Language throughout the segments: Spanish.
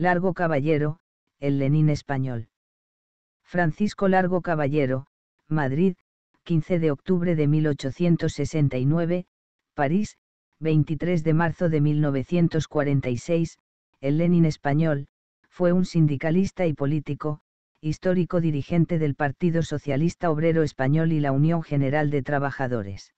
Largo Caballero, el Lenin español. Francisco Largo Caballero, Madrid, 15 de octubre de 1869, París, 23 de marzo de 1946, el Lenin español, fue un sindicalista y político, histórico dirigente del Partido Socialista Obrero Español y la Unión General de Trabajadores.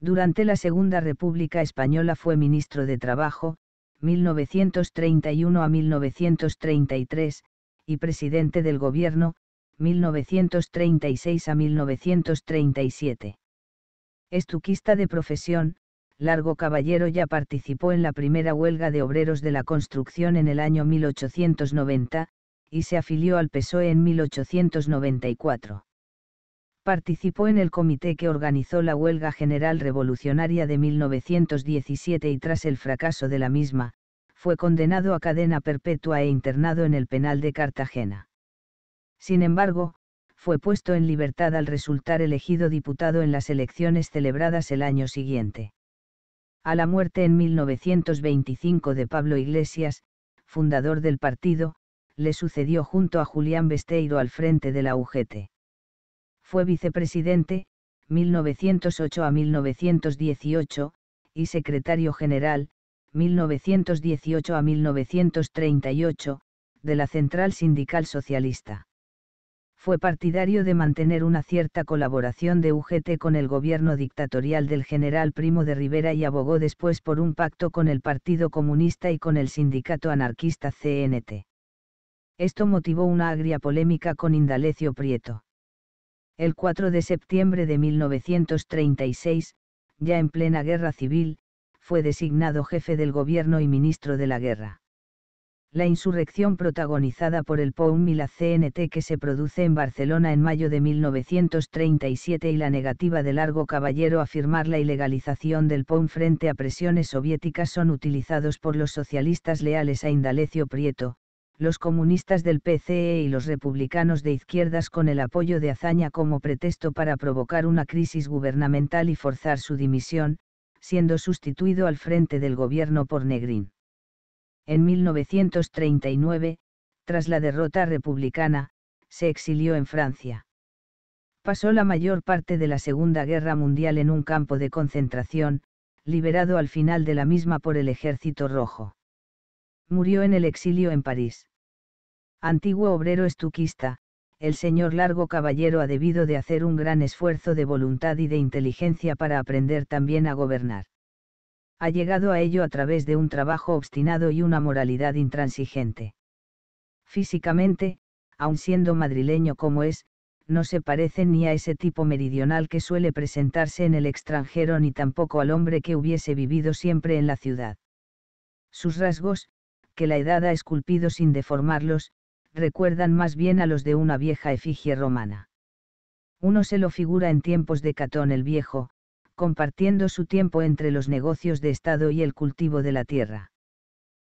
Durante la Segunda República Española fue ministro de Trabajo, 1931 a 1933, y presidente del gobierno, 1936 a 1937. Estuquista de profesión, Largo Caballero ya participó en la primera huelga de obreros de la construcción en el año 1890, y se afilió al PSOE en 1894. Participó en el comité que organizó la huelga general revolucionaria de 1917 y tras el fracaso de la misma, fue condenado a cadena perpetua e internado en el penal de Cartagena. Sin embargo, fue puesto en libertad al resultar elegido diputado en las elecciones celebradas el año siguiente. A la muerte en 1925 de Pablo Iglesias, fundador del partido, le sucedió junto a Julián Besteiro al frente de la UGT. Fue vicepresidente, 1908 a 1918, y secretario general, 1918 a 1938, de la Central Sindical Socialista. Fue partidario de mantener una cierta colaboración de UGT con el gobierno dictatorial del general Primo de Rivera y abogó después por un pacto con el Partido Comunista y con el sindicato anarquista CNT. Esto motivó una agria polémica con Indalecio Prieto. El 4 de septiembre de 1936, ya en plena guerra civil, fue designado jefe del gobierno y ministro de la guerra. La insurrección protagonizada por el POUM y la CNT que se produce en Barcelona en mayo de 1937 y la negativa de Largo Caballero a firmar la ilegalización del POUM frente a presiones soviéticas son utilizados por los socialistas leales a Indalecio Prieto, los comunistas del PCE y los republicanos de izquierdas con el apoyo de Azaña como pretexto para provocar una crisis gubernamental y forzar su dimisión, siendo sustituido al frente del gobierno por Negrín. En 1939, tras la derrota republicana, se exilió en Francia. Pasó la mayor parte de la Segunda Guerra Mundial en un campo de concentración, liberado al final de la misma por el Ejército Rojo. Murió en el exilio en París. Antiguo obrero estuquista, el señor Largo Caballero ha debido de hacer un gran esfuerzo de voluntad y de inteligencia para aprender también a gobernar. Ha llegado a ello a través de un trabajo obstinado y una moralidad intransigente. Físicamente, aun siendo madrileño como es, no se parece ni a ese tipo meridional que suele presentarse en el extranjero ni tampoco al hombre que hubiese vivido siempre en la ciudad. Sus rasgos, que la edad ha esculpido sin deformarlos, recuerdan más bien a los de una vieja efigie romana. Uno se lo figura en tiempos de Catón el Viejo, compartiendo su tiempo entre los negocios de Estado y el cultivo de la tierra.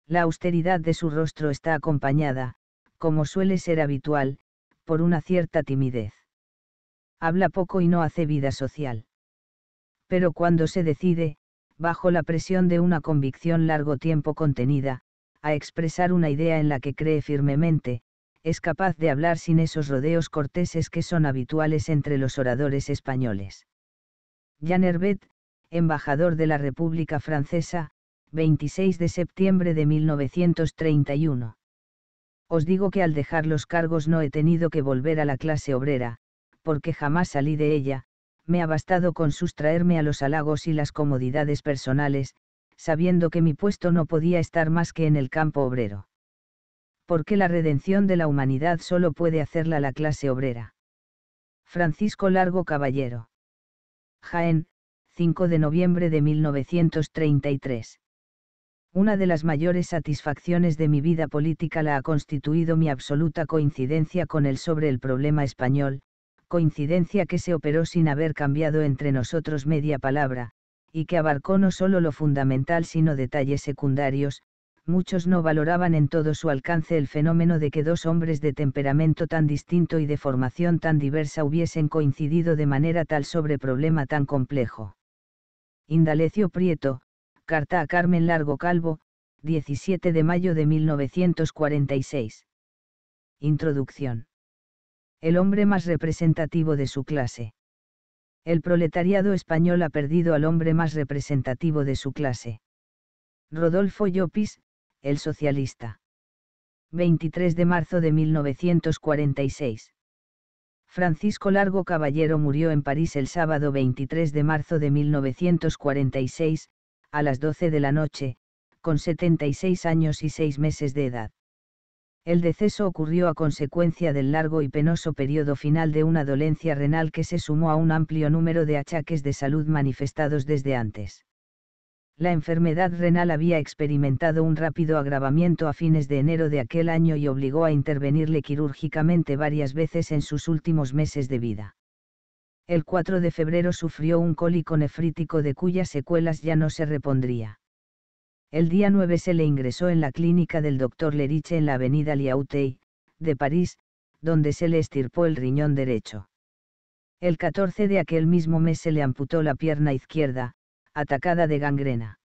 La austeridad de su rostro está acompañada, como suele ser habitual, por una cierta timidez. Habla poco y no hace vida social. Pero cuando se decide, bajo la presión de una convicción largo tiempo contenida, a expresar una idea en la que cree firmemente, es capaz de hablar sin esos rodeos corteses que son habituales entre los oradores españoles. Jean Herbet, embajador de la República Francesa, 26 de septiembre de 1931. Os digo que al dejar los cargos no he tenido que volver a la clase obrera, porque jamás salí de ella, me ha bastado con sustraerme a los halagos y las comodidades personales, sabiendo que mi puesto no podía estar más que en el campo obrero porque la redención de la humanidad solo puede hacerla la clase obrera. Francisco Largo Caballero. Jaén, 5 de noviembre de 1933. Una de las mayores satisfacciones de mi vida política la ha constituido mi absoluta coincidencia con él sobre el problema español, coincidencia que se operó sin haber cambiado entre nosotros media palabra, y que abarcó no solo lo fundamental sino detalles secundarios, muchos no valoraban en todo su alcance el fenómeno de que dos hombres de temperamento tan distinto y de formación tan diversa hubiesen coincidido de manera tal sobre problema tan complejo. Indalecio Prieto, carta a Carmen Largo Calvo, 17 de mayo de 1946. Introducción. El hombre más representativo de su clase. El proletariado español ha perdido al hombre más representativo de su clase. Rodolfo Llopis, el Socialista. 23 de marzo de 1946. Francisco Largo Caballero murió en París el sábado 23 de marzo de 1946, a las 12 de la noche, con 76 años y 6 meses de edad. El deceso ocurrió a consecuencia del largo y penoso periodo final de una dolencia renal que se sumó a un amplio número de achaques de salud manifestados desde antes la enfermedad renal había experimentado un rápido agravamiento a fines de enero de aquel año y obligó a intervenirle quirúrgicamente varias veces en sus últimos meses de vida. El 4 de febrero sufrió un cólico nefrítico de cuyas secuelas ya no se repondría. El día 9 se le ingresó en la clínica del doctor Leriche en la avenida Liautey, de París, donde se le estirpó el riñón derecho. El 14 de aquel mismo mes se le amputó la pierna izquierda, atacada de gangrena.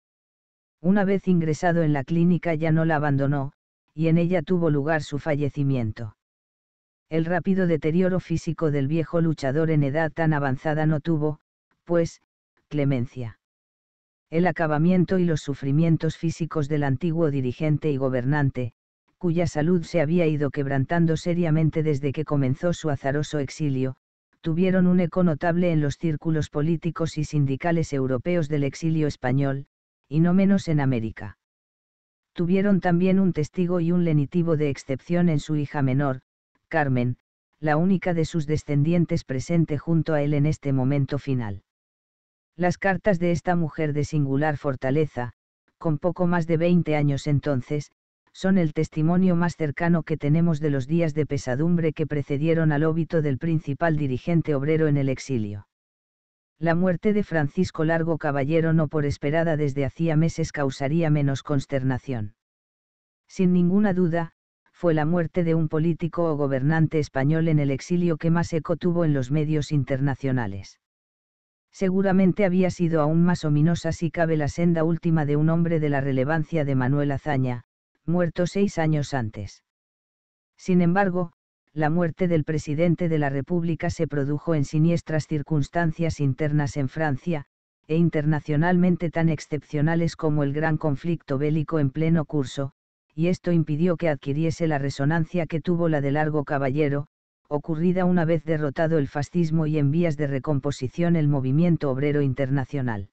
Una vez ingresado en la clínica ya no la abandonó, y en ella tuvo lugar su fallecimiento. El rápido deterioro físico del viejo luchador en edad tan avanzada no tuvo, pues, clemencia. El acabamiento y los sufrimientos físicos del antiguo dirigente y gobernante, cuya salud se había ido quebrantando seriamente desde que comenzó su azaroso exilio, tuvieron un eco notable en los círculos políticos y sindicales europeos del exilio español, y no menos en América. Tuvieron también un testigo y un lenitivo de excepción en su hija menor, Carmen, la única de sus descendientes presente junto a él en este momento final. Las cartas de esta mujer de singular fortaleza, con poco más de 20 años entonces, son el testimonio más cercano que tenemos de los días de pesadumbre que precedieron al óbito del principal dirigente obrero en el exilio. La muerte de Francisco Largo Caballero no por esperada desde hacía meses causaría menos consternación. Sin ninguna duda, fue la muerte de un político o gobernante español en el exilio que más eco tuvo en los medios internacionales. Seguramente había sido aún más ominosa si cabe la senda última de un hombre de la relevancia de Manuel Azaña, muerto seis años antes. Sin embargo, la muerte del presidente de la República se produjo en siniestras circunstancias internas en Francia, e internacionalmente tan excepcionales como el gran conflicto bélico en pleno curso, y esto impidió que adquiriese la resonancia que tuvo la de Largo Caballero, ocurrida una vez derrotado el fascismo y en vías de recomposición el movimiento obrero internacional.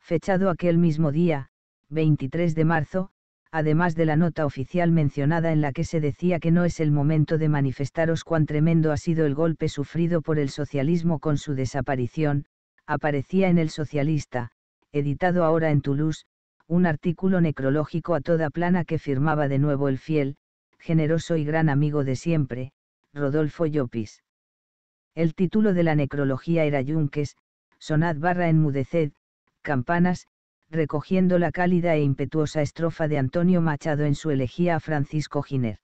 Fechado aquel mismo día, 23 de marzo, además de la nota oficial mencionada en la que se decía que no es el momento de manifestaros cuán tremendo ha sido el golpe sufrido por el socialismo con su desaparición, aparecía en El Socialista, editado ahora en Toulouse, un artículo necrológico a toda plana que firmaba de nuevo el fiel, generoso y gran amigo de siempre, Rodolfo Llopis. El título de la necrología era Yunques, sonad barra enmudeced, campanas, recogiendo la cálida e impetuosa estrofa de Antonio Machado en su elegía a Francisco Giner.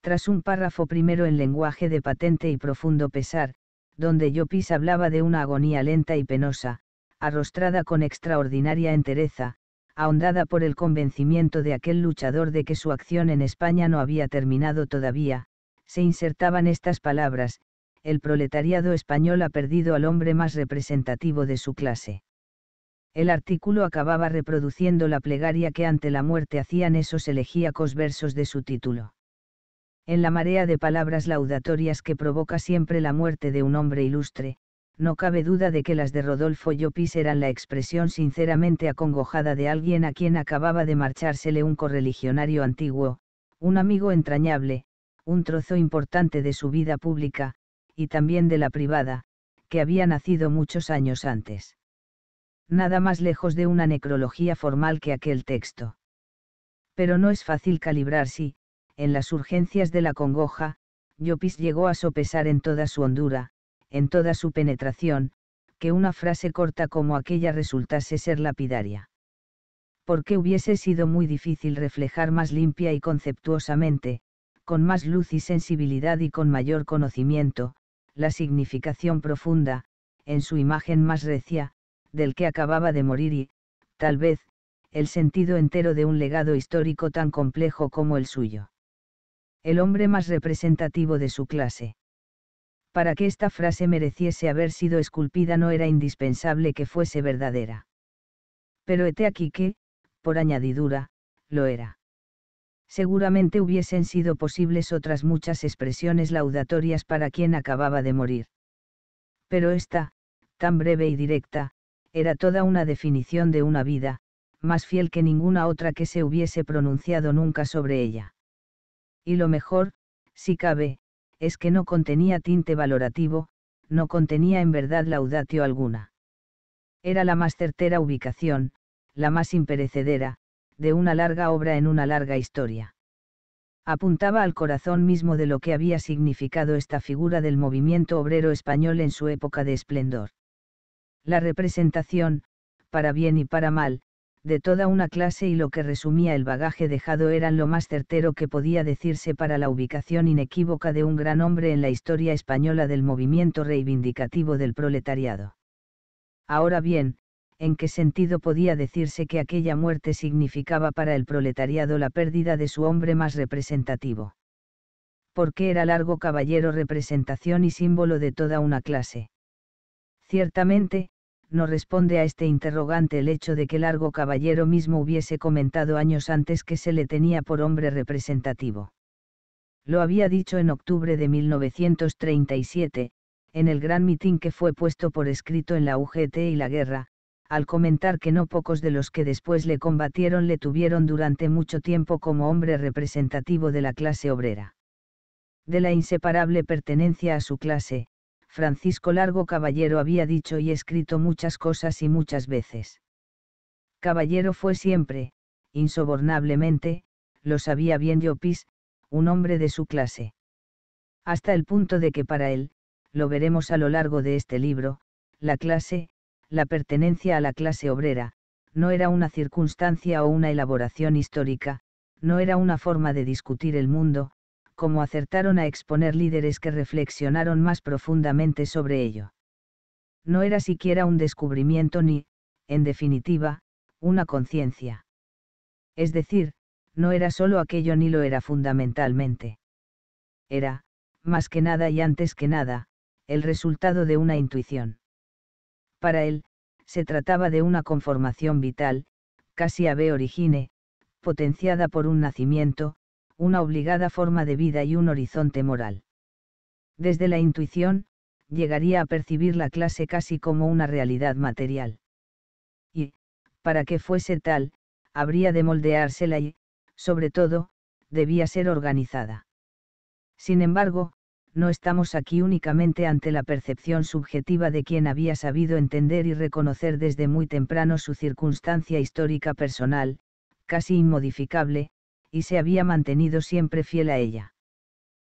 Tras un párrafo primero en lenguaje de patente y profundo pesar, donde Llopis hablaba de una agonía lenta y penosa, arrostrada con extraordinaria entereza, ahondada por el convencimiento de aquel luchador de que su acción en España no había terminado todavía, se insertaban estas palabras, el proletariado español ha perdido al hombre más representativo de su clase. El artículo acababa reproduciendo la plegaria que ante la muerte hacían esos elegíacos versos de su título. En la marea de palabras laudatorias que provoca siempre la muerte de un hombre ilustre, no cabe duda de que las de Rodolfo Llopis eran la expresión sinceramente acongojada de alguien a quien acababa de marchársele un correligionario antiguo, un amigo entrañable, un trozo importante de su vida pública, y también de la privada, que había nacido muchos años antes nada más lejos de una necrología formal que aquel texto. Pero no es fácil calibrar si, en las urgencias de la congoja, Llopis llegó a sopesar en toda su hondura, en toda su penetración, que una frase corta como aquella resultase ser lapidaria. Porque hubiese sido muy difícil reflejar más limpia y conceptuosamente, con más luz y sensibilidad y con mayor conocimiento, la significación profunda, en su imagen más recia, del que acababa de morir y, tal vez, el sentido entero de un legado histórico tan complejo como el suyo. El hombre más representativo de su clase. Para que esta frase mereciese haber sido esculpida no era indispensable que fuese verdadera. Pero hete aquí que, por añadidura, lo era. Seguramente hubiesen sido posibles otras muchas expresiones laudatorias para quien acababa de morir. Pero esta, tan breve y directa, era toda una definición de una vida, más fiel que ninguna otra que se hubiese pronunciado nunca sobre ella. Y lo mejor, si cabe, es que no contenía tinte valorativo, no contenía en verdad laudatio alguna. Era la más certera ubicación, la más imperecedera, de una larga obra en una larga historia. Apuntaba al corazón mismo de lo que había significado esta figura del movimiento obrero español en su época de esplendor la representación, para bien y para mal, de toda una clase y lo que resumía el bagaje dejado eran lo más certero que podía decirse para la ubicación inequívoca de un gran hombre en la historia española del movimiento reivindicativo del proletariado. Ahora bien, ¿en qué sentido podía decirse que aquella muerte significaba para el proletariado la pérdida de su hombre más representativo? qué era largo caballero representación y símbolo de toda una clase. Ciertamente, no responde a este interrogante el hecho de que Largo Caballero mismo hubiese comentado años antes que se le tenía por hombre representativo. Lo había dicho en octubre de 1937, en el gran mitin que fue puesto por escrito en la UGT y la guerra, al comentar que no pocos de los que después le combatieron le tuvieron durante mucho tiempo como hombre representativo de la clase obrera. De la inseparable pertenencia a su clase, Francisco Largo Caballero había dicho y escrito muchas cosas y muchas veces. Caballero fue siempre, insobornablemente, lo sabía bien Llopis, un hombre de su clase. Hasta el punto de que para él, lo veremos a lo largo de este libro, la clase, la pertenencia a la clase obrera, no era una circunstancia o una elaboración histórica, no era una forma de discutir el mundo, como acertaron a exponer líderes que reflexionaron más profundamente sobre ello. No era siquiera un descubrimiento ni, en definitiva, una conciencia. Es decir, no era solo aquello ni lo era fundamentalmente. Era, más que nada y antes que nada, el resultado de una intuición. Para él, se trataba de una conformación vital, casi ave origine, potenciada por un nacimiento, una obligada forma de vida y un horizonte moral. Desde la intuición, llegaría a percibir la clase casi como una realidad material. Y, para que fuese tal, habría de moldeársela y, sobre todo, debía ser organizada. Sin embargo, no estamos aquí únicamente ante la percepción subjetiva de quien había sabido entender y reconocer desde muy temprano su circunstancia histórica personal, casi inmodificable, y se había mantenido siempre fiel a ella.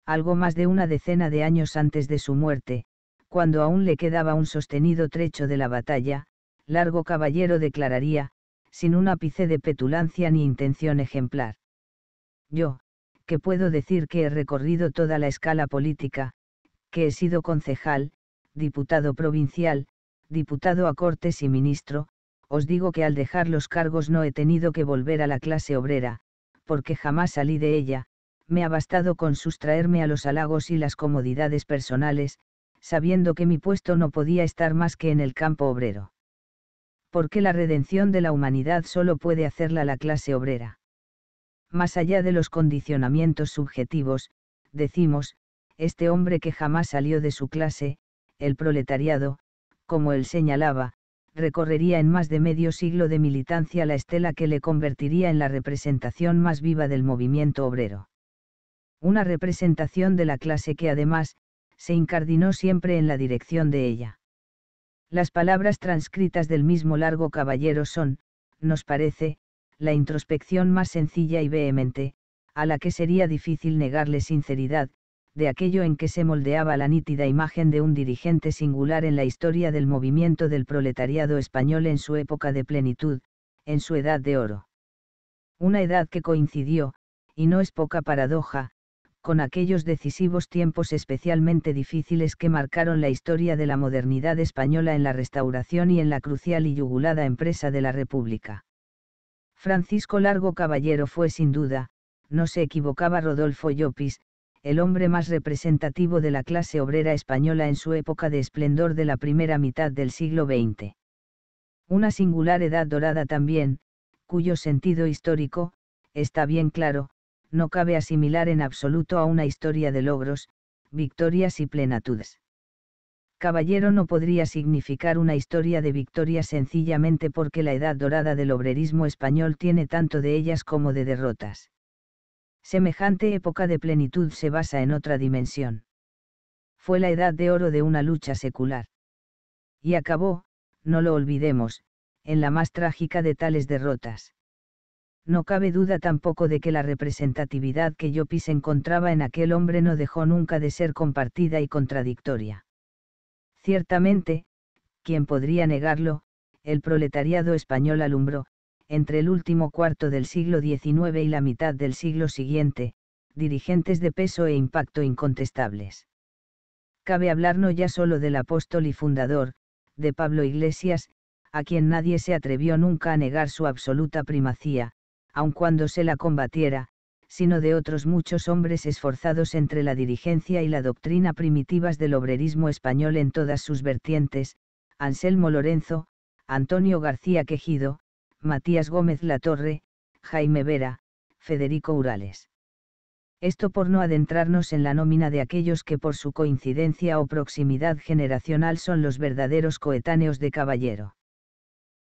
Algo más de una decena de años antes de su muerte, cuando aún le quedaba un sostenido trecho de la batalla, Largo Caballero declararía, sin un ápice de petulancia ni intención ejemplar. Yo, que puedo decir que he recorrido toda la escala política, que he sido concejal, diputado provincial, diputado a Cortes y ministro, os digo que al dejar los cargos no he tenido que volver a la clase obrera, porque jamás salí de ella, me ha bastado con sustraerme a los halagos y las comodidades personales, sabiendo que mi puesto no podía estar más que en el campo obrero. Porque la redención de la humanidad solo puede hacerla la clase obrera. Más allá de los condicionamientos subjetivos, decimos, este hombre que jamás salió de su clase, el proletariado, como él señalaba, recorrería en más de medio siglo de militancia la estela que le convertiría en la representación más viva del movimiento obrero. Una representación de la clase que además, se incardinó siempre en la dirección de ella. Las palabras transcritas del mismo largo caballero son, nos parece, la introspección más sencilla y vehemente, a la que sería difícil negarle sinceridad, de aquello en que se moldeaba la nítida imagen de un dirigente singular en la historia del movimiento del proletariado español en su época de plenitud, en su edad de oro. Una edad que coincidió, y no es poca paradoja, con aquellos decisivos tiempos especialmente difíciles que marcaron la historia de la modernidad española en la restauración y en la crucial y yugulada empresa de la República. Francisco Largo Caballero fue sin duda, no se equivocaba Rodolfo Llopis, el hombre más representativo de la clase obrera española en su época de esplendor de la primera mitad del siglo XX. Una singular edad dorada también, cuyo sentido histórico, está bien claro, no cabe asimilar en absoluto a una historia de logros, victorias y plenitudes. Caballero no podría significar una historia de victorias sencillamente porque la edad dorada del obrerismo español tiene tanto de ellas como de derrotas. Semejante época de plenitud se basa en otra dimensión. Fue la edad de oro de una lucha secular. Y acabó, no lo olvidemos, en la más trágica de tales derrotas. No cabe duda tampoco de que la representatividad que Yopis encontraba en aquel hombre no dejó nunca de ser compartida y contradictoria. Ciertamente, quien podría negarlo, el proletariado español alumbró, entre el último cuarto del siglo XIX y la mitad del siglo siguiente, dirigentes de peso e impacto incontestables. Cabe hablar no ya solo del apóstol y fundador, de Pablo Iglesias, a quien nadie se atrevió nunca a negar su absoluta primacía, aun cuando se la combatiera, sino de otros muchos hombres esforzados entre la dirigencia y la doctrina primitivas del obrerismo español en todas sus vertientes, Anselmo Lorenzo, Antonio García Quejido, Matías Gómez Latorre, Jaime Vera, Federico Urales. Esto por no adentrarnos en la nómina de aquellos que por su coincidencia o proximidad generacional son los verdaderos coetáneos de Caballero.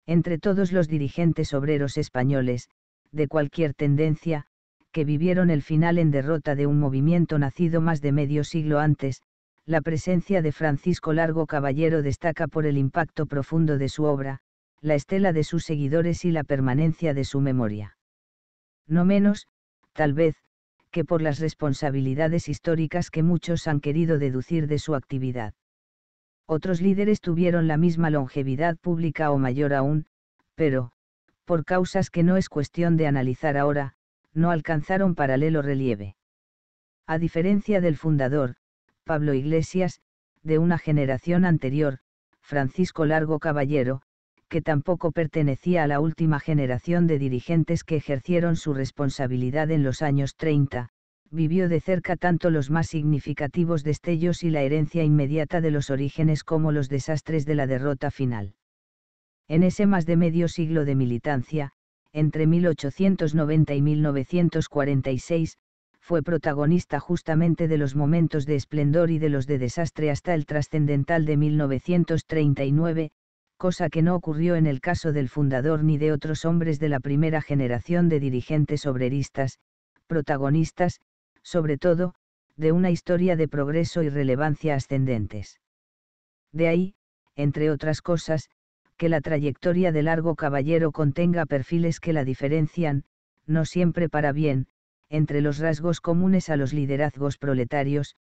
Entre todos los dirigentes obreros españoles, de cualquier tendencia, que vivieron el final en derrota de un movimiento nacido más de medio siglo antes, la presencia de Francisco Largo Caballero destaca por el impacto profundo de su obra, la estela de sus seguidores y la permanencia de su memoria. No menos, tal vez, que por las responsabilidades históricas que muchos han querido deducir de su actividad. Otros líderes tuvieron la misma longevidad pública o mayor aún, pero, por causas que no es cuestión de analizar ahora, no alcanzaron paralelo relieve. A diferencia del fundador, Pablo Iglesias, de una generación anterior, Francisco Largo Caballero, que tampoco pertenecía a la última generación de dirigentes que ejercieron su responsabilidad en los años 30, vivió de cerca tanto los más significativos destellos y la herencia inmediata de los orígenes como los desastres de la derrota final. En ese más de medio siglo de militancia, entre 1890 y 1946, fue protagonista justamente de los momentos de esplendor y de los de desastre hasta el trascendental de 1939, cosa que no ocurrió en el caso del fundador ni de otros hombres de la primera generación de dirigentes obreristas, protagonistas, sobre todo, de una historia de progreso y relevancia ascendentes. De ahí, entre otras cosas, que la trayectoria de largo caballero contenga perfiles que la diferencian, no siempre para bien, entre los rasgos comunes a los liderazgos proletarios,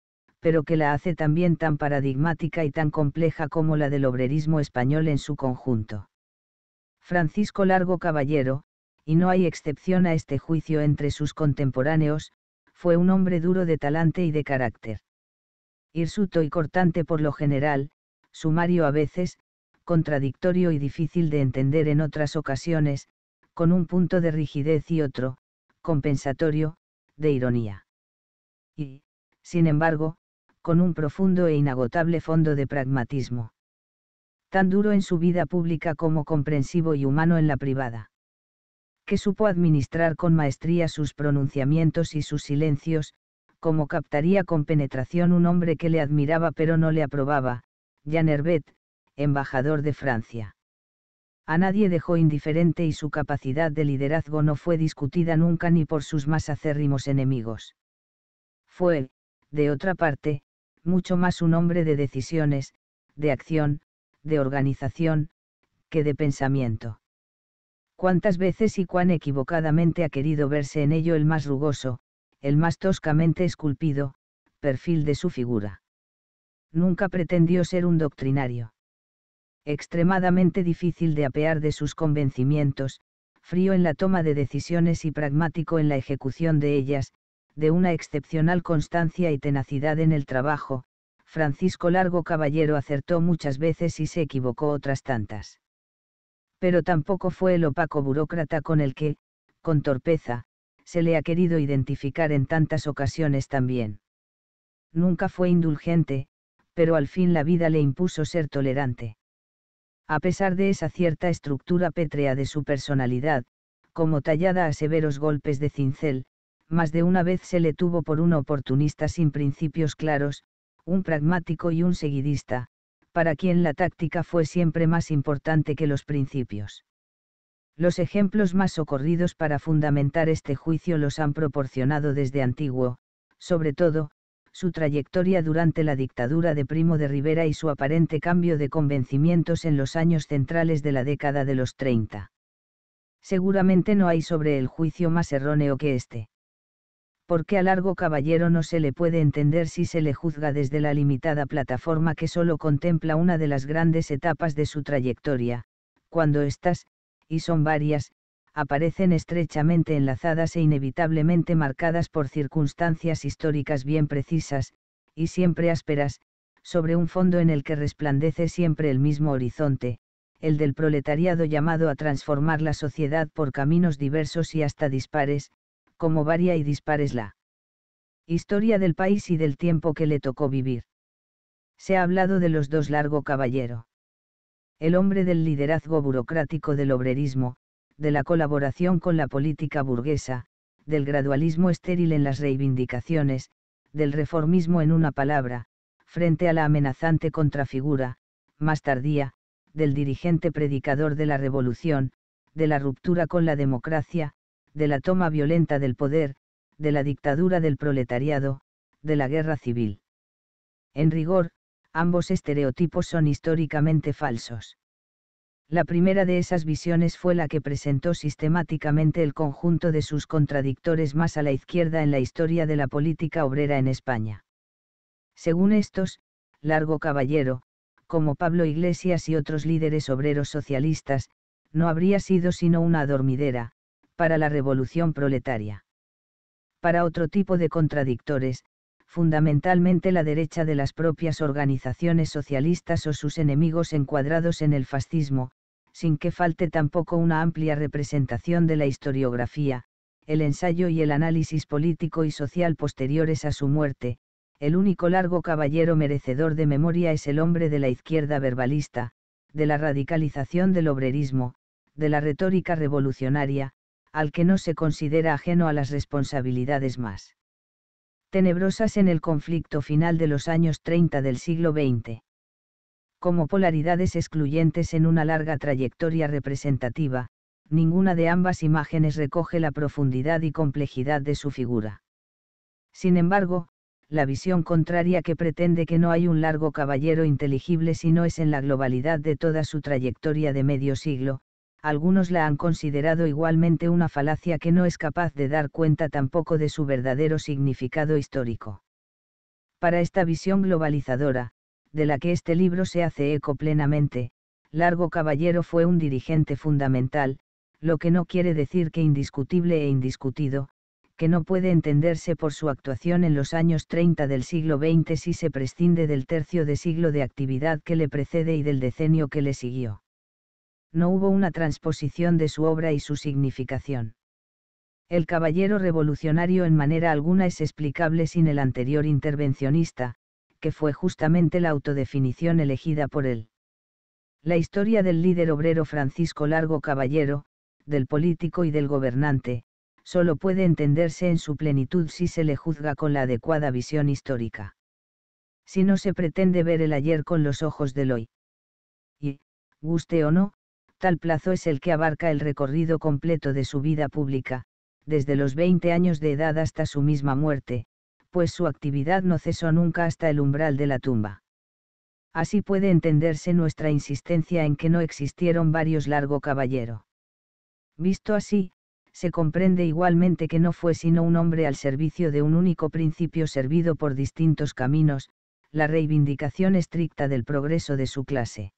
pero que la hace también tan paradigmática y tan compleja como la del obrerismo español en su conjunto. Francisco Largo Caballero, y no hay excepción a este juicio entre sus contemporáneos, fue un hombre duro de talante y de carácter. Irsuto y cortante por lo general, sumario a veces, contradictorio y difícil de entender en otras ocasiones, con un punto de rigidez y otro, compensatorio, de ironía. Y, sin embargo, con un profundo e inagotable fondo de pragmatismo. Tan duro en su vida pública como comprensivo y humano en la privada. Que supo administrar con maestría sus pronunciamientos y sus silencios, como captaría con penetración un hombre que le admiraba pero no le aprobaba, Jan Herbet, embajador de Francia. A nadie dejó indiferente y su capacidad de liderazgo no fue discutida nunca ni por sus más acérrimos enemigos. Fue, de otra parte, mucho más un hombre de decisiones, de acción, de organización, que de pensamiento. Cuántas veces y cuán equivocadamente ha querido verse en ello el más rugoso, el más toscamente esculpido, perfil de su figura. Nunca pretendió ser un doctrinario. Extremadamente difícil de apear de sus convencimientos, frío en la toma de decisiones y pragmático en la ejecución de ellas, de una excepcional constancia y tenacidad en el trabajo, Francisco Largo Caballero acertó muchas veces y se equivocó otras tantas. Pero tampoco fue el opaco burócrata con el que, con torpeza, se le ha querido identificar en tantas ocasiones también. Nunca fue indulgente, pero al fin la vida le impuso ser tolerante. A pesar de esa cierta estructura pétrea de su personalidad, como tallada a severos golpes de cincel, más de una vez se le tuvo por un oportunista sin principios claros, un pragmático y un seguidista, para quien la táctica fue siempre más importante que los principios. Los ejemplos más socorridos para fundamentar este juicio los han proporcionado desde antiguo, sobre todo, su trayectoria durante la dictadura de Primo de Rivera y su aparente cambio de convencimientos en los años centrales de la década de los 30. Seguramente no hay sobre el juicio más erróneo que este porque a largo caballero no se le puede entender si se le juzga desde la limitada plataforma que solo contempla una de las grandes etapas de su trayectoria, cuando estas, y son varias, aparecen estrechamente enlazadas e inevitablemente marcadas por circunstancias históricas bien precisas, y siempre ásperas, sobre un fondo en el que resplandece siempre el mismo horizonte, el del proletariado llamado a transformar la sociedad por caminos diversos y hasta dispares, como varía y dispares la historia del país y del tiempo que le tocó vivir. Se ha hablado de los dos largo caballero. El hombre del liderazgo burocrático del obrerismo, de la colaboración con la política burguesa, del gradualismo estéril en las reivindicaciones, del reformismo en una palabra, frente a la amenazante contrafigura, más tardía, del dirigente predicador de la revolución, de la ruptura con la democracia, de la toma violenta del poder, de la dictadura del proletariado, de la guerra civil. En rigor, ambos estereotipos son históricamente falsos. La primera de esas visiones fue la que presentó sistemáticamente el conjunto de sus contradictores más a la izquierda en la historia de la política obrera en España. Según estos, Largo Caballero, como Pablo Iglesias y otros líderes obreros socialistas, no habría sido sino una dormidera, para la revolución proletaria. Para otro tipo de contradictores, fundamentalmente la derecha de las propias organizaciones socialistas o sus enemigos encuadrados en el fascismo, sin que falte tampoco una amplia representación de la historiografía, el ensayo y el análisis político y social posteriores a su muerte, el único largo caballero merecedor de memoria es el hombre de la izquierda verbalista, de la radicalización del obrerismo, de la retórica revolucionaria, al que no se considera ajeno a las responsabilidades más tenebrosas en el conflicto final de los años 30 del siglo XX. Como polaridades excluyentes en una larga trayectoria representativa, ninguna de ambas imágenes recoge la profundidad y complejidad de su figura. Sin embargo, la visión contraria que pretende que no hay un largo caballero inteligible si no es en la globalidad de toda su trayectoria de medio siglo, algunos la han considerado igualmente una falacia que no es capaz de dar cuenta tampoco de su verdadero significado histórico. Para esta visión globalizadora, de la que este libro se hace eco plenamente, Largo Caballero fue un dirigente fundamental, lo que no quiere decir que indiscutible e indiscutido, que no puede entenderse por su actuación en los años 30 del siglo XX si se prescinde del tercio de siglo de actividad que le precede y del decenio que le siguió no hubo una transposición de su obra y su significación. El caballero revolucionario en manera alguna es explicable sin el anterior intervencionista, que fue justamente la autodefinición elegida por él. La historia del líder obrero Francisco Largo Caballero, del político y del gobernante, solo puede entenderse en su plenitud si se le juzga con la adecuada visión histórica. Si no se pretende ver el ayer con los ojos del hoy. Y, guste o no, Tal plazo es el que abarca el recorrido completo de su vida pública, desde los 20 años de edad hasta su misma muerte, pues su actividad no cesó nunca hasta el umbral de la tumba. Así puede entenderse nuestra insistencia en que no existieron varios largo caballero. Visto así, se comprende igualmente que no fue sino un hombre al servicio de un único principio servido por distintos caminos, la reivindicación estricta del progreso de su clase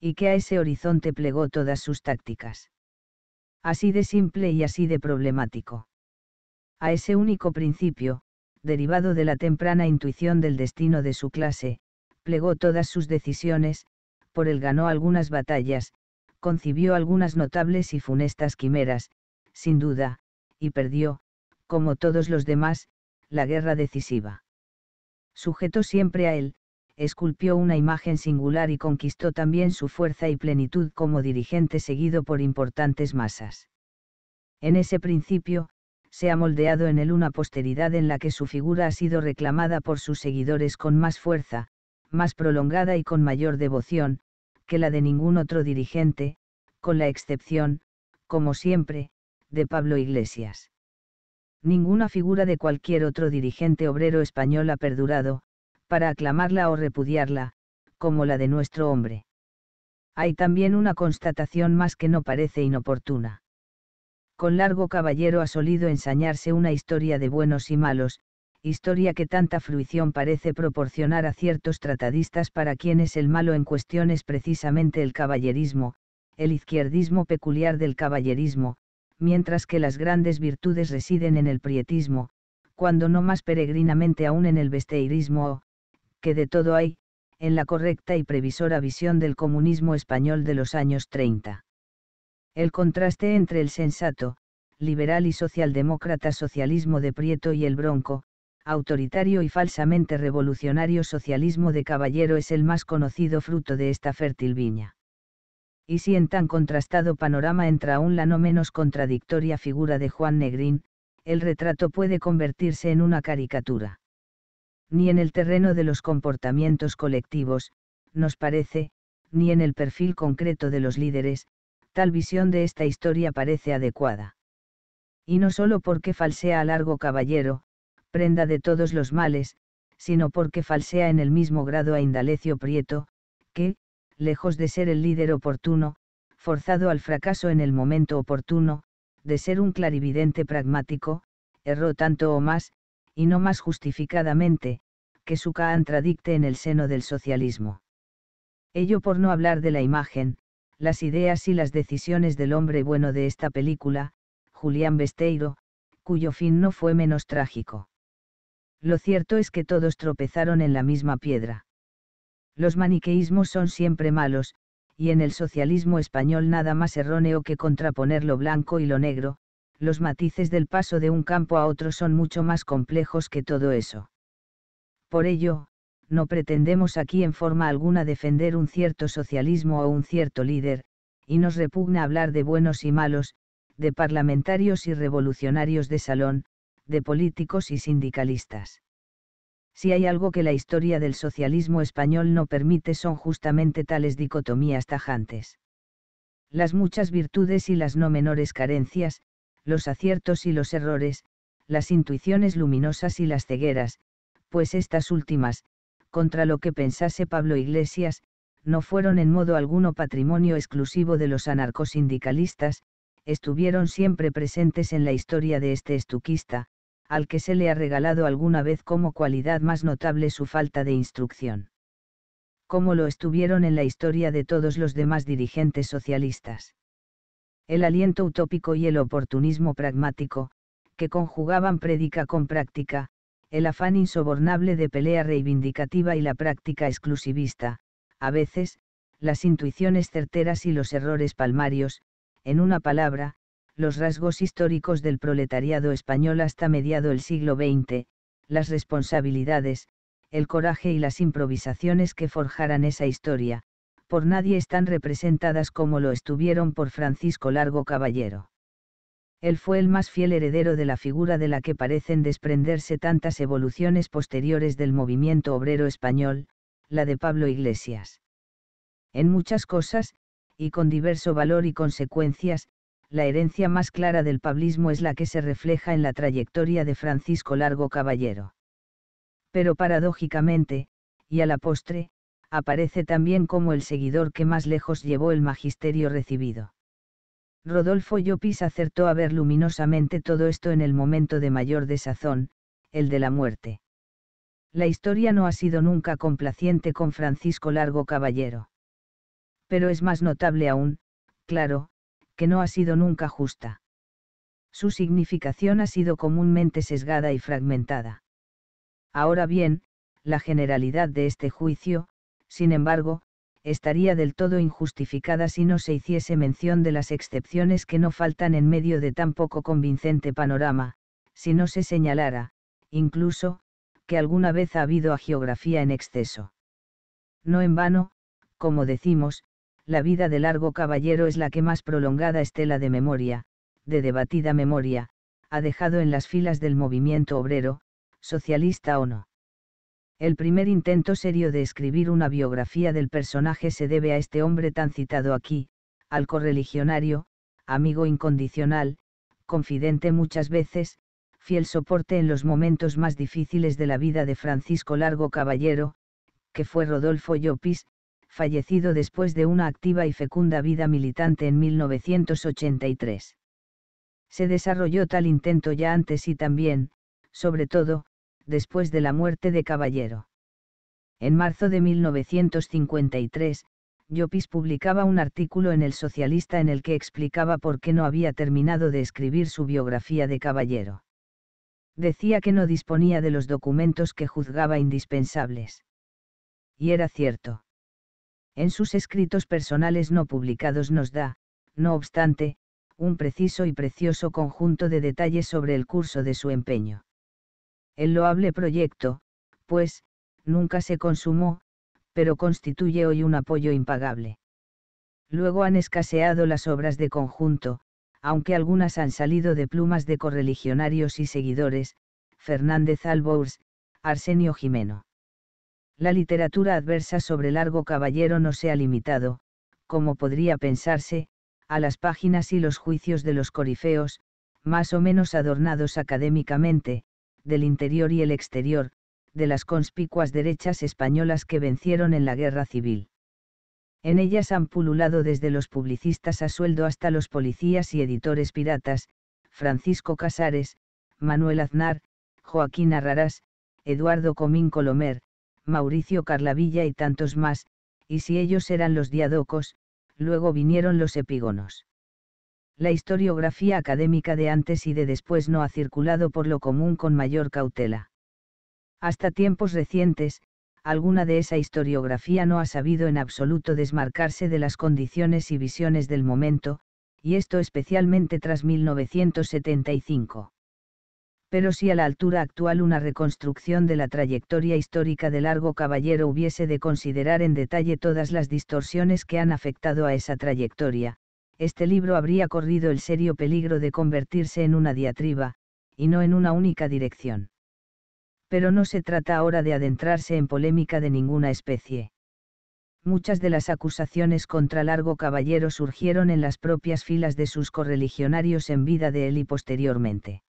y que a ese horizonte plegó todas sus tácticas. Así de simple y así de problemático. A ese único principio, derivado de la temprana intuición del destino de su clase, plegó todas sus decisiones, por él ganó algunas batallas, concibió algunas notables y funestas quimeras, sin duda, y perdió, como todos los demás, la guerra decisiva. Sujeto siempre a él, esculpió una imagen singular y conquistó también su fuerza y plenitud como dirigente seguido por importantes masas. En ese principio, se ha moldeado en él una posteridad en la que su figura ha sido reclamada por sus seguidores con más fuerza, más prolongada y con mayor devoción, que la de ningún otro dirigente, con la excepción, como siempre, de Pablo Iglesias. Ninguna figura de cualquier otro dirigente obrero español ha perdurado, para aclamarla o repudiarla, como la de nuestro hombre. Hay también una constatación más que no parece inoportuna. Con largo caballero ha solido ensañarse una historia de buenos y malos, historia que tanta fruición parece proporcionar a ciertos tratadistas para quienes el malo en cuestión es precisamente el caballerismo, el izquierdismo peculiar del caballerismo, mientras que las grandes virtudes residen en el prietismo, cuando no más peregrinamente aún en el besteirismo o, que de todo hay, en la correcta y previsora visión del comunismo español de los años 30. El contraste entre el sensato, liberal y socialdemócrata socialismo de Prieto y el Bronco, autoritario y falsamente revolucionario socialismo de Caballero es el más conocido fruto de esta fértil viña. Y si en tan contrastado panorama entra aún la no menos contradictoria figura de Juan Negrín, el retrato puede convertirse en una caricatura ni en el terreno de los comportamientos colectivos, nos parece, ni en el perfil concreto de los líderes, tal visión de esta historia parece adecuada. Y no solo porque falsea a largo caballero, prenda de todos los males, sino porque falsea en el mismo grado a Indalecio Prieto, que, lejos de ser el líder oportuno, forzado al fracaso en el momento oportuno, de ser un clarividente pragmático, erró tanto o más, y no más justificadamente, que su caan en el seno del socialismo. Ello por no hablar de la imagen, las ideas y las decisiones del hombre bueno de esta película, Julián Besteiro, cuyo fin no fue menos trágico. Lo cierto es que todos tropezaron en la misma piedra. Los maniqueísmos son siempre malos, y en el socialismo español nada más erróneo que contraponer lo blanco y lo negro, los matices del paso de un campo a otro son mucho más complejos que todo eso. Por ello, no pretendemos aquí en forma alguna defender un cierto socialismo o un cierto líder, y nos repugna hablar de buenos y malos, de parlamentarios y revolucionarios de salón, de políticos y sindicalistas. Si hay algo que la historia del socialismo español no permite son justamente tales dicotomías tajantes. Las muchas virtudes y las no menores carencias, los aciertos y los errores, las intuiciones luminosas y las cegueras, pues estas últimas, contra lo que pensase Pablo Iglesias, no fueron en modo alguno patrimonio exclusivo de los anarcosindicalistas, estuvieron siempre presentes en la historia de este estuquista, al que se le ha regalado alguna vez como cualidad más notable su falta de instrucción. Como lo estuvieron en la historia de todos los demás dirigentes socialistas el aliento utópico y el oportunismo pragmático, que conjugaban prédica con práctica, el afán insobornable de pelea reivindicativa y la práctica exclusivista, a veces, las intuiciones certeras y los errores palmarios, en una palabra, los rasgos históricos del proletariado español hasta mediado el siglo XX, las responsabilidades, el coraje y las improvisaciones que forjaran esa historia, por nadie están representadas como lo estuvieron por Francisco Largo Caballero. Él fue el más fiel heredero de la figura de la que parecen desprenderse tantas evoluciones posteriores del movimiento obrero español, la de Pablo Iglesias. En muchas cosas, y con diverso valor y consecuencias, la herencia más clara del pablismo es la que se refleja en la trayectoria de Francisco Largo Caballero. Pero paradójicamente, y a la postre, aparece también como el seguidor que más lejos llevó el magisterio recibido. Rodolfo Llopis acertó a ver luminosamente todo esto en el momento de mayor desazón, el de la muerte. La historia no ha sido nunca complaciente con Francisco Largo Caballero. Pero es más notable aún, claro, que no ha sido nunca justa. Su significación ha sido comúnmente sesgada y fragmentada. Ahora bien, la generalidad de este juicio, sin embargo, estaría del todo injustificada si no se hiciese mención de las excepciones que no faltan en medio de tan poco convincente panorama, si no se señalara, incluso, que alguna vez ha habido agiografía en exceso. No en vano, como decimos, la vida de largo caballero es la que más prolongada estela de memoria, de debatida memoria, ha dejado en las filas del movimiento obrero, socialista o no. El primer intento serio de escribir una biografía del personaje se debe a este hombre tan citado aquí, al correligionario, amigo incondicional, confidente muchas veces, fiel soporte en los momentos más difíciles de la vida de Francisco Largo Caballero, que fue Rodolfo Llopis, fallecido después de una activa y fecunda vida militante en 1983. Se desarrolló tal intento ya antes y también, sobre todo, después de la muerte de Caballero. En marzo de 1953, Llopis publicaba un artículo en El Socialista en el que explicaba por qué no había terminado de escribir su biografía de Caballero. Decía que no disponía de los documentos que juzgaba indispensables. Y era cierto. En sus escritos personales no publicados nos da, no obstante, un preciso y precioso conjunto de detalles sobre el curso de su empeño el loable proyecto, pues, nunca se consumó, pero constituye hoy un apoyo impagable. Luego han escaseado las obras de conjunto, aunque algunas han salido de plumas de correligionarios y seguidores, Fernández Albours, Arsenio Jimeno. La literatura adversa sobre Largo Caballero no se ha limitado, como podría pensarse, a las páginas y los juicios de los corifeos, más o menos adornados académicamente, del interior y el exterior, de las conspicuas derechas españolas que vencieron en la guerra civil. En ellas han pululado desde los publicistas a sueldo hasta los policías y editores piratas, Francisco Casares, Manuel Aznar, Joaquín Arrarás, Eduardo Comín Colomer, Mauricio Carlavilla y tantos más, y si ellos eran los diadocos, luego vinieron los epígonos la historiografía académica de antes y de después no ha circulado por lo común con mayor cautela. Hasta tiempos recientes, alguna de esa historiografía no ha sabido en absoluto desmarcarse de las condiciones y visiones del momento, y esto especialmente tras 1975. Pero si a la altura actual una reconstrucción de la trayectoria histórica de Largo Caballero hubiese de considerar en detalle todas las distorsiones que han afectado a esa trayectoria, este libro habría corrido el serio peligro de convertirse en una diatriba, y no en una única dirección. Pero no se trata ahora de adentrarse en polémica de ninguna especie. Muchas de las acusaciones contra Largo Caballero surgieron en las propias filas de sus correligionarios en vida de él y posteriormente.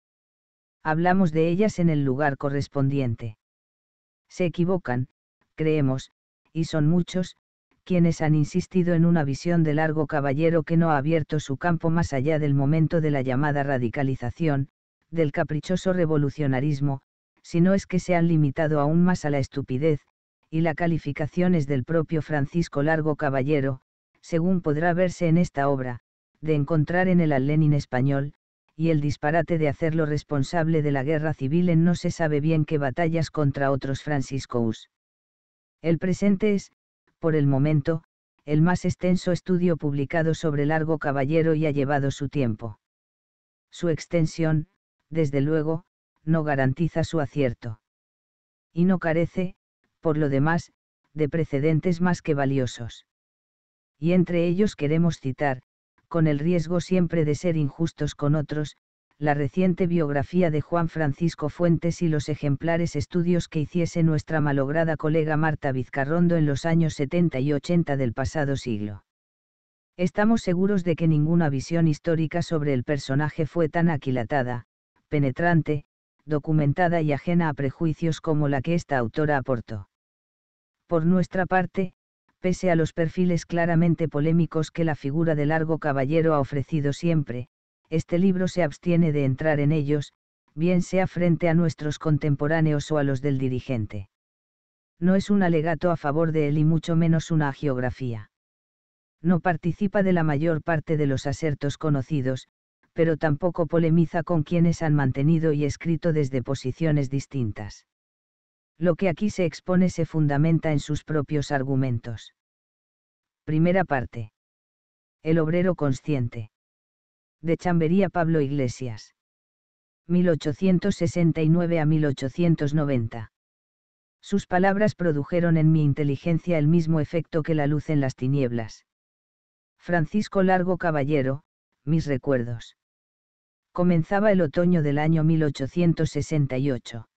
Hablamos de ellas en el lugar correspondiente. Se equivocan, creemos, y son muchos, quienes han insistido en una visión de largo caballero que no ha abierto su campo más allá del momento de la llamada radicalización, del caprichoso revolucionarismo, sino es que se han limitado aún más a la estupidez, y la calificación es del propio Francisco Largo Caballero, según podrá verse en esta obra, de encontrar en el al Lenin español, y el disparate de hacerlo responsable de la guerra civil en no se sabe bien qué batallas contra otros franciscous. El presente es, por el momento, el más extenso estudio publicado sobre Largo Caballero y ha llevado su tiempo. Su extensión, desde luego, no garantiza su acierto. Y no carece, por lo demás, de precedentes más que valiosos. Y entre ellos queremos citar, con el riesgo siempre de ser injustos con otros, la reciente biografía de Juan Francisco Fuentes y los ejemplares estudios que hiciese nuestra malograda colega Marta Vizcarrondo en los años 70 y 80 del pasado siglo. Estamos seguros de que ninguna visión histórica sobre el personaje fue tan aquilatada, penetrante, documentada y ajena a prejuicios como la que esta autora aportó. Por nuestra parte, pese a los perfiles claramente polémicos que la figura de largo caballero ha ofrecido siempre, este libro se abstiene de entrar en ellos, bien sea frente a nuestros contemporáneos o a los del dirigente. No es un alegato a favor de él y mucho menos una geografía. No participa de la mayor parte de los asertos conocidos, pero tampoco polemiza con quienes han mantenido y escrito desde posiciones distintas. Lo que aquí se expone se fundamenta en sus propios argumentos. Primera parte. El obrero consciente de Chambería Pablo Iglesias. 1869 a 1890. Sus palabras produjeron en mi inteligencia el mismo efecto que la luz en las tinieblas. Francisco Largo Caballero, mis recuerdos. Comenzaba el otoño del año 1868.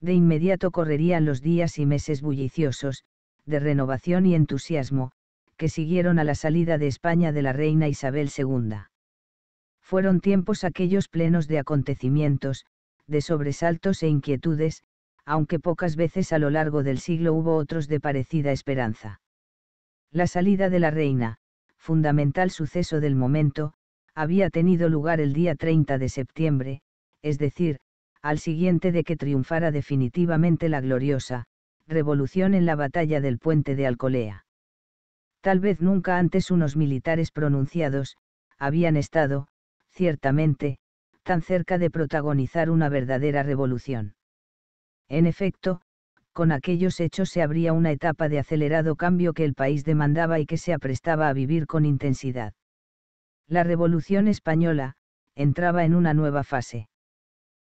De inmediato correrían los días y meses bulliciosos, de renovación y entusiasmo, que siguieron a la salida de España de la reina Isabel II. Fueron tiempos aquellos plenos de acontecimientos, de sobresaltos e inquietudes, aunque pocas veces a lo largo del siglo hubo otros de parecida esperanza. La salida de la reina, fundamental suceso del momento, había tenido lugar el día 30 de septiembre, es decir, al siguiente de que triunfara definitivamente la gloriosa, revolución en la batalla del puente de Alcolea. Tal vez nunca antes unos militares pronunciados, habían estado, ciertamente, tan cerca de protagonizar una verdadera revolución. En efecto, con aquellos hechos se abría una etapa de acelerado cambio que el país demandaba y que se aprestaba a vivir con intensidad. La Revolución Española, entraba en una nueva fase.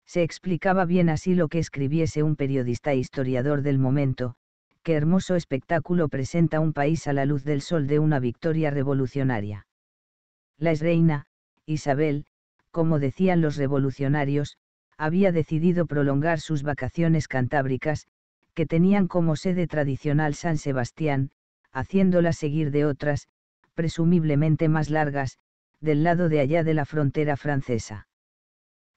Se explicaba bien así lo que escribiese un periodista e historiador del momento, qué hermoso espectáculo presenta un país a la luz del sol de una victoria revolucionaria. La reina, Isabel, como decían los revolucionarios, había decidido prolongar sus vacaciones cantábricas, que tenían como sede tradicional San Sebastián, haciéndola seguir de otras, presumiblemente más largas, del lado de allá de la frontera francesa.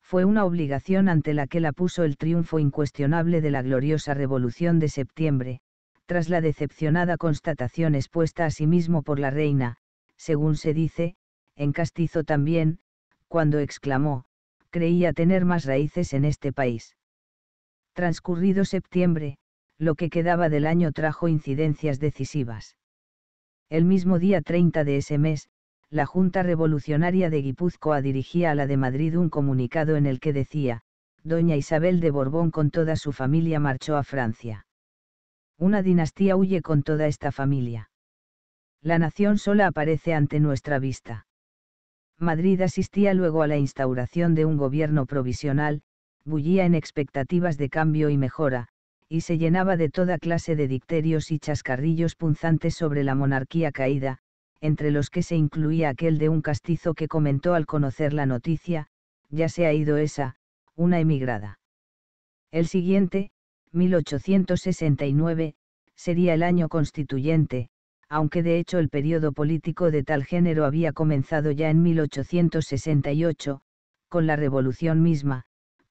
Fue una obligación ante la que la puso el triunfo incuestionable de la gloriosa Revolución de septiembre, tras la decepcionada constatación expuesta a sí mismo por la reina, según se dice, en castizo también, cuando exclamó, creía tener más raíces en este país. Transcurrido septiembre, lo que quedaba del año trajo incidencias decisivas. El mismo día 30 de ese mes, la Junta Revolucionaria de Guipúzcoa dirigía a la de Madrid un comunicado en el que decía, Doña Isabel de Borbón con toda su familia marchó a Francia. Una dinastía huye con toda esta familia. La nación sola aparece ante nuestra vista. Madrid asistía luego a la instauración de un gobierno provisional, bullía en expectativas de cambio y mejora, y se llenaba de toda clase de dicterios y chascarrillos punzantes sobre la monarquía caída, entre los que se incluía aquel de un castizo que comentó al conocer la noticia, ya se ha ido esa, una emigrada. El siguiente, 1869, sería el año constituyente, aunque de hecho el periodo político de tal género había comenzado ya en 1868, con la revolución misma,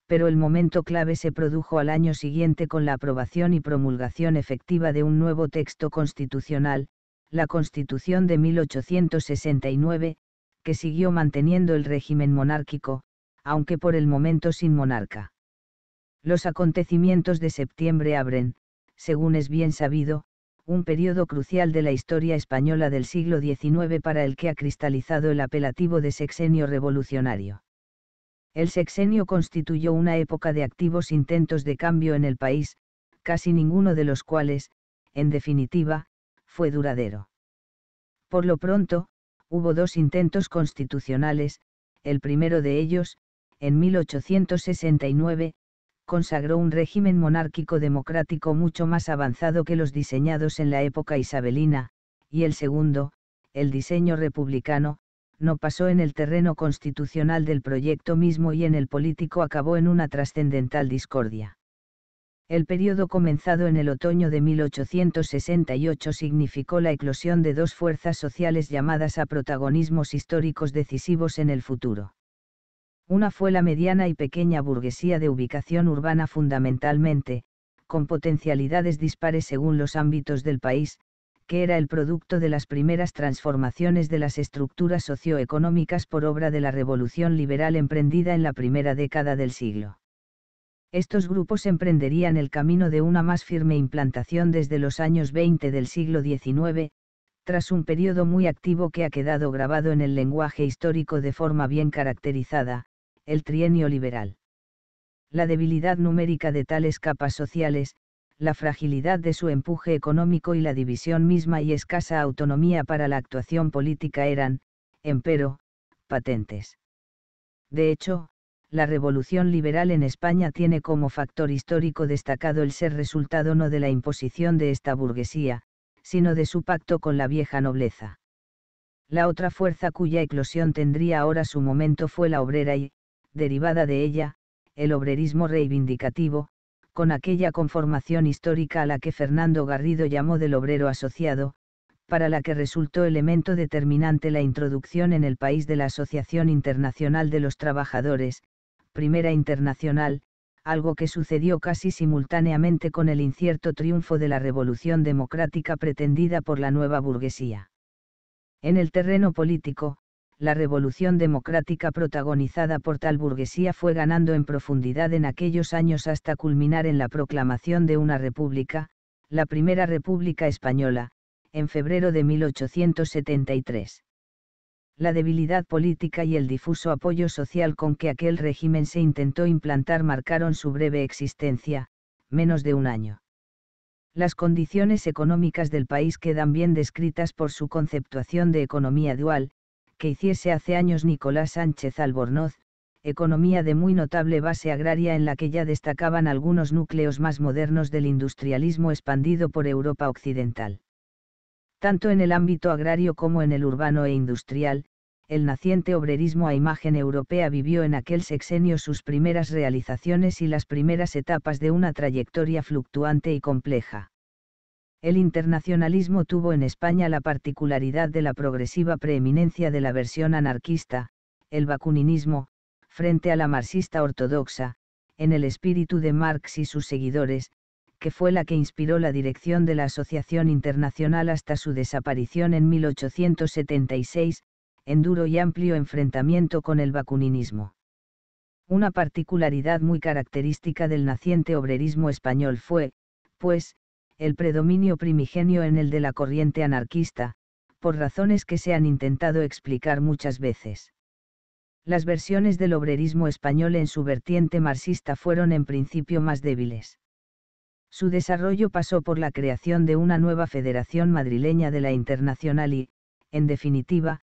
pero el momento clave se produjo al año siguiente con la aprobación y promulgación efectiva de un nuevo texto constitucional, la Constitución de 1869, que siguió manteniendo el régimen monárquico, aunque por el momento sin monarca. Los acontecimientos de septiembre abren, según es bien sabido, un periodo crucial de la historia española del siglo XIX para el que ha cristalizado el apelativo de sexenio revolucionario. El sexenio constituyó una época de activos intentos de cambio en el país, casi ninguno de los cuales, en definitiva, fue duradero. Por lo pronto, hubo dos intentos constitucionales, el primero de ellos, en 1869, consagró un régimen monárquico democrático mucho más avanzado que los diseñados en la época isabelina, y el segundo, el diseño republicano, no pasó en el terreno constitucional del proyecto mismo y en el político acabó en una trascendental discordia. El periodo comenzado en el otoño de 1868 significó la eclosión de dos fuerzas sociales llamadas a protagonismos históricos decisivos en el futuro. Una fue la mediana y pequeña burguesía de ubicación urbana fundamentalmente, con potencialidades dispares según los ámbitos del país, que era el producto de las primeras transformaciones de las estructuras socioeconómicas por obra de la revolución liberal emprendida en la primera década del siglo. Estos grupos emprenderían el camino de una más firme implantación desde los años 20 del siglo XIX, tras un periodo muy activo que ha quedado grabado en el lenguaje histórico de forma bien caracterizada, el trienio liberal. La debilidad numérica de tales capas sociales, la fragilidad de su empuje económico y la división misma y escasa autonomía para la actuación política eran, empero, patentes. De hecho, la revolución liberal en España tiene como factor histórico destacado el ser resultado no de la imposición de esta burguesía, sino de su pacto con la vieja nobleza. La otra fuerza cuya eclosión tendría ahora su momento fue la obrera y, derivada de ella, el obrerismo reivindicativo, con aquella conformación histórica a la que Fernando Garrido llamó del obrero asociado, para la que resultó elemento determinante la introducción en el país de la Asociación Internacional de los Trabajadores, Primera Internacional, algo que sucedió casi simultáneamente con el incierto triunfo de la revolución democrática pretendida por la nueva burguesía. En el terreno político, la revolución democrática protagonizada por tal burguesía fue ganando en profundidad en aquellos años hasta culminar en la proclamación de una república, la Primera República Española, en febrero de 1873. La debilidad política y el difuso apoyo social con que aquel régimen se intentó implantar marcaron su breve existencia, menos de un año. Las condiciones económicas del país quedan bien descritas por su conceptuación de economía dual, que hiciese hace años Nicolás Sánchez Albornoz, economía de muy notable base agraria en la que ya destacaban algunos núcleos más modernos del industrialismo expandido por Europa Occidental. Tanto en el ámbito agrario como en el urbano e industrial, el naciente obrerismo a imagen europea vivió en aquel sexenio sus primeras realizaciones y las primeras etapas de una trayectoria fluctuante y compleja el internacionalismo tuvo en España la particularidad de la progresiva preeminencia de la versión anarquista, el bakuninismo, frente a la marxista ortodoxa, en el espíritu de Marx y sus seguidores, que fue la que inspiró la dirección de la Asociación Internacional hasta su desaparición en 1876, en duro y amplio enfrentamiento con el bakuninismo. Una particularidad muy característica del naciente obrerismo español fue, pues, el predominio primigenio en el de la corriente anarquista, por razones que se han intentado explicar muchas veces. Las versiones del obrerismo español en su vertiente marxista fueron en principio más débiles. Su desarrollo pasó por la creación de una nueva Federación Madrileña de la Internacional y, en definitiva,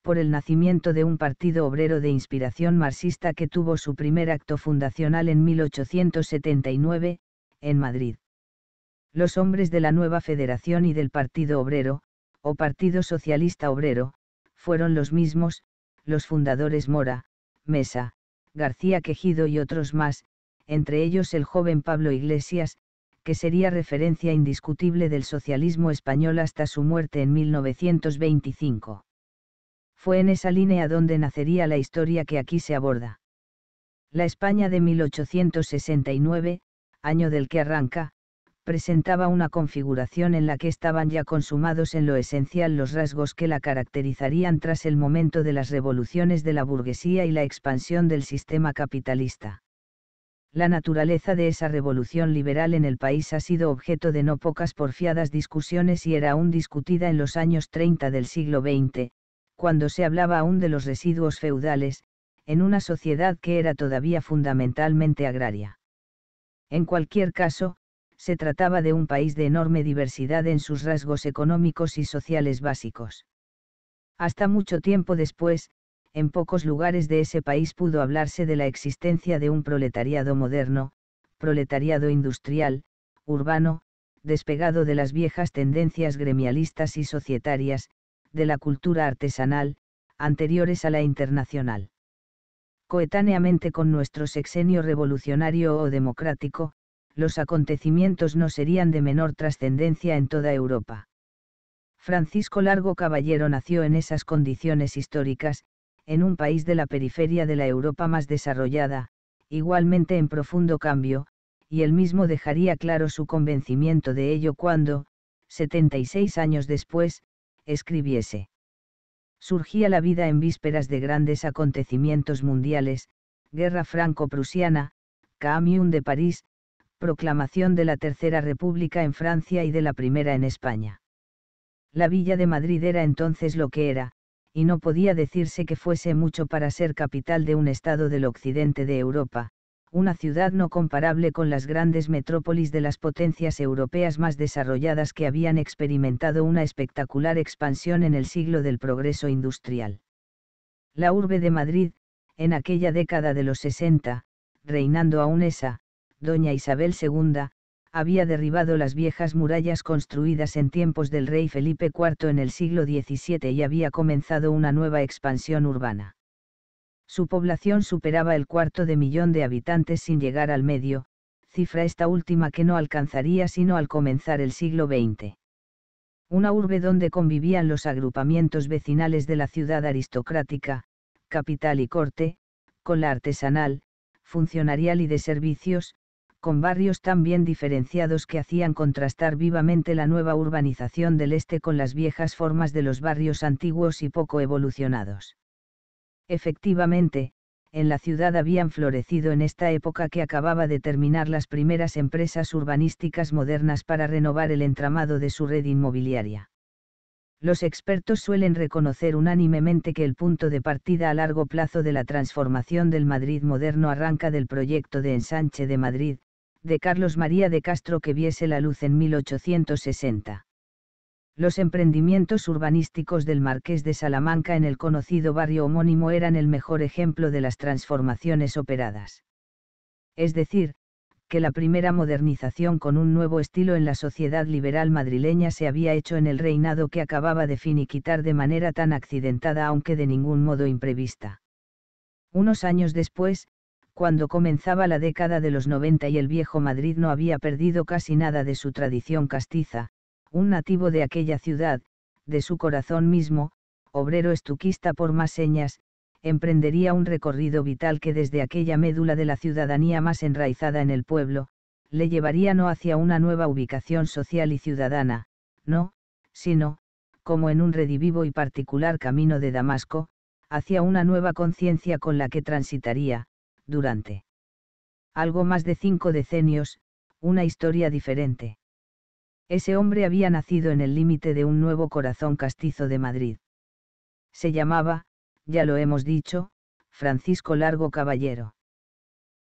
por el nacimiento de un partido obrero de inspiración marxista que tuvo su primer acto fundacional en 1879, en Madrid los hombres de la nueva federación y del Partido Obrero, o Partido Socialista Obrero, fueron los mismos, los fundadores Mora, Mesa, García Quejido y otros más, entre ellos el joven Pablo Iglesias, que sería referencia indiscutible del socialismo español hasta su muerte en 1925. Fue en esa línea donde nacería la historia que aquí se aborda. La España de 1869, año del que arranca, presentaba una configuración en la que estaban ya consumados en lo esencial los rasgos que la caracterizarían tras el momento de las revoluciones de la burguesía y la expansión del sistema capitalista. La naturaleza de esa revolución liberal en el país ha sido objeto de no pocas porfiadas discusiones y era aún discutida en los años 30 del siglo XX, cuando se hablaba aún de los residuos feudales, en una sociedad que era todavía fundamentalmente agraria. En cualquier caso, se trataba de un país de enorme diversidad en sus rasgos económicos y sociales básicos. Hasta mucho tiempo después, en pocos lugares de ese país pudo hablarse de la existencia de un proletariado moderno, proletariado industrial, urbano, despegado de las viejas tendencias gremialistas y societarias, de la cultura artesanal, anteriores a la internacional. Coetáneamente con nuestro sexenio revolucionario o democrático, los acontecimientos no serían de menor trascendencia en toda Europa. Francisco Largo Caballero nació en esas condiciones históricas, en un país de la periferia de la Europa más desarrollada, igualmente en profundo cambio, y él mismo dejaría claro su convencimiento de ello cuando, 76 años después, escribiese. Surgía la vida en vísperas de grandes acontecimientos mundiales, guerra franco-prusiana, Camión de París, proclamación de la Tercera República en Francia y de la Primera en España. La Villa de Madrid era entonces lo que era, y no podía decirse que fuese mucho para ser capital de un estado del occidente de Europa, una ciudad no comparable con las grandes metrópolis de las potencias europeas más desarrolladas que habían experimentado una espectacular expansión en el siglo del progreso industrial. La urbe de Madrid, en aquella década de los 60, reinando aún esa, doña Isabel II, había derribado las viejas murallas construidas en tiempos del rey Felipe IV en el siglo XVII y había comenzado una nueva expansión urbana. Su población superaba el cuarto de millón de habitantes sin llegar al medio, cifra esta última que no alcanzaría sino al comenzar el siglo XX. Una urbe donde convivían los agrupamientos vecinales de la ciudad aristocrática, capital y corte, con la artesanal, funcionarial y de servicios, con barrios tan bien diferenciados que hacían contrastar vivamente la nueva urbanización del este con las viejas formas de los barrios antiguos y poco evolucionados. Efectivamente, en la ciudad habían florecido en esta época que acababa de terminar las primeras empresas urbanísticas modernas para renovar el entramado de su red inmobiliaria. Los expertos suelen reconocer unánimemente que el punto de partida a largo plazo de la transformación del Madrid moderno arranca del proyecto de ensanche de Madrid, de Carlos María de Castro que viese la luz en 1860. Los emprendimientos urbanísticos del marqués de Salamanca en el conocido barrio homónimo eran el mejor ejemplo de las transformaciones operadas. Es decir, que la primera modernización con un nuevo estilo en la sociedad liberal madrileña se había hecho en el reinado que acababa de finiquitar de manera tan accidentada aunque de ningún modo imprevista. Unos años después, cuando comenzaba la década de los 90 y el viejo Madrid no había perdido casi nada de su tradición castiza, un nativo de aquella ciudad, de su corazón mismo, obrero estuquista por más señas, emprendería un recorrido vital que desde aquella médula de la ciudadanía más enraizada en el pueblo, le llevaría no hacia una nueva ubicación social y ciudadana, no, sino, como en un redivivo y particular camino de Damasco, hacia una nueva conciencia con la que transitaría, durante algo más de cinco decenios, una historia diferente. Ese hombre había nacido en el límite de un nuevo corazón castizo de Madrid. Se llamaba, ya lo hemos dicho, Francisco Largo Caballero.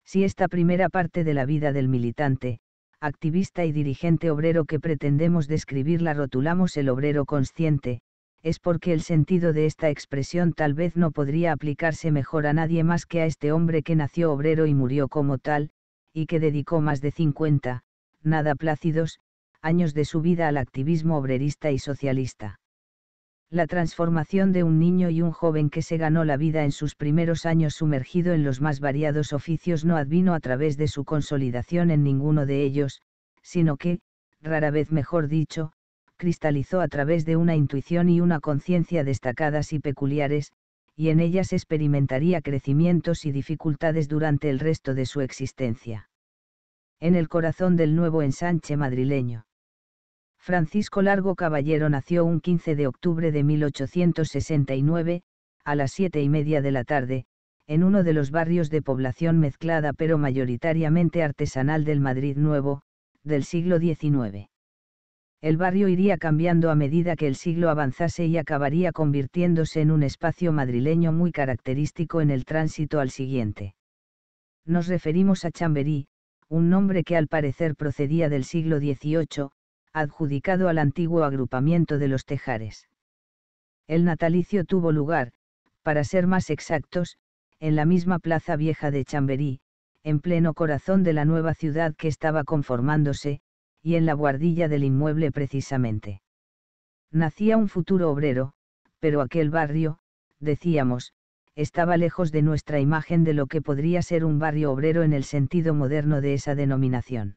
Si esta primera parte de la vida del militante, activista y dirigente obrero que pretendemos describir la rotulamos el obrero consciente, es porque el sentido de esta expresión tal vez no podría aplicarse mejor a nadie más que a este hombre que nació obrero y murió como tal, y que dedicó más de 50, nada plácidos, años de su vida al activismo obrerista y socialista. La transformación de un niño y un joven que se ganó la vida en sus primeros años sumergido en los más variados oficios no advino a través de su consolidación en ninguno de ellos, sino que, rara vez mejor dicho, cristalizó a través de una intuición y una conciencia destacadas y peculiares, y en ellas experimentaría crecimientos y dificultades durante el resto de su existencia. En el corazón del nuevo ensanche madrileño. Francisco Largo Caballero nació un 15 de octubre de 1869, a las siete y media de la tarde, en uno de los barrios de población mezclada pero mayoritariamente artesanal del Madrid Nuevo, del siglo XIX el barrio iría cambiando a medida que el siglo avanzase y acabaría convirtiéndose en un espacio madrileño muy característico en el tránsito al siguiente. Nos referimos a Chamberí, un nombre que al parecer procedía del siglo XVIII, adjudicado al antiguo agrupamiento de los tejares. El natalicio tuvo lugar, para ser más exactos, en la misma plaza vieja de Chamberí, en pleno corazón de la nueva ciudad que estaba conformándose, y en la guardilla del inmueble precisamente. Nacía un futuro obrero, pero aquel barrio, decíamos, estaba lejos de nuestra imagen de lo que podría ser un barrio obrero en el sentido moderno de esa denominación.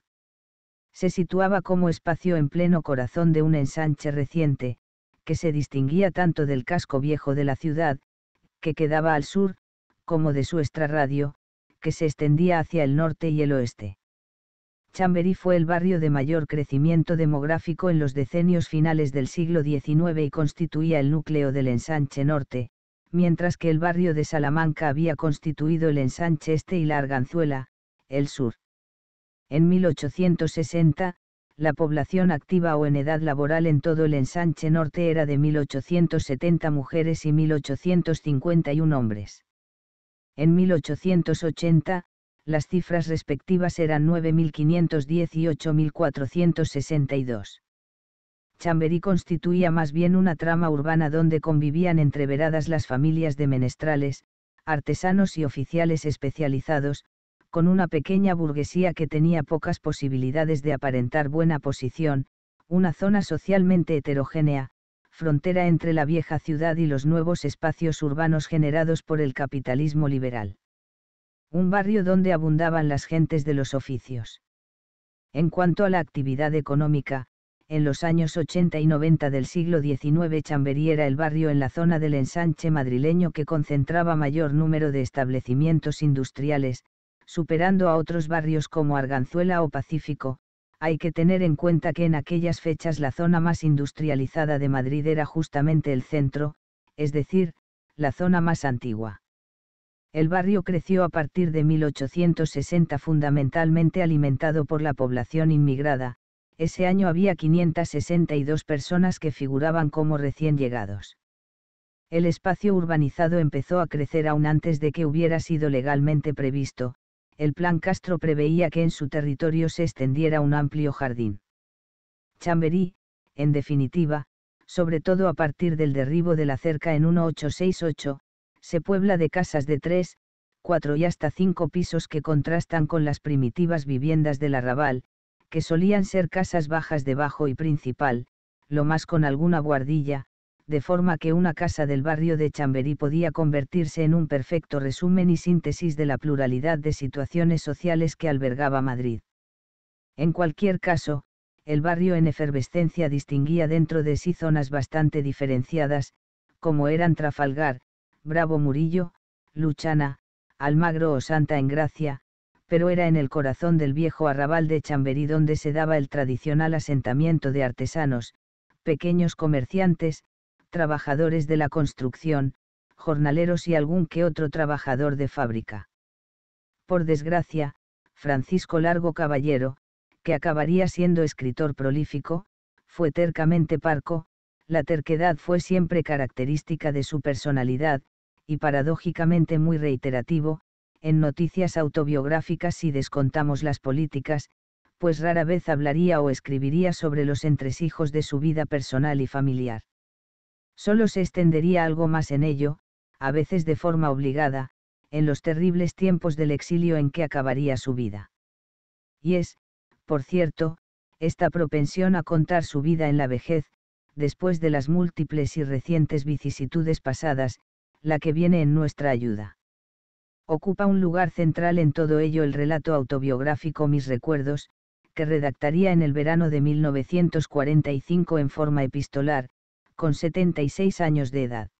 Se situaba como espacio en pleno corazón de un ensanche reciente, que se distinguía tanto del casco viejo de la ciudad, que quedaba al sur, como de su extrarradio, que se extendía hacia el norte y el oeste. Chamberí fue el barrio de mayor crecimiento demográfico en los decenios finales del siglo XIX y constituía el núcleo del ensanche norte, mientras que el barrio de Salamanca había constituido el ensanche este y la Arganzuela, el sur. En 1860, la población activa o en edad laboral en todo el ensanche norte era de 1.870 mujeres y 1.851 hombres. En 1880, las cifras respectivas eran 9.510 y 8.462. constituía más bien una trama urbana donde convivían entreveradas las familias de menestrales, artesanos y oficiales especializados, con una pequeña burguesía que tenía pocas posibilidades de aparentar buena posición, una zona socialmente heterogénea, frontera entre la vieja ciudad y los nuevos espacios urbanos generados por el capitalismo liberal un barrio donde abundaban las gentes de los oficios. En cuanto a la actividad económica, en los años 80 y 90 del siglo XIX Chamberí era el barrio en la zona del ensanche madrileño que concentraba mayor número de establecimientos industriales, superando a otros barrios como Arganzuela o Pacífico, hay que tener en cuenta que en aquellas fechas la zona más industrializada de Madrid era justamente el centro, es decir, la zona más antigua. El barrio creció a partir de 1860 fundamentalmente alimentado por la población inmigrada, ese año había 562 personas que figuraban como recién llegados. El espacio urbanizado empezó a crecer aún antes de que hubiera sido legalmente previsto, el plan Castro preveía que en su territorio se extendiera un amplio jardín. Chamberí, en definitiva, sobre todo a partir del derribo de la cerca en 1868, se puebla de casas de tres, cuatro y hasta cinco pisos que contrastan con las primitivas viviendas del arrabal, que solían ser casas bajas de bajo y principal, lo más con alguna guardilla, de forma que una casa del barrio de Chamberí podía convertirse en un perfecto resumen y síntesis de la pluralidad de situaciones sociales que albergaba Madrid. En cualquier caso, el barrio en efervescencia distinguía dentro de sí zonas bastante diferenciadas, como eran Trafalgar, Bravo Murillo, Luchana, Almagro o Santa Engracia, pero era en el corazón del viejo arrabal de Chamberí donde se daba el tradicional asentamiento de artesanos, pequeños comerciantes, trabajadores de la construcción, jornaleros y algún que otro trabajador de fábrica. Por desgracia, Francisco Largo Caballero, que acabaría siendo escritor prolífico, fue tercamente parco, la terquedad fue siempre característica de su personalidad, y paradójicamente muy reiterativo, en noticias autobiográficas si descontamos las políticas, pues rara vez hablaría o escribiría sobre los entresijos de su vida personal y familiar. Solo se extendería algo más en ello, a veces de forma obligada, en los terribles tiempos del exilio en que acabaría su vida. Y es, por cierto, esta propensión a contar su vida en la vejez, después de las múltiples y recientes vicisitudes pasadas, la que viene en nuestra ayuda. Ocupa un lugar central en todo ello el relato autobiográfico Mis recuerdos, que redactaría en el verano de 1945 en forma epistolar, con 76 años de edad.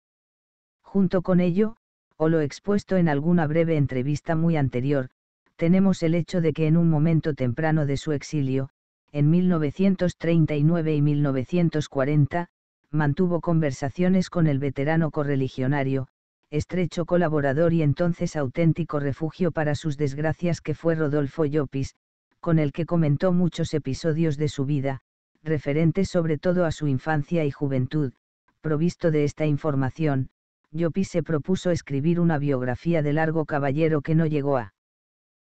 Junto con ello, o lo expuesto en alguna breve entrevista muy anterior, tenemos el hecho de que en un momento temprano de su exilio, en 1939 y 1940, mantuvo conversaciones con el veterano correligionario, estrecho colaborador y entonces auténtico refugio para sus desgracias que fue Rodolfo Llopis, con el que comentó muchos episodios de su vida, referentes sobre todo a su infancia y juventud, provisto de esta información, Llopis se propuso escribir una biografía de largo caballero que no llegó a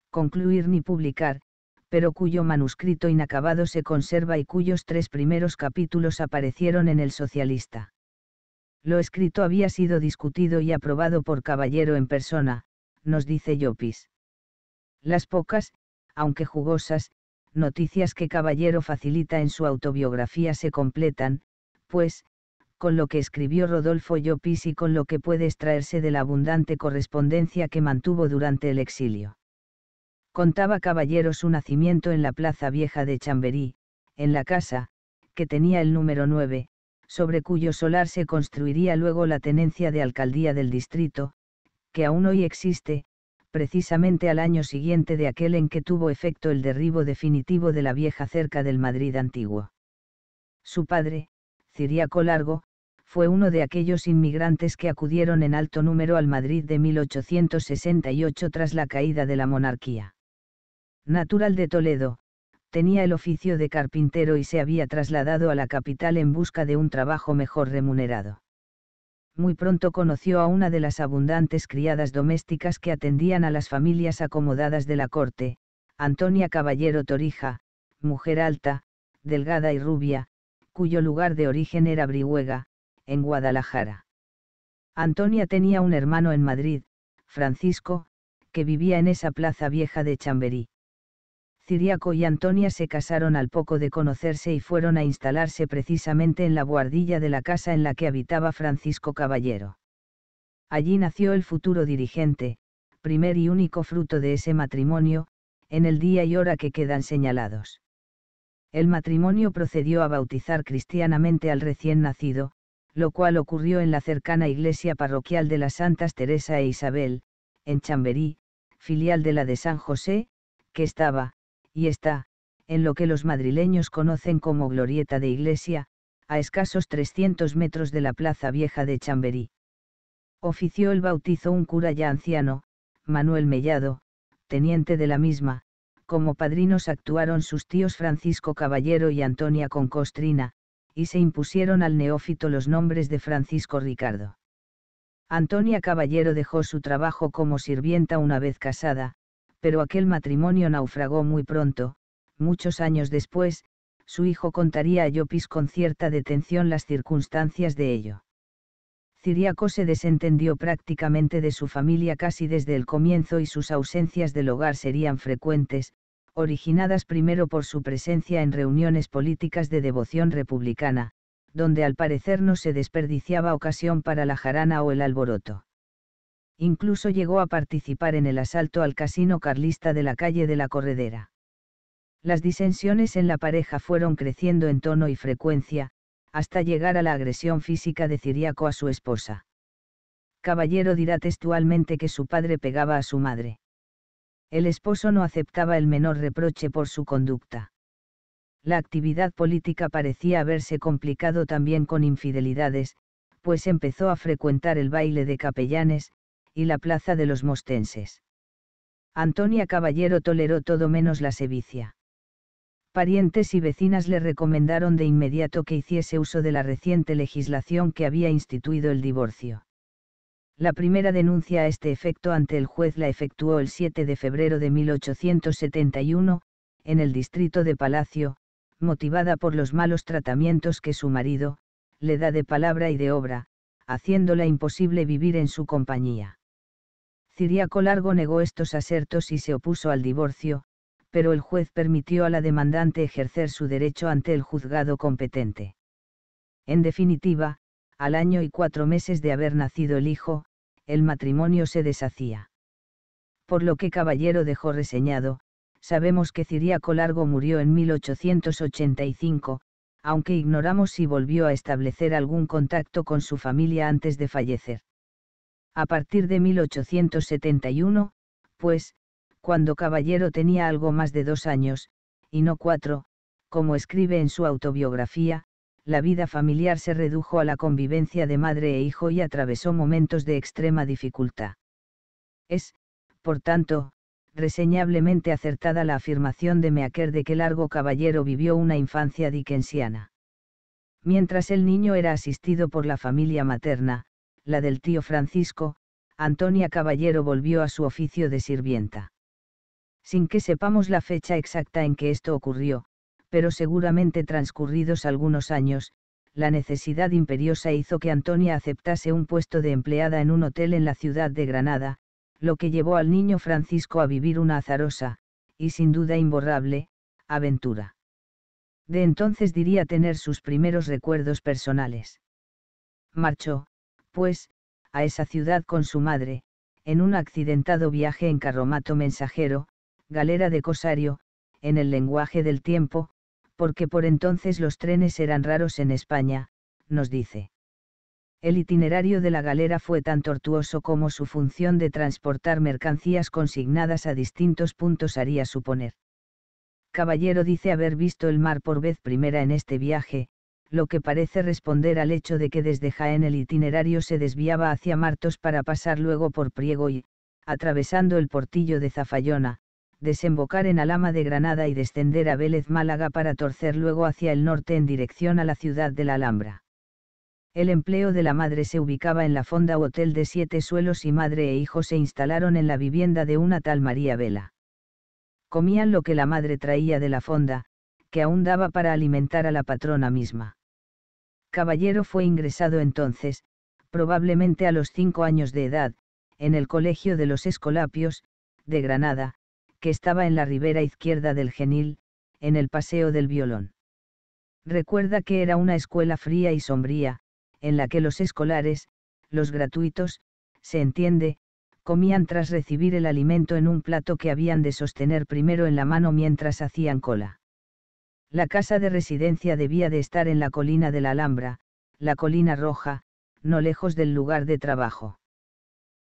concluir ni publicar, pero cuyo manuscrito inacabado se conserva y cuyos tres primeros capítulos aparecieron en El Socialista. Lo escrito había sido discutido y aprobado por Caballero en persona, nos dice Llopis. Las pocas, aunque jugosas, noticias que Caballero facilita en su autobiografía se completan, pues, con lo que escribió Rodolfo Llopis y con lo que puede extraerse de la abundante correspondencia que mantuvo durante el exilio. Contaba Caballero su nacimiento en la Plaza Vieja de Chamberí, en la casa, que tenía el número 9, sobre cuyo solar se construiría luego la tenencia de alcaldía del distrito, que aún hoy existe, precisamente al año siguiente de aquel en que tuvo efecto el derribo definitivo de la vieja cerca del Madrid antiguo. Su padre, Ciriaco Largo, fue uno de aquellos inmigrantes que acudieron en alto número al Madrid de 1868 tras la caída de la monarquía. Natural de Toledo, tenía el oficio de carpintero y se había trasladado a la capital en busca de un trabajo mejor remunerado. Muy pronto conoció a una de las abundantes criadas domésticas que atendían a las familias acomodadas de la corte, Antonia Caballero Torija, mujer alta, delgada y rubia, cuyo lugar de origen era Brihuega, en Guadalajara. Antonia tenía un hermano en Madrid, Francisco, que vivía en esa plaza vieja de Chamberí. Ciriaco y Antonia se casaron al poco de conocerse y fueron a instalarse precisamente en la buhardilla de la casa en la que habitaba Francisco Caballero. Allí nació el futuro dirigente, primer y único fruto de ese matrimonio, en el día y hora que quedan señalados. El matrimonio procedió a bautizar cristianamente al recién nacido, lo cual ocurrió en la cercana iglesia parroquial de las Santas Teresa e Isabel, en Chamberí, filial de la de San José, que estaba, y está, en lo que los madrileños conocen como Glorieta de Iglesia, a escasos 300 metros de la Plaza Vieja de Chamberí. Ofició el bautizo un cura ya anciano, Manuel Mellado, teniente de la misma, como padrinos actuaron sus tíos Francisco Caballero y Antonia Concostrina, y se impusieron al neófito los nombres de Francisco Ricardo. Antonia Caballero dejó su trabajo como sirvienta una vez casada, pero aquel matrimonio naufragó muy pronto, muchos años después, su hijo contaría a Yopis con cierta detención las circunstancias de ello. Ciriaco se desentendió prácticamente de su familia casi desde el comienzo y sus ausencias del hogar serían frecuentes, originadas primero por su presencia en reuniones políticas de devoción republicana, donde al parecer no se desperdiciaba ocasión para la jarana o el alboroto. Incluso llegó a participar en el asalto al casino carlista de la calle de la Corredera. Las disensiones en la pareja fueron creciendo en tono y frecuencia, hasta llegar a la agresión física de Ciriaco a su esposa. Caballero dirá textualmente que su padre pegaba a su madre. El esposo no aceptaba el menor reproche por su conducta. La actividad política parecía haberse complicado también con infidelidades, pues empezó a frecuentar el baile de capellanes, y la plaza de los mostenses. Antonia Caballero toleró todo menos la sevicia. Parientes y vecinas le recomendaron de inmediato que hiciese uso de la reciente legislación que había instituido el divorcio. La primera denuncia a este efecto ante el juez la efectuó el 7 de febrero de 1871, en el distrito de Palacio, motivada por los malos tratamientos que su marido, le da de palabra y de obra, haciéndola imposible vivir en su compañía. Ciriaco Largo negó estos asertos y se opuso al divorcio, pero el juez permitió a la demandante ejercer su derecho ante el juzgado competente. En definitiva, al año y cuatro meses de haber nacido el hijo, el matrimonio se deshacía. Por lo que Caballero dejó reseñado, sabemos que Ciriaco Largo murió en 1885, aunque ignoramos si volvió a establecer algún contacto con su familia antes de fallecer a partir de 1871, pues, cuando Caballero tenía algo más de dos años, y no cuatro, como escribe en su autobiografía, la vida familiar se redujo a la convivencia de madre e hijo y atravesó momentos de extrema dificultad. Es, por tanto, reseñablemente acertada la afirmación de Meaker de que Largo Caballero vivió una infancia dickensiana. Mientras el niño era asistido por la familia materna, la del tío Francisco, Antonia Caballero volvió a su oficio de sirvienta. Sin que sepamos la fecha exacta en que esto ocurrió, pero seguramente transcurridos algunos años, la necesidad imperiosa hizo que Antonia aceptase un puesto de empleada en un hotel en la ciudad de Granada, lo que llevó al niño Francisco a vivir una azarosa, y sin duda imborrable, aventura. De entonces diría tener sus primeros recuerdos personales. Marchó, pues, a esa ciudad con su madre, en un accidentado viaje en carromato mensajero, galera de cosario, en el lenguaje del tiempo, porque por entonces los trenes eran raros en España, nos dice. El itinerario de la galera fue tan tortuoso como su función de transportar mercancías consignadas a distintos puntos haría suponer. Caballero dice haber visto el mar por vez primera en este viaje, lo que parece responder al hecho de que desde Jaén el itinerario se desviaba hacia Martos para pasar luego por Priego y, atravesando el portillo de Zafallona, desembocar en Alama de Granada y descender a Vélez Málaga para torcer luego hacia el norte en dirección a la ciudad de la Alhambra. El empleo de la madre se ubicaba en la fonda hotel de siete suelos y madre e hijo se instalaron en la vivienda de una tal María Vela. Comían lo que la madre traía de la fonda, aún daba para alimentar a la patrona misma. Caballero fue ingresado entonces, probablemente a los cinco años de edad, en el Colegio de los Escolapios, de Granada, que estaba en la ribera izquierda del Genil, en el Paseo del Violón. Recuerda que era una escuela fría y sombría, en la que los escolares, los gratuitos, se entiende, comían tras recibir el alimento en un plato que habían de sostener primero en la mano mientras hacían cola. La casa de residencia debía de estar en la colina de la Alhambra, la colina roja, no lejos del lugar de trabajo.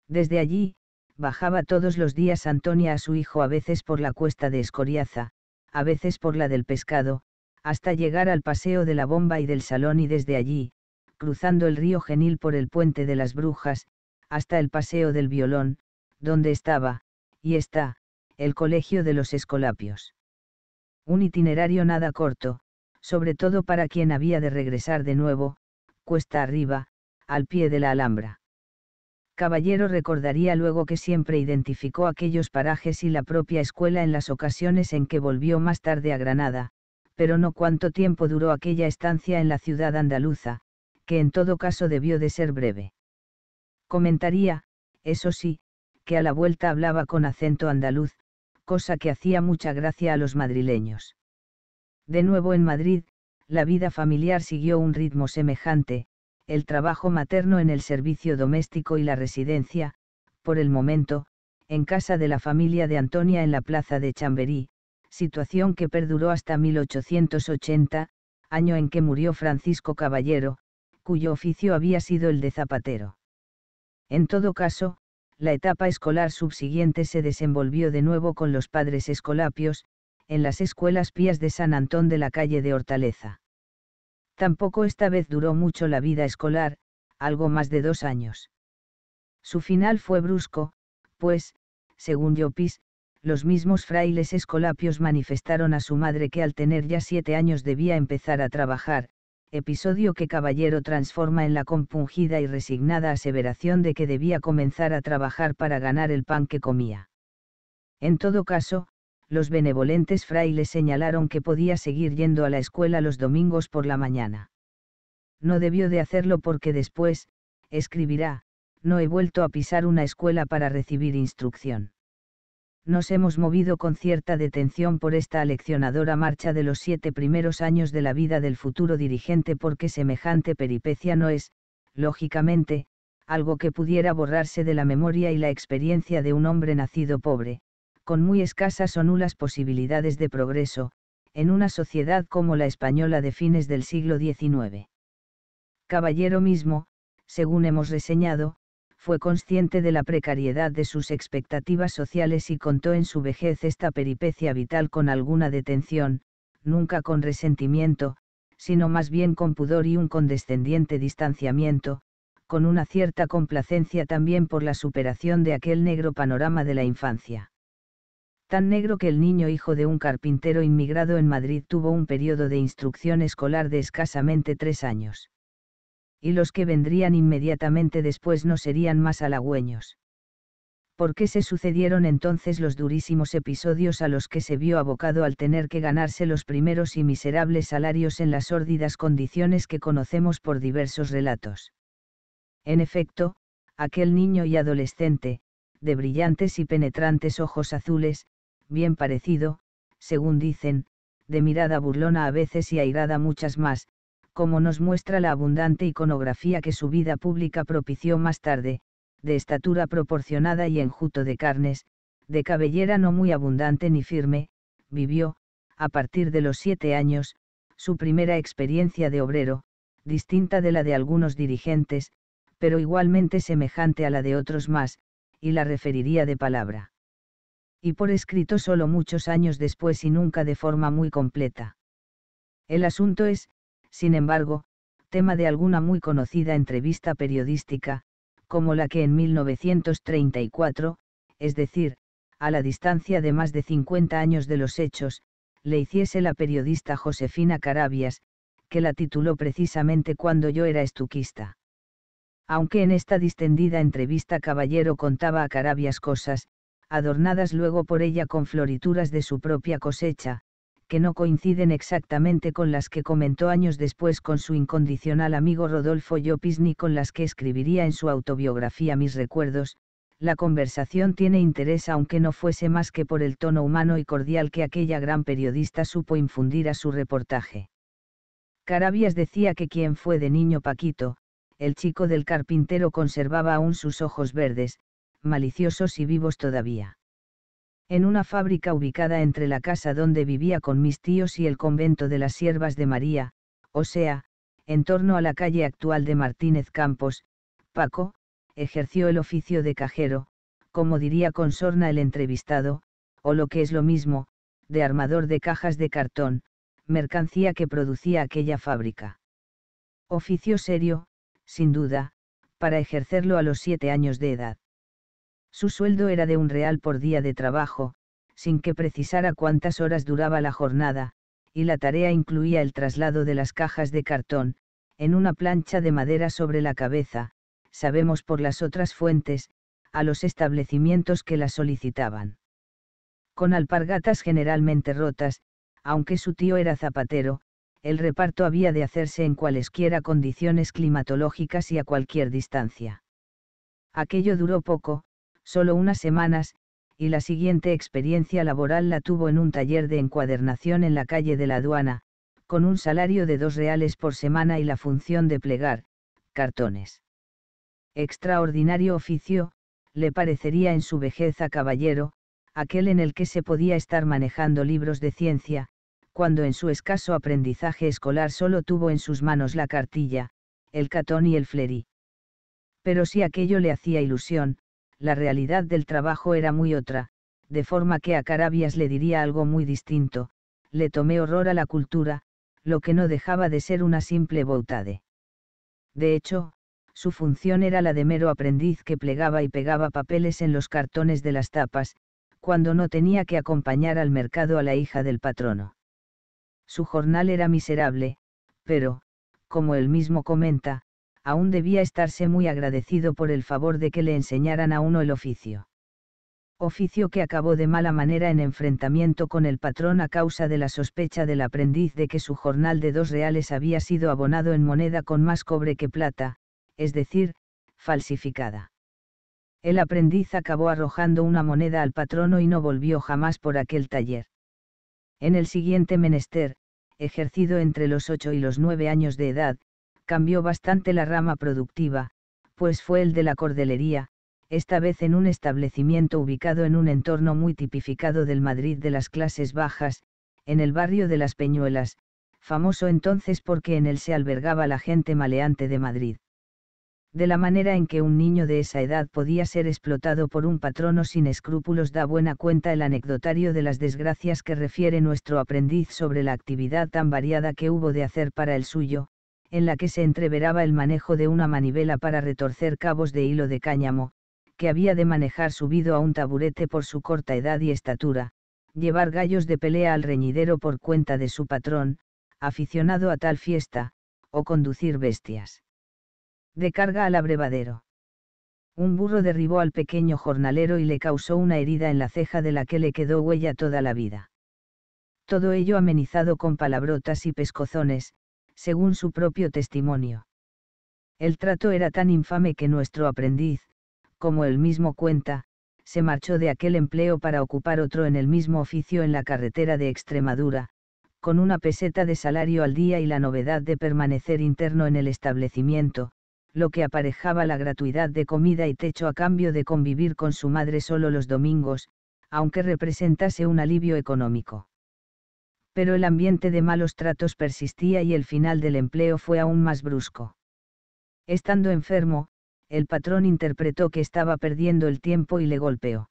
Desde allí, bajaba todos los días Antonia a su hijo a veces por la cuesta de Escoriaza, a veces por la del pescado, hasta llegar al paseo de la bomba y del salón y desde allí, cruzando el río Genil por el puente de las brujas, hasta el paseo del violón, donde estaba, y está, el colegio de los escolapios. Un itinerario nada corto, sobre todo para quien había de regresar de nuevo, cuesta arriba, al pie de la Alhambra. Caballero recordaría luego que siempre identificó aquellos parajes y la propia escuela en las ocasiones en que volvió más tarde a Granada, pero no cuánto tiempo duró aquella estancia en la ciudad andaluza, que en todo caso debió de ser breve. Comentaría, eso sí, que a la vuelta hablaba con acento andaluz, cosa que hacía mucha gracia a los madrileños. De nuevo en Madrid, la vida familiar siguió un ritmo semejante, el trabajo materno en el servicio doméstico y la residencia, por el momento, en casa de la familia de Antonia en la plaza de Chamberí, situación que perduró hasta 1880, año en que murió Francisco Caballero, cuyo oficio había sido el de zapatero. En todo caso, la etapa escolar subsiguiente se desenvolvió de nuevo con los padres escolapios, en las escuelas pías de San Antón de la calle de Hortaleza. Tampoco esta vez duró mucho la vida escolar, algo más de dos años. Su final fue brusco, pues, según Llopis, los mismos frailes escolapios manifestaron a su madre que al tener ya siete años debía empezar a trabajar, episodio que Caballero transforma en la compungida y resignada aseveración de que debía comenzar a trabajar para ganar el pan que comía. En todo caso, los benevolentes frailes señalaron que podía seguir yendo a la escuela los domingos por la mañana. No debió de hacerlo porque después, escribirá, no he vuelto a pisar una escuela para recibir instrucción nos hemos movido con cierta detención por esta aleccionadora marcha de los siete primeros años de la vida del futuro dirigente porque semejante peripecia no es, lógicamente, algo que pudiera borrarse de la memoria y la experiencia de un hombre nacido pobre, con muy escasas o nulas posibilidades de progreso, en una sociedad como la española de fines del siglo XIX. Caballero mismo, según hemos reseñado, fue consciente de la precariedad de sus expectativas sociales y contó en su vejez esta peripecia vital con alguna detención, nunca con resentimiento, sino más bien con pudor y un condescendiente distanciamiento, con una cierta complacencia también por la superación de aquel negro panorama de la infancia. Tan negro que el niño hijo de un carpintero inmigrado en Madrid tuvo un periodo de instrucción escolar de escasamente tres años y los que vendrían inmediatamente después no serían más halagüeños. ¿Por qué se sucedieron entonces los durísimos episodios a los que se vio abocado al tener que ganarse los primeros y miserables salarios en las sórdidas condiciones que conocemos por diversos relatos? En efecto, aquel niño y adolescente, de brillantes y penetrantes ojos azules, bien parecido, según dicen, de mirada burlona a veces y airada muchas más, como nos muestra la abundante iconografía que su vida pública propició más tarde, de estatura proporcionada y enjuto de carnes, de cabellera no muy abundante ni firme, vivió, a partir de los siete años, su primera experiencia de obrero, distinta de la de algunos dirigentes, pero igualmente semejante a la de otros más, y la referiría de palabra. Y por escrito solo muchos años después y nunca de forma muy completa. El asunto es, sin embargo, tema de alguna muy conocida entrevista periodística, como la que en 1934, es decir, a la distancia de más de 50 años de los hechos, le hiciese la periodista Josefina Carabias, que la tituló precisamente cuando yo era estuquista. Aunque en esta distendida entrevista Caballero contaba a Carabias cosas, adornadas luego por ella con florituras de su propia cosecha, que no coinciden exactamente con las que comentó años después con su incondicional amigo Rodolfo Llopis ni con las que escribiría en su autobiografía Mis Recuerdos, la conversación tiene interés aunque no fuese más que por el tono humano y cordial que aquella gran periodista supo infundir a su reportaje. Carabias decía que quien fue de niño Paquito, el chico del carpintero conservaba aún sus ojos verdes, maliciosos y vivos todavía en una fábrica ubicada entre la casa donde vivía con mis tíos y el convento de las Siervas de María, o sea, en torno a la calle actual de Martínez Campos, Paco, ejerció el oficio de cajero, como diría con sorna el entrevistado, o lo que es lo mismo, de armador de cajas de cartón, mercancía que producía aquella fábrica. Oficio serio, sin duda, para ejercerlo a los siete años de edad. Su sueldo era de un real por día de trabajo, sin que precisara cuántas horas duraba la jornada, y la tarea incluía el traslado de las cajas de cartón, en una plancha de madera sobre la cabeza, sabemos por las otras fuentes, a los establecimientos que la solicitaban. Con alpargatas generalmente rotas, aunque su tío era zapatero, el reparto había de hacerse en cualesquiera condiciones climatológicas y a cualquier distancia. Aquello duró poco, solo unas semanas, y la siguiente experiencia laboral la tuvo en un taller de encuadernación en la calle de la aduana, con un salario de dos reales por semana y la función de plegar, cartones. Extraordinario oficio, le parecería en su vejez a caballero, aquel en el que se podía estar manejando libros de ciencia, cuando en su escaso aprendizaje escolar solo tuvo en sus manos la cartilla, el catón y el flerí. Pero si aquello le hacía ilusión, la realidad del trabajo era muy otra, de forma que a Carabias le diría algo muy distinto, le tomé horror a la cultura, lo que no dejaba de ser una simple boutade. De hecho, su función era la de mero aprendiz que plegaba y pegaba papeles en los cartones de las tapas, cuando no tenía que acompañar al mercado a la hija del patrono. Su jornal era miserable, pero, como él mismo comenta, aún debía estarse muy agradecido por el favor de que le enseñaran a uno el oficio. Oficio que acabó de mala manera en enfrentamiento con el patrón a causa de la sospecha del aprendiz de que su jornal de dos reales había sido abonado en moneda con más cobre que plata, es decir, falsificada. El aprendiz acabó arrojando una moneda al patrono y no volvió jamás por aquel taller. En el siguiente menester, ejercido entre los ocho y los nueve años de edad, cambió bastante la rama productiva, pues fue el de la cordelería, esta vez en un establecimiento ubicado en un entorno muy tipificado del Madrid de las clases bajas, en el barrio de las Peñuelas, famoso entonces porque en él se albergaba la gente maleante de Madrid. De la manera en que un niño de esa edad podía ser explotado por un patrono sin escrúpulos da buena cuenta el anecdotario de las desgracias que refiere nuestro aprendiz sobre la actividad tan variada que hubo de hacer para el suyo, en la que se entreveraba el manejo de una manivela para retorcer cabos de hilo de cáñamo, que había de manejar subido a un taburete por su corta edad y estatura, llevar gallos de pelea al reñidero por cuenta de su patrón, aficionado a tal fiesta, o conducir bestias. De carga al abrevadero. Un burro derribó al pequeño jornalero y le causó una herida en la ceja de la que le quedó huella toda la vida. Todo ello amenizado con palabrotas y pescozones, según su propio testimonio. El trato era tan infame que nuestro aprendiz, como él mismo cuenta, se marchó de aquel empleo para ocupar otro en el mismo oficio en la carretera de Extremadura, con una peseta de salario al día y la novedad de permanecer interno en el establecimiento, lo que aparejaba la gratuidad de comida y techo a cambio de convivir con su madre solo los domingos, aunque representase un alivio económico pero el ambiente de malos tratos persistía y el final del empleo fue aún más brusco. Estando enfermo, el patrón interpretó que estaba perdiendo el tiempo y le golpeó.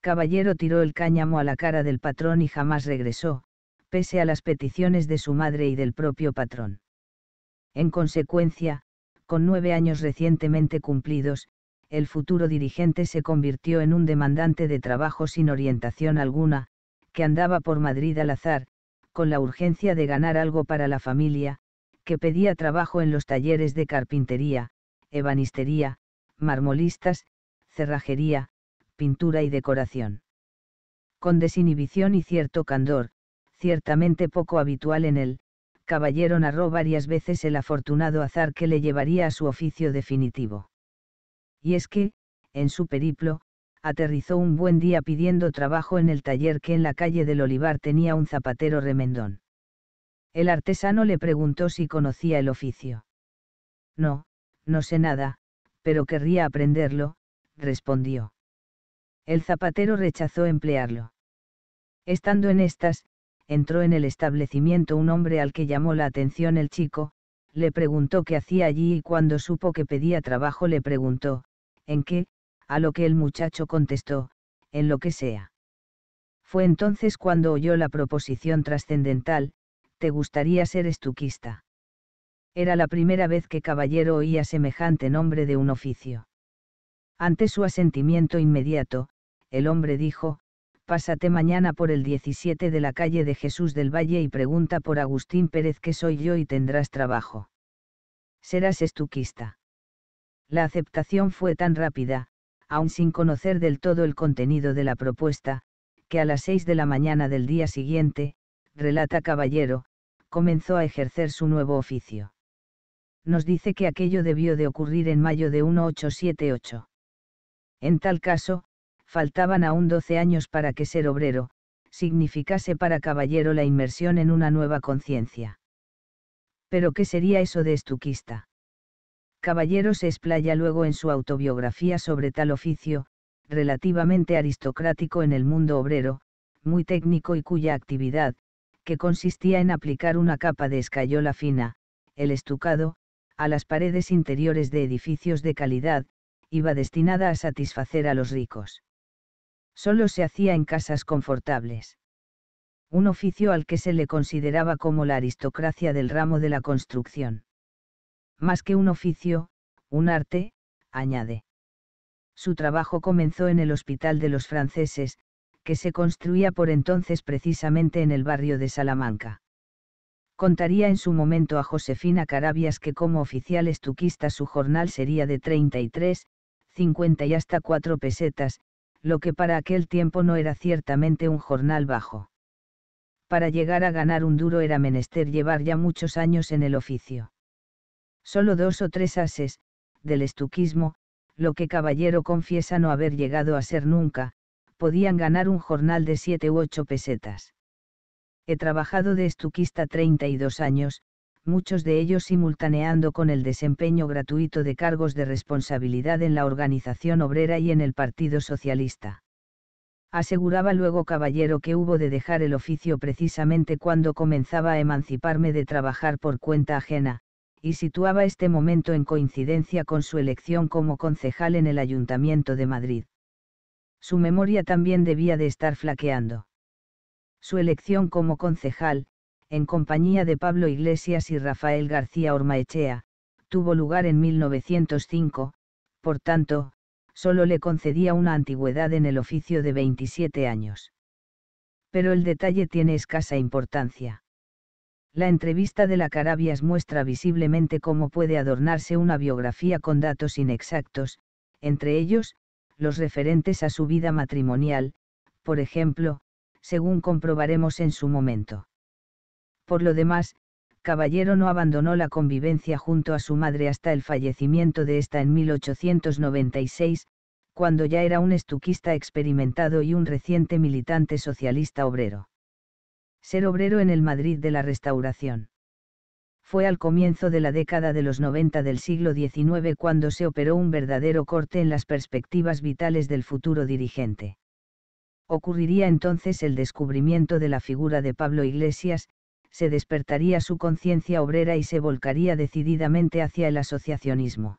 Caballero tiró el cáñamo a la cara del patrón y jamás regresó, pese a las peticiones de su madre y del propio patrón. En consecuencia, con nueve años recientemente cumplidos, el futuro dirigente se convirtió en un demandante de trabajo sin orientación alguna, que andaba por Madrid al azar, con la urgencia de ganar algo para la familia, que pedía trabajo en los talleres de carpintería, ebanistería, marmolistas, cerrajería, pintura y decoración. Con desinhibición y cierto candor, ciertamente poco habitual en él, Caballero narró varias veces el afortunado azar que le llevaría a su oficio definitivo. Y es que, en su periplo, aterrizó un buen día pidiendo trabajo en el taller que en la calle del Olivar tenía un zapatero remendón. El artesano le preguntó si conocía el oficio. No, no sé nada, pero querría aprenderlo, respondió. El zapatero rechazó emplearlo. Estando en estas, entró en el establecimiento un hombre al que llamó la atención el chico, le preguntó qué hacía allí y cuando supo que pedía trabajo le preguntó, ¿en qué? a lo que el muchacho contestó, en lo que sea. Fue entonces cuando oyó la proposición trascendental, ¿te gustaría ser estuquista? Era la primera vez que caballero oía semejante nombre de un oficio. Ante su asentimiento inmediato, el hombre dijo, Pásate mañana por el 17 de la calle de Jesús del Valle y pregunta por Agustín Pérez que soy yo y tendrás trabajo. Serás estuquista. La aceptación fue tan rápida, aún sin conocer del todo el contenido de la propuesta, que a las seis de la mañana del día siguiente, relata Caballero, comenzó a ejercer su nuevo oficio. Nos dice que aquello debió de ocurrir en mayo de 1878. En tal caso, faltaban aún 12 años para que ser obrero, significase para Caballero la inmersión en una nueva conciencia. Pero ¿qué sería eso de estuquista? Caballero se explaya luego en su autobiografía sobre tal oficio, relativamente aristocrático en el mundo obrero, muy técnico y cuya actividad, que consistía en aplicar una capa de escayola fina, el estucado, a las paredes interiores de edificios de calidad, iba destinada a satisfacer a los ricos. Solo se hacía en casas confortables. Un oficio al que se le consideraba como la aristocracia del ramo de la construcción. Más que un oficio, un arte, añade. Su trabajo comenzó en el Hospital de los Franceses, que se construía por entonces precisamente en el barrio de Salamanca. Contaría en su momento a Josefina Carabias que como oficial estuquista su jornal sería de 33, 50 y hasta 4 pesetas, lo que para aquel tiempo no era ciertamente un jornal bajo. Para llegar a ganar un duro era menester llevar ya muchos años en el oficio. Solo dos o tres ases, del estuquismo, lo que Caballero confiesa no haber llegado a ser nunca, podían ganar un jornal de siete u ocho pesetas. He trabajado de estuquista 32 años, muchos de ellos simultaneando con el desempeño gratuito de cargos de responsabilidad en la organización obrera y en el Partido Socialista. Aseguraba luego Caballero que hubo de dejar el oficio precisamente cuando comenzaba a emanciparme de trabajar por cuenta ajena, y situaba este momento en coincidencia con su elección como concejal en el Ayuntamiento de Madrid. Su memoria también debía de estar flaqueando. Su elección como concejal, en compañía de Pablo Iglesias y Rafael García Ormaechea, tuvo lugar en 1905, por tanto, solo le concedía una antigüedad en el oficio de 27 años. Pero el detalle tiene escasa importancia. La entrevista de la Carabias muestra visiblemente cómo puede adornarse una biografía con datos inexactos, entre ellos, los referentes a su vida matrimonial, por ejemplo, según comprobaremos en su momento. Por lo demás, Caballero no abandonó la convivencia junto a su madre hasta el fallecimiento de esta en 1896, cuando ya era un estuquista experimentado y un reciente militante socialista obrero ser obrero en el Madrid de la Restauración. Fue al comienzo de la década de los 90 del siglo XIX cuando se operó un verdadero corte en las perspectivas vitales del futuro dirigente. Ocurriría entonces el descubrimiento de la figura de Pablo Iglesias, se despertaría su conciencia obrera y se volcaría decididamente hacia el asociacionismo.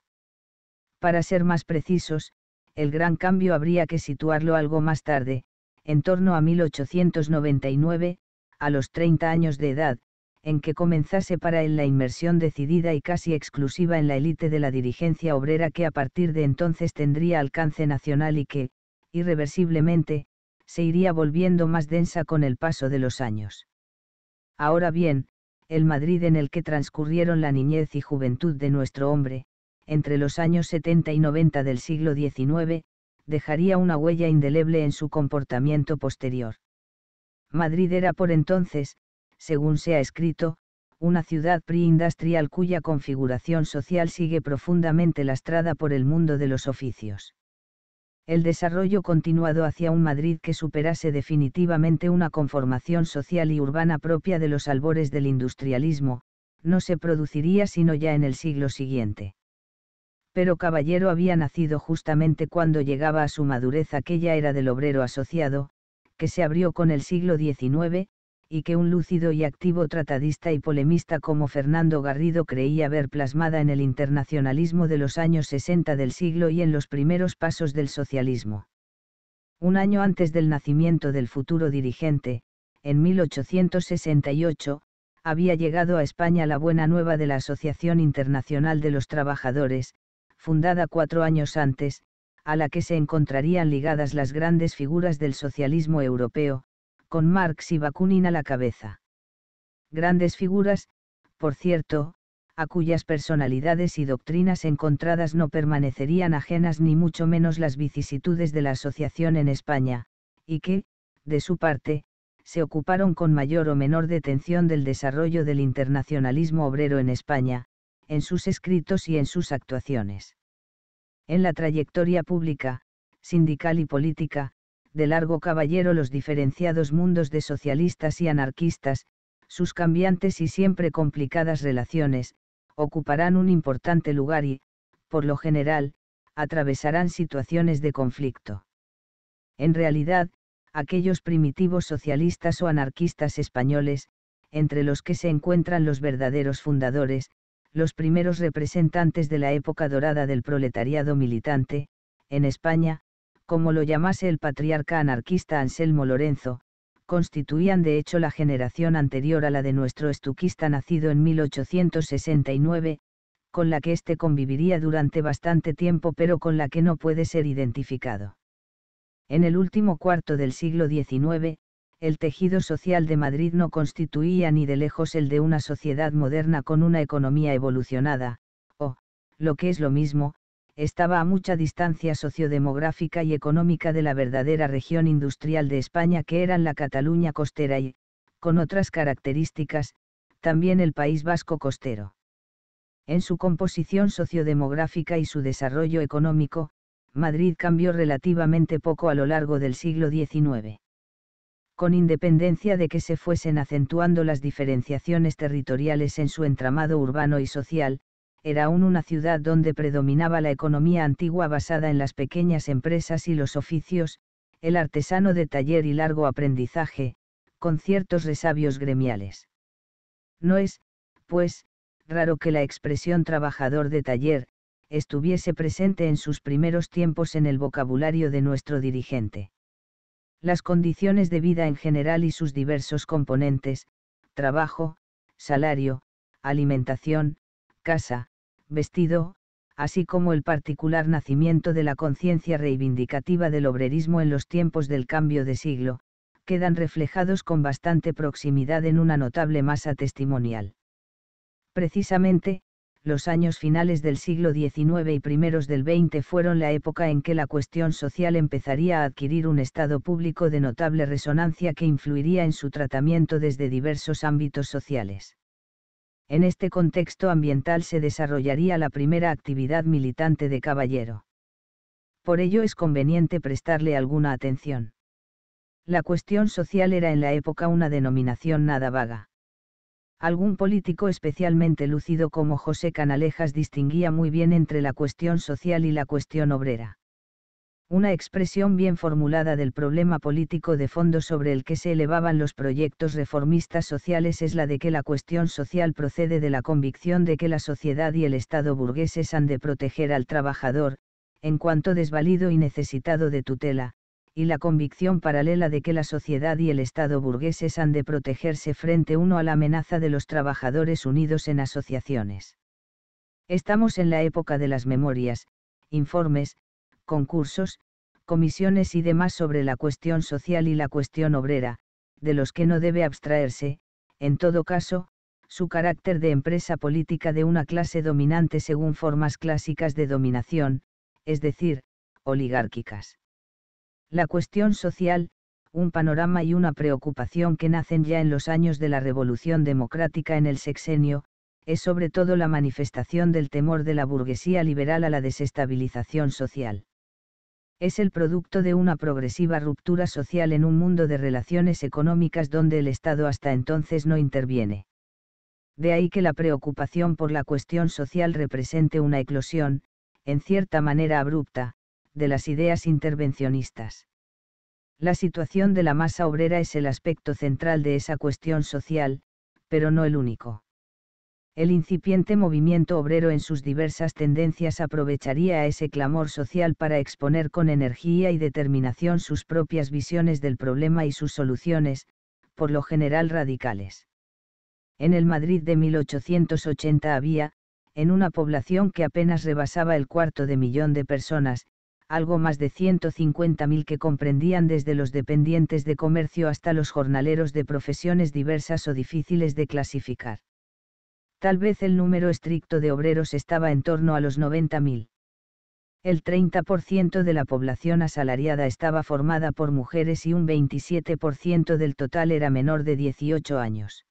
Para ser más precisos, el gran cambio habría que situarlo algo más tarde, en torno a 1899, a los 30 años de edad, en que comenzase para él la inmersión decidida y casi exclusiva en la élite de la dirigencia obrera que a partir de entonces tendría alcance nacional y que, irreversiblemente, se iría volviendo más densa con el paso de los años. Ahora bien, el Madrid en el que transcurrieron la niñez y juventud de nuestro hombre, entre los años 70 y 90 del siglo XIX, dejaría una huella indeleble en su comportamiento posterior. Madrid era por entonces, según se ha escrito, una ciudad preindustrial cuya configuración social sigue profundamente lastrada por el mundo de los oficios. El desarrollo continuado hacia un Madrid que superase definitivamente una conformación social y urbana propia de los albores del industrialismo, no se produciría sino ya en el siglo siguiente. Pero Caballero había nacido justamente cuando llegaba a su madurez aquella era del obrero asociado, que se abrió con el siglo XIX, y que un lúcido y activo tratadista y polemista como Fernando Garrido creía ver plasmada en el internacionalismo de los años 60 del siglo y en los primeros pasos del socialismo. Un año antes del nacimiento del futuro dirigente, en 1868, había llegado a España la buena nueva de la Asociación Internacional de los Trabajadores, fundada cuatro años antes, a la que se encontrarían ligadas las grandes figuras del socialismo europeo, con Marx y Bakunin a la cabeza. Grandes figuras, por cierto, a cuyas personalidades y doctrinas encontradas no permanecerían ajenas ni mucho menos las vicisitudes de la asociación en España, y que, de su parte, se ocuparon con mayor o menor detención del desarrollo del internacionalismo obrero en España, en sus escritos y en sus actuaciones. En la trayectoria pública, sindical y política, de largo caballero los diferenciados mundos de socialistas y anarquistas, sus cambiantes y siempre complicadas relaciones, ocuparán un importante lugar y, por lo general, atravesarán situaciones de conflicto. En realidad, aquellos primitivos socialistas o anarquistas españoles, entre los que se encuentran los verdaderos fundadores, los primeros representantes de la época dorada del proletariado militante, en España, como lo llamase el patriarca anarquista Anselmo Lorenzo, constituían de hecho la generación anterior a la de nuestro estuquista nacido en 1869, con la que éste conviviría durante bastante tiempo pero con la que no puede ser identificado. En el último cuarto del siglo XIX, el tejido social de Madrid no constituía ni de lejos el de una sociedad moderna con una economía evolucionada, o, lo que es lo mismo, estaba a mucha distancia sociodemográfica y económica de la verdadera región industrial de España que eran la Cataluña costera y, con otras características, también el País Vasco costero. En su composición sociodemográfica y su desarrollo económico, Madrid cambió relativamente poco a lo largo del siglo XIX con independencia de que se fuesen acentuando las diferenciaciones territoriales en su entramado urbano y social, era aún una ciudad donde predominaba la economía antigua basada en las pequeñas empresas y los oficios, el artesano de taller y largo aprendizaje, con ciertos resabios gremiales. No es, pues, raro que la expresión trabajador de taller, estuviese presente en sus primeros tiempos en el vocabulario de nuestro dirigente las condiciones de vida en general y sus diversos componentes, trabajo, salario, alimentación, casa, vestido, así como el particular nacimiento de la conciencia reivindicativa del obrerismo en los tiempos del cambio de siglo, quedan reflejados con bastante proximidad en una notable masa testimonial. Precisamente, los años finales del siglo XIX y primeros del XX fueron la época en que la cuestión social empezaría a adquirir un estado público de notable resonancia que influiría en su tratamiento desde diversos ámbitos sociales. En este contexto ambiental se desarrollaría la primera actividad militante de Caballero. Por ello es conveniente prestarle alguna atención. La cuestión social era en la época una denominación nada vaga Algún político especialmente lúcido como José Canalejas distinguía muy bien entre la cuestión social y la cuestión obrera. Una expresión bien formulada del problema político de fondo sobre el que se elevaban los proyectos reformistas sociales es la de que la cuestión social procede de la convicción de que la sociedad y el Estado burgueses han de proteger al trabajador, en cuanto desvalido y necesitado de tutela, y la convicción paralela de que la sociedad y el Estado burgueses han de protegerse frente uno a la amenaza de los trabajadores unidos en asociaciones. Estamos en la época de las memorias, informes, concursos, comisiones y demás sobre la cuestión social y la cuestión obrera, de los que no debe abstraerse, en todo caso, su carácter de empresa política de una clase dominante según formas clásicas de dominación, es decir, oligárquicas. La cuestión social, un panorama y una preocupación que nacen ya en los años de la Revolución Democrática en el sexenio, es sobre todo la manifestación del temor de la burguesía liberal a la desestabilización social. Es el producto de una progresiva ruptura social en un mundo de relaciones económicas donde el Estado hasta entonces no interviene. De ahí que la preocupación por la cuestión social represente una eclosión, en cierta manera abrupta, de las ideas intervencionistas. La situación de la masa obrera es el aspecto central de esa cuestión social, pero no el único. El incipiente movimiento obrero en sus diversas tendencias aprovecharía a ese clamor social para exponer con energía y determinación sus propias visiones del problema y sus soluciones, por lo general radicales. En el Madrid de 1880 había, en una población que apenas rebasaba el cuarto de millón de personas, algo más de 150.000 que comprendían desde los dependientes de comercio hasta los jornaleros de profesiones diversas o difíciles de clasificar. Tal vez el número estricto de obreros estaba en torno a los 90.000. El 30% de la población asalariada estaba formada por mujeres y un 27% del total era menor de 18 años.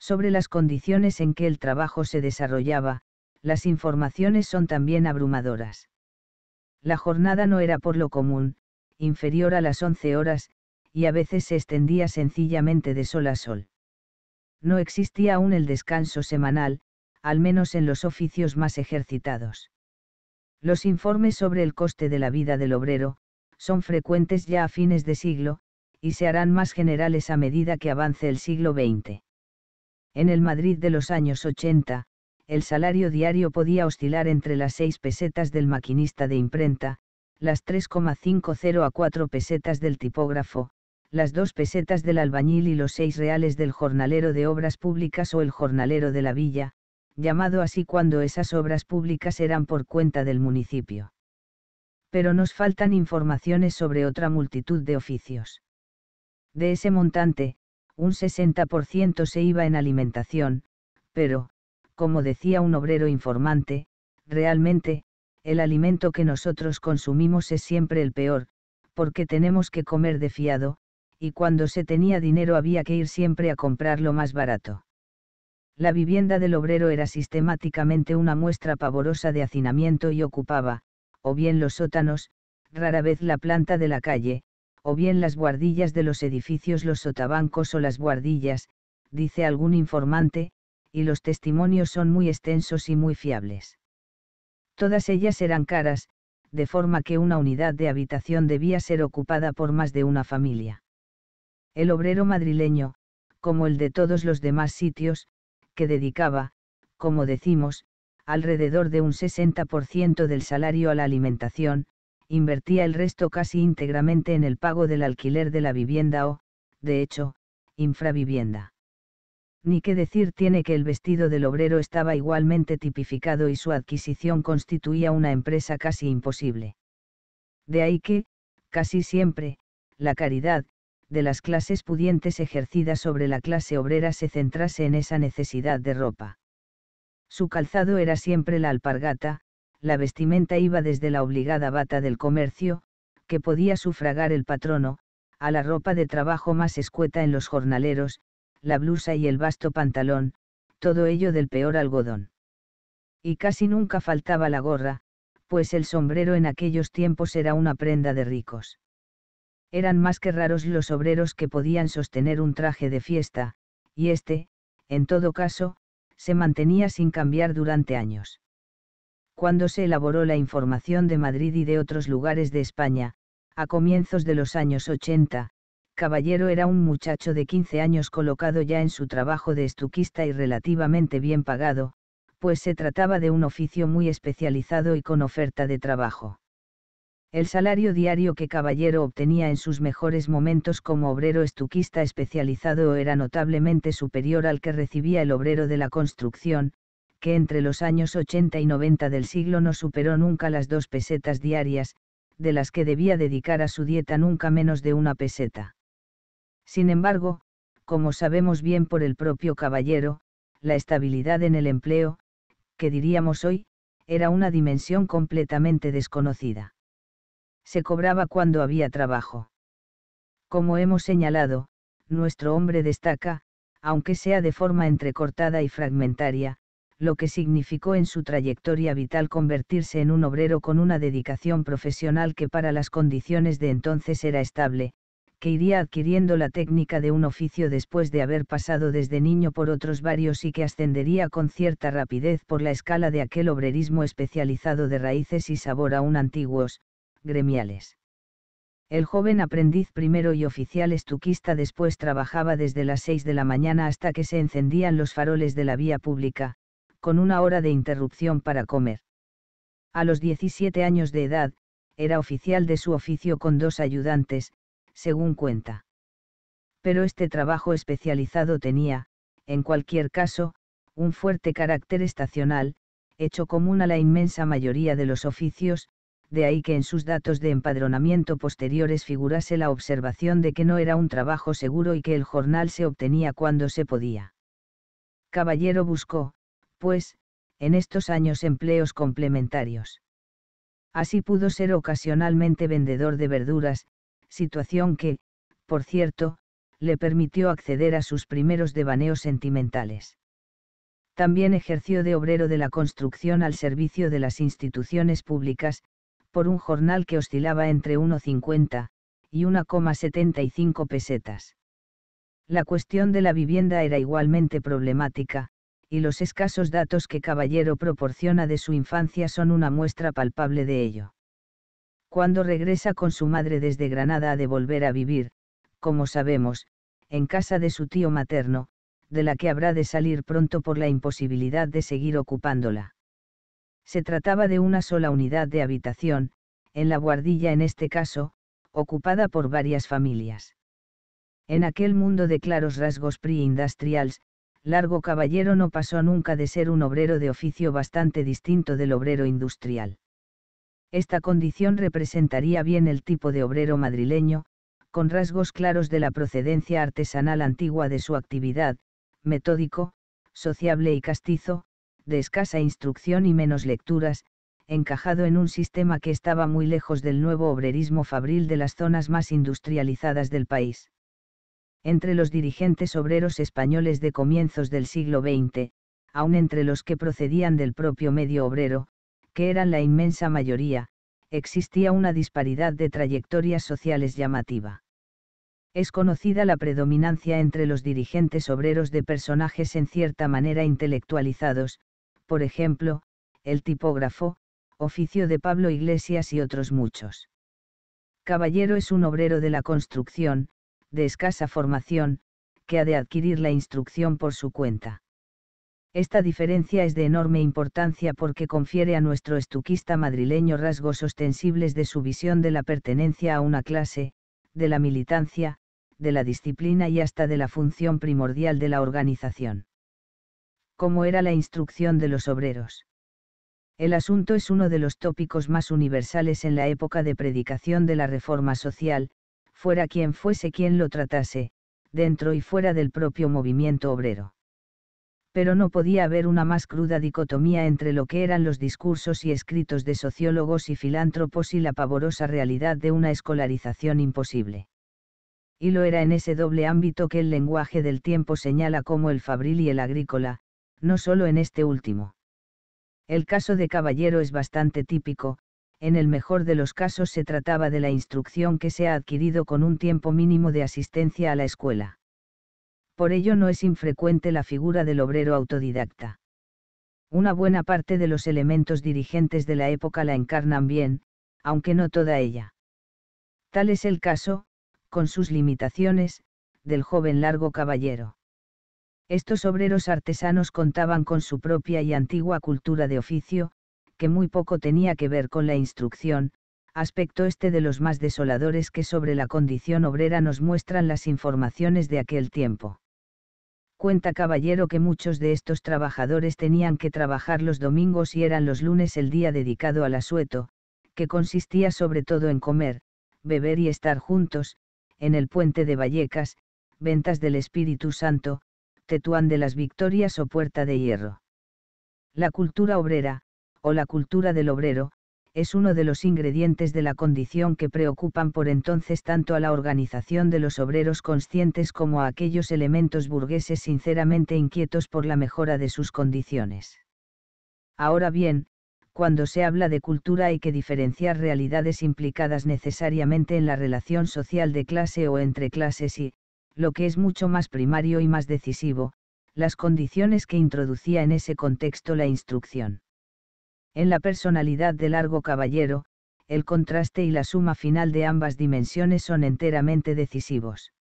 Sobre las condiciones en que el trabajo se desarrollaba, las informaciones son también abrumadoras la jornada no era por lo común, inferior a las once horas, y a veces se extendía sencillamente de sol a sol. No existía aún el descanso semanal, al menos en los oficios más ejercitados. Los informes sobre el coste de la vida del obrero, son frecuentes ya a fines de siglo, y se harán más generales a medida que avance el siglo XX. En el Madrid de los años 80, el salario diario podía oscilar entre las seis pesetas del maquinista de imprenta, las 3,50 a 4 pesetas del tipógrafo, las dos pesetas del albañil y los 6 reales del jornalero de obras públicas o el jornalero de la villa, llamado así cuando esas obras públicas eran por cuenta del municipio. Pero nos faltan informaciones sobre otra multitud de oficios. De ese montante, un 60% se iba en alimentación, pero, como decía un obrero informante, realmente, el alimento que nosotros consumimos es siempre el peor, porque tenemos que comer de fiado, y cuando se tenía dinero había que ir siempre a comprar lo más barato. La vivienda del obrero era sistemáticamente una muestra pavorosa de hacinamiento y ocupaba, o bien los sótanos, rara vez la planta de la calle, o bien las guardillas de los edificios, los sotabancos o las guardillas, dice algún informante, y los testimonios son muy extensos y muy fiables. Todas ellas eran caras, de forma que una unidad de habitación debía ser ocupada por más de una familia. El obrero madrileño, como el de todos los demás sitios, que dedicaba, como decimos, alrededor de un 60% del salario a la alimentación, invertía el resto casi íntegramente en el pago del alquiler de la vivienda o, de hecho, infravivienda ni qué decir tiene que el vestido del obrero estaba igualmente tipificado y su adquisición constituía una empresa casi imposible. De ahí que, casi siempre, la caridad, de las clases pudientes ejercida sobre la clase obrera se centrase en esa necesidad de ropa. Su calzado era siempre la alpargata, la vestimenta iba desde la obligada bata del comercio, que podía sufragar el patrono, a la ropa de trabajo más escueta en los jornaleros, la blusa y el vasto pantalón, todo ello del peor algodón. Y casi nunca faltaba la gorra, pues el sombrero en aquellos tiempos era una prenda de ricos. Eran más que raros los obreros que podían sostener un traje de fiesta, y este, en todo caso, se mantenía sin cambiar durante años. Cuando se elaboró la información de Madrid y de otros lugares de España, a comienzos de los años 80, Caballero era un muchacho de 15 años colocado ya en su trabajo de estuquista y relativamente bien pagado, pues se trataba de un oficio muy especializado y con oferta de trabajo. El salario diario que Caballero obtenía en sus mejores momentos como obrero estuquista especializado era notablemente superior al que recibía el obrero de la construcción, que entre los años 80 y 90 del siglo no superó nunca las dos pesetas diarias, de las que debía dedicar a su dieta nunca menos de una peseta. Sin embargo, como sabemos bien por el propio caballero, la estabilidad en el empleo, que diríamos hoy, era una dimensión completamente desconocida. Se cobraba cuando había trabajo. Como hemos señalado, nuestro hombre destaca, aunque sea de forma entrecortada y fragmentaria, lo que significó en su trayectoria vital convertirse en un obrero con una dedicación profesional que para las condiciones de entonces era estable, que iría adquiriendo la técnica de un oficio después de haber pasado desde niño por otros varios y que ascendería con cierta rapidez por la escala de aquel obrerismo especializado de raíces y sabor aún antiguos, gremiales. El joven aprendiz primero y oficial estuquista después trabajaba desde las seis de la mañana hasta que se encendían los faroles de la vía pública, con una hora de interrupción para comer. A los 17 años de edad, era oficial de su oficio con dos ayudantes, según cuenta. Pero este trabajo especializado tenía, en cualquier caso, un fuerte carácter estacional, hecho común a la inmensa mayoría de los oficios, de ahí que en sus datos de empadronamiento posteriores figurase la observación de que no era un trabajo seguro y que el jornal se obtenía cuando se podía. Caballero buscó, pues, en estos años empleos complementarios. Así pudo ser ocasionalmente vendedor de verduras, situación que, por cierto, le permitió acceder a sus primeros devaneos sentimentales. También ejerció de obrero de la construcción al servicio de las instituciones públicas, por un jornal que oscilaba entre 1,50 y 1,75 pesetas. La cuestión de la vivienda era igualmente problemática, y los escasos datos que Caballero proporciona de su infancia son una muestra palpable de ello cuando regresa con su madre desde Granada a volver a vivir, como sabemos, en casa de su tío materno, de la que habrá de salir pronto por la imposibilidad de seguir ocupándola. Se trataba de una sola unidad de habitación, en la guardilla en este caso, ocupada por varias familias. En aquel mundo de claros rasgos pre-industrials, Largo Caballero no pasó nunca de ser un obrero de oficio bastante distinto del obrero industrial. Esta condición representaría bien el tipo de obrero madrileño, con rasgos claros de la procedencia artesanal antigua de su actividad, metódico, sociable y castizo, de escasa instrucción y menos lecturas, encajado en un sistema que estaba muy lejos del nuevo obrerismo fabril de las zonas más industrializadas del país. Entre los dirigentes obreros españoles de comienzos del siglo XX, aun entre los que procedían del propio medio obrero, que eran la inmensa mayoría, existía una disparidad de trayectorias sociales llamativa. Es conocida la predominancia entre los dirigentes obreros de personajes en cierta manera intelectualizados, por ejemplo, el tipógrafo, oficio de Pablo Iglesias y otros muchos. Caballero es un obrero de la construcción, de escasa formación, que ha de adquirir la instrucción por su cuenta. Esta diferencia es de enorme importancia porque confiere a nuestro estuquista madrileño rasgos ostensibles de su visión de la pertenencia a una clase, de la militancia, de la disciplina y hasta de la función primordial de la organización. Como era la instrucción de los obreros? El asunto es uno de los tópicos más universales en la época de predicación de la reforma social, fuera quien fuese quien lo tratase, dentro y fuera del propio movimiento obrero pero no podía haber una más cruda dicotomía entre lo que eran los discursos y escritos de sociólogos y filántropos y la pavorosa realidad de una escolarización imposible. Y lo era en ese doble ámbito que el lenguaje del tiempo señala como el fabril y el agrícola, no solo en este último. El caso de Caballero es bastante típico, en el mejor de los casos se trataba de la instrucción que se ha adquirido con un tiempo mínimo de asistencia a la escuela por ello no es infrecuente la figura del obrero autodidacta. Una buena parte de los elementos dirigentes de la época la encarnan bien, aunque no toda ella. Tal es el caso, con sus limitaciones, del joven largo caballero. Estos obreros artesanos contaban con su propia y antigua cultura de oficio, que muy poco tenía que ver con la instrucción, aspecto este de los más desoladores que sobre la condición obrera nos muestran las informaciones de aquel tiempo. Cuenta caballero que muchos de estos trabajadores tenían que trabajar los domingos y eran los lunes el día dedicado al asueto, que consistía sobre todo en comer, beber y estar juntos, en el puente de Vallecas, ventas del Espíritu Santo, Tetuán de las Victorias o Puerta de Hierro. La cultura obrera, o la cultura del obrero, es uno de los ingredientes de la condición que preocupan por entonces tanto a la organización de los obreros conscientes como a aquellos elementos burgueses sinceramente inquietos por la mejora de sus condiciones. Ahora bien, cuando se habla de cultura hay que diferenciar realidades implicadas necesariamente en la relación social de clase o entre clases y, lo que es mucho más primario y más decisivo, las condiciones que introducía en ese contexto la instrucción en la personalidad de largo caballero, el contraste y la suma final de ambas dimensiones son enteramente decisivos.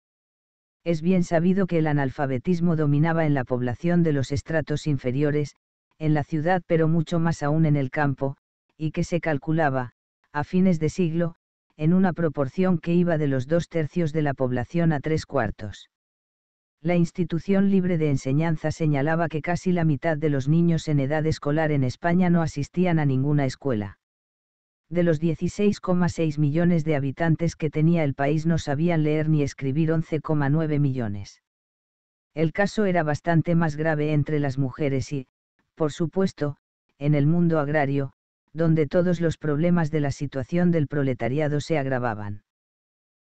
Es bien sabido que el analfabetismo dominaba en la población de los estratos inferiores, en la ciudad pero mucho más aún en el campo, y que se calculaba, a fines de siglo, en una proporción que iba de los dos tercios de la población a tres cuartos la institución libre de enseñanza señalaba que casi la mitad de los niños en edad escolar en España no asistían a ninguna escuela. De los 16,6 millones de habitantes que tenía el país no sabían leer ni escribir 11,9 millones. El caso era bastante más grave entre las mujeres y, por supuesto, en el mundo agrario, donde todos los problemas de la situación del proletariado se agravaban.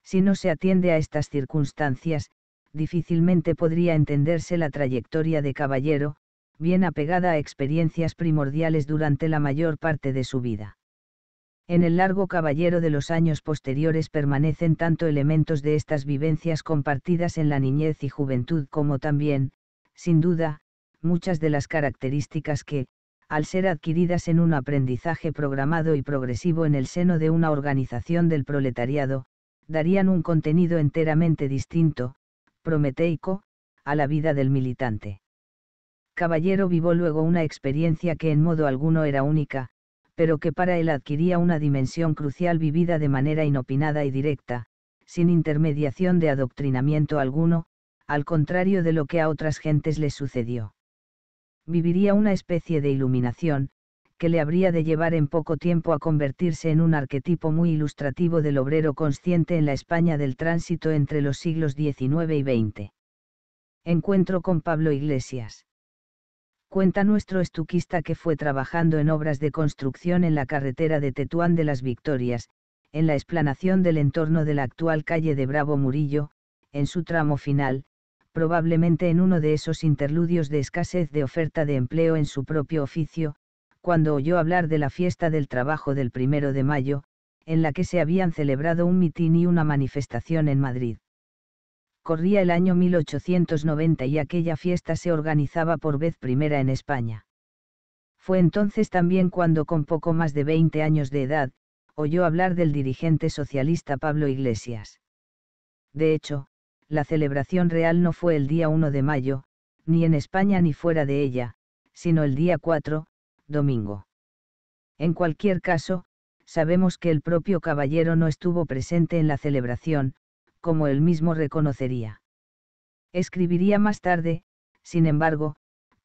Si no se atiende a estas circunstancias, difícilmente podría entenderse la trayectoria de Caballero, bien apegada a experiencias primordiales durante la mayor parte de su vida. En el largo caballero de los años posteriores permanecen tanto elementos de estas vivencias compartidas en la niñez y juventud como también, sin duda, muchas de las características que, al ser adquiridas en un aprendizaje programado y progresivo en el seno de una organización del proletariado, darían un contenido enteramente distinto, prometeico, a la vida del militante. Caballero vivó luego una experiencia que en modo alguno era única, pero que para él adquiría una dimensión crucial vivida de manera inopinada y directa, sin intermediación de adoctrinamiento alguno, al contrario de lo que a otras gentes le sucedió. Viviría una especie de iluminación, que le habría de llevar en poco tiempo a convertirse en un arquetipo muy ilustrativo del obrero consciente en la España del tránsito entre los siglos XIX y XX. Encuentro con Pablo Iglesias. Cuenta nuestro estuquista que fue trabajando en obras de construcción en la carretera de Tetuán de las Victorias, en la explanación del entorno de la actual calle de Bravo Murillo, en su tramo final, probablemente en uno de esos interludios de escasez de oferta de empleo en su propio oficio, cuando oyó hablar de la fiesta del trabajo del primero de mayo, en la que se habían celebrado un mitin y una manifestación en Madrid. Corría el año 1890 y aquella fiesta se organizaba por vez primera en España. Fue entonces también cuando, con poco más de 20 años de edad, oyó hablar del dirigente socialista Pablo Iglesias. De hecho, la celebración real no fue el día 1 de mayo, ni en España ni fuera de ella, sino el día 4, domingo. En cualquier caso, sabemos que el propio caballero no estuvo presente en la celebración, como él mismo reconocería. Escribiría más tarde, sin embargo,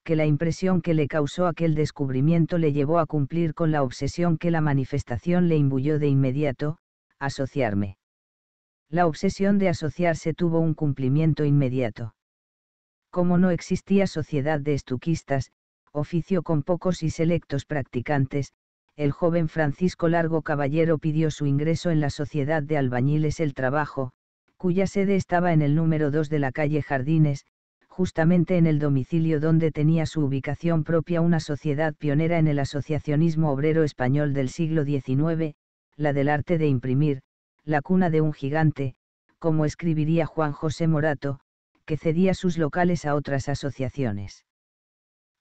que la impresión que le causó aquel descubrimiento le llevó a cumplir con la obsesión que la manifestación le imbuyó de inmediato, asociarme. La obsesión de asociarse tuvo un cumplimiento inmediato. Como no existía sociedad de estuquistas, oficio con pocos y selectos practicantes, el joven Francisco Largo Caballero pidió su ingreso en la Sociedad de Albañiles El Trabajo, cuya sede estaba en el número 2 de la calle Jardines, justamente en el domicilio donde tenía su ubicación propia una sociedad pionera en el asociacionismo obrero español del siglo XIX, la del arte de imprimir, la cuna de un gigante, como escribiría Juan José Morato, que cedía sus locales a otras asociaciones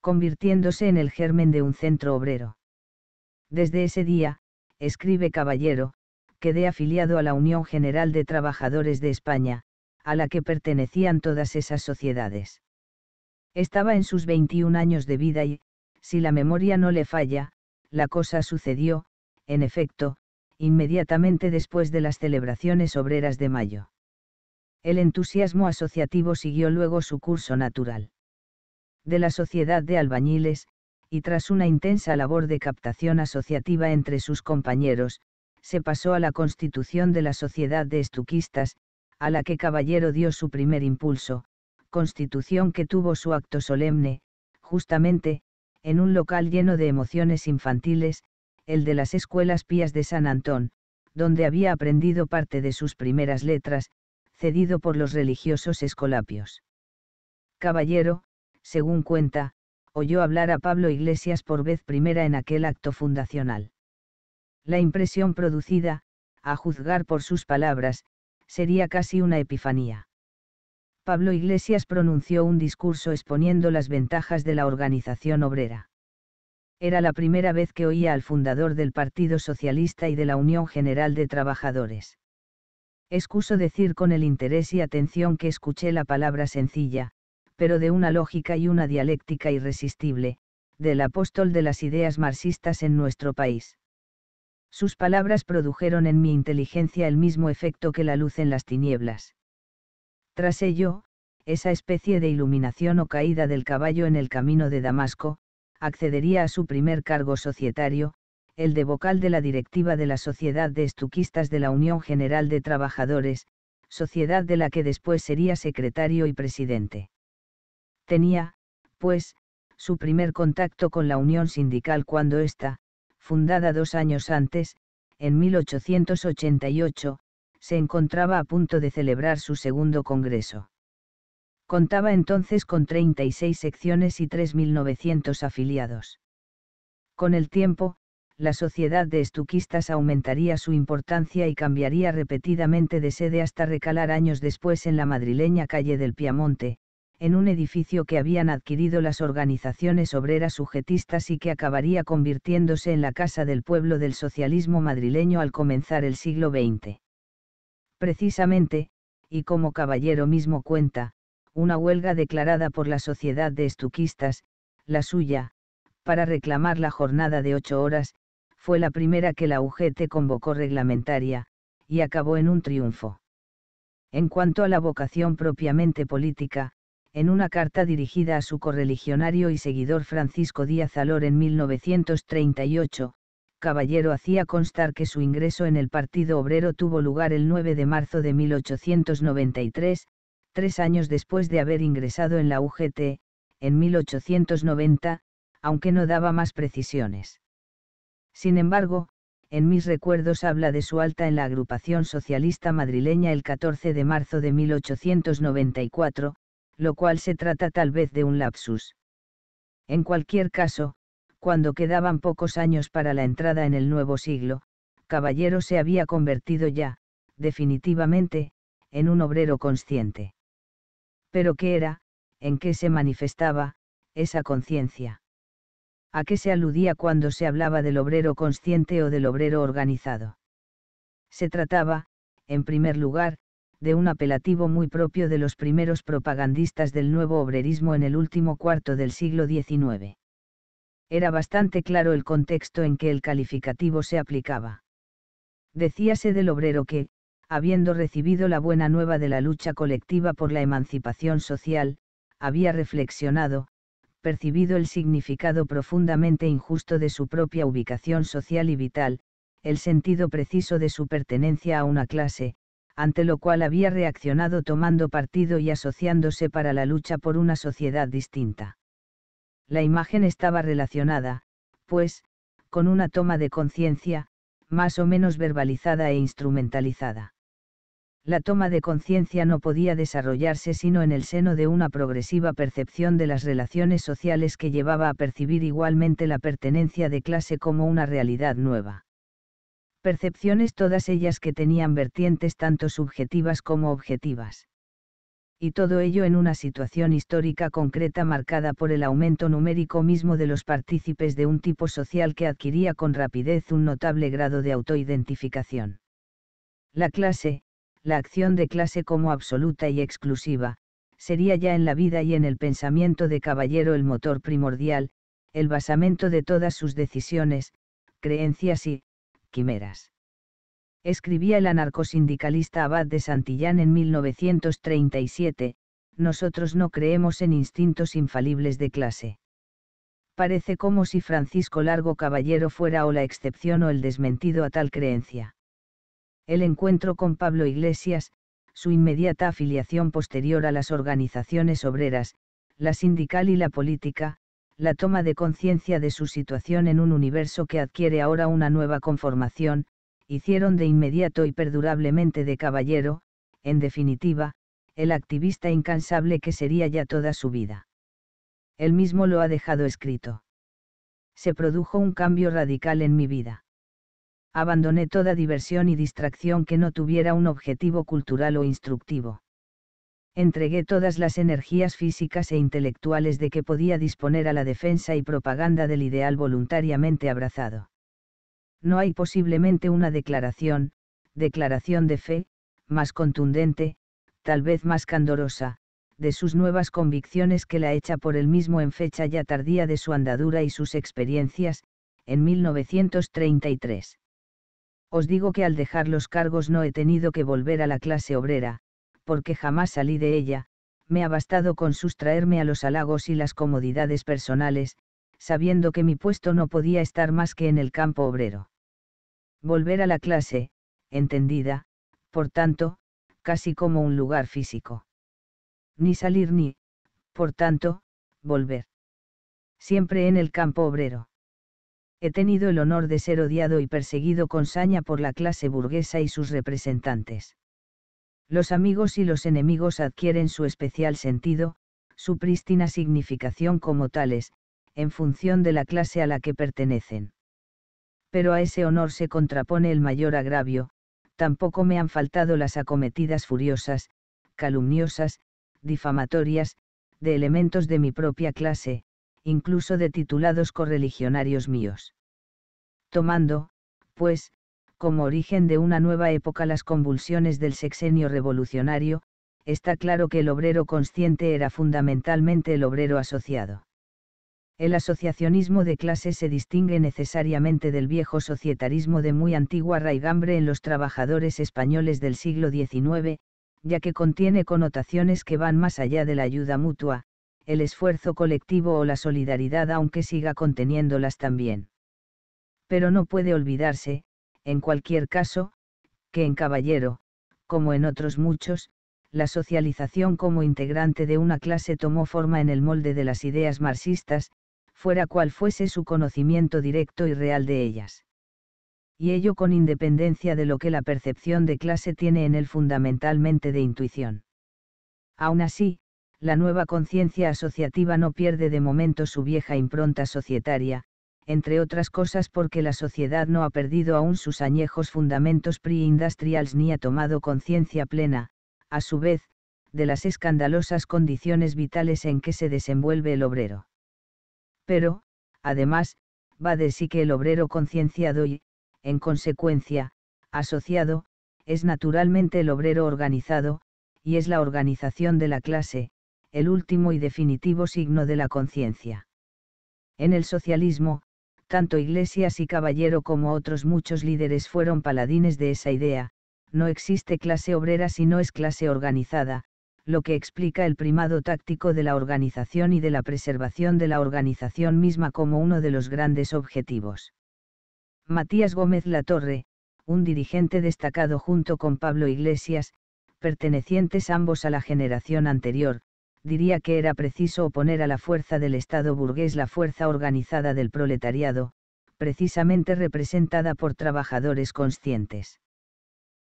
convirtiéndose en el germen de un centro obrero. Desde ese día, escribe Caballero, quedé afiliado a la Unión General de Trabajadores de España, a la que pertenecían todas esas sociedades. Estaba en sus 21 años de vida y, si la memoria no le falla, la cosa sucedió, en efecto, inmediatamente después de las celebraciones obreras de mayo. El entusiasmo asociativo siguió luego su curso natural de la Sociedad de Albañiles, y tras una intensa labor de captación asociativa entre sus compañeros, se pasó a la constitución de la Sociedad de Estuquistas, a la que Caballero dio su primer impulso, constitución que tuvo su acto solemne, justamente, en un local lleno de emociones infantiles, el de las escuelas pías de San Antón, donde había aprendido parte de sus primeras letras, cedido por los religiosos escolapios. Caballero, según cuenta, oyó hablar a Pablo Iglesias por vez primera en aquel acto fundacional. La impresión producida, a juzgar por sus palabras, sería casi una epifanía. Pablo Iglesias pronunció un discurso exponiendo las ventajas de la organización obrera. Era la primera vez que oía al fundador del Partido Socialista y de la Unión General de Trabajadores. Excuso decir con el interés y atención que escuché la palabra sencilla, pero de una lógica y una dialéctica irresistible, del apóstol de las ideas marxistas en nuestro país. Sus palabras produjeron en mi inteligencia el mismo efecto que la luz en las tinieblas. Tras ello, esa especie de iluminación o caída del caballo en el camino de Damasco, accedería a su primer cargo societario, el de vocal de la directiva de la Sociedad de Estuquistas de la Unión General de Trabajadores, sociedad de la que después sería secretario y presidente tenía, pues, su primer contacto con la Unión Sindical cuando ésta, fundada dos años antes, en 1888, se encontraba a punto de celebrar su segundo Congreso. Contaba entonces con 36 secciones y 3.900 afiliados. Con el tiempo, la sociedad de estuquistas aumentaría su importancia y cambiaría repetidamente de sede hasta recalar años después en la madrileña calle del Piamonte, en un edificio que habían adquirido las organizaciones obreras sujetistas y que acabaría convirtiéndose en la casa del pueblo del socialismo madrileño al comenzar el siglo XX. Precisamente, y como Caballero mismo cuenta, una huelga declarada por la Sociedad de Estuquistas, la suya, para reclamar la jornada de ocho horas, fue la primera que la UGT convocó reglamentaria, y acabó en un triunfo. En cuanto a la vocación propiamente política, en una carta dirigida a su correligionario y seguidor Francisco Díaz Alor en 1938, Caballero hacía constar que su ingreso en el Partido Obrero tuvo lugar el 9 de marzo de 1893, tres años después de haber ingresado en la UGT, en 1890, aunque no daba más precisiones. Sin embargo, en mis recuerdos habla de su alta en la agrupación socialista madrileña el 14 de marzo de 1894, lo cual se trata tal vez de un lapsus. En cualquier caso, cuando quedaban pocos años para la entrada en el nuevo siglo, Caballero se había convertido ya, definitivamente, en un obrero consciente. Pero ¿qué era, en qué se manifestaba, esa conciencia? ¿A qué se aludía cuando se hablaba del obrero consciente o del obrero organizado? Se trataba, en primer lugar, de un apelativo muy propio de los primeros propagandistas del nuevo obrerismo en el último cuarto del siglo XIX. Era bastante claro el contexto en que el calificativo se aplicaba. Decíase del obrero que, habiendo recibido la buena nueva de la lucha colectiva por la emancipación social, había reflexionado, percibido el significado profundamente injusto de su propia ubicación social y vital, el sentido preciso de su pertenencia a una clase, ante lo cual había reaccionado tomando partido y asociándose para la lucha por una sociedad distinta. La imagen estaba relacionada, pues, con una toma de conciencia, más o menos verbalizada e instrumentalizada. La toma de conciencia no podía desarrollarse sino en el seno de una progresiva percepción de las relaciones sociales que llevaba a percibir igualmente la pertenencia de clase como una realidad nueva percepciones todas ellas que tenían vertientes tanto subjetivas como objetivas. Y todo ello en una situación histórica concreta marcada por el aumento numérico mismo de los partícipes de un tipo social que adquiría con rapidez un notable grado de autoidentificación. La clase, la acción de clase como absoluta y exclusiva, sería ya en la vida y en el pensamiento de caballero el motor primordial, el basamento de todas sus decisiones, creencias y, quimeras. Escribía el anarcosindicalista Abad de Santillán en 1937, nosotros no creemos en instintos infalibles de clase. Parece como si Francisco Largo Caballero fuera o la excepción o el desmentido a tal creencia. El encuentro con Pablo Iglesias, su inmediata afiliación posterior a las organizaciones obreras, la sindical y la política, la toma de conciencia de su situación en un universo que adquiere ahora una nueva conformación, hicieron de inmediato y perdurablemente de caballero, en definitiva, el activista incansable que sería ya toda su vida. Él mismo lo ha dejado escrito. Se produjo un cambio radical en mi vida. Abandoné toda diversión y distracción que no tuviera un objetivo cultural o instructivo entregué todas las energías físicas e intelectuales de que podía disponer a la defensa y propaganda del ideal voluntariamente abrazado. No hay posiblemente una declaración, declaración de fe, más contundente, tal vez más candorosa, de sus nuevas convicciones que la hecha por él mismo en fecha ya tardía de su andadura y sus experiencias, en 1933. Os digo que al dejar los cargos no he tenido que volver a la clase obrera, porque jamás salí de ella, me ha bastado con sustraerme a los halagos y las comodidades personales, sabiendo que mi puesto no podía estar más que en el campo obrero. Volver a la clase, entendida, por tanto, casi como un lugar físico. Ni salir ni, por tanto, volver. Siempre en el campo obrero. He tenido el honor de ser odiado y perseguido con saña por la clase burguesa y sus representantes. Los amigos y los enemigos adquieren su especial sentido, su prístina significación como tales, en función de la clase a la que pertenecen. Pero a ese honor se contrapone el mayor agravio, tampoco me han faltado las acometidas furiosas, calumniosas, difamatorias, de elementos de mi propia clase, incluso de titulados correligionarios míos. Tomando, pues, como origen de una nueva época las convulsiones del sexenio revolucionario, está claro que el obrero consciente era fundamentalmente el obrero asociado. El asociacionismo de clase se distingue necesariamente del viejo societarismo de muy antigua raigambre en los trabajadores españoles del siglo XIX, ya que contiene connotaciones que van más allá de la ayuda mutua, el esfuerzo colectivo o la solidaridad aunque siga conteniéndolas también. Pero no puede olvidarse, en cualquier caso, que en Caballero, como en otros muchos, la socialización como integrante de una clase tomó forma en el molde de las ideas marxistas, fuera cual fuese su conocimiento directo y real de ellas. Y ello con independencia de lo que la percepción de clase tiene en él fundamentalmente de intuición. Aún así, la nueva conciencia asociativa no pierde de momento su vieja impronta societaria, entre otras cosas porque la sociedad no ha perdido aún sus añejos fundamentos pre-industrials ni ha tomado conciencia plena, a su vez, de las escandalosas condiciones vitales en que se desenvuelve el obrero. Pero, además, va de sí que el obrero concienciado y, en consecuencia, asociado, es naturalmente el obrero organizado, y es la organización de la clase, el último y definitivo signo de la conciencia. En el socialismo, tanto Iglesias y Caballero como otros muchos líderes fueron paladines de esa idea, no existe clase obrera si no es clase organizada, lo que explica el primado táctico de la organización y de la preservación de la organización misma como uno de los grandes objetivos. Matías Gómez Latorre, un dirigente destacado junto con Pablo Iglesias, pertenecientes ambos a la generación anterior, diría que era preciso oponer a la fuerza del Estado burgués la fuerza organizada del proletariado, precisamente representada por trabajadores conscientes.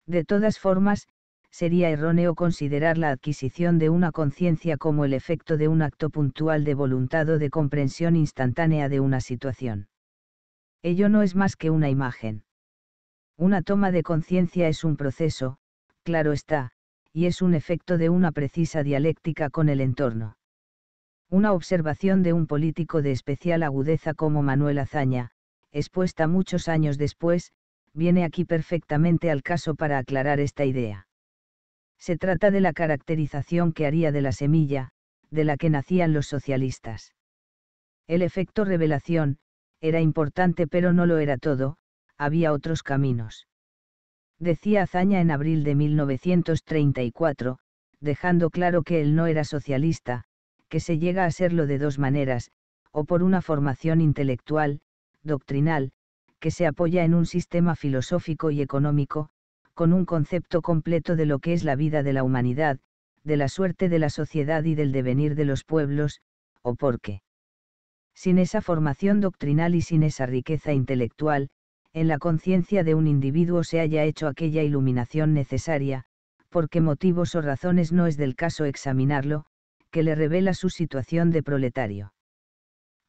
De todas formas, sería erróneo considerar la adquisición de una conciencia como el efecto de un acto puntual de voluntad o de comprensión instantánea de una situación. Ello no es más que una imagen. Una toma de conciencia es un proceso, claro está, y es un efecto de una precisa dialéctica con el entorno. Una observación de un político de especial agudeza como Manuel Azaña, expuesta muchos años después, viene aquí perfectamente al caso para aclarar esta idea. Se trata de la caracterización que haría de la semilla, de la que nacían los socialistas. El efecto revelación, era importante pero no lo era todo, había otros caminos decía Azaña en abril de 1934, dejando claro que él no era socialista, que se llega a serlo de dos maneras, o por una formación intelectual, doctrinal, que se apoya en un sistema filosófico y económico, con un concepto completo de lo que es la vida de la humanidad, de la suerte de la sociedad y del devenir de los pueblos, o porque. Sin esa formación doctrinal y sin esa riqueza intelectual, en la conciencia de un individuo se haya hecho aquella iluminación necesaria, porque motivos o razones no es del caso examinarlo, que le revela su situación de proletario.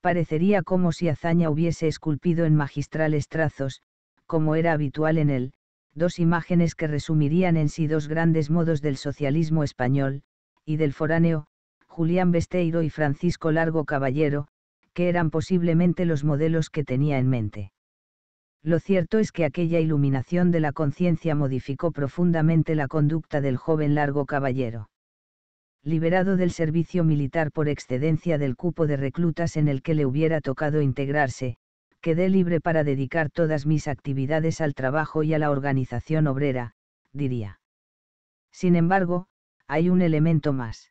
Parecería como si Azaña hubiese esculpido en magistrales trazos, como era habitual en él, dos imágenes que resumirían en sí dos grandes modos del socialismo español, y del foráneo, Julián Besteiro y Francisco Largo Caballero, que eran posiblemente los modelos que tenía en mente lo cierto es que aquella iluminación de la conciencia modificó profundamente la conducta del joven largo caballero. Liberado del servicio militar por excedencia del cupo de reclutas en el que le hubiera tocado integrarse, quedé libre para dedicar todas mis actividades al trabajo y a la organización obrera, diría. Sin embargo, hay un elemento más.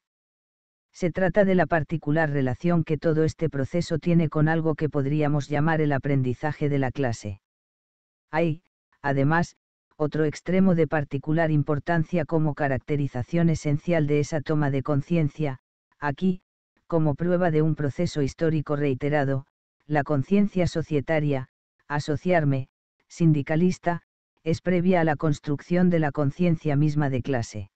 Se trata de la particular relación que todo este proceso tiene con algo que podríamos llamar el aprendizaje de la clase. Hay, además, otro extremo de particular importancia como caracterización esencial de esa toma de conciencia, aquí, como prueba de un proceso histórico reiterado, la conciencia societaria, asociarme, sindicalista, es previa a la construcción de la conciencia misma de clase.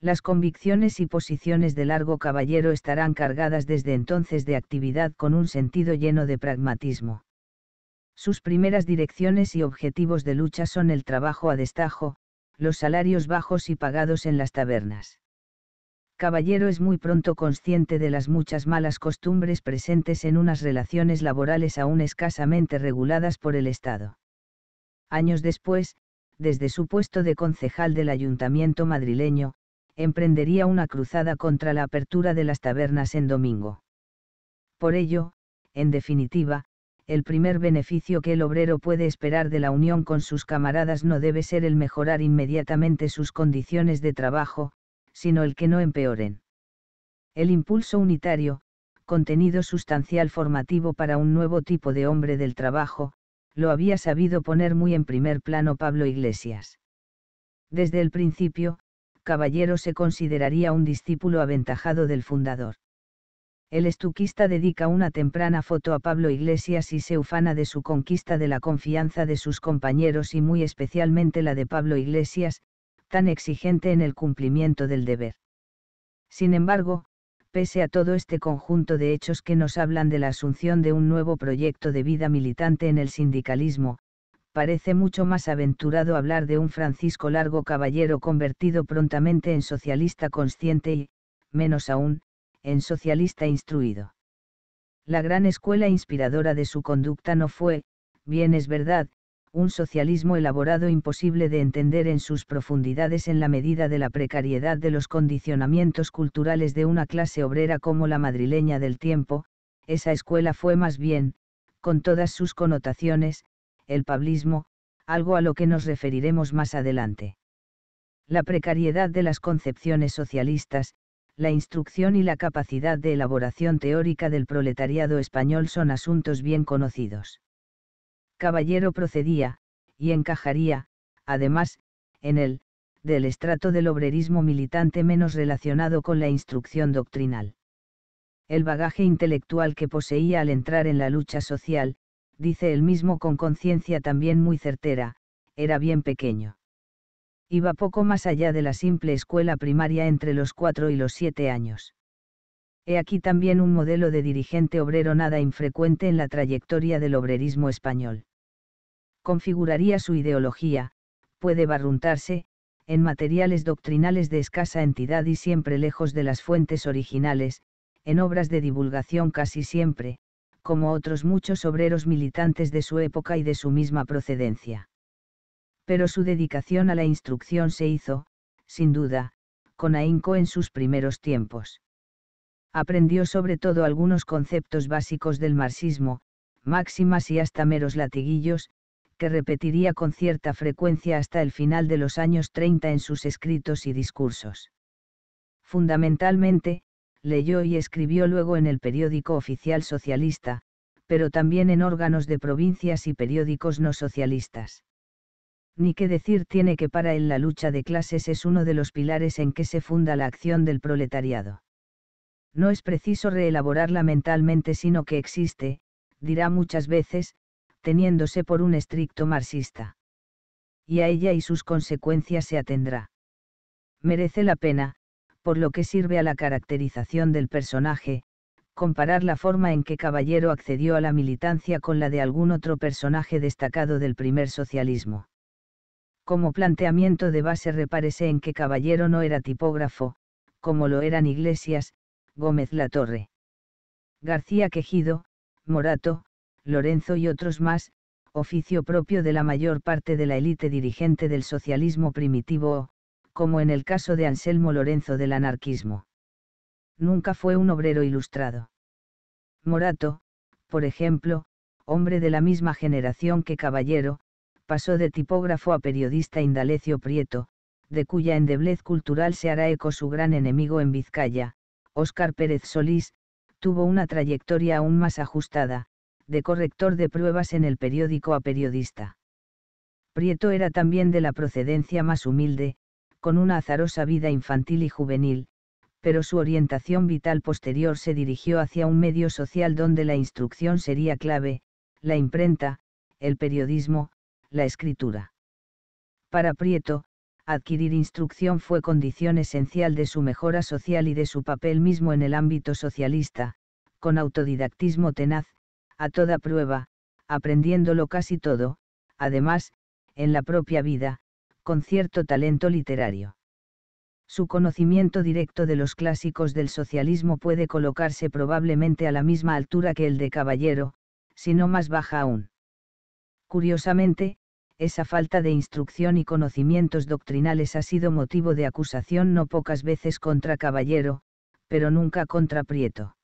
Las convicciones y posiciones de largo caballero estarán cargadas desde entonces de actividad con un sentido lleno de pragmatismo. Sus primeras direcciones y objetivos de lucha son el trabajo a destajo, los salarios bajos y pagados en las tabernas. Caballero es muy pronto consciente de las muchas malas costumbres presentes en unas relaciones laborales aún escasamente reguladas por el Estado. Años después, desde su puesto de concejal del ayuntamiento madrileño, emprendería una cruzada contra la apertura de las tabernas en domingo. Por ello, en definitiva, el primer beneficio que el obrero puede esperar de la unión con sus camaradas no debe ser el mejorar inmediatamente sus condiciones de trabajo, sino el que no empeoren. El impulso unitario, contenido sustancial formativo para un nuevo tipo de hombre del trabajo, lo había sabido poner muy en primer plano Pablo Iglesias. Desde el principio, Caballero se consideraría un discípulo aventajado del fundador el estuquista dedica una temprana foto a Pablo Iglesias y se ufana de su conquista de la confianza de sus compañeros y muy especialmente la de Pablo Iglesias, tan exigente en el cumplimiento del deber. Sin embargo, pese a todo este conjunto de hechos que nos hablan de la asunción de un nuevo proyecto de vida militante en el sindicalismo, parece mucho más aventurado hablar de un Francisco Largo Caballero convertido prontamente en socialista consciente y, menos aún, en socialista instruido. La gran escuela inspiradora de su conducta no fue, bien es verdad, un socialismo elaborado imposible de entender en sus profundidades en la medida de la precariedad de los condicionamientos culturales de una clase obrera como la madrileña del tiempo, esa escuela fue más bien, con todas sus connotaciones, el pablismo, algo a lo que nos referiremos más adelante. La precariedad de las concepciones socialistas, la instrucción y la capacidad de elaboración teórica del proletariado español son asuntos bien conocidos. Caballero procedía, y encajaría, además, en el, del estrato del obrerismo militante menos relacionado con la instrucción doctrinal. El bagaje intelectual que poseía al entrar en la lucha social, dice él mismo con conciencia también muy certera, era bien pequeño. Iba poco más allá de la simple escuela primaria entre los cuatro y los siete años. He aquí también un modelo de dirigente obrero nada infrecuente en la trayectoria del obrerismo español. Configuraría su ideología, puede barruntarse, en materiales doctrinales de escasa entidad y siempre lejos de las fuentes originales, en obras de divulgación casi siempre, como otros muchos obreros militantes de su época y de su misma procedencia pero su dedicación a la instrucción se hizo, sin duda, con ahínco en sus primeros tiempos. Aprendió sobre todo algunos conceptos básicos del marxismo, máximas y hasta meros latiguillos, que repetiría con cierta frecuencia hasta el final de los años 30 en sus escritos y discursos. Fundamentalmente, leyó y escribió luego en el periódico oficial socialista, pero también en órganos de provincias y periódicos no socialistas ni qué decir tiene que para él la lucha de clases es uno de los pilares en que se funda la acción del proletariado. No es preciso reelaborarla mentalmente sino que existe, dirá muchas veces, teniéndose por un estricto marxista. Y a ella y sus consecuencias se atendrá. Merece la pena, por lo que sirve a la caracterización del personaje, comparar la forma en que Caballero accedió a la militancia con la de algún otro personaje destacado del primer socialismo. Como planteamiento de base repárese en que Caballero no era tipógrafo, como lo eran Iglesias, Gómez Latorre. García Quejido, Morato, Lorenzo y otros más, oficio propio de la mayor parte de la élite dirigente del socialismo primitivo o, como en el caso de Anselmo Lorenzo del anarquismo. Nunca fue un obrero ilustrado. Morato, por ejemplo, hombre de la misma generación que Caballero, pasó de tipógrafo a periodista Indalecio Prieto, de cuya endeblez cultural se hará eco su gran enemigo en Vizcaya, Óscar Pérez Solís, tuvo una trayectoria aún más ajustada, de corrector de pruebas en el periódico a periodista. Prieto era también de la procedencia más humilde, con una azarosa vida infantil y juvenil, pero su orientación vital posterior se dirigió hacia un medio social donde la instrucción sería clave, la imprenta, el periodismo, la escritura. Para Prieto, adquirir instrucción fue condición esencial de su mejora social y de su papel mismo en el ámbito socialista, con autodidactismo tenaz, a toda prueba, aprendiéndolo casi todo, además, en la propia vida, con cierto talento literario. Su conocimiento directo de los clásicos del socialismo puede colocarse probablemente a la misma altura que el de Caballero, si no más baja aún. Curiosamente, esa falta de instrucción y conocimientos doctrinales ha sido motivo de acusación no pocas veces contra Caballero, pero nunca contra Prieto.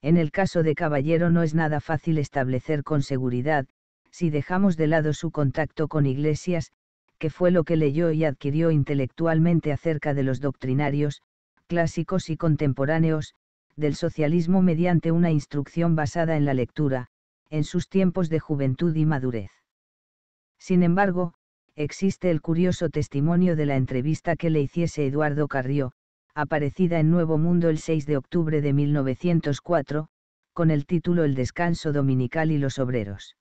En el caso de Caballero no es nada fácil establecer con seguridad, si dejamos de lado su contacto con Iglesias, que fue lo que leyó y adquirió intelectualmente acerca de los doctrinarios, clásicos y contemporáneos, del socialismo mediante una instrucción basada en la lectura, en sus tiempos de juventud y madurez. Sin embargo, existe el curioso testimonio de la entrevista que le hiciese Eduardo Carrió, aparecida en Nuevo Mundo el 6 de octubre de 1904, con el título El descanso dominical y los obreros.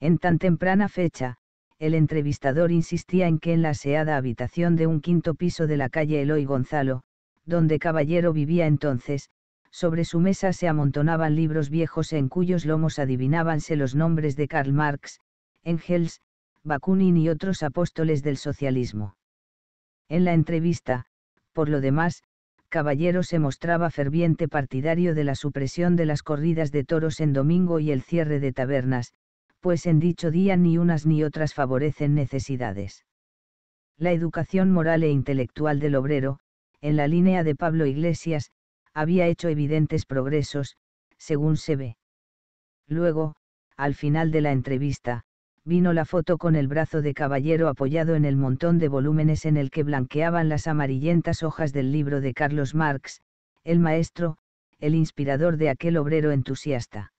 En tan temprana fecha, el entrevistador insistía en que en la aseada habitación de un quinto piso de la calle Eloy Gonzalo, donde Caballero vivía entonces, sobre su mesa se amontonaban libros viejos en cuyos lomos adivinábanse los nombres de Karl Marx, Engels, Bakunin y otros apóstoles del socialismo. En la entrevista, por lo demás, Caballero se mostraba ferviente partidario de la supresión de las corridas de toros en domingo y el cierre de tabernas, pues en dicho día ni unas ni otras favorecen necesidades. La educación moral e intelectual del obrero, en la línea de Pablo Iglesias, había hecho evidentes progresos, según se ve. Luego, al final de la entrevista, vino la foto con el brazo de caballero apoyado en el montón de volúmenes en el que blanqueaban las amarillentas hojas del libro de Carlos Marx, el maestro, el inspirador de aquel obrero entusiasta.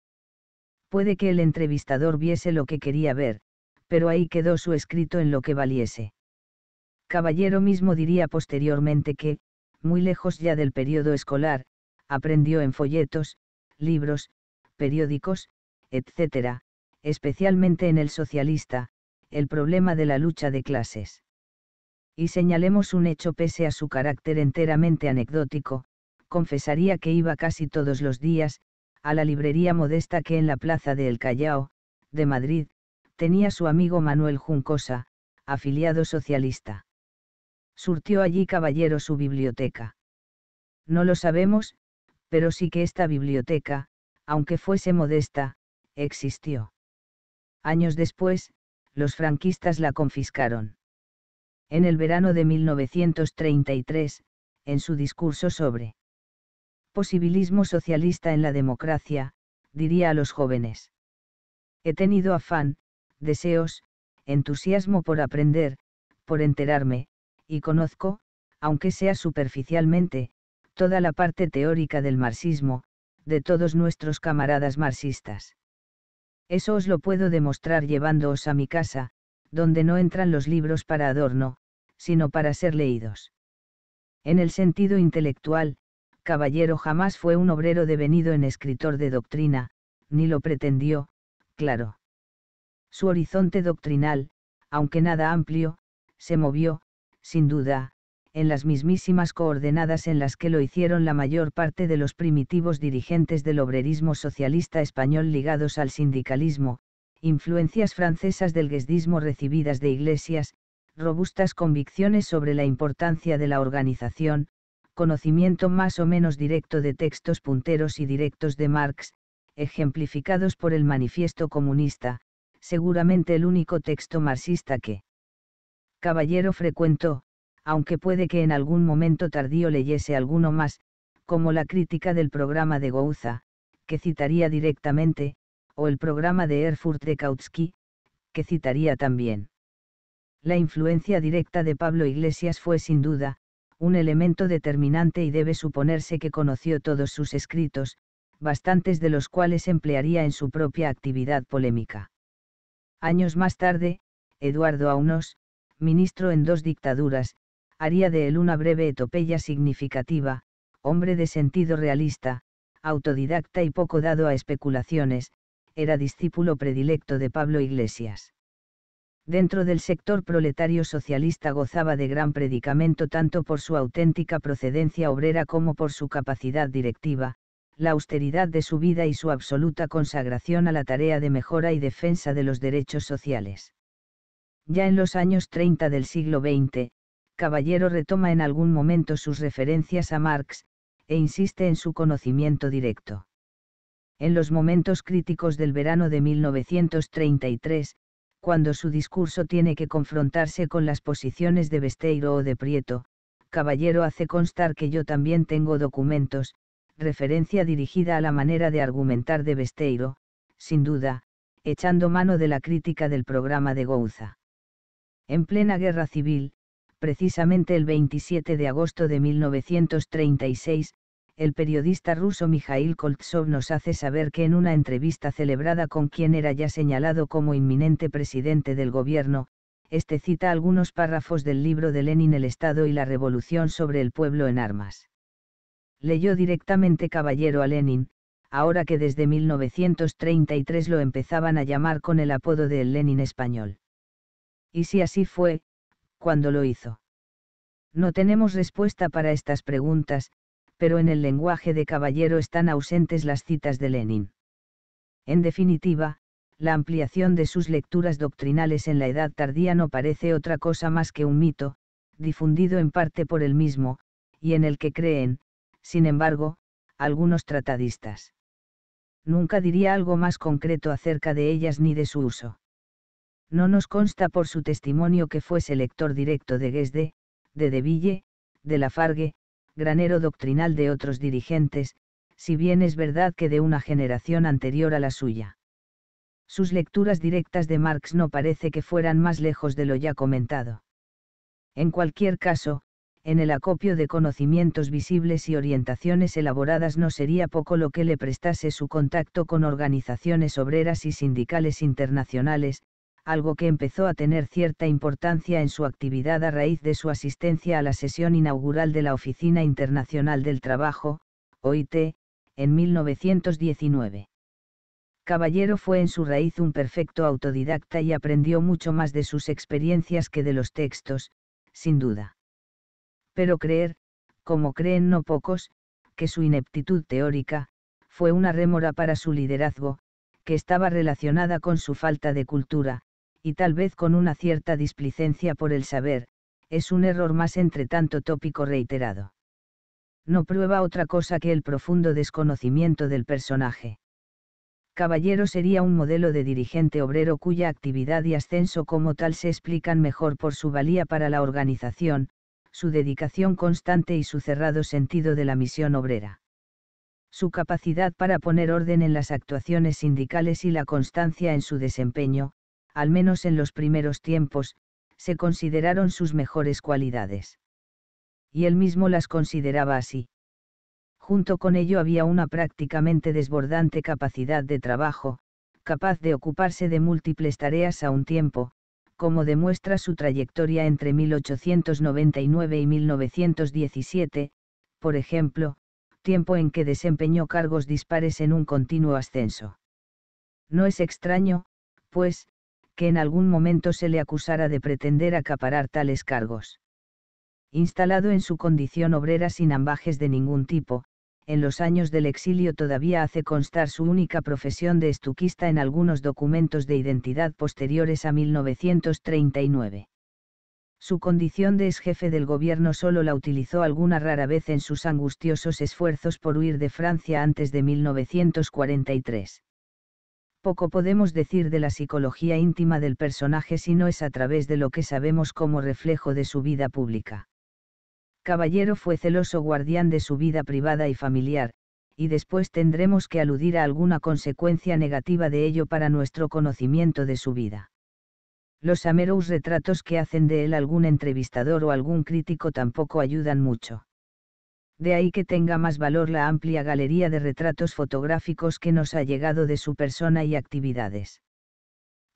Puede que el entrevistador viese lo que quería ver, pero ahí quedó su escrito en lo que valiese. Caballero mismo diría posteriormente que, muy lejos ya del periodo escolar, aprendió en folletos, libros, periódicos, etc., especialmente en El Socialista, el problema de la lucha de clases. Y señalemos un hecho pese a su carácter enteramente anecdótico, confesaría que iba casi todos los días, a la librería modesta que en la plaza de El Callao, de Madrid, tenía su amigo Manuel Juncosa, afiliado socialista surtió allí Caballero su biblioteca. No lo sabemos, pero sí que esta biblioteca, aunque fuese modesta, existió. Años después, los franquistas la confiscaron. En el verano de 1933, en su discurso sobre posibilismo socialista en la democracia, diría a los jóvenes. He tenido afán, deseos, entusiasmo por aprender, por enterarme, y conozco, aunque sea superficialmente, toda la parte teórica del marxismo, de todos nuestros camaradas marxistas. Eso os lo puedo demostrar llevándoos a mi casa, donde no entran los libros para adorno, sino para ser leídos. En el sentido intelectual, Caballero jamás fue un obrero devenido en escritor de doctrina, ni lo pretendió, claro. Su horizonte doctrinal, aunque nada amplio, se movió, sin duda, en las mismísimas coordenadas en las que lo hicieron la mayor parte de los primitivos dirigentes del obrerismo socialista español ligados al sindicalismo, influencias francesas del guesdismo recibidas de iglesias, robustas convicciones sobre la importancia de la organización, conocimiento más o menos directo de textos punteros y directos de Marx, ejemplificados por el Manifiesto Comunista, seguramente el único texto marxista que Caballero frecuentó, aunque puede que en algún momento tardío leyese alguno más, como la crítica del programa de Gouza, que citaría directamente, o el programa de Erfurt de Kautsky, que citaría también. La influencia directa de Pablo Iglesias fue sin duda, un elemento determinante y debe suponerse que conoció todos sus escritos, bastantes de los cuales emplearía en su propia actividad polémica. Años más tarde, Eduardo Aunos, ministro en dos dictaduras, haría de él una breve etopeya significativa, hombre de sentido realista, autodidacta y poco dado a especulaciones, era discípulo predilecto de Pablo Iglesias. Dentro del sector proletario socialista gozaba de gran predicamento tanto por su auténtica procedencia obrera como por su capacidad directiva, la austeridad de su vida y su absoluta consagración a la tarea de mejora y defensa de los derechos sociales. Ya en los años 30 del siglo XX, Caballero retoma en algún momento sus referencias a Marx, e insiste en su conocimiento directo. En los momentos críticos del verano de 1933, cuando su discurso tiene que confrontarse con las posiciones de Besteiro o de Prieto, Caballero hace constar que yo también tengo documentos, referencia dirigida a la manera de argumentar de Besteiro, sin duda, echando mano de la crítica del programa de Gouza. En plena guerra civil, precisamente el 27 de agosto de 1936, el periodista ruso Mikhail Koltsov nos hace saber que en una entrevista celebrada con quien era ya señalado como inminente presidente del gobierno, este cita algunos párrafos del libro de Lenin El Estado y la Revolución sobre el pueblo en armas. Leyó directamente Caballero a Lenin, ahora que desde 1933 lo empezaban a llamar con el apodo de el Lenin español y si así fue, cuándo lo hizo. No tenemos respuesta para estas preguntas, pero en el lenguaje de caballero están ausentes las citas de Lenin. En definitiva, la ampliación de sus lecturas doctrinales en la edad tardía no parece otra cosa más que un mito, difundido en parte por él mismo, y en el que creen, sin embargo, algunos tratadistas. Nunca diría algo más concreto acerca de ellas ni de su uso. No nos consta por su testimonio que fuese lector directo de Guesde, de Deville, de Lafargue, granero doctrinal de otros dirigentes, si bien es verdad que de una generación anterior a la suya. Sus lecturas directas de Marx no parece que fueran más lejos de lo ya comentado. En cualquier caso, en el acopio de conocimientos visibles y orientaciones elaboradas no sería poco lo que le prestase su contacto con organizaciones obreras y sindicales internacionales, algo que empezó a tener cierta importancia en su actividad a raíz de su asistencia a la sesión inaugural de la Oficina Internacional del Trabajo, OIT, en 1919. Caballero fue en su raíz un perfecto autodidacta y aprendió mucho más de sus experiencias que de los textos, sin duda. Pero creer, como creen no pocos, que su ineptitud teórica, fue una rémora para su liderazgo, que estaba relacionada con su falta de cultura, y tal vez con una cierta displicencia por el saber, es un error más entre tanto tópico reiterado. No prueba otra cosa que el profundo desconocimiento del personaje. Caballero sería un modelo de dirigente obrero cuya actividad y ascenso como tal se explican mejor por su valía para la organización, su dedicación constante y su cerrado sentido de la misión obrera. Su capacidad para poner orden en las actuaciones sindicales y la constancia en su desempeño, al menos en los primeros tiempos, se consideraron sus mejores cualidades. Y él mismo las consideraba así. Junto con ello había una prácticamente desbordante capacidad de trabajo, capaz de ocuparse de múltiples tareas a un tiempo, como demuestra su trayectoria entre 1899 y 1917, por ejemplo, tiempo en que desempeñó cargos dispares en un continuo ascenso. No es extraño, pues, que en algún momento se le acusara de pretender acaparar tales cargos. Instalado en su condición obrera sin ambajes de ningún tipo, en los años del exilio todavía hace constar su única profesión de estuquista en algunos documentos de identidad posteriores a 1939. Su condición de ex jefe del gobierno solo la utilizó alguna rara vez en sus angustiosos esfuerzos por huir de Francia antes de 1943. Poco podemos decir de la psicología íntima del personaje si no es a través de lo que sabemos como reflejo de su vida pública. Caballero fue celoso guardián de su vida privada y familiar, y después tendremos que aludir a alguna consecuencia negativa de ello para nuestro conocimiento de su vida. Los ameros retratos que hacen de él algún entrevistador o algún crítico tampoco ayudan mucho de ahí que tenga más valor la amplia galería de retratos fotográficos que nos ha llegado de su persona y actividades.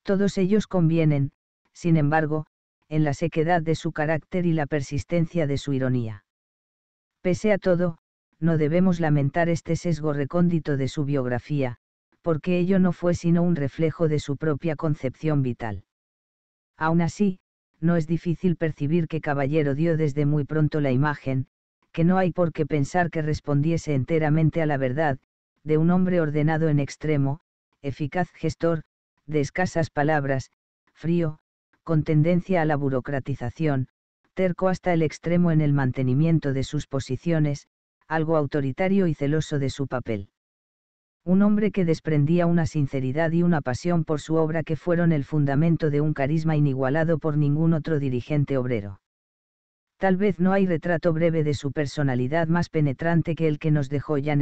Todos ellos convienen, sin embargo, en la sequedad de su carácter y la persistencia de su ironía. Pese a todo, no debemos lamentar este sesgo recóndito de su biografía, porque ello no fue sino un reflejo de su propia concepción vital. Aún así, no es difícil percibir que Caballero dio desde muy pronto la imagen, no hay por qué pensar que respondiese enteramente a la verdad, de un hombre ordenado en extremo, eficaz gestor, de escasas palabras, frío, con tendencia a la burocratización, terco hasta el extremo en el mantenimiento de sus posiciones, algo autoritario y celoso de su papel. Un hombre que desprendía una sinceridad y una pasión por su obra que fueron el fundamento de un carisma inigualado por ningún otro dirigente obrero. Tal vez no hay retrato breve de su personalidad más penetrante que el que nos dejó Jean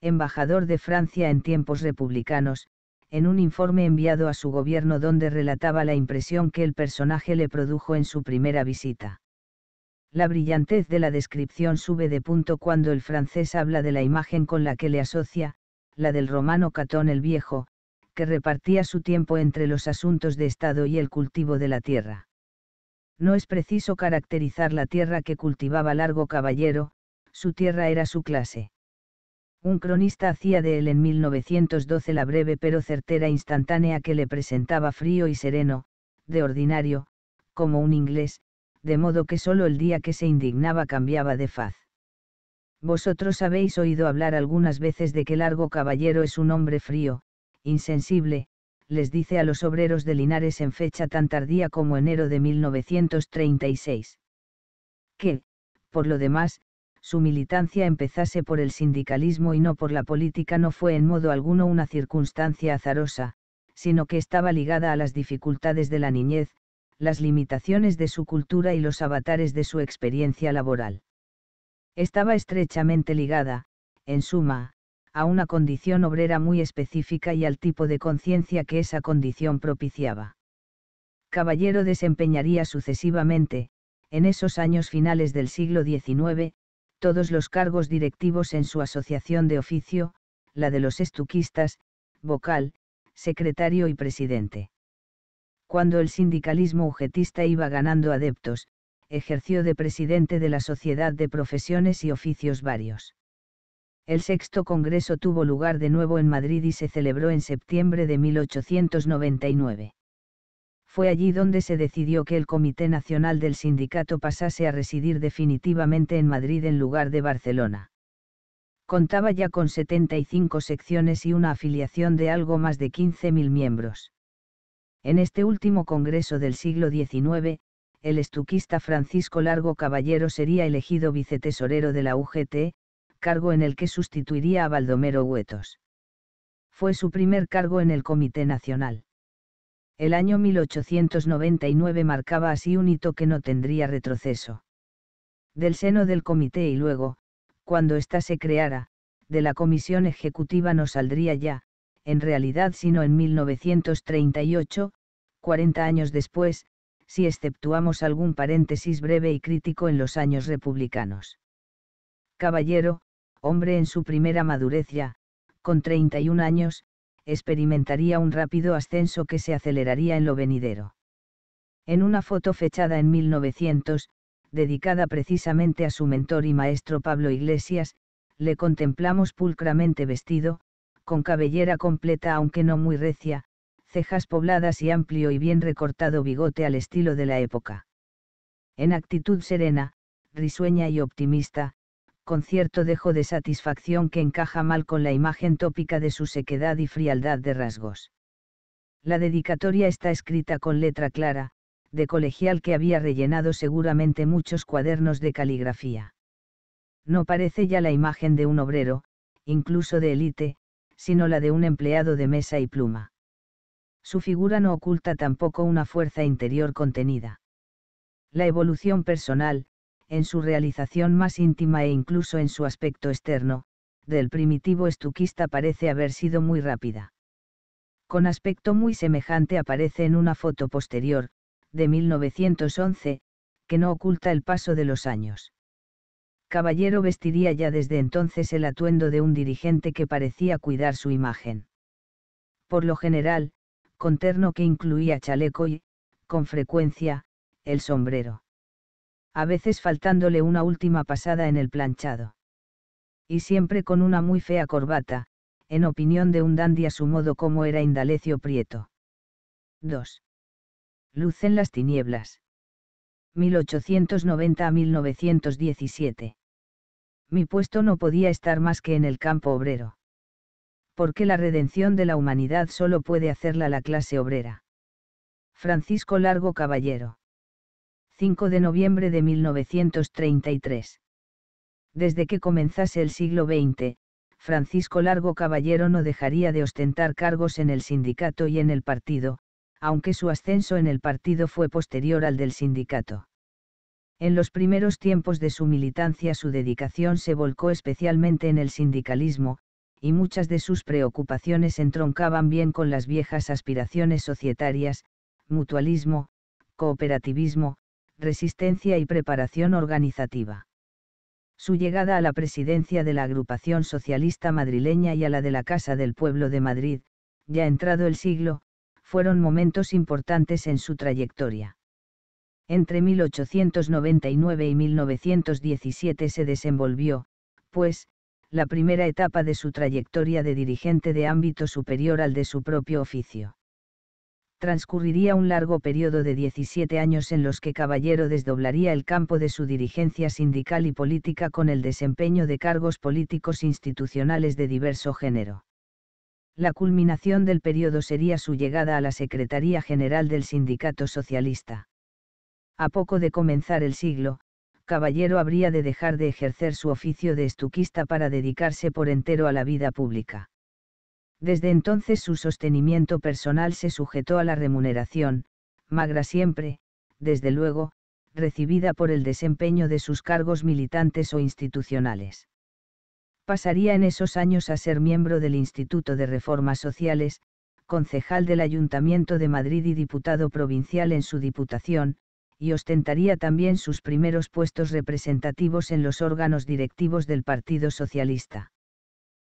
embajador de Francia en tiempos republicanos, en un informe enviado a su gobierno donde relataba la impresión que el personaje le produjo en su primera visita. La brillantez de la descripción sube de punto cuando el francés habla de la imagen con la que le asocia, la del romano Catón el Viejo, que repartía su tiempo entre los asuntos de Estado y el cultivo de la tierra. No es preciso caracterizar la tierra que cultivaba Largo Caballero, su tierra era su clase. Un cronista hacía de él en 1912 la breve pero certera instantánea que le presentaba frío y sereno, de ordinario, como un inglés, de modo que solo el día que se indignaba cambiaba de faz. Vosotros habéis oído hablar algunas veces de que Largo Caballero es un hombre frío, insensible, les dice a los obreros de Linares en fecha tan tardía como enero de 1936. Que, por lo demás, su militancia empezase por el sindicalismo y no por la política no fue en modo alguno una circunstancia azarosa, sino que estaba ligada a las dificultades de la niñez, las limitaciones de su cultura y los avatares de su experiencia laboral. Estaba estrechamente ligada, en suma, a una condición obrera muy específica y al tipo de conciencia que esa condición propiciaba. Caballero desempeñaría sucesivamente, en esos años finales del siglo XIX, todos los cargos directivos en su asociación de oficio, la de los estuquistas, vocal, secretario y presidente. Cuando el sindicalismo ujetista iba ganando adeptos, ejerció de presidente de la Sociedad de Profesiones y Oficios Varios. El sexto congreso tuvo lugar de nuevo en Madrid y se celebró en septiembre de 1899. Fue allí donde se decidió que el Comité Nacional del Sindicato pasase a residir definitivamente en Madrid en lugar de Barcelona. Contaba ya con 75 secciones y una afiliación de algo más de 15.000 miembros. En este último congreso del siglo XIX, el estuquista Francisco Largo Caballero sería elegido vicetesorero de la UGT, cargo en el que sustituiría a Baldomero Huetos. Fue su primer cargo en el Comité Nacional. El año 1899 marcaba así un hito que no tendría retroceso. Del seno del comité y luego, cuando ésta se creara, de la comisión ejecutiva no saldría ya, en realidad sino en 1938, 40 años después, si exceptuamos algún paréntesis breve y crítico en los años republicanos. Caballero, hombre en su primera madurez ya, con 31 años, experimentaría un rápido ascenso que se aceleraría en lo venidero. En una foto fechada en 1900, dedicada precisamente a su mentor y maestro Pablo Iglesias, le contemplamos pulcramente vestido, con cabellera completa aunque no muy recia, cejas pobladas y amplio y bien recortado bigote al estilo de la época. En actitud serena, risueña y optimista, con cierto dejo de satisfacción que encaja mal con la imagen tópica de su sequedad y frialdad de rasgos. La dedicatoria está escrita con letra clara, de colegial que había rellenado seguramente muchos cuadernos de caligrafía. No parece ya la imagen de un obrero, incluso de élite, sino la de un empleado de mesa y pluma. Su figura no oculta tampoco una fuerza interior contenida. La evolución personal, en su realización más íntima e incluso en su aspecto externo, del primitivo estuquista parece haber sido muy rápida. Con aspecto muy semejante aparece en una foto posterior, de 1911, que no oculta el paso de los años. Caballero vestiría ya desde entonces el atuendo de un dirigente que parecía cuidar su imagen. Por lo general, con terno que incluía chaleco y, con frecuencia, el sombrero a veces faltándole una última pasada en el planchado. Y siempre con una muy fea corbata, en opinión de un dandy a su modo como era Indalecio Prieto. 2. Luz en las tinieblas. 1890 a 1917. Mi puesto no podía estar más que en el campo obrero. Porque la redención de la humanidad solo puede hacerla la clase obrera. Francisco Largo Caballero. 5 de noviembre de 1933. Desde que comenzase el siglo XX, Francisco Largo Caballero no dejaría de ostentar cargos en el sindicato y en el partido, aunque su ascenso en el partido fue posterior al del sindicato. En los primeros tiempos de su militancia su dedicación se volcó especialmente en el sindicalismo, y muchas de sus preocupaciones entroncaban bien con las viejas aspiraciones societarias, mutualismo, cooperativismo, resistencia y preparación organizativa. Su llegada a la presidencia de la agrupación socialista madrileña y a la de la Casa del Pueblo de Madrid, ya entrado el siglo, fueron momentos importantes en su trayectoria. Entre 1899 y 1917 se desenvolvió, pues, la primera etapa de su trayectoria de dirigente de ámbito superior al de su propio oficio transcurriría un largo periodo de 17 años en los que Caballero desdoblaría el campo de su dirigencia sindical y política con el desempeño de cargos políticos institucionales de diverso género. La culminación del periodo sería su llegada a la Secretaría General del Sindicato Socialista. A poco de comenzar el siglo, Caballero habría de dejar de ejercer su oficio de estuquista para dedicarse por entero a la vida pública desde entonces su sostenimiento personal se sujetó a la remuneración, magra siempre, desde luego, recibida por el desempeño de sus cargos militantes o institucionales. Pasaría en esos años a ser miembro del Instituto de Reformas Sociales, concejal del Ayuntamiento de Madrid y diputado provincial en su diputación, y ostentaría también sus primeros puestos representativos en los órganos directivos del Partido Socialista.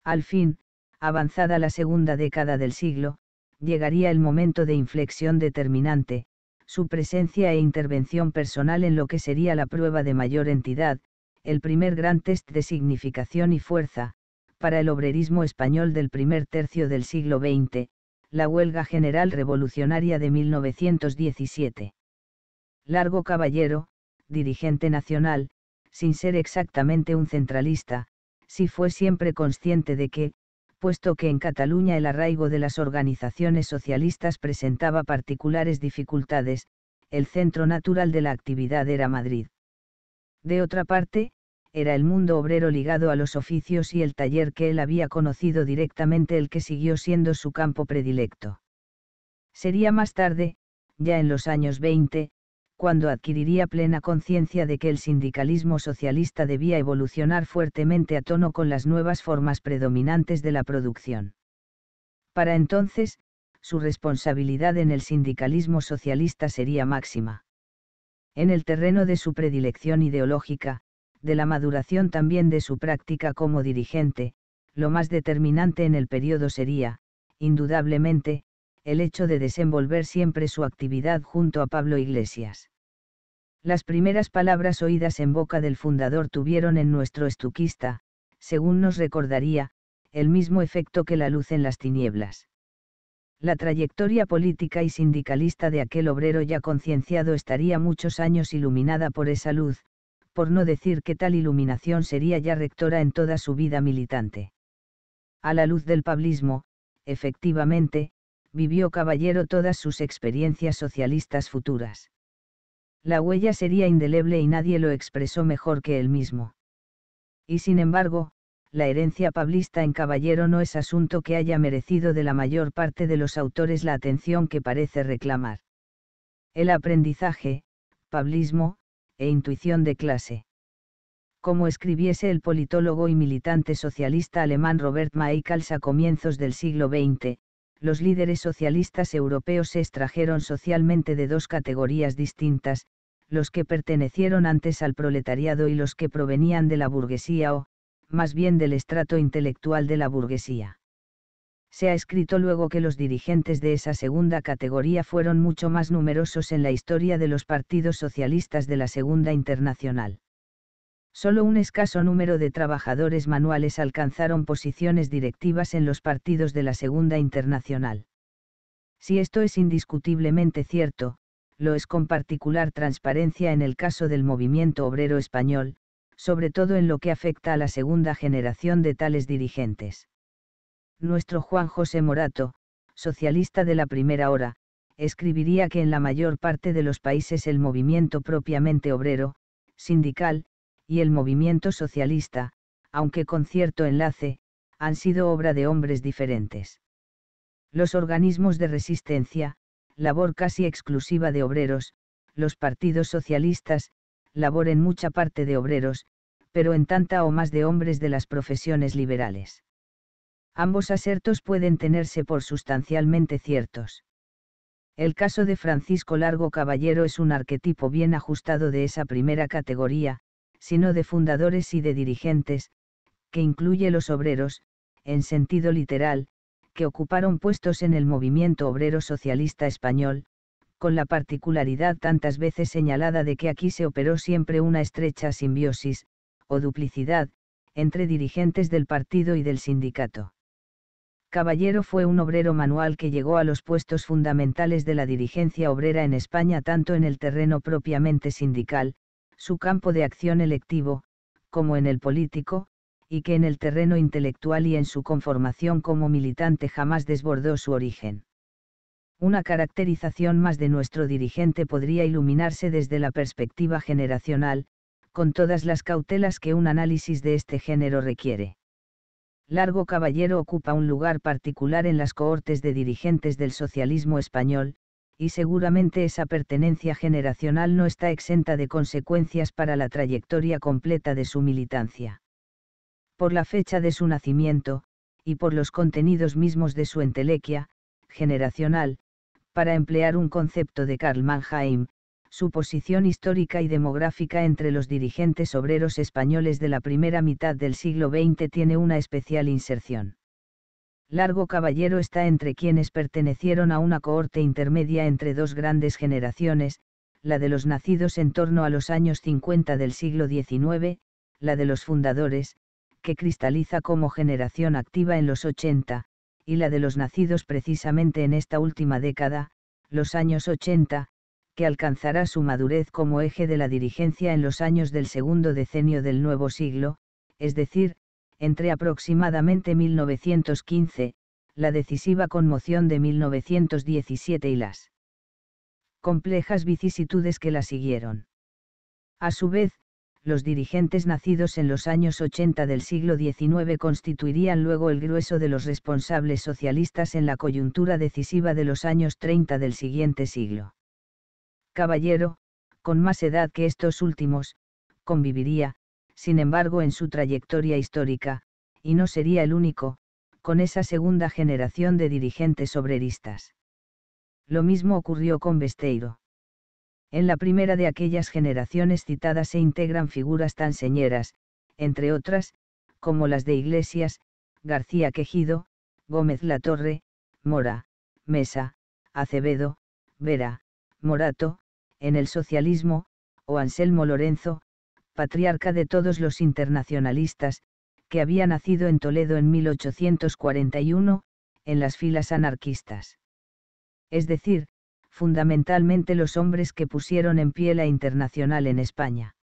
Al fin, avanzada la segunda década del siglo, llegaría el momento de inflexión determinante, su presencia e intervención personal en lo que sería la prueba de mayor entidad, el primer gran test de significación y fuerza, para el obrerismo español del primer tercio del siglo XX, la huelga general revolucionaria de 1917. Largo Caballero, dirigente nacional, sin ser exactamente un centralista, si fue siempre consciente de que, puesto que en Cataluña el arraigo de las organizaciones socialistas presentaba particulares dificultades, el centro natural de la actividad era Madrid. De otra parte, era el mundo obrero ligado a los oficios y el taller que él había conocido directamente el que siguió siendo su campo predilecto. Sería más tarde, ya en los años 20, cuando adquiriría plena conciencia de que el sindicalismo socialista debía evolucionar fuertemente a tono con las nuevas formas predominantes de la producción. Para entonces, su responsabilidad en el sindicalismo socialista sería máxima. En el terreno de su predilección ideológica, de la maduración también de su práctica como dirigente, lo más determinante en el periodo sería, indudablemente, el hecho de desenvolver siempre su actividad junto a Pablo Iglesias. Las primeras palabras oídas en boca del fundador tuvieron en nuestro estuquista, según nos recordaría, el mismo efecto que la luz en las tinieblas. La trayectoria política y sindicalista de aquel obrero ya concienciado estaría muchos años iluminada por esa luz, por no decir que tal iluminación sería ya rectora en toda su vida militante. A la luz del pablismo, efectivamente, vivió Caballero todas sus experiencias socialistas futuras. La huella sería indeleble y nadie lo expresó mejor que él mismo. Y sin embargo, la herencia pablista en Caballero no es asunto que haya merecido de la mayor parte de los autores la atención que parece reclamar. El aprendizaje, pablismo, e intuición de clase. Como escribiese el politólogo y militante socialista alemán Robert Michaels a comienzos del siglo XX, los líderes socialistas europeos se extrajeron socialmente de dos categorías distintas, los que pertenecieron antes al proletariado y los que provenían de la burguesía o, más bien del estrato intelectual de la burguesía. Se ha escrito luego que los dirigentes de esa segunda categoría fueron mucho más numerosos en la historia de los partidos socialistas de la Segunda Internacional solo un escaso número de trabajadores manuales alcanzaron posiciones directivas en los partidos de la Segunda Internacional. Si esto es indiscutiblemente cierto, lo es con particular transparencia en el caso del movimiento obrero español, sobre todo en lo que afecta a la segunda generación de tales dirigentes. Nuestro Juan José Morato, socialista de la primera hora, escribiría que en la mayor parte de los países el movimiento propiamente obrero, sindical, y el movimiento socialista, aunque con cierto enlace, han sido obra de hombres diferentes. Los organismos de resistencia, labor casi exclusiva de obreros, los partidos socialistas, labor en mucha parte de obreros, pero en tanta o más de hombres de las profesiones liberales. Ambos asertos pueden tenerse por sustancialmente ciertos. El caso de Francisco Largo Caballero es un arquetipo bien ajustado de esa primera categoría, sino de fundadores y de dirigentes, que incluye los obreros, en sentido literal, que ocuparon puestos en el movimiento obrero socialista español, con la particularidad tantas veces señalada de que aquí se operó siempre una estrecha simbiosis, o duplicidad, entre dirigentes del partido y del sindicato. Caballero fue un obrero manual que llegó a los puestos fundamentales de la dirigencia obrera en España tanto en el terreno propiamente sindical, su campo de acción electivo, como en el político, y que en el terreno intelectual y en su conformación como militante jamás desbordó su origen. Una caracterización más de nuestro dirigente podría iluminarse desde la perspectiva generacional, con todas las cautelas que un análisis de este género requiere. Largo Caballero ocupa un lugar particular en las cohortes de dirigentes del socialismo español, y seguramente esa pertenencia generacional no está exenta de consecuencias para la trayectoria completa de su militancia. Por la fecha de su nacimiento, y por los contenidos mismos de su entelequia, generacional, para emplear un concepto de Karl Mannheim, su posición histórica y demográfica entre los dirigentes obreros españoles de la primera mitad del siglo XX tiene una especial inserción. Largo Caballero está entre quienes pertenecieron a una cohorte intermedia entre dos grandes generaciones, la de los nacidos en torno a los años 50 del siglo XIX, la de los fundadores, que cristaliza como generación activa en los 80, y la de los nacidos precisamente en esta última década, los años 80, que alcanzará su madurez como eje de la dirigencia en los años del segundo decenio del nuevo siglo, es decir, entre aproximadamente 1915, la decisiva conmoción de 1917 y las complejas vicisitudes que la siguieron. A su vez, los dirigentes nacidos en los años 80 del siglo XIX constituirían luego el grueso de los responsables socialistas en la coyuntura decisiva de los años 30 del siguiente siglo. Caballero, con más edad que estos últimos, conviviría, sin embargo en su trayectoria histórica, y no sería el único, con esa segunda generación de dirigentes obreristas. Lo mismo ocurrió con Besteiro. En la primera de aquellas generaciones citadas se integran figuras tan señeras, entre otras, como las de Iglesias, García Quejido, Gómez Latorre, Mora, Mesa, Acevedo, Vera, Morato, en el socialismo, o Anselmo Lorenzo, patriarca de todos los internacionalistas, que había nacido en Toledo en 1841, en las filas anarquistas. Es decir, fundamentalmente los hombres que pusieron en pie la internacional en España.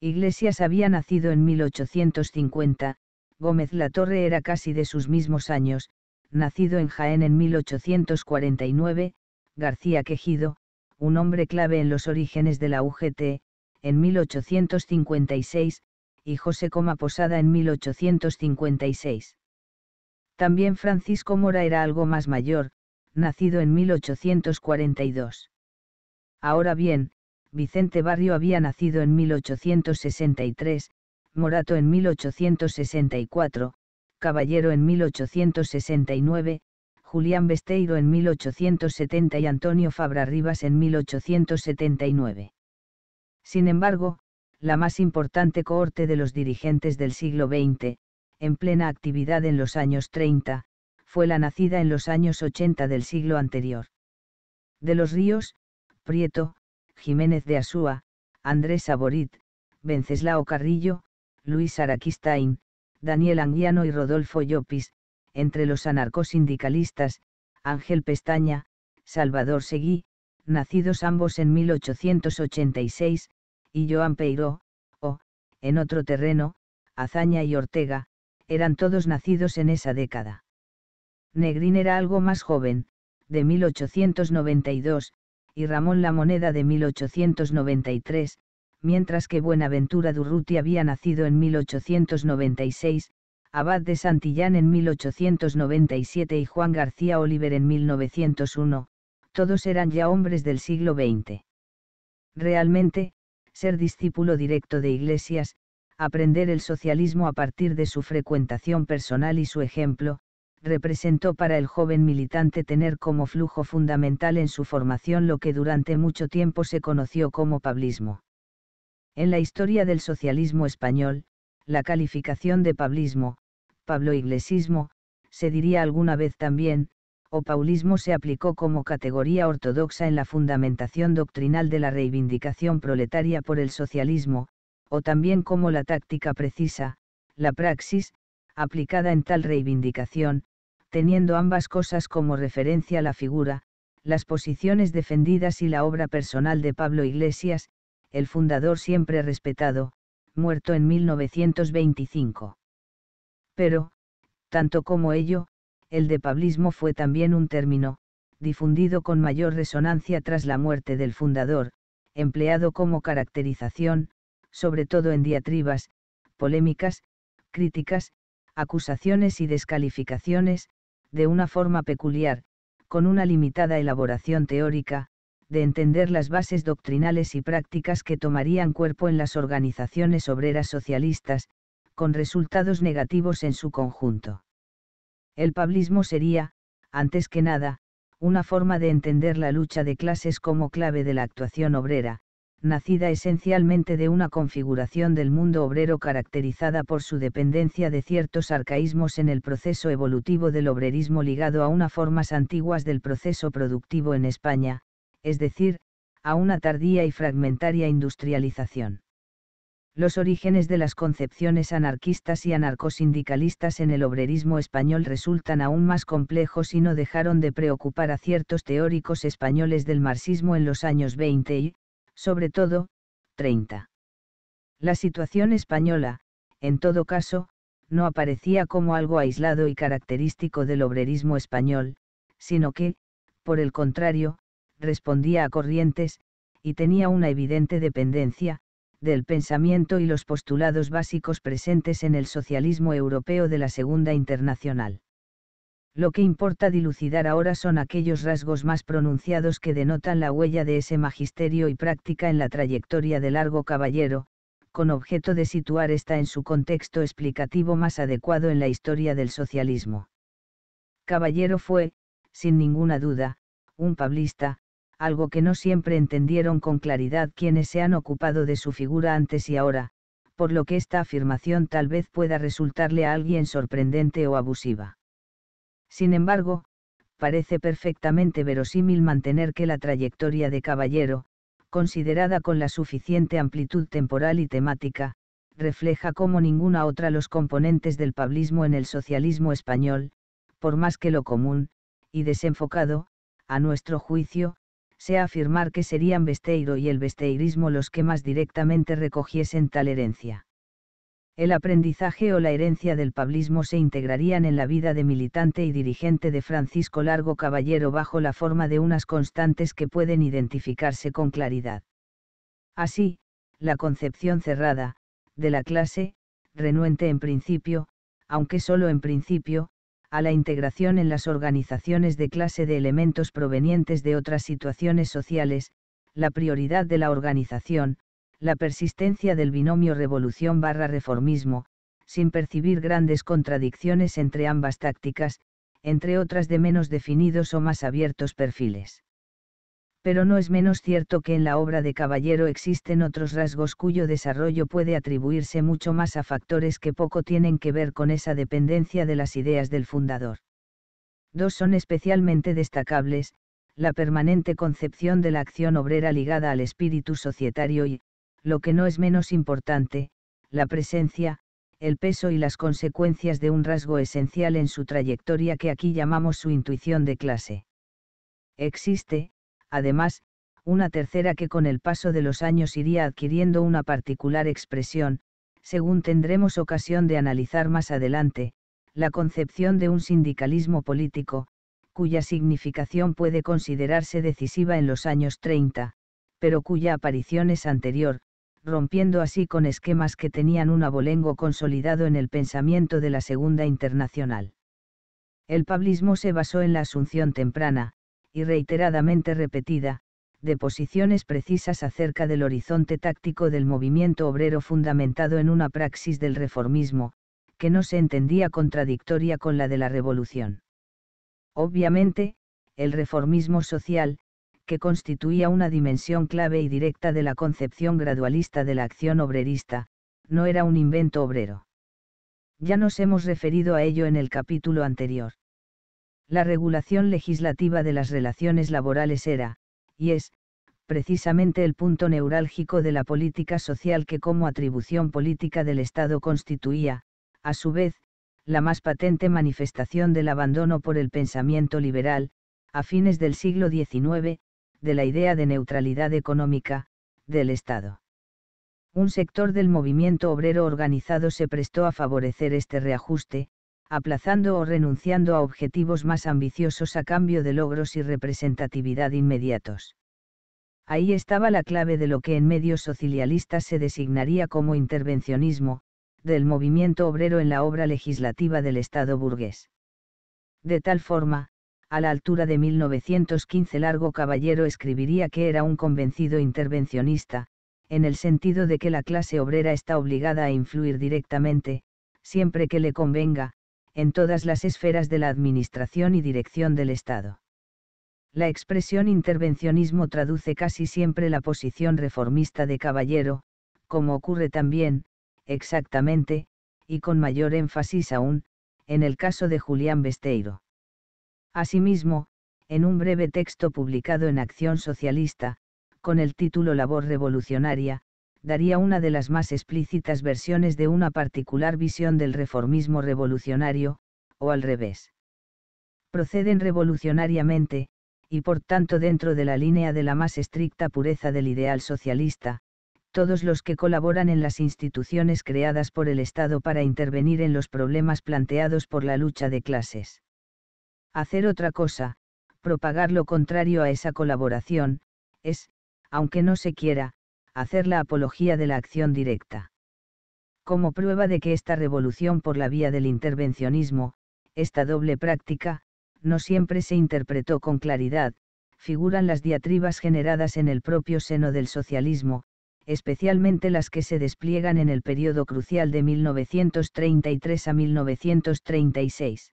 Iglesias había nacido en 1850, Gómez Latorre era casi de sus mismos años, nacido en Jaén en 1849, García Quejido, un hombre clave en los orígenes de la UGT, en 1856, y José Coma Posada en 1856. También Francisco Mora era algo más mayor, nacido en 1842. Ahora bien, Vicente Barrio había nacido en 1863, Morato en 1864, Caballero en 1869, Julián Besteiro en 1870 y Antonio Fabra Rivas en 1879. Sin embargo, la más importante cohorte de los dirigentes del siglo XX, en plena actividad en los años 30, fue la nacida en los años 80 del siglo anterior. De los ríos, Prieto, Jiménez de Asúa, Andrés Saborit, Venceslao Carrillo, Luis Araquistain, Daniel Anguiano y Rodolfo Llopis, entre los anarcosindicalistas, Ángel Pestaña, Salvador Seguí, nacidos ambos en 1886, y Joan Peiró, o, en otro terreno, Azaña y Ortega, eran todos nacidos en esa década. Negrín era algo más joven, de 1892, y Ramón La Moneda de 1893, mientras que Buenaventura Durruti había nacido en 1896, Abad de Santillán en 1897 y Juan García Oliver en 1901, todos eran ya hombres del siglo XX. Realmente, ser discípulo directo de Iglesias, aprender el socialismo a partir de su frecuentación personal y su ejemplo, representó para el joven militante tener como flujo fundamental en su formación lo que durante mucho tiempo se conoció como pablismo. En la historia del socialismo español, la calificación de pablismo, pabloiglesismo, se diría alguna vez también, o paulismo se aplicó como categoría ortodoxa en la fundamentación doctrinal de la reivindicación proletaria por el socialismo, o también como la táctica precisa, la praxis, aplicada en tal reivindicación, teniendo ambas cosas como referencia la figura, las posiciones defendidas y la obra personal de Pablo Iglesias, el fundador siempre respetado, muerto en 1925. Pero, tanto como ello, el depablismo fue también un término, difundido con mayor resonancia tras la muerte del fundador, empleado como caracterización, sobre todo en diatribas, polémicas, críticas, acusaciones y descalificaciones, de una forma peculiar, con una limitada elaboración teórica, de entender las bases doctrinales y prácticas que tomarían cuerpo en las organizaciones obreras socialistas, con resultados negativos en su conjunto. El pablismo sería, antes que nada, una forma de entender la lucha de clases como clave de la actuación obrera, nacida esencialmente de una configuración del mundo obrero caracterizada por su dependencia de ciertos arcaísmos en el proceso evolutivo del obrerismo ligado a unas formas antiguas del proceso productivo en España, es decir, a una tardía y fragmentaria industrialización. Los orígenes de las concepciones anarquistas y anarcosindicalistas en el obrerismo español resultan aún más complejos y no dejaron de preocupar a ciertos teóricos españoles del marxismo en los años 20 y, sobre todo, 30. La situación española, en todo caso, no aparecía como algo aislado y característico del obrerismo español, sino que, por el contrario, respondía a corrientes, y tenía una evidente dependencia, del pensamiento y los postulados básicos presentes en el socialismo europeo de la Segunda Internacional. Lo que importa dilucidar ahora son aquellos rasgos más pronunciados que denotan la huella de ese magisterio y práctica en la trayectoria de Largo Caballero, con objeto de situar esta en su contexto explicativo más adecuado en la historia del socialismo. Caballero fue, sin ninguna duda, un pablista, algo que no siempre entendieron con claridad quienes se han ocupado de su figura antes y ahora, por lo que esta afirmación tal vez pueda resultarle a alguien sorprendente o abusiva. Sin embargo, parece perfectamente verosímil mantener que la trayectoria de Caballero, considerada con la suficiente amplitud temporal y temática, refleja como ninguna otra los componentes del pablismo en el socialismo español, por más que lo común, y desenfocado, a nuestro juicio, sea afirmar que serían Besteiro y el besteirismo los que más directamente recogiesen tal herencia. El aprendizaje o la herencia del pablismo se integrarían en la vida de militante y dirigente de Francisco Largo Caballero bajo la forma de unas constantes que pueden identificarse con claridad. Así, la concepción cerrada, de la clase, renuente en principio, aunque solo en principio, a la integración en las organizaciones de clase de elementos provenientes de otras situaciones sociales, la prioridad de la organización, la persistencia del binomio revolución barra reformismo, sin percibir grandes contradicciones entre ambas tácticas, entre otras de menos definidos o más abiertos perfiles pero no es menos cierto que en la obra de Caballero existen otros rasgos cuyo desarrollo puede atribuirse mucho más a factores que poco tienen que ver con esa dependencia de las ideas del fundador. Dos son especialmente destacables, la permanente concepción de la acción obrera ligada al espíritu societario y, lo que no es menos importante, la presencia, el peso y las consecuencias de un rasgo esencial en su trayectoria que aquí llamamos su intuición de clase. Existe, además, una tercera que con el paso de los años iría adquiriendo una particular expresión, según tendremos ocasión de analizar más adelante, la concepción de un sindicalismo político, cuya significación puede considerarse decisiva en los años 30, pero cuya aparición es anterior, rompiendo así con esquemas que tenían un abolengo consolidado en el pensamiento de la Segunda Internacional. El pablismo se basó en la asunción temprana, y reiteradamente repetida, de posiciones precisas acerca del horizonte táctico del movimiento obrero fundamentado en una praxis del reformismo, que no se entendía contradictoria con la de la revolución. Obviamente, el reformismo social, que constituía una dimensión clave y directa de la concepción gradualista de la acción obrerista, no era un invento obrero. Ya nos hemos referido a ello en el capítulo anterior. La regulación legislativa de las relaciones laborales era, y es, precisamente el punto neurálgico de la política social que como atribución política del Estado constituía, a su vez, la más patente manifestación del abandono por el pensamiento liberal, a fines del siglo XIX, de la idea de neutralidad económica, del Estado. Un sector del movimiento obrero organizado se prestó a favorecer este reajuste, aplazando o renunciando a objetivos más ambiciosos a cambio de logros y representatividad inmediatos. Ahí estaba la clave de lo que en medios socialistas se designaría como intervencionismo, del movimiento obrero en la obra legislativa del Estado burgués. De tal forma, a la altura de 1915 Largo Caballero escribiría que era un convencido intervencionista, en el sentido de que la clase obrera está obligada a influir directamente, siempre que le convenga, en todas las esferas de la administración y dirección del Estado. La expresión intervencionismo traduce casi siempre la posición reformista de Caballero, como ocurre también, exactamente, y con mayor énfasis aún, en el caso de Julián Besteiro. Asimismo, en un breve texto publicado en Acción Socialista, con el título Labor Revolucionaria, daría una de las más explícitas versiones de una particular visión del reformismo revolucionario, o al revés. Proceden revolucionariamente, y por tanto dentro de la línea de la más estricta pureza del ideal socialista, todos los que colaboran en las instituciones creadas por el Estado para intervenir en los problemas planteados por la lucha de clases. Hacer otra cosa, propagar lo contrario a esa colaboración, es, aunque no se quiera, hacer la apología de la acción directa. Como prueba de que esta revolución por la vía del intervencionismo, esta doble práctica, no siempre se interpretó con claridad, figuran las diatribas generadas en el propio seno del socialismo, especialmente las que se despliegan en el periodo crucial de 1933 a 1936.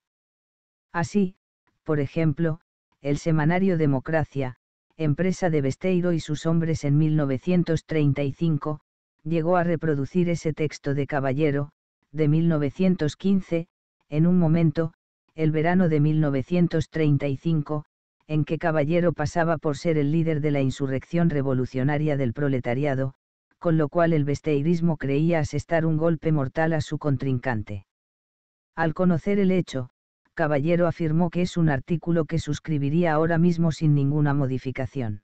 Así, por ejemplo, el semanario Democracia, empresa de Besteiro y sus hombres en 1935, llegó a reproducir ese texto de Caballero, de 1915, en un momento, el verano de 1935, en que Caballero pasaba por ser el líder de la insurrección revolucionaria del proletariado, con lo cual el besteirismo creía asestar un golpe mortal a su contrincante. Al conocer el hecho, Caballero afirmó que es un artículo que suscribiría ahora mismo sin ninguna modificación.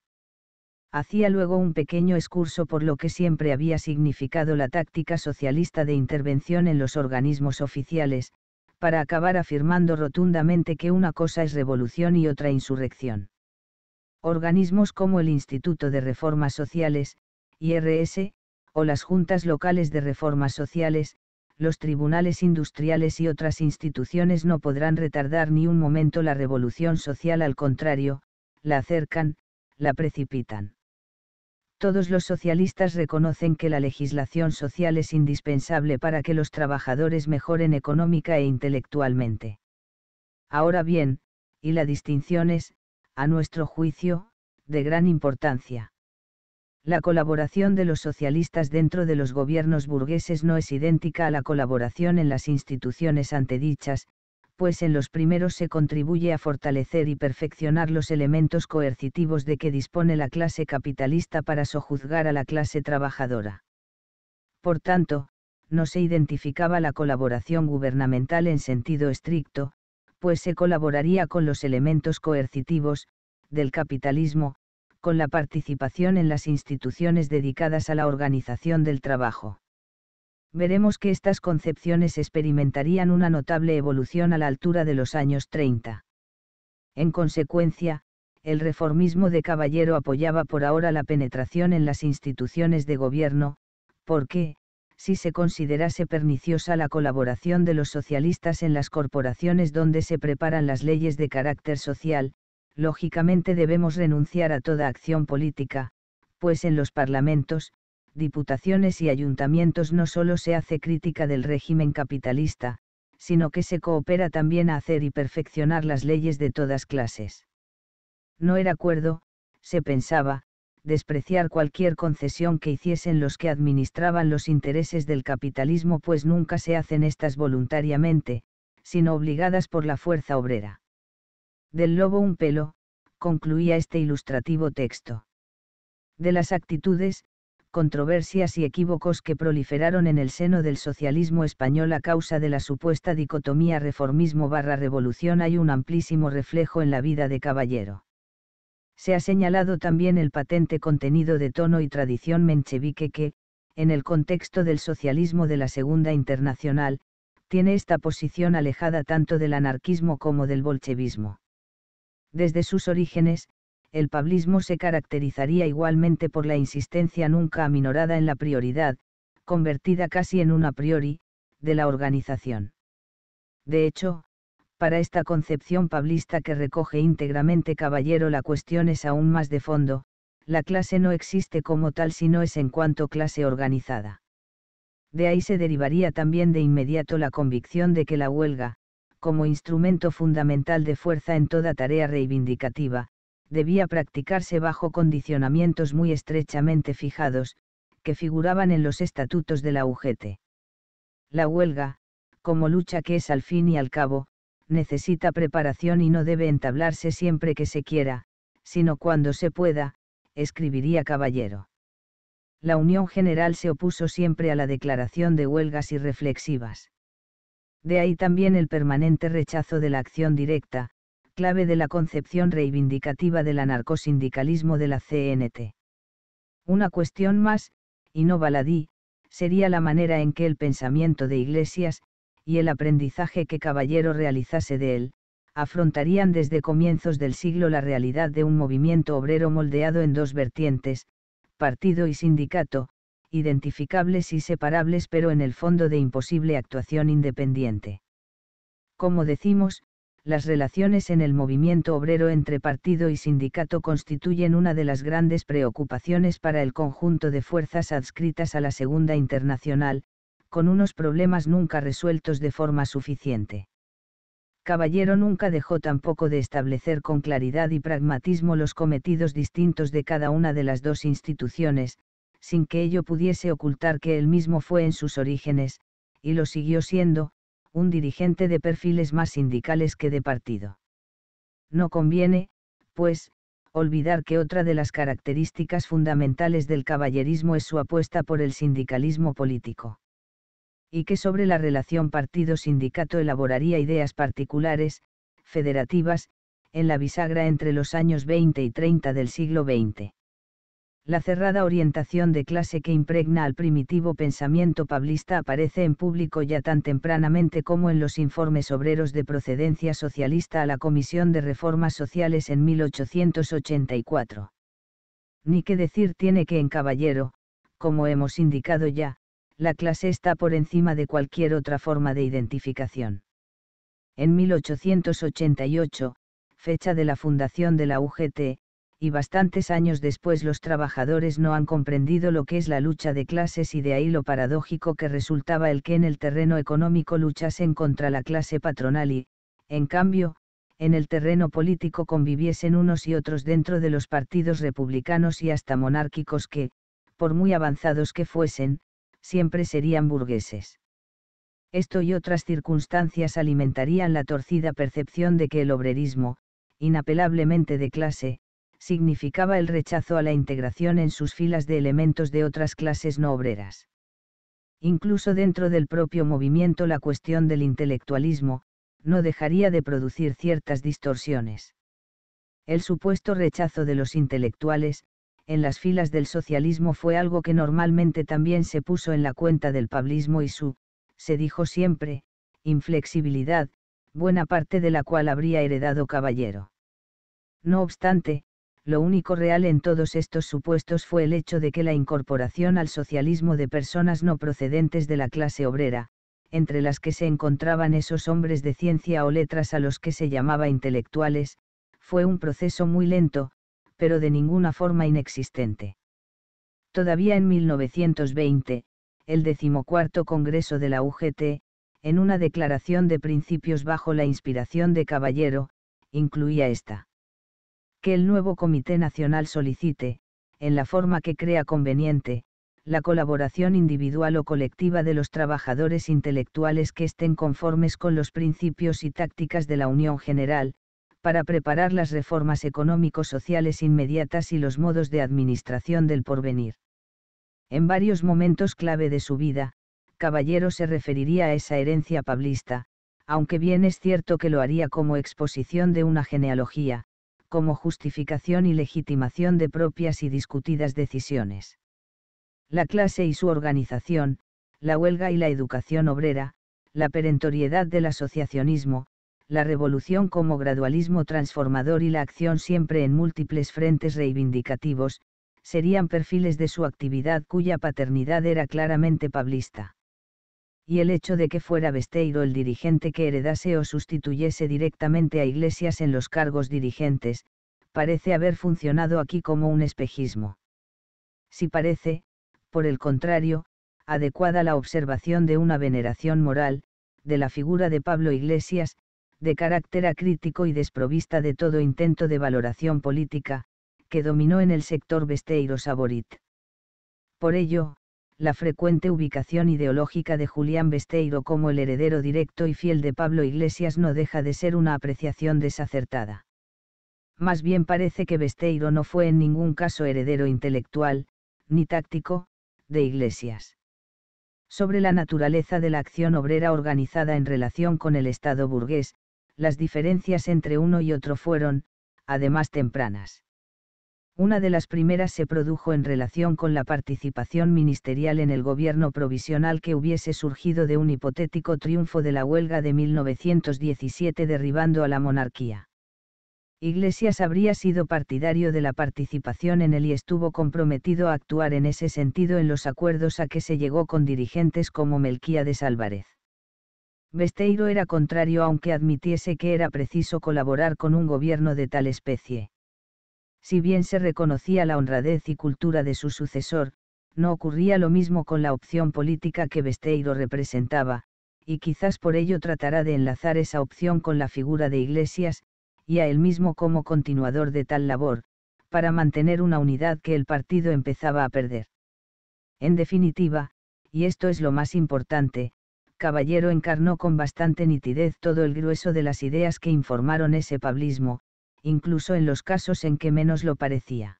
Hacía luego un pequeño excurso por lo que siempre había significado la táctica socialista de intervención en los organismos oficiales, para acabar afirmando rotundamente que una cosa es revolución y otra insurrección. Organismos como el Instituto de Reformas Sociales, IRS, o las juntas locales de reformas sociales, los tribunales industriales y otras instituciones no podrán retardar ni un momento la revolución social, al contrario, la acercan, la precipitan. Todos los socialistas reconocen que la legislación social es indispensable para que los trabajadores mejoren económica e intelectualmente. Ahora bien, y la distinción es, a nuestro juicio, de gran importancia. La colaboración de los socialistas dentro de los gobiernos burgueses no es idéntica a la colaboración en las instituciones antedichas, pues en los primeros se contribuye a fortalecer y perfeccionar los elementos coercitivos de que dispone la clase capitalista para sojuzgar a la clase trabajadora. Por tanto, no se identificaba la colaboración gubernamental en sentido estricto, pues se colaboraría con los elementos coercitivos, del capitalismo, con la participación en las instituciones dedicadas a la organización del trabajo. Veremos que estas concepciones experimentarían una notable evolución a la altura de los años 30. En consecuencia, el reformismo de Caballero apoyaba por ahora la penetración en las instituciones de gobierno, porque, si se considerase perniciosa la colaboración de los socialistas en las corporaciones donde se preparan las leyes de carácter social, lógicamente debemos renunciar a toda acción política, pues en los parlamentos, diputaciones y ayuntamientos no solo se hace crítica del régimen capitalista, sino que se coopera también a hacer y perfeccionar las leyes de todas clases. No era acuerdo, se pensaba, despreciar cualquier concesión que hiciesen los que administraban los intereses del capitalismo, pues nunca se hacen estas voluntariamente, sino obligadas por la fuerza obrera del lobo un pelo, concluía este ilustrativo texto. De las actitudes, controversias y equívocos que proliferaron en el seno del socialismo español a causa de la supuesta dicotomía reformismo barra revolución hay un amplísimo reflejo en la vida de Caballero. Se ha señalado también el patente contenido de tono y tradición menchevique que, en el contexto del socialismo de la Segunda Internacional, tiene esta posición alejada tanto del anarquismo como del bolchevismo. Desde sus orígenes, el pablismo se caracterizaría igualmente por la insistencia nunca aminorada en la prioridad, convertida casi en una priori, de la organización. De hecho, para esta concepción pablista que recoge íntegramente Caballero la cuestión es aún más de fondo, la clase no existe como tal si no es en cuanto clase organizada. De ahí se derivaría también de inmediato la convicción de que la huelga, como instrumento fundamental de fuerza en toda tarea reivindicativa, debía practicarse bajo condicionamientos muy estrechamente fijados, que figuraban en los estatutos de la UGT. La huelga, como lucha que es al fin y al cabo, necesita preparación y no debe entablarse siempre que se quiera, sino cuando se pueda, escribiría Caballero. La Unión General se opuso siempre a la declaración de huelgas irreflexivas de ahí también el permanente rechazo de la acción directa, clave de la concepción reivindicativa del anarcosindicalismo de la CNT. Una cuestión más, y no baladí, sería la manera en que el pensamiento de Iglesias, y el aprendizaje que Caballero realizase de él, afrontarían desde comienzos del siglo la realidad de un movimiento obrero moldeado en dos vertientes, partido y sindicato, identificables y separables pero en el fondo de imposible actuación independiente. Como decimos, las relaciones en el movimiento obrero entre partido y sindicato constituyen una de las grandes preocupaciones para el conjunto de fuerzas adscritas a la Segunda Internacional, con unos problemas nunca resueltos de forma suficiente. Caballero nunca dejó tampoco de establecer con claridad y pragmatismo los cometidos distintos de cada una de las dos instituciones, sin que ello pudiese ocultar que él mismo fue en sus orígenes, y lo siguió siendo, un dirigente de perfiles más sindicales que de partido. No conviene, pues, olvidar que otra de las características fundamentales del caballerismo es su apuesta por el sindicalismo político. Y que sobre la relación partido-sindicato elaboraría ideas particulares, federativas, en la bisagra entre los años 20 y 30 del siglo XX la cerrada orientación de clase que impregna al primitivo pensamiento pablista aparece en público ya tan tempranamente como en los informes obreros de procedencia socialista a la Comisión de Reformas Sociales en 1884. Ni qué decir tiene que en Caballero, como hemos indicado ya, la clase está por encima de cualquier otra forma de identificación. En 1888, fecha de la fundación de la UGT, y bastantes años después los trabajadores no han comprendido lo que es la lucha de clases y de ahí lo paradójico que resultaba el que en el terreno económico luchasen contra la clase patronal y, en cambio, en el terreno político conviviesen unos y otros dentro de los partidos republicanos y hasta monárquicos que, por muy avanzados que fuesen, siempre serían burgueses. Esto y otras circunstancias alimentarían la torcida percepción de que el obrerismo, inapelablemente de clase, significaba el rechazo a la integración en sus filas de elementos de otras clases no obreras. Incluso dentro del propio movimiento la cuestión del intelectualismo, no dejaría de producir ciertas distorsiones. El supuesto rechazo de los intelectuales, en las filas del socialismo fue algo que normalmente también se puso en la cuenta del pablismo y su, se dijo siempre, inflexibilidad, buena parte de la cual habría heredado Caballero. No obstante, lo único real en todos estos supuestos fue el hecho de que la incorporación al socialismo de personas no procedentes de la clase obrera, entre las que se encontraban esos hombres de ciencia o letras a los que se llamaba intelectuales, fue un proceso muy lento, pero de ninguna forma inexistente. Todavía en 1920, el decimocuarto Congreso de la UGT, en una declaración de principios bajo la inspiración de Caballero, incluía esta que el nuevo Comité Nacional solicite, en la forma que crea conveniente, la colaboración individual o colectiva de los trabajadores intelectuales que estén conformes con los principios y tácticas de la Unión General, para preparar las reformas económico-sociales inmediatas y los modos de administración del porvenir. En varios momentos clave de su vida, Caballero se referiría a esa herencia pablista, aunque bien es cierto que lo haría como exposición de una genealogía, como justificación y legitimación de propias y discutidas decisiones. La clase y su organización, la huelga y la educación obrera, la perentoriedad del asociacionismo, la revolución como gradualismo transformador y la acción siempre en múltiples frentes reivindicativos, serían perfiles de su actividad cuya paternidad era claramente pablista y el hecho de que fuera Besteiro el dirigente que heredase o sustituyese directamente a Iglesias en los cargos dirigentes, parece haber funcionado aquí como un espejismo. Si parece, por el contrario, adecuada la observación de una veneración moral, de la figura de Pablo Iglesias, de carácter acrítico y desprovista de todo intento de valoración política, que dominó en el sector Besteiro Saborit. Por ello, la frecuente ubicación ideológica de Julián Besteiro como el heredero directo y fiel de Pablo Iglesias no deja de ser una apreciación desacertada. Más bien parece que Besteiro no fue en ningún caso heredero intelectual, ni táctico, de Iglesias. Sobre la naturaleza de la acción obrera organizada en relación con el Estado burgués, las diferencias entre uno y otro fueron, además, tempranas. Una de las primeras se produjo en relación con la participación ministerial en el gobierno provisional que hubiese surgido de un hipotético triunfo de la huelga de 1917 derribando a la monarquía. Iglesias habría sido partidario de la participación en él y estuvo comprometido a actuar en ese sentido en los acuerdos a que se llegó con dirigentes como Melquíades Álvarez. Besteiro era contrario aunque admitiese que era preciso colaborar con un gobierno de tal especie si bien se reconocía la honradez y cultura de su sucesor, no ocurría lo mismo con la opción política que Besteiro representaba, y quizás por ello tratará de enlazar esa opción con la figura de Iglesias, y a él mismo como continuador de tal labor, para mantener una unidad que el partido empezaba a perder. En definitiva, y esto es lo más importante, Caballero encarnó con bastante nitidez todo el grueso de las ideas que informaron ese pablismo, incluso en los casos en que menos lo parecía.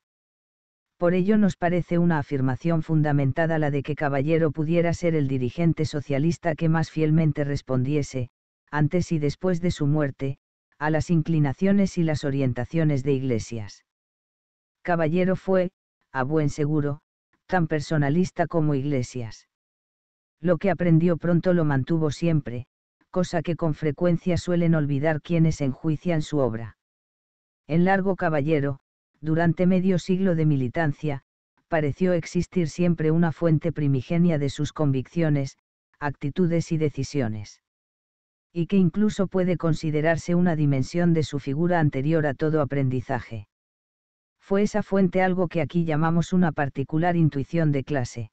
Por ello nos parece una afirmación fundamentada la de que Caballero pudiera ser el dirigente socialista que más fielmente respondiese, antes y después de su muerte, a las inclinaciones y las orientaciones de Iglesias. Caballero fue, a buen seguro, tan personalista como Iglesias. Lo que aprendió pronto lo mantuvo siempre, cosa que con frecuencia suelen olvidar quienes enjuician su obra. En largo caballero, durante medio siglo de militancia, pareció existir siempre una fuente primigenia de sus convicciones, actitudes y decisiones. Y que incluso puede considerarse una dimensión de su figura anterior a todo aprendizaje. Fue esa fuente algo que aquí llamamos una particular intuición de clase.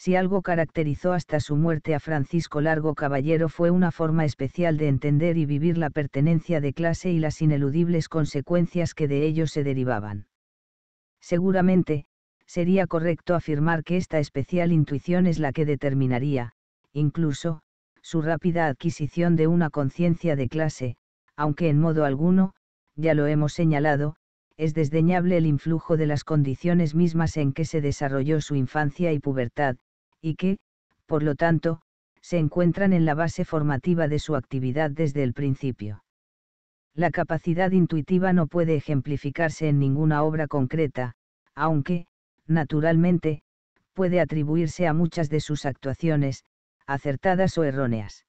Si algo caracterizó hasta su muerte a Francisco Largo Caballero fue una forma especial de entender y vivir la pertenencia de clase y las ineludibles consecuencias que de ello se derivaban. Seguramente, sería correcto afirmar que esta especial intuición es la que determinaría, incluso, su rápida adquisición de una conciencia de clase, aunque en modo alguno, ya lo hemos señalado, es desdeñable el influjo de las condiciones mismas en que se desarrolló su infancia y pubertad, y que, por lo tanto, se encuentran en la base formativa de su actividad desde el principio. La capacidad intuitiva no puede ejemplificarse en ninguna obra concreta, aunque, naturalmente, puede atribuirse a muchas de sus actuaciones, acertadas o erróneas.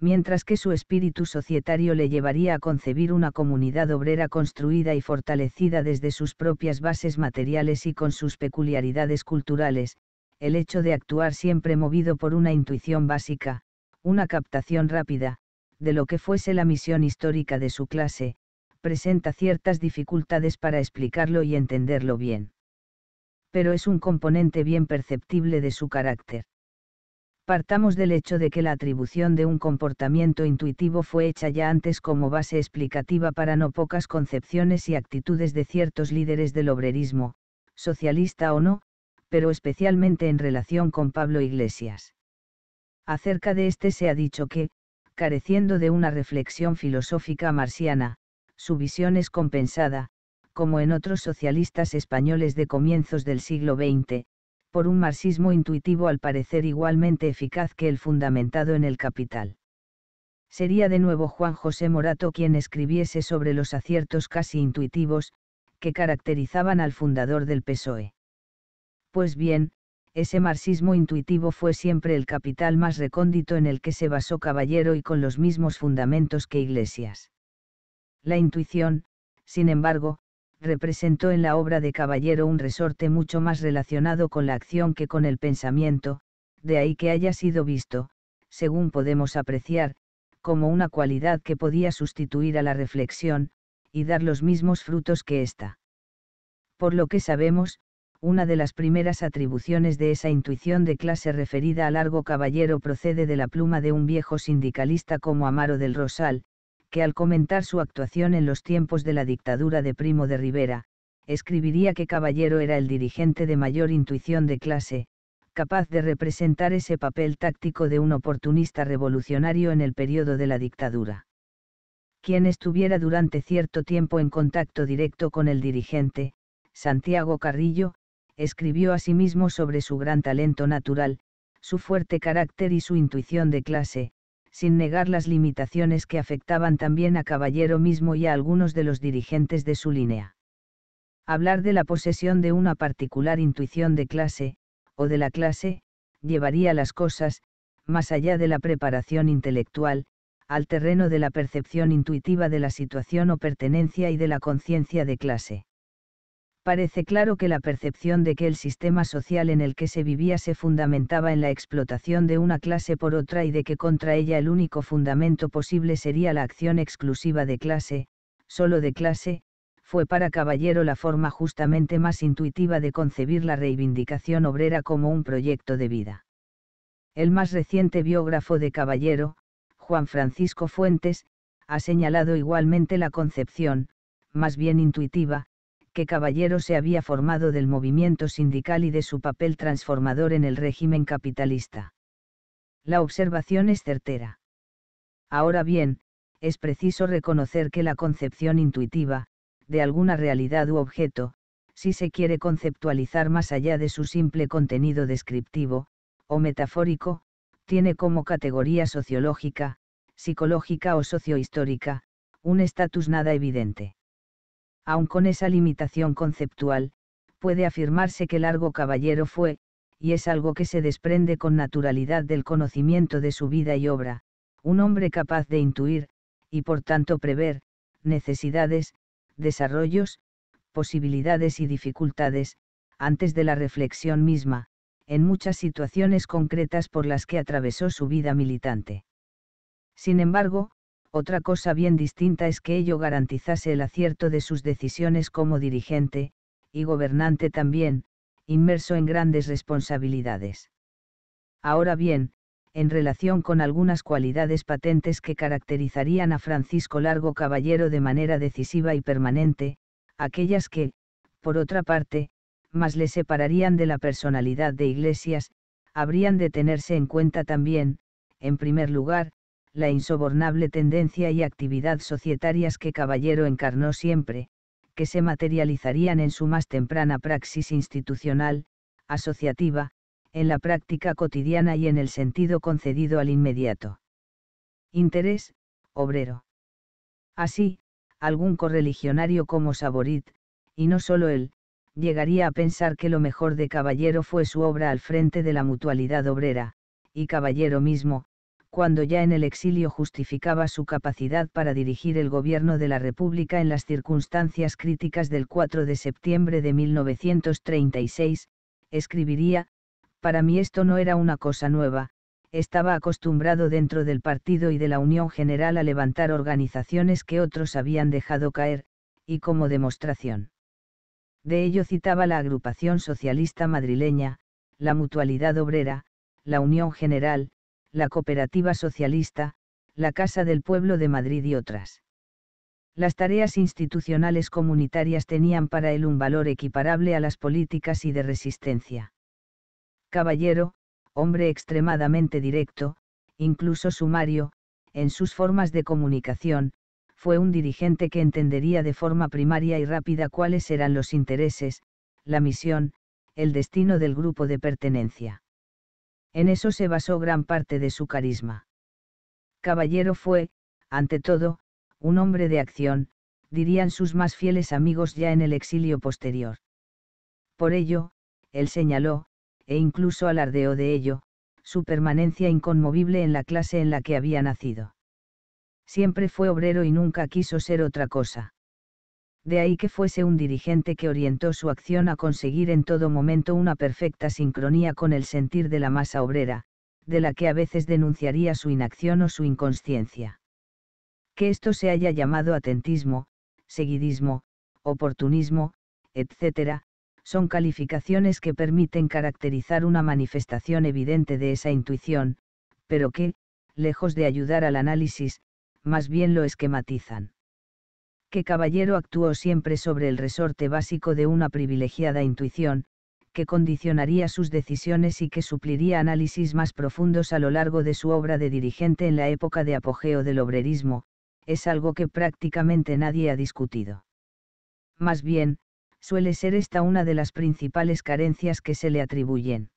Mientras que su espíritu societario le llevaría a concebir una comunidad obrera construida y fortalecida desde sus propias bases materiales y con sus peculiaridades culturales, el hecho de actuar siempre movido por una intuición básica, una captación rápida, de lo que fuese la misión histórica de su clase, presenta ciertas dificultades para explicarlo y entenderlo bien. Pero es un componente bien perceptible de su carácter. Partamos del hecho de que la atribución de un comportamiento intuitivo fue hecha ya antes como base explicativa para no pocas concepciones y actitudes de ciertos líderes del obrerismo, socialista o no, pero especialmente en relación con Pablo Iglesias. Acerca de este se ha dicho que, careciendo de una reflexión filosófica marciana, su visión es compensada, como en otros socialistas españoles de comienzos del siglo XX, por un marxismo intuitivo al parecer igualmente eficaz que el fundamentado en el capital. Sería de nuevo Juan José Morato quien escribiese sobre los aciertos casi intuitivos, que caracterizaban al fundador del PSOE. Pues bien, ese marxismo intuitivo fue siempre el capital más recóndito en el que se basó Caballero y con los mismos fundamentos que Iglesias. La intuición, sin embargo, representó en la obra de Caballero un resorte mucho más relacionado con la acción que con el pensamiento, de ahí que haya sido visto, según podemos apreciar, como una cualidad que podía sustituir a la reflexión, y dar los mismos frutos que ésta. Por lo que sabemos, una de las primeras atribuciones de esa intuición de clase referida a largo caballero procede de la pluma de un viejo sindicalista como Amaro del Rosal, que al comentar su actuación en los tiempos de la dictadura de Primo de Rivera, escribiría que Caballero era el dirigente de mayor intuición de clase, capaz de representar ese papel táctico de un oportunista revolucionario en el periodo de la dictadura. Quien estuviera durante cierto tiempo en contacto directo con el dirigente, Santiago Carrillo, escribió a sí mismo sobre su gran talento natural, su fuerte carácter y su intuición de clase, sin negar las limitaciones que afectaban también a Caballero mismo y a algunos de los dirigentes de su línea. Hablar de la posesión de una particular intuición de clase, o de la clase, llevaría las cosas, más allá de la preparación intelectual, al terreno de la percepción intuitiva de la situación o pertenencia y de la conciencia de clase parece claro que la percepción de que el sistema social en el que se vivía se fundamentaba en la explotación de una clase por otra y de que contra ella el único fundamento posible sería la acción exclusiva de clase, solo de clase, fue para Caballero la forma justamente más intuitiva de concebir la reivindicación obrera como un proyecto de vida. El más reciente biógrafo de Caballero, Juan Francisco Fuentes, ha señalado igualmente la concepción, más bien intuitiva, que Caballero se había formado del movimiento sindical y de su papel transformador en el régimen capitalista. La observación es certera. Ahora bien, es preciso reconocer que la concepción intuitiva, de alguna realidad u objeto, si se quiere conceptualizar más allá de su simple contenido descriptivo, o metafórico, tiene como categoría sociológica, psicológica o sociohistórica, un estatus nada evidente aun con esa limitación conceptual, puede afirmarse que Largo Caballero fue, y es algo que se desprende con naturalidad del conocimiento de su vida y obra, un hombre capaz de intuir, y por tanto prever, necesidades, desarrollos, posibilidades y dificultades, antes de la reflexión misma, en muchas situaciones concretas por las que atravesó su vida militante. Sin embargo, otra cosa bien distinta es que ello garantizase el acierto de sus decisiones como dirigente, y gobernante también, inmerso en grandes responsabilidades. Ahora bien, en relación con algunas cualidades patentes que caracterizarían a Francisco Largo Caballero de manera decisiva y permanente, aquellas que, por otra parte, más le separarían de la personalidad de Iglesias, habrían de tenerse en cuenta también, en primer lugar, la insobornable tendencia y actividad societarias que Caballero encarnó siempre, que se materializarían en su más temprana praxis institucional, asociativa, en la práctica cotidiana y en el sentido concedido al inmediato. Interés, obrero. Así, algún correligionario como Saborit, y no solo él, llegaría a pensar que lo mejor de Caballero fue su obra al frente de la mutualidad obrera, y Caballero mismo, cuando ya en el exilio justificaba su capacidad para dirigir el gobierno de la República en las circunstancias críticas del 4 de septiembre de 1936, escribiría, para mí esto no era una cosa nueva, estaba acostumbrado dentro del partido y de la Unión General a levantar organizaciones que otros habían dejado caer, y como demostración. De ello citaba la agrupación socialista madrileña, la mutualidad obrera, la Unión General, la Cooperativa Socialista, la Casa del Pueblo de Madrid y otras. Las tareas institucionales comunitarias tenían para él un valor equiparable a las políticas y de resistencia. Caballero, hombre extremadamente directo, incluso sumario, en sus formas de comunicación, fue un dirigente que entendería de forma primaria y rápida cuáles eran los intereses, la misión, el destino del grupo de pertenencia. En eso se basó gran parte de su carisma. Caballero fue, ante todo, un hombre de acción, dirían sus más fieles amigos ya en el exilio posterior. Por ello, él señaló, e incluso alardeó de ello, su permanencia inconmovible en la clase en la que había nacido. Siempre fue obrero y nunca quiso ser otra cosa de ahí que fuese un dirigente que orientó su acción a conseguir en todo momento una perfecta sincronía con el sentir de la masa obrera, de la que a veces denunciaría su inacción o su inconsciencia. Que esto se haya llamado atentismo, seguidismo, oportunismo, etc., son calificaciones que permiten caracterizar una manifestación evidente de esa intuición, pero que, lejos de ayudar al análisis, más bien lo esquematizan que Caballero actuó siempre sobre el resorte básico de una privilegiada intuición, que condicionaría sus decisiones y que supliría análisis más profundos a lo largo de su obra de dirigente en la época de apogeo del obrerismo, es algo que prácticamente nadie ha discutido. Más bien, suele ser esta una de las principales carencias que se le atribuyen.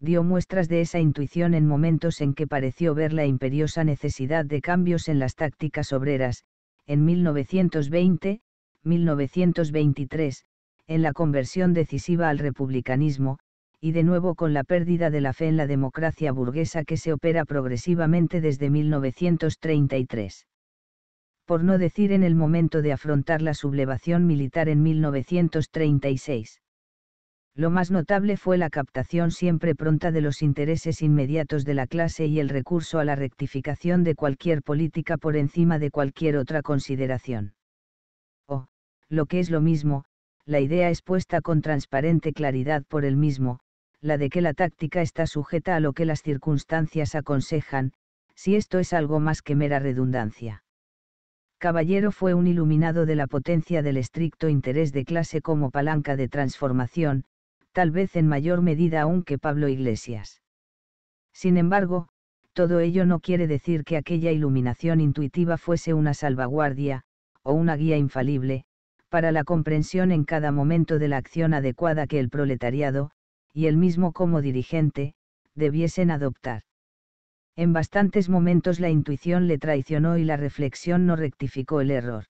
Dio muestras de esa intuición en momentos en que pareció ver la imperiosa necesidad de cambios en las tácticas obreras, en 1920, 1923, en la conversión decisiva al republicanismo, y de nuevo con la pérdida de la fe en la democracia burguesa que se opera progresivamente desde 1933. Por no decir en el momento de afrontar la sublevación militar en 1936. Lo más notable fue la captación siempre pronta de los intereses inmediatos de la clase y el recurso a la rectificación de cualquier política por encima de cualquier otra consideración. O, oh, lo que es lo mismo, la idea expuesta con transparente claridad por el mismo, la de que la táctica está sujeta a lo que las circunstancias aconsejan, si esto es algo más que mera redundancia. Caballero fue un iluminado de la potencia del estricto interés de clase como palanca de transformación, tal vez en mayor medida aún que Pablo Iglesias. Sin embargo, todo ello no quiere decir que aquella iluminación intuitiva fuese una salvaguardia, o una guía infalible, para la comprensión en cada momento de la acción adecuada que el proletariado, y él mismo como dirigente, debiesen adoptar. En bastantes momentos la intuición le traicionó y la reflexión no rectificó el error.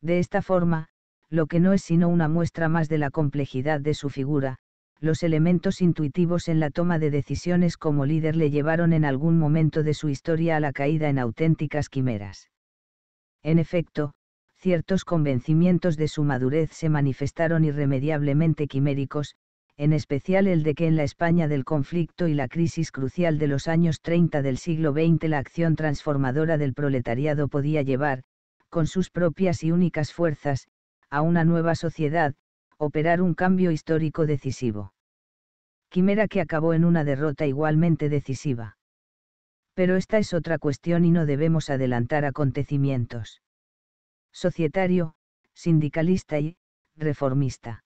De esta forma, lo que no es sino una muestra más de la complejidad de su figura, los elementos intuitivos en la toma de decisiones como líder le llevaron en algún momento de su historia a la caída en auténticas quimeras. En efecto, ciertos convencimientos de su madurez se manifestaron irremediablemente quiméricos, en especial el de que en la España del conflicto y la crisis crucial de los años 30 del siglo XX la acción transformadora del proletariado podía llevar, con sus propias y únicas fuerzas, a una nueva sociedad, operar un cambio histórico decisivo. Quimera que acabó en una derrota igualmente decisiva. Pero esta es otra cuestión y no debemos adelantar acontecimientos. Societario, sindicalista y, reformista.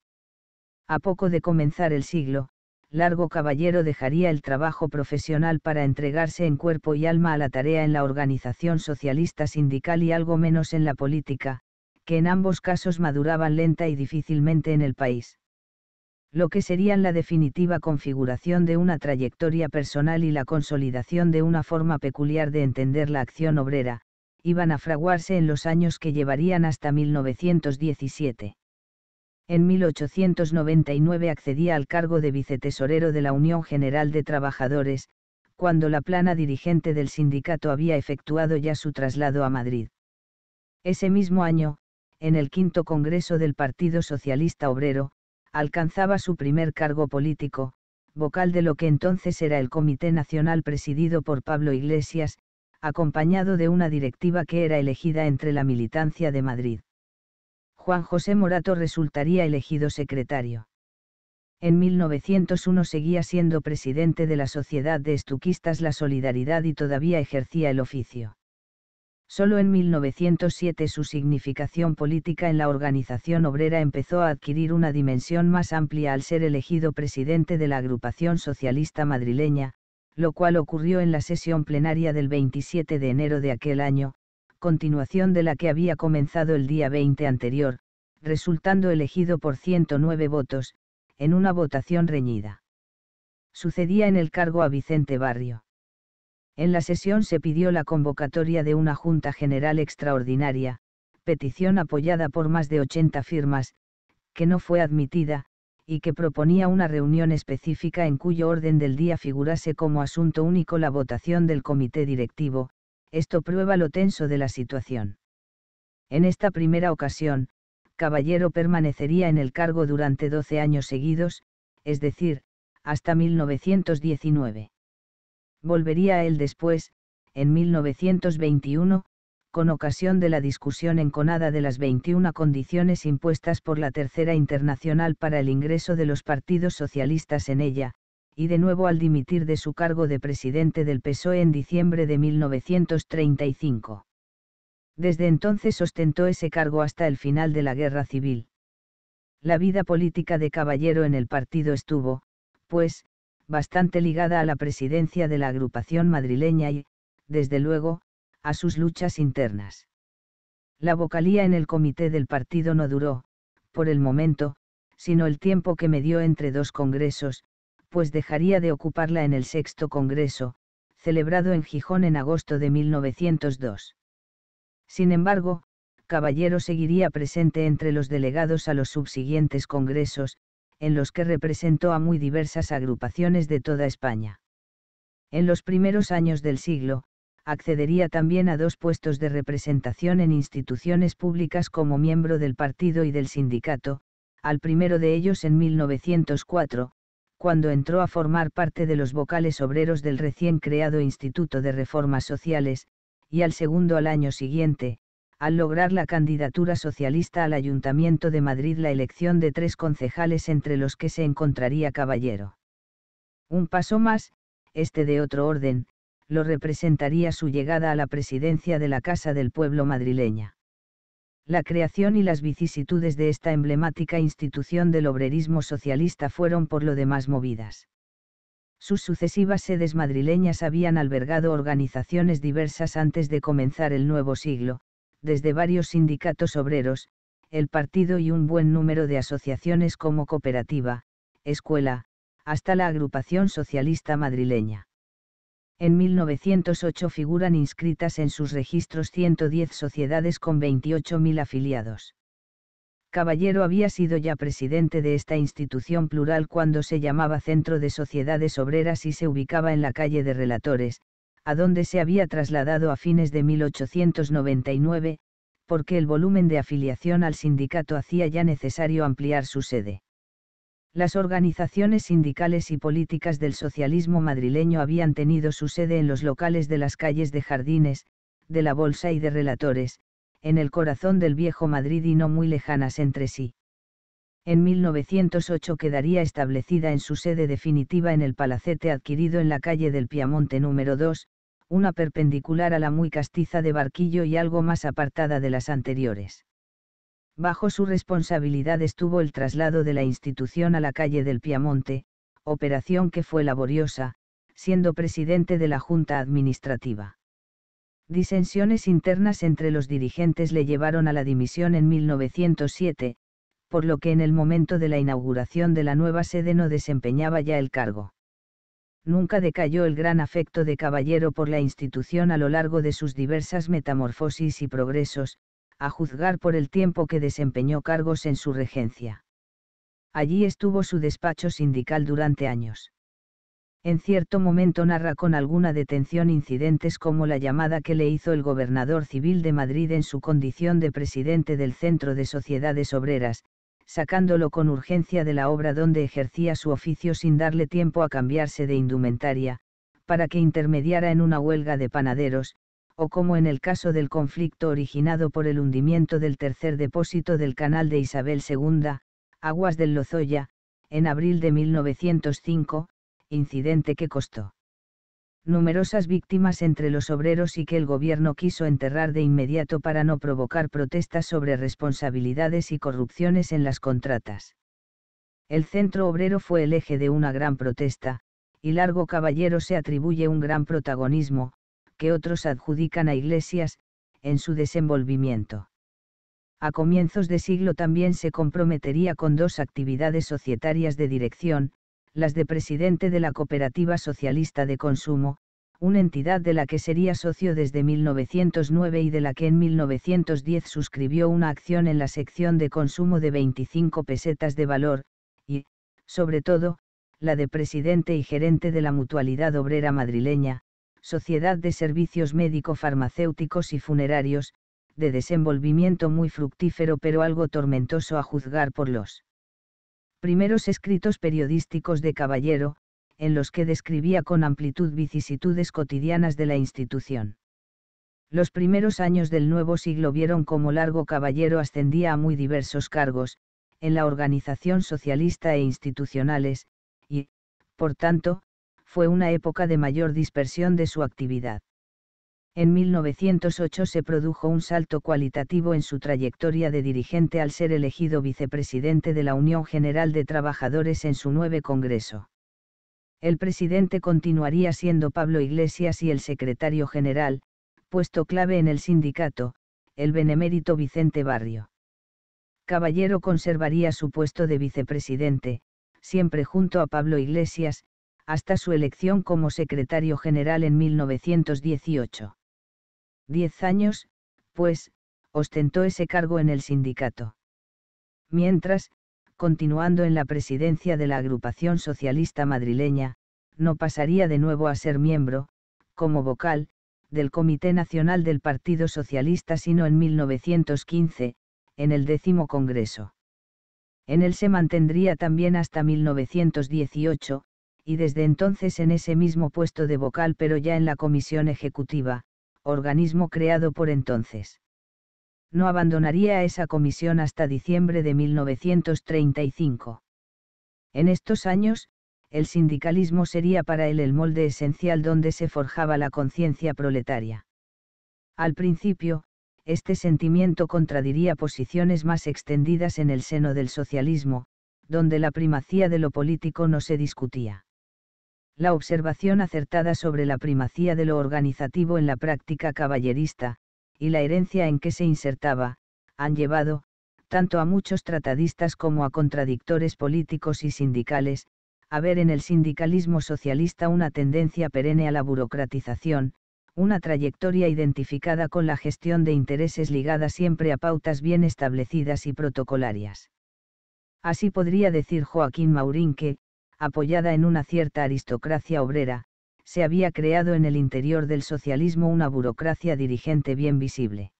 A poco de comenzar el siglo, Largo Caballero dejaría el trabajo profesional para entregarse en cuerpo y alma a la tarea en la organización socialista sindical y algo menos en la política, que en ambos casos maduraban lenta y difícilmente en el país. Lo que serían la definitiva configuración de una trayectoria personal y la consolidación de una forma peculiar de entender la acción obrera, iban a fraguarse en los años que llevarían hasta 1917. En 1899 accedía al cargo de vicetesorero de la Unión General de Trabajadores, cuando la plana dirigente del sindicato había efectuado ya su traslado a Madrid. Ese mismo año, en el quinto Congreso del Partido Socialista Obrero, alcanzaba su primer cargo político, vocal de lo que entonces era el Comité Nacional presidido por Pablo Iglesias, acompañado de una directiva que era elegida entre la militancia de Madrid. Juan José Morato resultaría elegido secretario. En 1901 seguía siendo presidente de la Sociedad de Estuquistas La Solidaridad y todavía ejercía el oficio. Solo en 1907 su significación política en la organización obrera empezó a adquirir una dimensión más amplia al ser elegido presidente de la agrupación socialista madrileña, lo cual ocurrió en la sesión plenaria del 27 de enero de aquel año, continuación de la que había comenzado el día 20 anterior, resultando elegido por 109 votos, en una votación reñida. Sucedía en el cargo a Vicente Barrio. En la sesión se pidió la convocatoria de una Junta General Extraordinaria, petición apoyada por más de 80 firmas, que no fue admitida, y que proponía una reunión específica en cuyo orden del día figurase como asunto único la votación del comité directivo, esto prueba lo tenso de la situación. En esta primera ocasión, Caballero permanecería en el cargo durante 12 años seguidos, es decir, hasta 1919. Volvería a él después, en 1921, con ocasión de la discusión enconada de las 21 condiciones impuestas por la Tercera Internacional para el ingreso de los partidos socialistas en ella, y de nuevo al dimitir de su cargo de presidente del PSOE en diciembre de 1935. Desde entonces ostentó ese cargo hasta el final de la Guerra Civil. La vida política de Caballero en el partido estuvo, pues, bastante ligada a la presidencia de la agrupación madrileña y, desde luego, a sus luchas internas. La vocalía en el comité del partido no duró, por el momento, sino el tiempo que me dio entre dos congresos, pues dejaría de ocuparla en el sexto congreso, celebrado en Gijón en agosto de 1902. Sin embargo, Caballero seguiría presente entre los delegados a los subsiguientes congresos, en los que representó a muy diversas agrupaciones de toda España. En los primeros años del siglo, accedería también a dos puestos de representación en instituciones públicas como miembro del partido y del sindicato, al primero de ellos en 1904, cuando entró a formar parte de los vocales obreros del recién creado Instituto de Reformas Sociales, y al segundo al año siguiente, al lograr la candidatura socialista al Ayuntamiento de Madrid la elección de tres concejales entre los que se encontraría Caballero. Un paso más, este de otro orden, lo representaría su llegada a la presidencia de la Casa del Pueblo madrileña. La creación y las vicisitudes de esta emblemática institución del obrerismo socialista fueron por lo demás movidas. Sus sucesivas sedes madrileñas habían albergado organizaciones diversas antes de comenzar el nuevo siglo, desde varios sindicatos obreros, el partido y un buen número de asociaciones como cooperativa, escuela, hasta la agrupación socialista madrileña. En 1908 figuran inscritas en sus registros 110 sociedades con 28.000 afiliados. Caballero había sido ya presidente de esta institución plural cuando se llamaba Centro de Sociedades Obreras y se ubicaba en la calle de Relatores, a donde se había trasladado a fines de 1899, porque el volumen de afiliación al sindicato hacía ya necesario ampliar su sede. Las organizaciones sindicales y políticas del socialismo madrileño habían tenido su sede en los locales de las calles de Jardines, de la Bolsa y de Relatores, en el corazón del viejo Madrid y no muy lejanas entre sí. En 1908 quedaría establecida en su sede definitiva en el palacete adquirido en la calle del Piamonte número 2, una perpendicular a la muy castiza de Barquillo y algo más apartada de las anteriores. Bajo su responsabilidad estuvo el traslado de la institución a la calle del Piamonte, operación que fue laboriosa, siendo presidente de la Junta Administrativa. Disensiones internas entre los dirigentes le llevaron a la dimisión en 1907, por lo que en el momento de la inauguración de la nueva sede no desempeñaba ya el cargo nunca decayó el gran afecto de caballero por la institución a lo largo de sus diversas metamorfosis y progresos, a juzgar por el tiempo que desempeñó cargos en su regencia. Allí estuvo su despacho sindical durante años. En cierto momento narra con alguna detención incidentes como la llamada que le hizo el gobernador civil de Madrid en su condición de presidente del Centro de Sociedades Obreras, sacándolo con urgencia de la obra donde ejercía su oficio sin darle tiempo a cambiarse de indumentaria, para que intermediara en una huelga de panaderos, o como en el caso del conflicto originado por el hundimiento del tercer depósito del canal de Isabel II, Aguas del Lozoya, en abril de 1905, incidente que costó numerosas víctimas entre los obreros y que el gobierno quiso enterrar de inmediato para no provocar protestas sobre responsabilidades y corrupciones en las contratas. El centro obrero fue el eje de una gran protesta, y Largo Caballero se atribuye un gran protagonismo, que otros adjudican a Iglesias, en su desenvolvimiento. A comienzos de siglo también se comprometería con dos actividades societarias de dirección, las de presidente de la Cooperativa Socialista de Consumo, una entidad de la que sería socio desde 1909 y de la que en 1910 suscribió una acción en la sección de consumo de 25 pesetas de valor, y, sobre todo, la de presidente y gerente de la Mutualidad Obrera Madrileña, Sociedad de Servicios Médico-Farmacéuticos y Funerarios, de desenvolvimiento muy fructífero pero algo tormentoso a juzgar por los primeros escritos periodísticos de Caballero, en los que describía con amplitud vicisitudes cotidianas de la institución. Los primeros años del nuevo siglo vieron cómo Largo Caballero ascendía a muy diversos cargos, en la organización socialista e institucionales, y, por tanto, fue una época de mayor dispersión de su actividad. En 1908 se produjo un salto cualitativo en su trayectoria de dirigente al ser elegido vicepresidente de la Unión General de Trabajadores en su nueve Congreso. El presidente continuaría siendo Pablo Iglesias y el secretario general, puesto clave en el sindicato, el benemérito Vicente Barrio. Caballero conservaría su puesto de vicepresidente, siempre junto a Pablo Iglesias, hasta su elección como secretario general en 1918 diez años, pues, ostentó ese cargo en el sindicato. Mientras, continuando en la presidencia de la agrupación socialista madrileña, no pasaría de nuevo a ser miembro, como vocal, del Comité Nacional del Partido Socialista sino en 1915, en el décimo Congreso. En él se mantendría también hasta 1918, y desde entonces en ese mismo puesto de vocal pero ya en la Comisión Ejecutiva, organismo creado por entonces. No abandonaría esa comisión hasta diciembre de 1935. En estos años, el sindicalismo sería para él el molde esencial donde se forjaba la conciencia proletaria. Al principio, este sentimiento contradiría posiciones más extendidas en el seno del socialismo, donde la primacía de lo político no se discutía la observación acertada sobre la primacía de lo organizativo en la práctica caballerista, y la herencia en que se insertaba, han llevado, tanto a muchos tratadistas como a contradictores políticos y sindicales, a ver en el sindicalismo socialista una tendencia perenne a la burocratización, una trayectoria identificada con la gestión de intereses ligada siempre a pautas bien establecidas y protocolarias. Así podría decir Joaquín Maurín que, apoyada en una cierta aristocracia obrera, se había creado en el interior del socialismo una burocracia dirigente bien visible.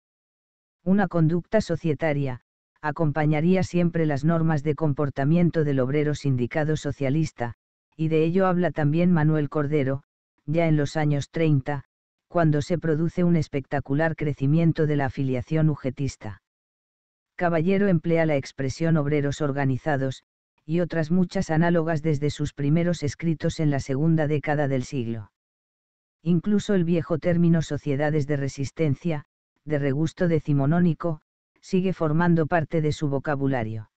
Una conducta societaria, acompañaría siempre las normas de comportamiento del obrero sindicado socialista, y de ello habla también Manuel Cordero, ya en los años 30, cuando se produce un espectacular crecimiento de la afiliación ujetista. Caballero emplea la expresión obreros organizados, y otras muchas análogas desde sus primeros escritos en la segunda década del siglo. Incluso el viejo término sociedades de resistencia, de regusto decimonónico, sigue formando parte de su vocabulario.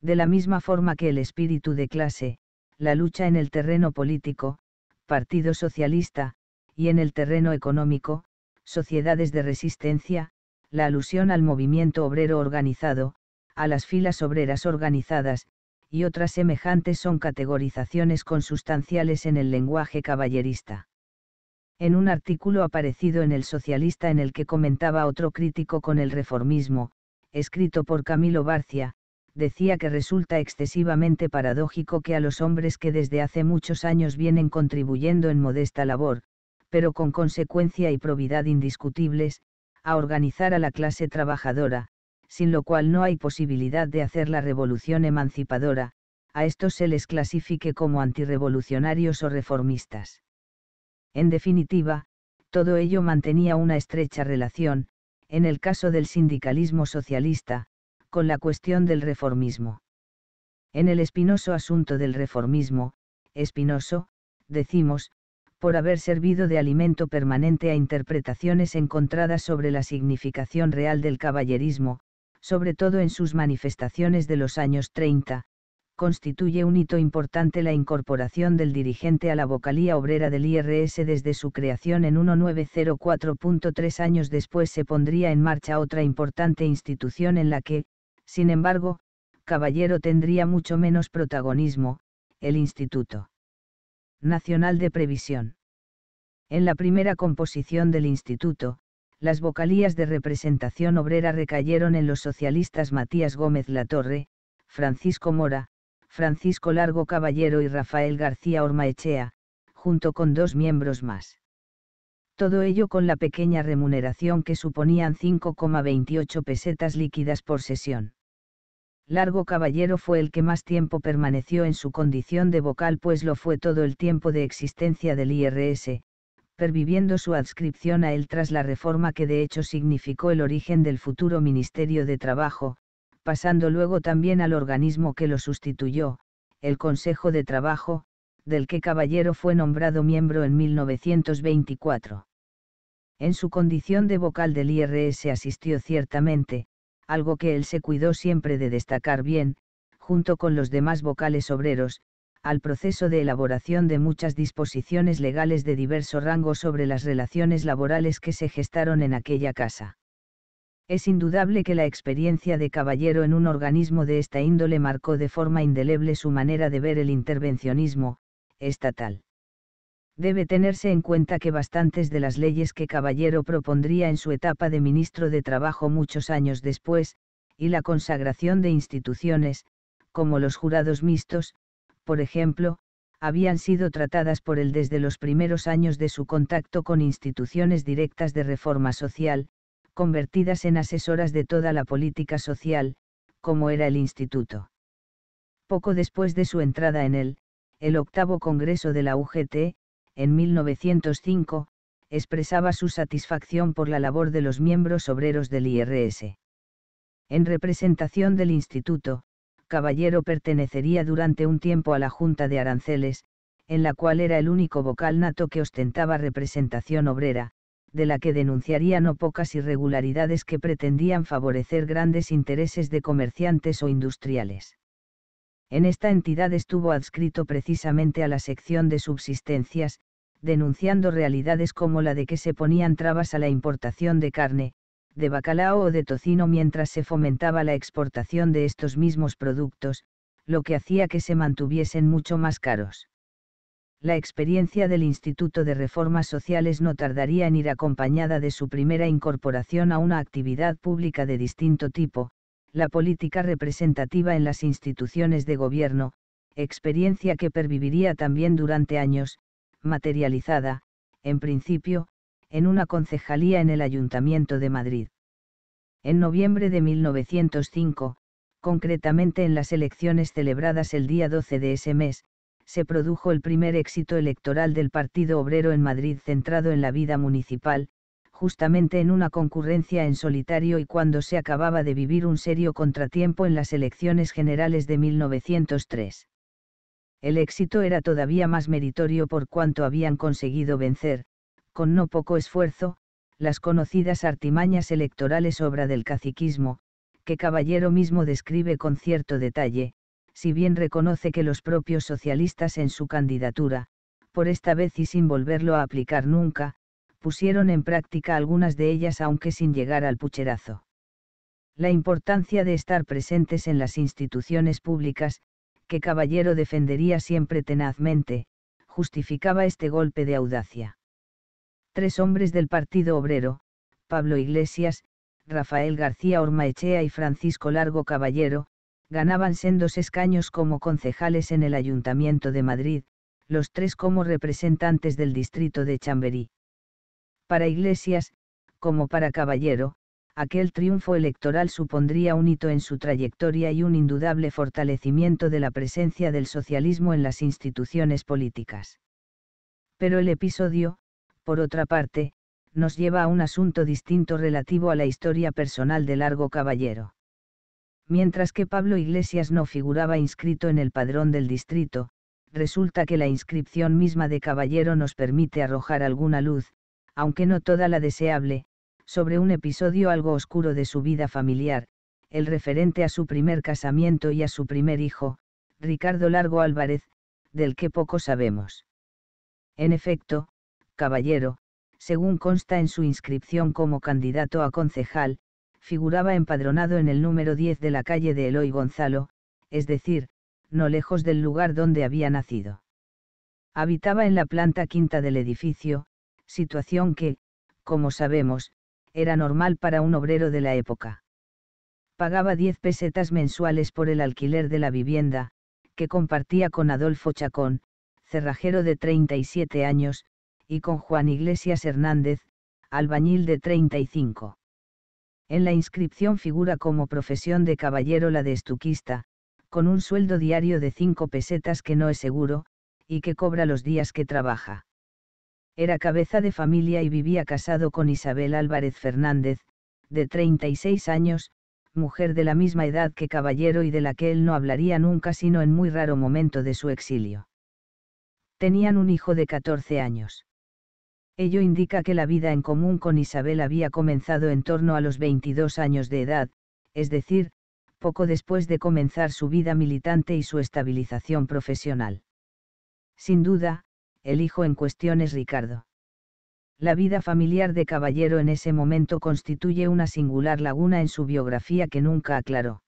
De la misma forma que el espíritu de clase, la lucha en el terreno político, Partido Socialista, y en el terreno económico, sociedades de resistencia, la alusión al movimiento obrero organizado, a las filas obreras organizadas, y otras semejantes son categorizaciones consustanciales en el lenguaje caballerista. En un artículo aparecido en El Socialista en el que comentaba otro crítico con el reformismo, escrito por Camilo Barcia, decía que resulta excesivamente paradójico que a los hombres que desde hace muchos años vienen contribuyendo en modesta labor, pero con consecuencia y probidad indiscutibles, a organizar a la clase trabajadora, sin lo cual no hay posibilidad de hacer la revolución emancipadora, a estos se les clasifique como antirevolucionarios o reformistas. En definitiva, todo ello mantenía una estrecha relación, en el caso del sindicalismo socialista, con la cuestión del reformismo. En el espinoso asunto del reformismo, espinoso, decimos, por haber servido de alimento permanente a interpretaciones encontradas sobre la significación real del caballerismo, sobre todo en sus manifestaciones de los años 30, constituye un hito importante la incorporación del dirigente a la vocalía obrera del IRS desde su creación en 1904.3 años después se pondría en marcha otra importante institución en la que, sin embargo, Caballero tendría mucho menos protagonismo, el Instituto Nacional de Previsión. En la primera composición del Instituto, las vocalías de representación obrera recayeron en los socialistas Matías Gómez Latorre, Francisco Mora, Francisco Largo Caballero y Rafael García Ormaechea, junto con dos miembros más. Todo ello con la pequeña remuneración que suponían 5,28 pesetas líquidas por sesión. Largo Caballero fue el que más tiempo permaneció en su condición de vocal pues lo fue todo el tiempo de existencia del IRS, perviviendo su adscripción a él tras la reforma que de hecho significó el origen del futuro Ministerio de Trabajo, pasando luego también al organismo que lo sustituyó, el Consejo de Trabajo, del que Caballero fue nombrado miembro en 1924. En su condición de vocal del IRS asistió ciertamente, algo que él se cuidó siempre de destacar bien, junto con los demás vocales obreros, al proceso de elaboración de muchas disposiciones legales de diverso rango sobre las relaciones laborales que se gestaron en aquella casa. Es indudable que la experiencia de Caballero en un organismo de esta índole marcó de forma indeleble su manera de ver el intervencionismo, estatal. Debe tenerse en cuenta que bastantes de las leyes que Caballero propondría en su etapa de ministro de Trabajo muchos años después, y la consagración de instituciones, como los jurados mixtos, por ejemplo, habían sido tratadas por él desde los primeros años de su contacto con instituciones directas de reforma social, convertidas en asesoras de toda la política social, como era el instituto. Poco después de su entrada en él, el octavo Congreso de la UGT, en 1905, expresaba su satisfacción por la labor de los miembros obreros del IRS. En representación del instituto, Caballero pertenecería durante un tiempo a la Junta de Aranceles, en la cual era el único vocal nato que ostentaba representación obrera, de la que denunciaría no pocas irregularidades que pretendían favorecer grandes intereses de comerciantes o industriales. En esta entidad estuvo adscrito precisamente a la sección de subsistencias, denunciando realidades como la de que se ponían trabas a la importación de carne, de bacalao o de tocino mientras se fomentaba la exportación de estos mismos productos, lo que hacía que se mantuviesen mucho más caros. La experiencia del Instituto de Reformas Sociales no tardaría en ir acompañada de su primera incorporación a una actividad pública de distinto tipo, la política representativa en las instituciones de gobierno, experiencia que perviviría también durante años, materializada, en principio, en una concejalía en el Ayuntamiento de Madrid. En noviembre de 1905, concretamente en las elecciones celebradas el día 12 de ese mes, se produjo el primer éxito electoral del Partido Obrero en Madrid centrado en la vida municipal, justamente en una concurrencia en solitario y cuando se acababa de vivir un serio contratiempo en las elecciones generales de 1903. El éxito era todavía más meritorio por cuanto habían conseguido vencer, con no poco esfuerzo, las conocidas artimañas electorales obra del caciquismo, que Caballero mismo describe con cierto detalle, si bien reconoce que los propios socialistas en su candidatura, por esta vez y sin volverlo a aplicar nunca, pusieron en práctica algunas de ellas aunque sin llegar al pucherazo. La importancia de estar presentes en las instituciones públicas, que Caballero defendería siempre tenazmente, justificaba este golpe de audacia tres hombres del Partido Obrero, Pablo Iglesias, Rafael García Ormaechea y Francisco Largo Caballero, ganaban sendos escaños como concejales en el Ayuntamiento de Madrid, los tres como representantes del distrito de Chamberí. Para Iglesias, como para Caballero, aquel triunfo electoral supondría un hito en su trayectoria y un indudable fortalecimiento de la presencia del socialismo en las instituciones políticas. Pero el episodio, por otra parte, nos lleva a un asunto distinto relativo a la historia personal de Largo Caballero. Mientras que Pablo Iglesias no figuraba inscrito en el padrón del distrito, resulta que la inscripción misma de Caballero nos permite arrojar alguna luz, aunque no toda la deseable, sobre un episodio algo oscuro de su vida familiar, el referente a su primer casamiento y a su primer hijo, Ricardo Largo Álvarez, del que poco sabemos. En efecto, caballero, según consta en su inscripción como candidato a concejal, figuraba empadronado en el número 10 de la calle de Eloy Gonzalo, es decir, no lejos del lugar donde había nacido. Habitaba en la planta quinta del edificio, situación que, como sabemos, era normal para un obrero de la época. Pagaba 10 pesetas mensuales por el alquiler de la vivienda, que compartía con Adolfo Chacón, cerrajero de 37 años, y con Juan Iglesias Hernández, albañil de 35. En la inscripción figura como profesión de caballero la de estuquista, con un sueldo diario de 5 pesetas que no es seguro, y que cobra los días que trabaja. Era cabeza de familia y vivía casado con Isabel Álvarez Fernández, de 36 años, mujer de la misma edad que Caballero y de la que él no hablaría nunca sino en muy raro momento de su exilio. Tenían un hijo de 14 años. Ello indica que la vida en común con Isabel había comenzado en torno a los 22 años de edad, es decir, poco después de comenzar su vida militante y su estabilización profesional. Sin duda, el hijo en cuestión es Ricardo. La vida familiar de Caballero en ese momento constituye una singular laguna en su biografía que nunca aclaró.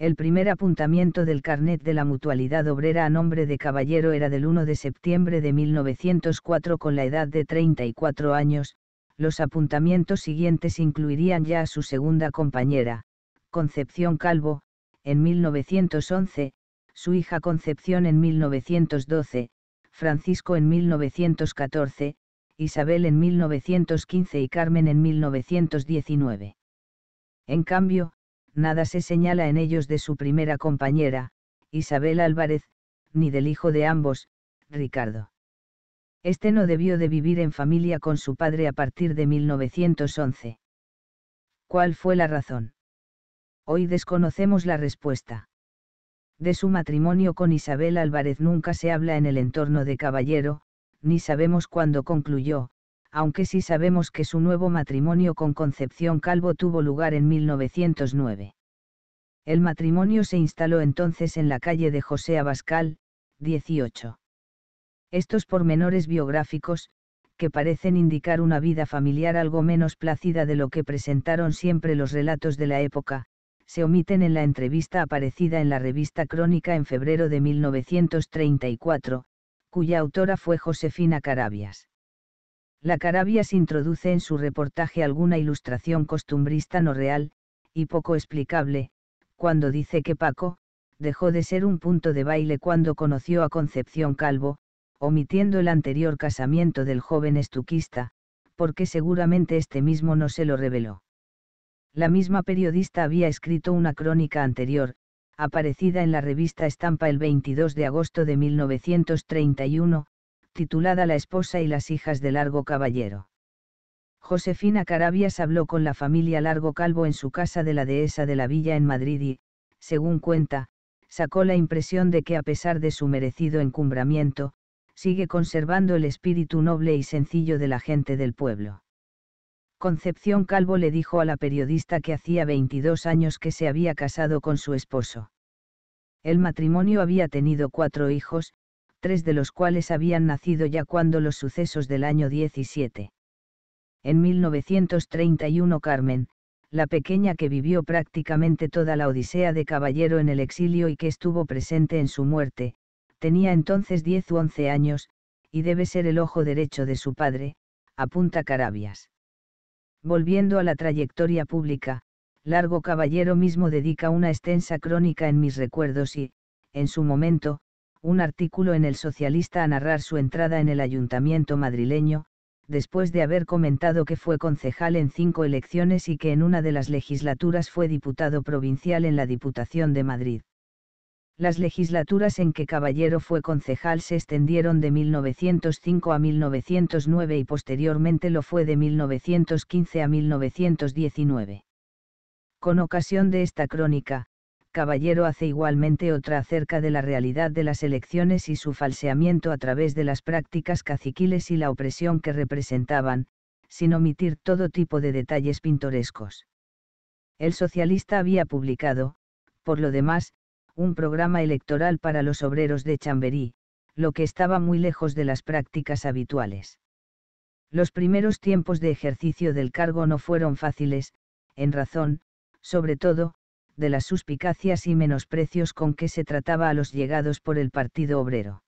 El primer apuntamiento del carnet de la mutualidad obrera a nombre de caballero era del 1 de septiembre de 1904 con la edad de 34 años, los apuntamientos siguientes incluirían ya a su segunda compañera, Concepción Calvo, en 1911, su hija Concepción en 1912, Francisco en 1914, Isabel en 1915 y Carmen en 1919. En cambio, nada se señala en ellos de su primera compañera, Isabel Álvarez, ni del hijo de ambos, Ricardo. Este no debió de vivir en familia con su padre a partir de 1911. ¿Cuál fue la razón? Hoy desconocemos la respuesta. De su matrimonio con Isabel Álvarez nunca se habla en el entorno de Caballero, ni sabemos cuándo concluyó, aunque sí sabemos que su nuevo matrimonio con Concepción Calvo tuvo lugar en 1909. El matrimonio se instaló entonces en la calle de José Abascal, 18. Estos pormenores biográficos, que parecen indicar una vida familiar algo menos plácida de lo que presentaron siempre los relatos de la época, se omiten en la entrevista aparecida en la revista Crónica en febrero de 1934, cuya autora fue Josefina Carabias. La Carabias introduce en su reportaje alguna ilustración costumbrista no real, y poco explicable, cuando dice que Paco, dejó de ser un punto de baile cuando conoció a Concepción Calvo, omitiendo el anterior casamiento del joven estuquista, porque seguramente este mismo no se lo reveló. La misma periodista había escrito una crónica anterior, aparecida en la revista Estampa el 22 de agosto de 1931, titulada La esposa y las hijas de Largo Caballero. Josefina Carabias habló con la familia Largo Calvo en su casa de la dehesa de la villa en Madrid y, según cuenta, sacó la impresión de que a pesar de su merecido encumbramiento, sigue conservando el espíritu noble y sencillo de la gente del pueblo. Concepción Calvo le dijo a la periodista que hacía 22 años que se había casado con su esposo. El matrimonio había tenido cuatro hijos, tres de los cuales habían nacido ya cuando los sucesos del año 17. En 1931 Carmen, la pequeña que vivió prácticamente toda la odisea de caballero en el exilio y que estuvo presente en su muerte, tenía entonces 10 u 11 años, y debe ser el ojo derecho de su padre, apunta Carabias. Volviendo a la trayectoria pública, Largo Caballero mismo dedica una extensa crónica en mis recuerdos y, en su momento, un artículo en El Socialista a narrar su entrada en el ayuntamiento madrileño, después de haber comentado que fue concejal en cinco elecciones y que en una de las legislaturas fue diputado provincial en la Diputación de Madrid. Las legislaturas en que Caballero fue concejal se extendieron de 1905 a 1909 y posteriormente lo fue de 1915 a 1919. Con ocasión de esta crónica, Caballero hace igualmente otra acerca de la realidad de las elecciones y su falseamiento a través de las prácticas caciquiles y la opresión que representaban, sin omitir todo tipo de detalles pintorescos. El socialista había publicado, por lo demás, un programa electoral para los obreros de Chamberí, lo que estaba muy lejos de las prácticas habituales. Los primeros tiempos de ejercicio del cargo no fueron fáciles, en razón, sobre todo, de las suspicacias y menosprecios con que se trataba a los llegados por el Partido Obrero.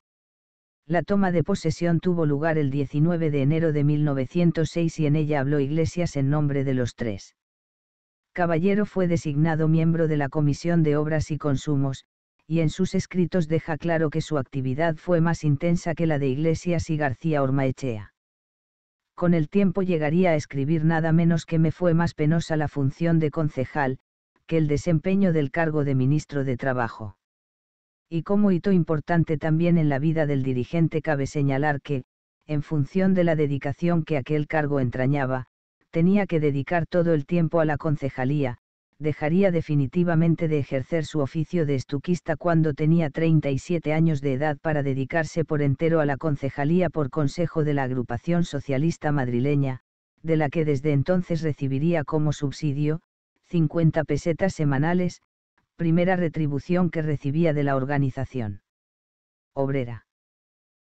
La toma de posesión tuvo lugar el 19 de enero de 1906 y en ella habló Iglesias en nombre de los tres. Caballero fue designado miembro de la Comisión de Obras y Consumos, y en sus escritos deja claro que su actividad fue más intensa que la de Iglesias y García Ormaechea. Con el tiempo llegaría a escribir nada menos que me fue más penosa la función de concejal, que el desempeño del cargo de ministro de Trabajo. Y como hito importante también en la vida del dirigente cabe señalar que, en función de la dedicación que aquel cargo entrañaba, tenía que dedicar todo el tiempo a la concejalía, dejaría definitivamente de ejercer su oficio de estuquista cuando tenía 37 años de edad para dedicarse por entero a la concejalía por consejo de la agrupación socialista madrileña, de la que desde entonces recibiría como subsidio, 50 pesetas semanales, primera retribución que recibía de la organización obrera.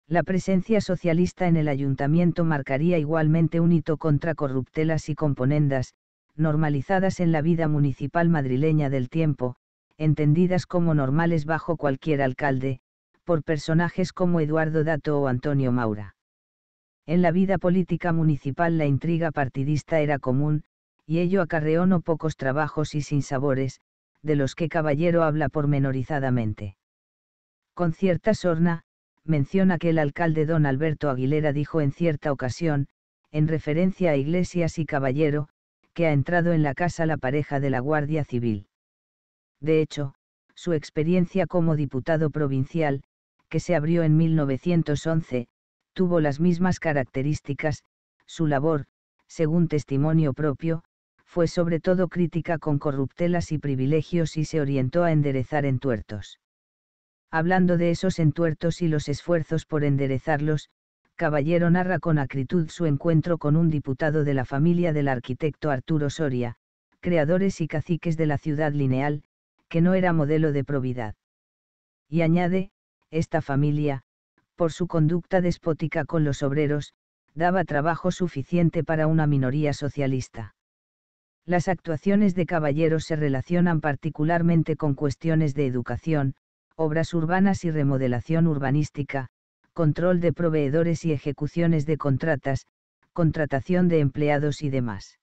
La presencia socialista en el ayuntamiento marcaría igualmente un hito contra corruptelas y componendas, normalizadas en la vida municipal madrileña del tiempo, entendidas como normales bajo cualquier alcalde, por personajes como Eduardo Dato o Antonio Maura. En la vida política municipal la intriga partidista era común, y ello acarreó no pocos trabajos y sinsabores, de los que Caballero habla pormenorizadamente. Con cierta sorna, menciona que el alcalde don Alberto Aguilera dijo en cierta ocasión, en referencia a Iglesias y Caballero, que ha entrado en la casa la pareja de la Guardia Civil. De hecho, su experiencia como diputado provincial, que se abrió en 1911, tuvo las mismas características, su labor, según testimonio propio, fue sobre todo crítica con corruptelas y privilegios y se orientó a enderezar entuertos. Hablando de esos entuertos y los esfuerzos por enderezarlos, Caballero narra con acritud su encuentro con un diputado de la familia del arquitecto Arturo Soria, creadores y caciques de la ciudad lineal, que no era modelo de probidad. Y añade, esta familia, por su conducta despótica con los obreros, daba trabajo suficiente para una minoría socialista. Las actuaciones de caballeros se relacionan particularmente con cuestiones de educación, obras urbanas y remodelación urbanística, control de proveedores y ejecuciones de contratas, contratación de empleados y demás.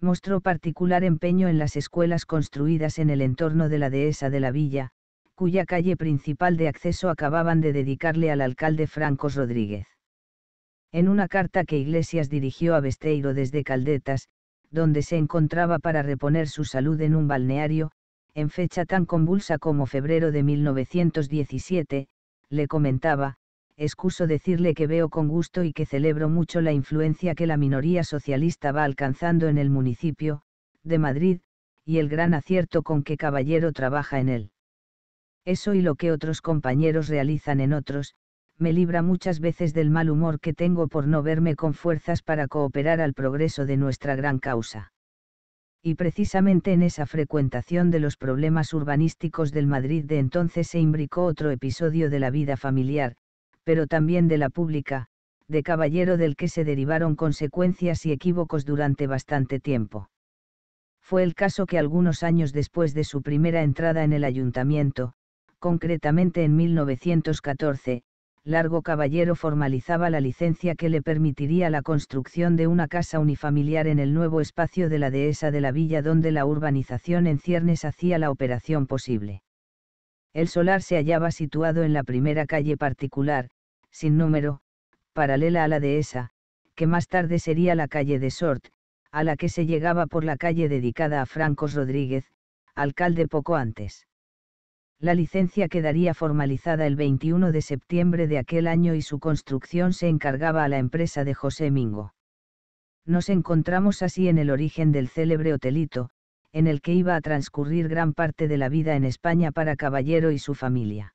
Mostró particular empeño en las escuelas construidas en el entorno de la dehesa de la villa, cuya calle principal de acceso acababan de dedicarle al alcalde Francos Rodríguez. En una carta que Iglesias dirigió a Besteiro desde Caldetas, donde se encontraba para reponer su salud en un balneario, en fecha tan convulsa como febrero de 1917, le comentaba, excuso decirle que veo con gusto y que celebro mucho la influencia que la minoría socialista va alcanzando en el municipio, de Madrid, y el gran acierto con que Caballero trabaja en él. Eso y lo que otros compañeros realizan en otros, me libra muchas veces del mal humor que tengo por no verme con fuerzas para cooperar al progreso de nuestra gran causa. Y precisamente en esa frecuentación de los problemas urbanísticos del Madrid de entonces se imbricó otro episodio de la vida familiar, pero también de la pública, de caballero del que se derivaron consecuencias y equívocos durante bastante tiempo. Fue el caso que algunos años después de su primera entrada en el ayuntamiento, concretamente en 1914, Largo Caballero formalizaba la licencia que le permitiría la construcción de una casa unifamiliar en el nuevo espacio de la dehesa de la villa donde la urbanización en ciernes hacía la operación posible. El solar se hallaba situado en la primera calle particular, sin número, paralela a la dehesa, que más tarde sería la calle de Sort, a la que se llegaba por la calle dedicada a Francos Rodríguez, alcalde poco antes la licencia quedaría formalizada el 21 de septiembre de aquel año y su construcción se encargaba a la empresa de José Mingo. Nos encontramos así en el origen del célebre hotelito, en el que iba a transcurrir gran parte de la vida en España para Caballero y su familia.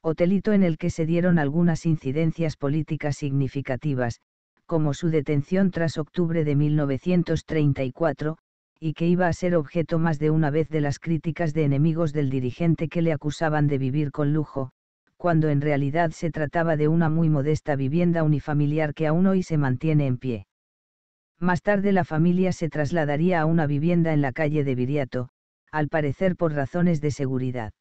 Hotelito en el que se dieron algunas incidencias políticas significativas, como su detención tras octubre de 1934, y que iba a ser objeto más de una vez de las críticas de enemigos del dirigente que le acusaban de vivir con lujo, cuando en realidad se trataba de una muy modesta vivienda unifamiliar que aún hoy se mantiene en pie. Más tarde la familia se trasladaría a una vivienda en la calle de Viriato, al parecer por razones de seguridad.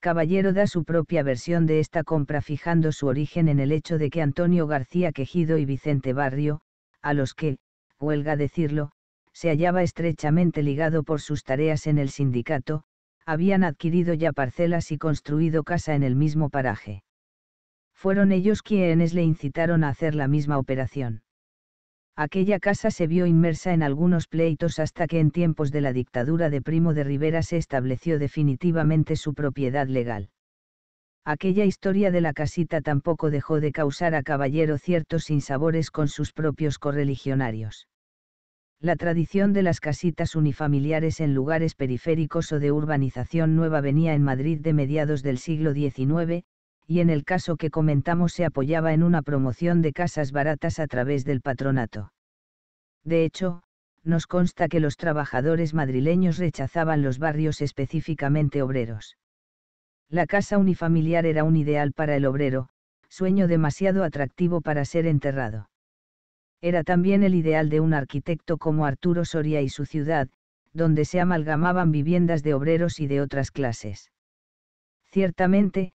Caballero da su propia versión de esta compra fijando su origen en el hecho de que Antonio García Quejido y Vicente Barrio, a los que, huelga decirlo, se hallaba estrechamente ligado por sus tareas en el sindicato, habían adquirido ya parcelas y construido casa en el mismo paraje. Fueron ellos quienes le incitaron a hacer la misma operación. Aquella casa se vio inmersa en algunos pleitos hasta que en tiempos de la dictadura de Primo de Rivera se estableció definitivamente su propiedad legal. Aquella historia de la casita tampoco dejó de causar a Caballero ciertos sinsabores con sus propios correligionarios la tradición de las casitas unifamiliares en lugares periféricos o de urbanización nueva venía en Madrid de mediados del siglo XIX, y en el caso que comentamos se apoyaba en una promoción de casas baratas a través del patronato. De hecho, nos consta que los trabajadores madrileños rechazaban los barrios específicamente obreros. La casa unifamiliar era un ideal para el obrero, sueño demasiado atractivo para ser enterrado era también el ideal de un arquitecto como Arturo Soria y su ciudad, donde se amalgamaban viviendas de obreros y de otras clases. Ciertamente,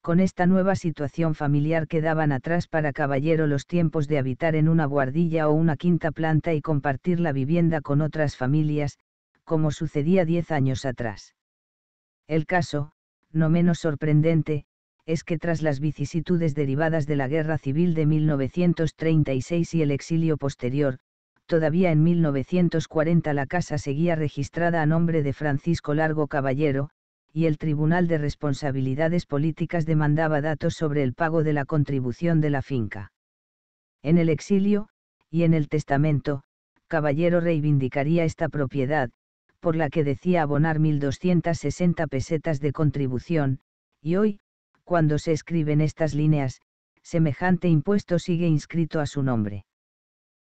con esta nueva situación familiar quedaban atrás para Caballero los tiempos de habitar en una guardilla o una quinta planta y compartir la vivienda con otras familias, como sucedía diez años atrás. El caso, no menos sorprendente, es que tras las vicisitudes derivadas de la Guerra Civil de 1936 y el exilio posterior, todavía en 1940 la casa seguía registrada a nombre de Francisco Largo Caballero, y el Tribunal de Responsabilidades Políticas demandaba datos sobre el pago de la contribución de la finca. En el exilio, y en el testamento, Caballero reivindicaría esta propiedad, por la que decía abonar 1.260 pesetas de contribución, y hoy, cuando se escriben estas líneas, semejante impuesto sigue inscrito a su nombre.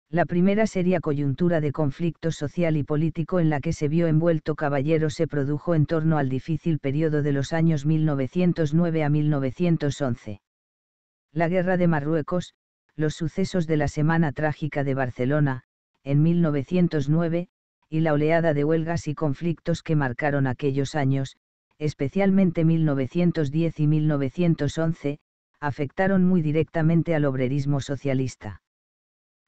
La primera seria coyuntura de conflicto social y político en la que se vio envuelto Caballero se produjo en torno al difícil periodo de los años 1909 a 1911. La Guerra de Marruecos, los sucesos de la Semana Trágica de Barcelona, en 1909, y la oleada de huelgas y conflictos que marcaron aquellos años, especialmente 1910 y 1911, afectaron muy directamente al obrerismo socialista.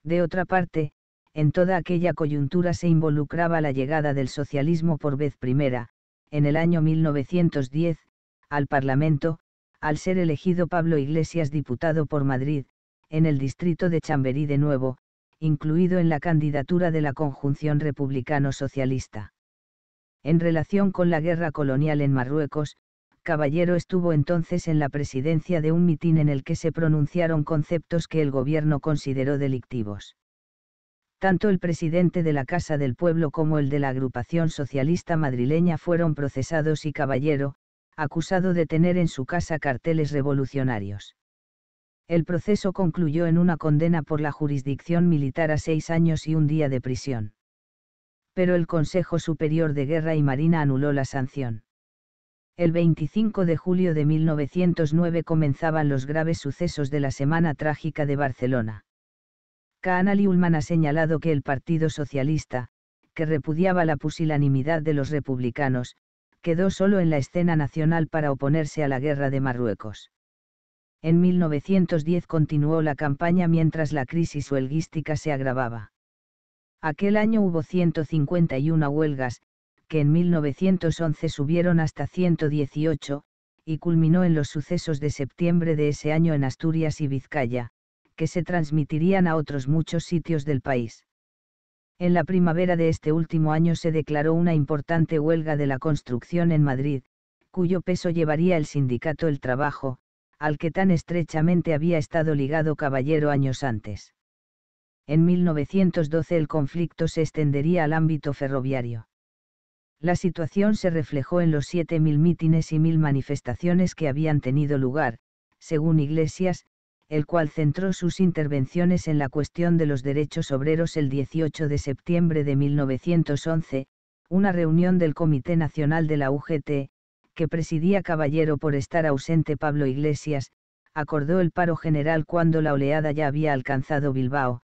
De otra parte, en toda aquella coyuntura se involucraba la llegada del socialismo por vez primera, en el año 1910, al Parlamento, al ser elegido Pablo Iglesias diputado por Madrid, en el distrito de Chamberí de nuevo, incluido en la candidatura de la conjunción republicano-socialista. En relación con la guerra colonial en Marruecos, Caballero estuvo entonces en la presidencia de un mitin en el que se pronunciaron conceptos que el gobierno consideró delictivos. Tanto el presidente de la Casa del Pueblo como el de la agrupación socialista madrileña fueron procesados y Caballero, acusado de tener en su casa carteles revolucionarios. El proceso concluyó en una condena por la jurisdicción militar a seis años y un día de prisión pero el Consejo Superior de Guerra y Marina anuló la sanción. El 25 de julio de 1909 comenzaban los graves sucesos de la Semana Trágica de Barcelona. Canal Ullman ha señalado que el Partido Socialista, que repudiaba la pusilanimidad de los republicanos, quedó solo en la escena nacional para oponerse a la guerra de Marruecos. En 1910 continuó la campaña mientras la crisis huelguística se agravaba. Aquel año hubo 151 huelgas, que en 1911 subieron hasta 118, y culminó en los sucesos de septiembre de ese año en Asturias y Vizcaya, que se transmitirían a otros muchos sitios del país. En la primavera de este último año se declaró una importante huelga de la construcción en Madrid, cuyo peso llevaría el sindicato El Trabajo, al que tan estrechamente había estado ligado Caballero años antes en 1912 el conflicto se extendería al ámbito ferroviario. La situación se reflejó en los 7.000 mítines y 1.000 manifestaciones que habían tenido lugar, según Iglesias, el cual centró sus intervenciones en la cuestión de los derechos obreros el 18 de septiembre de 1911, una reunión del Comité Nacional de la UGT, que presidía Caballero por estar ausente Pablo Iglesias, acordó el paro general cuando la oleada ya había alcanzado Bilbao,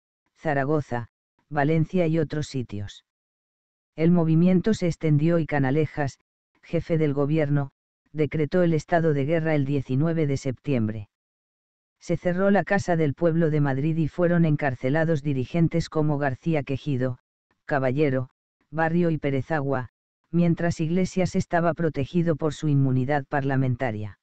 Zaragoza, Valencia y otros sitios. El movimiento se extendió y Canalejas, jefe del gobierno, decretó el estado de guerra el 19 de septiembre. Se cerró la Casa del Pueblo de Madrid y fueron encarcelados dirigentes como García Quejido, Caballero, Barrio y Perezagua, mientras Iglesias estaba protegido por su inmunidad parlamentaria.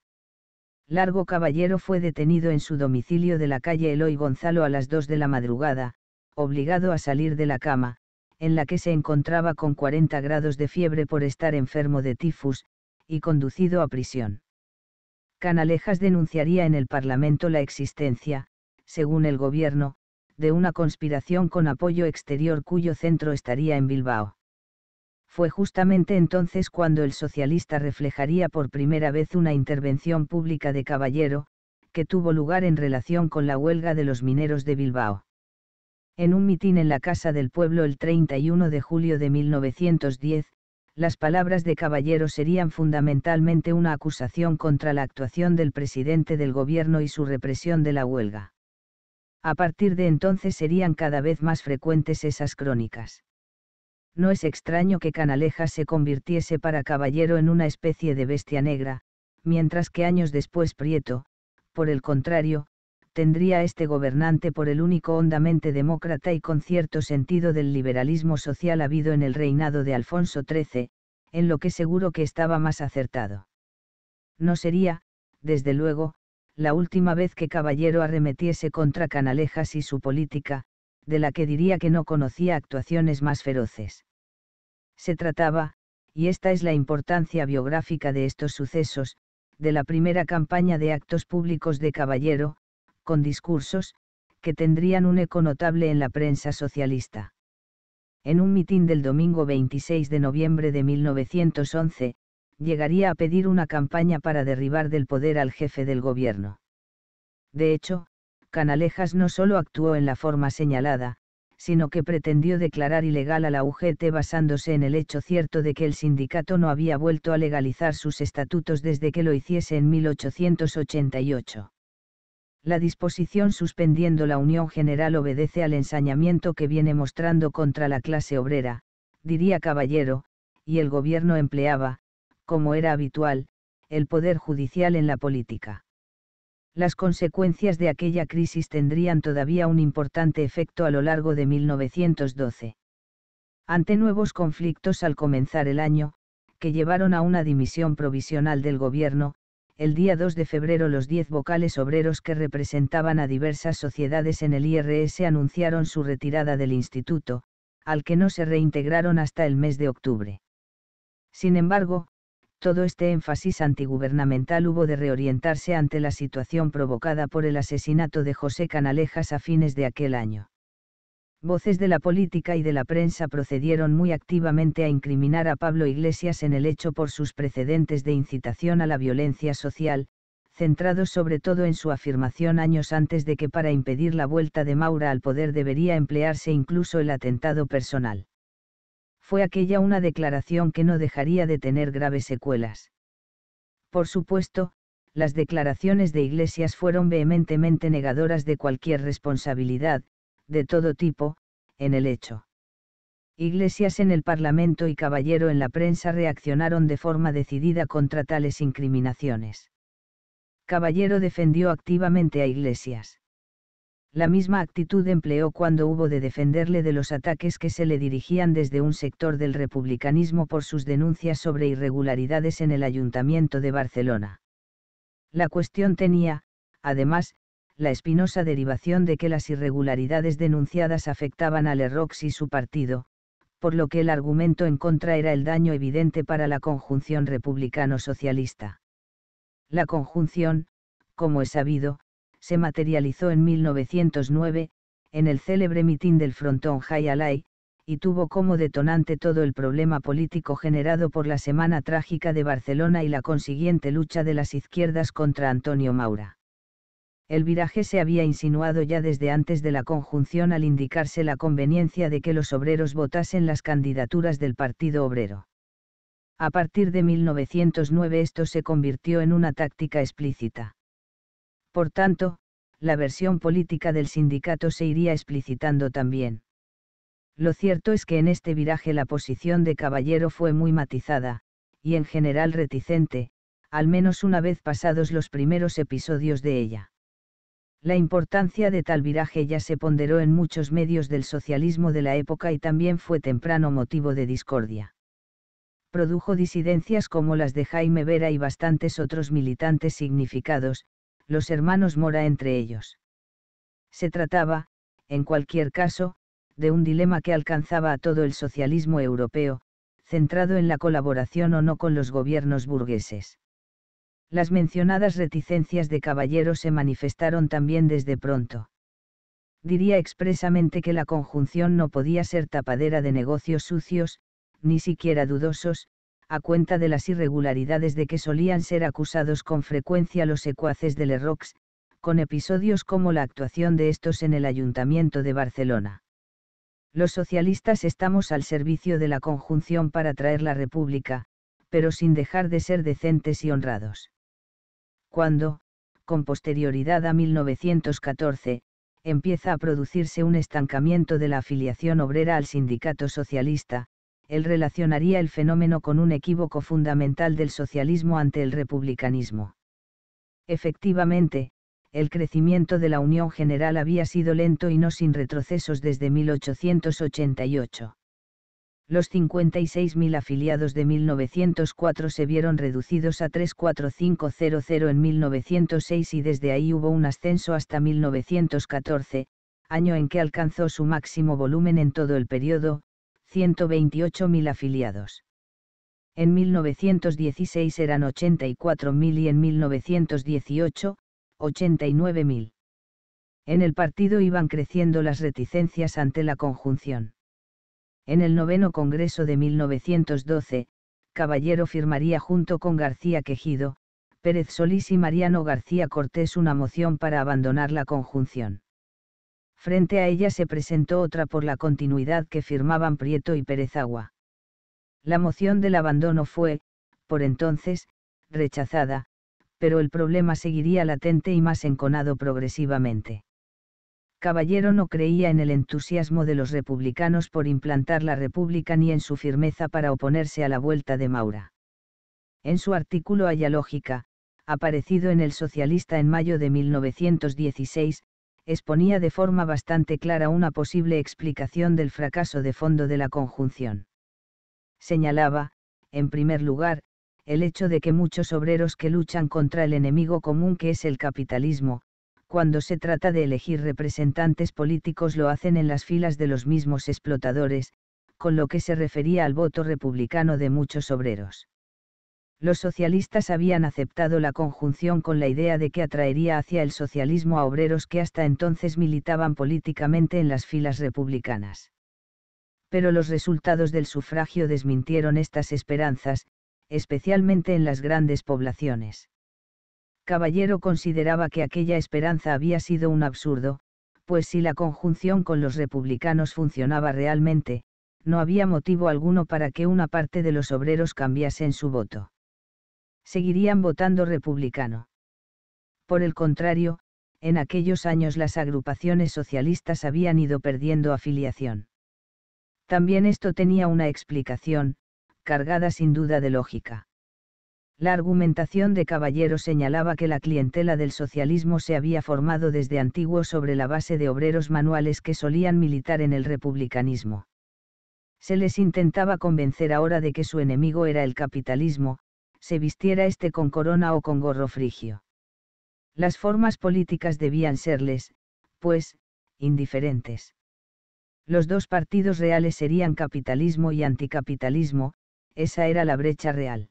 Largo Caballero fue detenido en su domicilio de la calle Eloy Gonzalo a las 2 de la madrugada, obligado a salir de la cama, en la que se encontraba con 40 grados de fiebre por estar enfermo de tifus, y conducido a prisión. Canalejas denunciaría en el Parlamento la existencia, según el gobierno, de una conspiración con apoyo exterior cuyo centro estaría en Bilbao. Fue justamente entonces cuando el socialista reflejaría por primera vez una intervención pública de Caballero, que tuvo lugar en relación con la huelga de los mineros de Bilbao. En un mitin en la Casa del Pueblo el 31 de julio de 1910, las palabras de Caballero serían fundamentalmente una acusación contra la actuación del presidente del gobierno y su represión de la huelga. A partir de entonces serían cada vez más frecuentes esas crónicas. No es extraño que Canalejas se convirtiese para Caballero en una especie de bestia negra, mientras que años después Prieto, por el contrario, tendría este gobernante por el único hondamente demócrata y con cierto sentido del liberalismo social habido en el reinado de Alfonso XIII, en lo que seguro que estaba más acertado. No sería, desde luego, la última vez que Caballero arremetiese contra Canalejas y su política, de la que diría que no conocía actuaciones más feroces. Se trataba, y esta es la importancia biográfica de estos sucesos, de la primera campaña de actos públicos de Caballero, con discursos, que tendrían un eco notable en la prensa socialista. En un mitin del domingo 26 de noviembre de 1911, llegaría a pedir una campaña para derribar del poder al jefe del gobierno. De hecho, Canalejas no solo actuó en la forma señalada, sino que pretendió declarar ilegal a la UGT basándose en el hecho cierto de que el sindicato no había vuelto a legalizar sus estatutos desde que lo hiciese en 1888 la disposición suspendiendo la Unión General obedece al ensañamiento que viene mostrando contra la clase obrera, diría Caballero, y el gobierno empleaba, como era habitual, el poder judicial en la política. Las consecuencias de aquella crisis tendrían todavía un importante efecto a lo largo de 1912. Ante nuevos conflictos al comenzar el año, que llevaron a una dimisión provisional del gobierno, el día 2 de febrero los 10 vocales obreros que representaban a diversas sociedades en el IRS anunciaron su retirada del instituto, al que no se reintegraron hasta el mes de octubre. Sin embargo, todo este énfasis antigubernamental hubo de reorientarse ante la situación provocada por el asesinato de José Canalejas a fines de aquel año. Voces de la política y de la prensa procedieron muy activamente a incriminar a Pablo Iglesias en el hecho por sus precedentes de incitación a la violencia social, centrado sobre todo en su afirmación años antes de que para impedir la vuelta de Maura al poder debería emplearse incluso el atentado personal. Fue aquella una declaración que no dejaría de tener graves secuelas. Por supuesto, las declaraciones de Iglesias fueron vehementemente negadoras de cualquier responsabilidad, de todo tipo, en el hecho. Iglesias en el Parlamento y Caballero en la prensa reaccionaron de forma decidida contra tales incriminaciones. Caballero defendió activamente a Iglesias. La misma actitud empleó cuando hubo de defenderle de los ataques que se le dirigían desde un sector del republicanismo por sus denuncias sobre irregularidades en el Ayuntamiento de Barcelona. La cuestión tenía, además, la espinosa derivación de que las irregularidades denunciadas afectaban a Lerrox y su partido, por lo que el argumento en contra era el daño evidente para la conjunción republicano-socialista. La conjunción, como es sabido, se materializó en 1909, en el célebre mitin del frontón Alay, y tuvo como detonante todo el problema político generado por la semana trágica de Barcelona y la consiguiente lucha de las izquierdas contra Antonio Maura el viraje se había insinuado ya desde antes de la conjunción al indicarse la conveniencia de que los obreros votasen las candidaturas del Partido Obrero. A partir de 1909 esto se convirtió en una táctica explícita. Por tanto, la versión política del sindicato se iría explicitando también. Lo cierto es que en este viraje la posición de caballero fue muy matizada, y en general reticente, al menos una vez pasados los primeros episodios de ella la importancia de tal viraje ya se ponderó en muchos medios del socialismo de la época y también fue temprano motivo de discordia. Produjo disidencias como las de Jaime Vera y bastantes otros militantes significados, los hermanos Mora entre ellos. Se trataba, en cualquier caso, de un dilema que alcanzaba a todo el socialismo europeo, centrado en la colaboración o no con los gobiernos burgueses. Las mencionadas reticencias de caballeros se manifestaron también desde pronto. Diría expresamente que la conjunción no podía ser tapadera de negocios sucios, ni siquiera dudosos, a cuenta de las irregularidades de que solían ser acusados con frecuencia los secuaces de Lerrox, con episodios como la actuación de estos en el Ayuntamiento de Barcelona. Los socialistas estamos al servicio de la conjunción para traer la República, pero sin dejar de ser decentes y honrados cuando, con posterioridad a 1914, empieza a producirse un estancamiento de la afiliación obrera al sindicato socialista, él relacionaría el fenómeno con un equívoco fundamental del socialismo ante el republicanismo. Efectivamente, el crecimiento de la Unión General había sido lento y no sin retrocesos desde 1888 los 56.000 afiliados de 1904 se vieron reducidos a 34500 en 1906 y desde ahí hubo un ascenso hasta 1914, año en que alcanzó su máximo volumen en todo el periodo, 128.000 afiliados. En 1916 eran 84.000 y en 1918, 89.000. En el partido iban creciendo las reticencias ante la conjunción en el noveno Congreso de 1912, Caballero firmaría junto con García Quejido, Pérez Solís y Mariano García Cortés una moción para abandonar la conjunción. Frente a ella se presentó otra por la continuidad que firmaban Prieto y Pérez Agua. La moción del abandono fue, por entonces, rechazada, pero el problema seguiría latente y más enconado progresivamente. Caballero no creía en el entusiasmo de los republicanos por implantar la República ni en su firmeza para oponerse a la vuelta de Maura. En su artículo Haya Lógica, aparecido en El Socialista en mayo de 1916, exponía de forma bastante clara una posible explicación del fracaso de fondo de la conjunción. Señalaba, en primer lugar, el hecho de que muchos obreros que luchan contra el enemigo común que es el capitalismo, cuando se trata de elegir representantes políticos lo hacen en las filas de los mismos explotadores, con lo que se refería al voto republicano de muchos obreros. Los socialistas habían aceptado la conjunción con la idea de que atraería hacia el socialismo a obreros que hasta entonces militaban políticamente en las filas republicanas. Pero los resultados del sufragio desmintieron estas esperanzas, especialmente en las grandes poblaciones. Caballero consideraba que aquella esperanza había sido un absurdo, pues si la conjunción con los republicanos funcionaba realmente, no había motivo alguno para que una parte de los obreros cambiasen su voto. Seguirían votando republicano. Por el contrario, en aquellos años las agrupaciones socialistas habían ido perdiendo afiliación. También esto tenía una explicación, cargada sin duda de lógica. La argumentación de Caballero señalaba que la clientela del socialismo se había formado desde antiguo sobre la base de obreros manuales que solían militar en el republicanismo. Se les intentaba convencer ahora de que su enemigo era el capitalismo, se vistiera este con corona o con gorro frigio. Las formas políticas debían serles, pues, indiferentes. Los dos partidos reales serían capitalismo y anticapitalismo, esa era la brecha real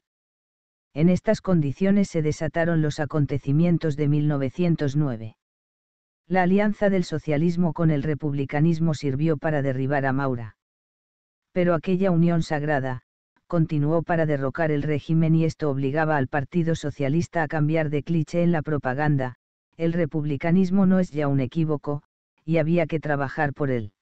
en estas condiciones se desataron los acontecimientos de 1909. La alianza del socialismo con el republicanismo sirvió para derribar a Maura. Pero aquella unión sagrada, continuó para derrocar el régimen y esto obligaba al Partido Socialista a cambiar de cliché en la propaganda, el republicanismo no es ya un equívoco, y había que trabajar por él.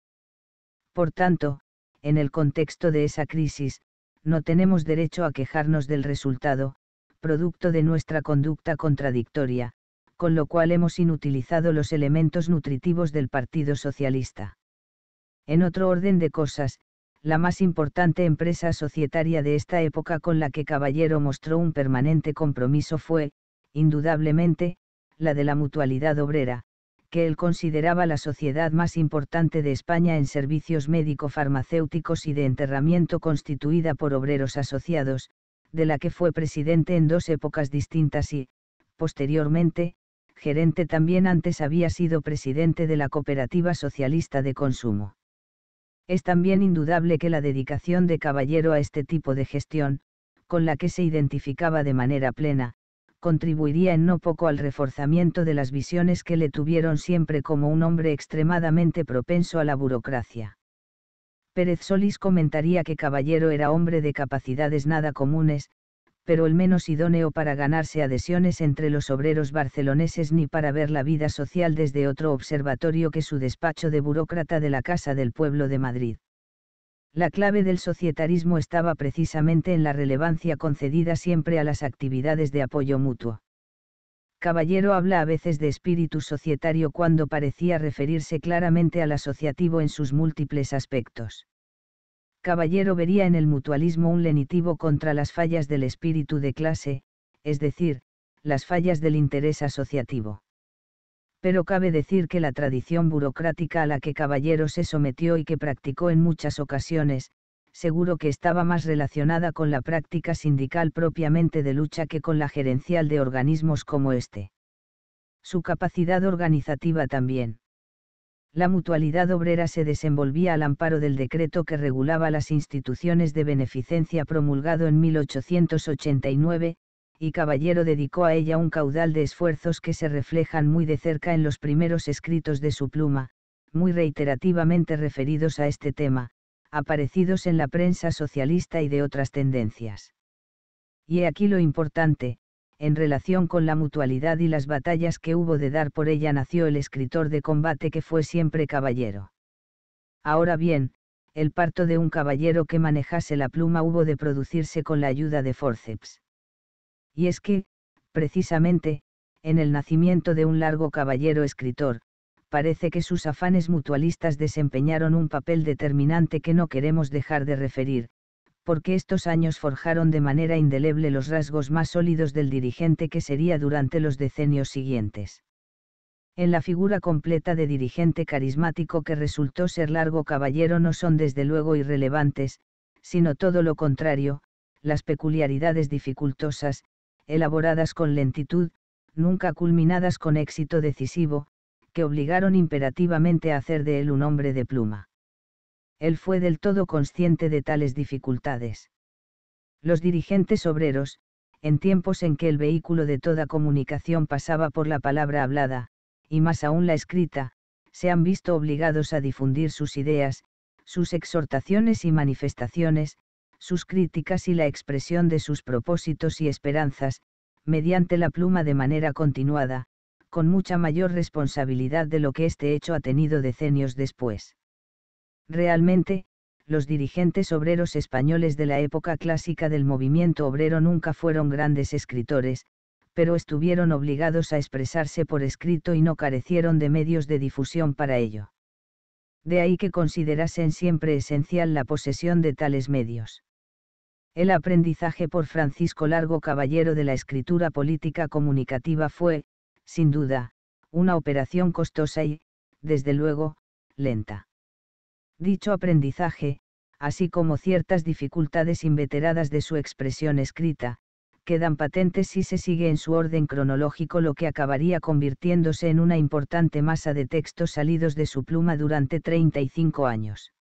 Por tanto, en el contexto de esa crisis, no tenemos derecho a quejarnos del resultado, producto de nuestra conducta contradictoria, con lo cual hemos inutilizado los elementos nutritivos del Partido Socialista. En otro orden de cosas, la más importante empresa societaria de esta época con la que Caballero mostró un permanente compromiso fue, indudablemente, la de la mutualidad obrera, que él consideraba la sociedad más importante de España en servicios médico-farmacéuticos y de enterramiento constituida por obreros asociados, de la que fue presidente en dos épocas distintas y, posteriormente, gerente también antes había sido presidente de la Cooperativa Socialista de Consumo. Es también indudable que la dedicación de Caballero a este tipo de gestión, con la que se identificaba de manera plena, contribuiría en no poco al reforzamiento de las visiones que le tuvieron siempre como un hombre extremadamente propenso a la burocracia. Pérez Solís comentaría que Caballero era hombre de capacidades nada comunes, pero el menos idóneo para ganarse adhesiones entre los obreros barceloneses ni para ver la vida social desde otro observatorio que su despacho de burócrata de la Casa del Pueblo de Madrid. La clave del societarismo estaba precisamente en la relevancia concedida siempre a las actividades de apoyo mutuo. Caballero habla a veces de espíritu societario cuando parecía referirse claramente al asociativo en sus múltiples aspectos. Caballero vería en el mutualismo un lenitivo contra las fallas del espíritu de clase, es decir, las fallas del interés asociativo. Pero cabe decir que la tradición burocrática a la que Caballero se sometió y que practicó en muchas ocasiones, seguro que estaba más relacionada con la práctica sindical propiamente de lucha que con la gerencial de organismos como este. Su capacidad organizativa también. La mutualidad obrera se desenvolvía al amparo del decreto que regulaba las instituciones de beneficencia promulgado en 1889, y Caballero dedicó a ella un caudal de esfuerzos que se reflejan muy de cerca en los primeros escritos de su pluma, muy reiterativamente referidos a este tema, aparecidos en la prensa socialista y de otras tendencias. Y he aquí lo importante, en relación con la mutualidad y las batallas que hubo de dar por ella nació el escritor de combate que fue siempre caballero. Ahora bien, el parto de un caballero que manejase la pluma hubo de producirse con la ayuda de forceps. Y es que, precisamente, en el nacimiento de un largo caballero escritor, parece que sus afanes mutualistas desempeñaron un papel determinante que no queremos dejar de referir, porque estos años forjaron de manera indeleble los rasgos más sólidos del dirigente que sería durante los decenios siguientes. En la figura completa de dirigente carismático que resultó ser largo caballero no son desde luego irrelevantes, sino todo lo contrario, las peculiaridades dificultosas, elaboradas con lentitud, nunca culminadas con éxito decisivo, que obligaron imperativamente a hacer de él un hombre de pluma. Él fue del todo consciente de tales dificultades. Los dirigentes obreros, en tiempos en que el vehículo de toda comunicación pasaba por la palabra hablada, y más aún la escrita, se han visto obligados a difundir sus ideas, sus exhortaciones y manifestaciones, sus críticas y la expresión de sus propósitos y esperanzas, mediante la pluma de manera continuada, con mucha mayor responsabilidad de lo que este hecho ha tenido decenios después. Realmente, los dirigentes obreros españoles de la época clásica del movimiento obrero nunca fueron grandes escritores, pero estuvieron obligados a expresarse por escrito y no carecieron de medios de difusión para ello. De ahí que considerasen siempre esencial la posesión de tales medios. El aprendizaje por Francisco Largo Caballero de la escritura política comunicativa fue, sin duda, una operación costosa y, desde luego, lenta. Dicho aprendizaje, así como ciertas dificultades inveteradas de su expresión escrita, quedan patentes si se sigue en su orden cronológico lo que acabaría convirtiéndose en una importante masa de textos salidos de su pluma durante 35 años.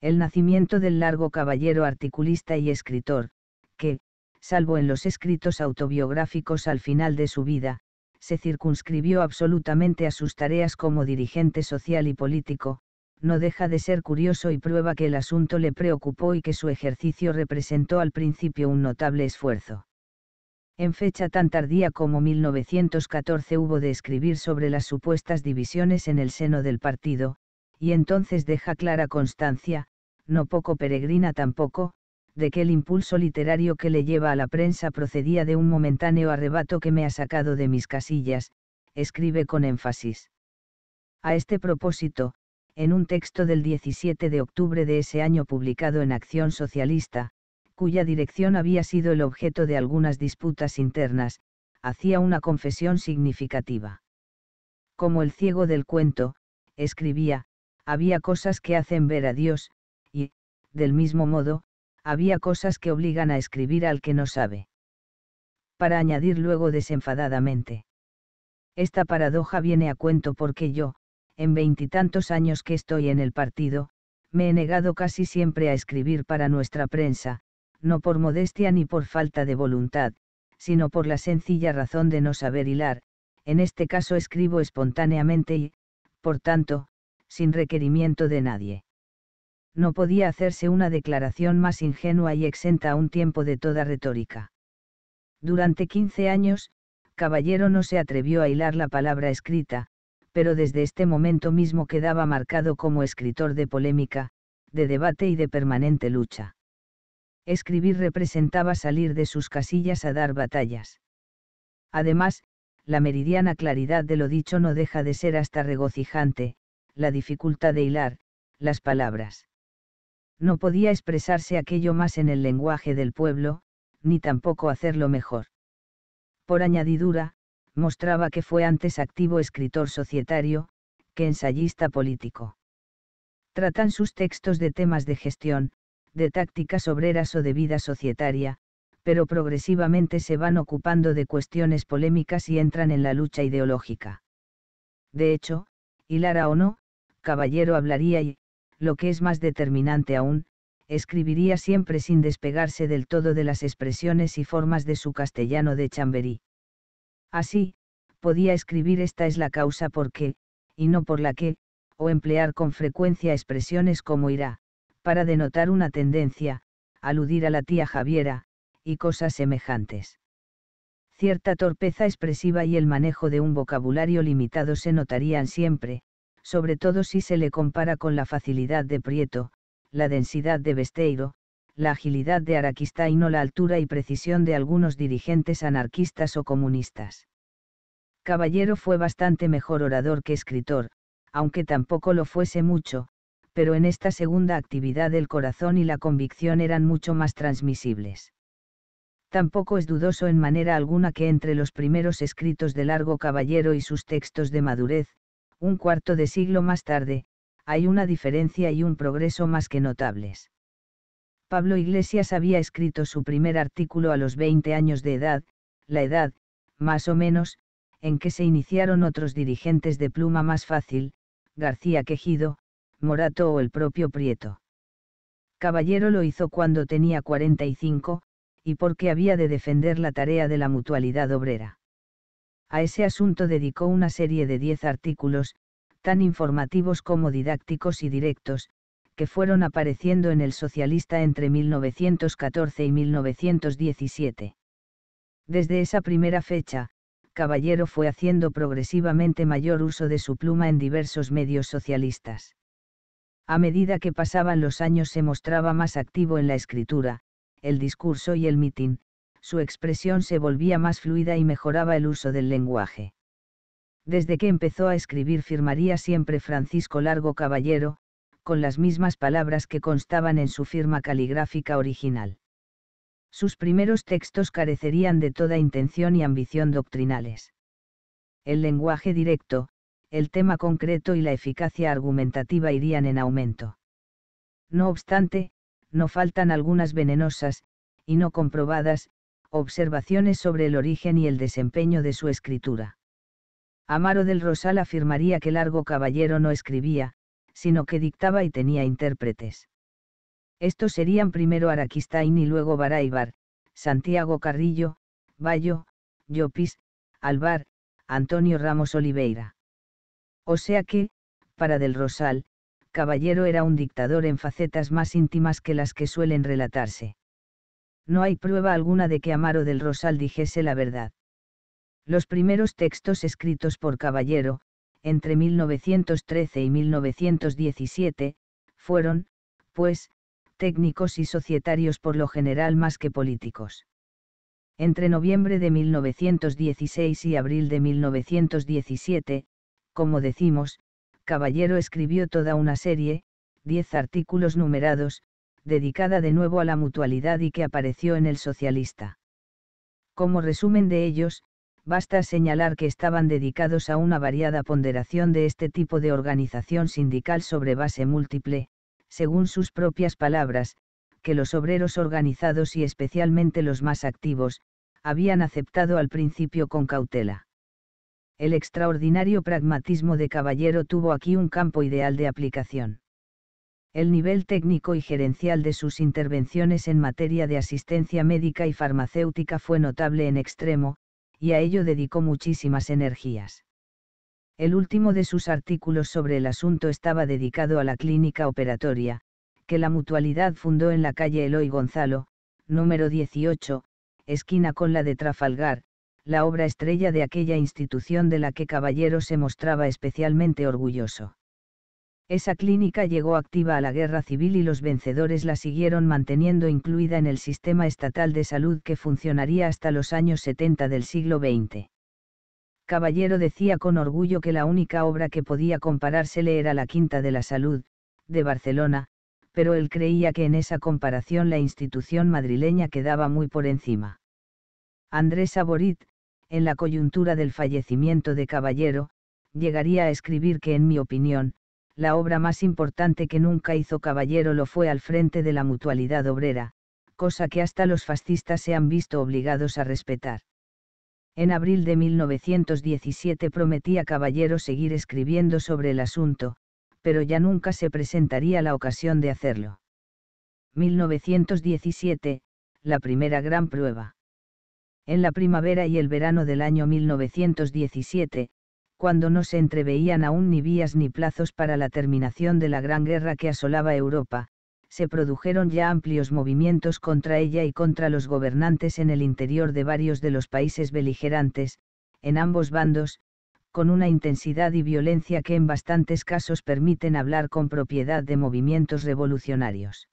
El nacimiento del largo caballero articulista y escritor, que, salvo en los escritos autobiográficos al final de su vida, se circunscribió absolutamente a sus tareas como dirigente social y político, no deja de ser curioso y prueba que el asunto le preocupó y que su ejercicio representó al principio un notable esfuerzo. En fecha tan tardía como 1914 hubo de escribir sobre las supuestas divisiones en el seno del partido, y entonces deja clara constancia, no poco peregrina tampoco, de que el impulso literario que le lleva a la prensa procedía de un momentáneo arrebato que me ha sacado de mis casillas, escribe con énfasis. A este propósito, en un texto del 17 de octubre de ese año publicado en Acción Socialista, cuya dirección había sido el objeto de algunas disputas internas, hacía una confesión significativa. Como el ciego del cuento, escribía, había cosas que hacen ver a Dios, y, del mismo modo, había cosas que obligan a escribir al que no sabe. Para añadir luego desenfadadamente. Esta paradoja viene a cuento porque yo, en veintitantos años que estoy en el partido, me he negado casi siempre a escribir para nuestra prensa, no por modestia ni por falta de voluntad, sino por la sencilla razón de no saber hilar, en este caso escribo espontáneamente y, por tanto, sin requerimiento de nadie no podía hacerse una declaración más ingenua y exenta a un tiempo de toda retórica. Durante 15 años, Caballero no se atrevió a hilar la palabra escrita, pero desde este momento mismo quedaba marcado como escritor de polémica, de debate y de permanente lucha. Escribir representaba salir de sus casillas a dar batallas. Además, la meridiana claridad de lo dicho no deja de ser hasta regocijante, la dificultad de hilar, las palabras. No podía expresarse aquello más en el lenguaje del pueblo, ni tampoco hacerlo mejor. Por añadidura, mostraba que fue antes activo escritor societario, que ensayista político. Tratan sus textos de temas de gestión, de tácticas obreras o de vida societaria, pero progresivamente se van ocupando de cuestiones polémicas y entran en la lucha ideológica. De hecho, hilara o no, Caballero hablaría y, lo que es más determinante aún, escribiría siempre sin despegarse del todo de las expresiones y formas de su castellano de Chamberí. Así, podía escribir esta es la causa por qué, y no por la que, o emplear con frecuencia expresiones como irá, para denotar una tendencia, aludir a la tía Javiera, y cosas semejantes. Cierta torpeza expresiva y el manejo de un vocabulario limitado se notarían siempre, sobre todo si se le compara con la facilidad de Prieto, la densidad de Besteiro, la agilidad de y no la altura y precisión de algunos dirigentes anarquistas o comunistas. Caballero fue bastante mejor orador que escritor, aunque tampoco lo fuese mucho, pero en esta segunda actividad el corazón y la convicción eran mucho más transmisibles. Tampoco es dudoso en manera alguna que entre los primeros escritos de Largo Caballero y sus textos de madurez, un cuarto de siglo más tarde, hay una diferencia y un progreso más que notables. Pablo Iglesias había escrito su primer artículo a los 20 años de edad, la edad, más o menos, en que se iniciaron otros dirigentes de pluma más fácil, García Quejido, Morato o el propio Prieto. Caballero lo hizo cuando tenía 45, y porque había de defender la tarea de la mutualidad obrera. A ese asunto dedicó una serie de diez artículos, tan informativos como didácticos y directos, que fueron apareciendo en El Socialista entre 1914 y 1917. Desde esa primera fecha, Caballero fue haciendo progresivamente mayor uso de su pluma en diversos medios socialistas. A medida que pasaban los años se mostraba más activo en la escritura, el discurso y el mitin, su expresión se volvía más fluida y mejoraba el uso del lenguaje. Desde que empezó a escribir firmaría siempre Francisco Largo Caballero, con las mismas palabras que constaban en su firma caligráfica original. Sus primeros textos carecerían de toda intención y ambición doctrinales. El lenguaje directo, el tema concreto y la eficacia argumentativa irían en aumento. No obstante, no faltan algunas venenosas, y no comprobadas, observaciones sobre el origen y el desempeño de su escritura. Amaro del Rosal afirmaría que Largo Caballero no escribía, sino que dictaba y tenía intérpretes. Estos serían primero Araquistain y luego Baraybar, Santiago Carrillo, Bayo, Llopis, Alvar, Antonio Ramos Oliveira. O sea que, para del Rosal, Caballero era un dictador en facetas más íntimas que las que suelen relatarse no hay prueba alguna de que Amaro del Rosal dijese la verdad. Los primeros textos escritos por Caballero, entre 1913 y 1917, fueron, pues, técnicos y societarios por lo general más que políticos. Entre noviembre de 1916 y abril de 1917, como decimos, Caballero escribió toda una serie, diez artículos numerados, dedicada de nuevo a la mutualidad y que apareció en el socialista. Como resumen de ellos, basta señalar que estaban dedicados a una variada ponderación de este tipo de organización sindical sobre base múltiple, según sus propias palabras, que los obreros organizados y especialmente los más activos, habían aceptado al principio con cautela. El extraordinario pragmatismo de Caballero tuvo aquí un campo ideal de aplicación el nivel técnico y gerencial de sus intervenciones en materia de asistencia médica y farmacéutica fue notable en extremo, y a ello dedicó muchísimas energías. El último de sus artículos sobre el asunto estaba dedicado a la clínica operatoria, que la mutualidad fundó en la calle Eloy Gonzalo, número 18, esquina con la de Trafalgar, la obra estrella de aquella institución de la que Caballero se mostraba especialmente orgulloso. Esa clínica llegó activa a la guerra civil y los vencedores la siguieron manteniendo incluida en el sistema estatal de salud que funcionaría hasta los años 70 del siglo XX. Caballero decía con orgullo que la única obra que podía comparársele era la Quinta de la Salud, de Barcelona, pero él creía que en esa comparación la institución madrileña quedaba muy por encima. Andrés Saborit, en la coyuntura del fallecimiento de Caballero, llegaría a escribir que en mi opinión, la obra más importante que nunca hizo Caballero lo fue al frente de la mutualidad obrera, cosa que hasta los fascistas se han visto obligados a respetar. En abril de 1917 prometía Caballero seguir escribiendo sobre el asunto, pero ya nunca se presentaría la ocasión de hacerlo. 1917, la primera gran prueba. En la primavera y el verano del año 1917, cuando no se entreveían aún ni vías ni plazos para la terminación de la gran guerra que asolaba Europa, se produjeron ya amplios movimientos contra ella y contra los gobernantes en el interior de varios de los países beligerantes, en ambos bandos, con una intensidad y violencia que en bastantes casos permiten hablar con propiedad de movimientos revolucionarios.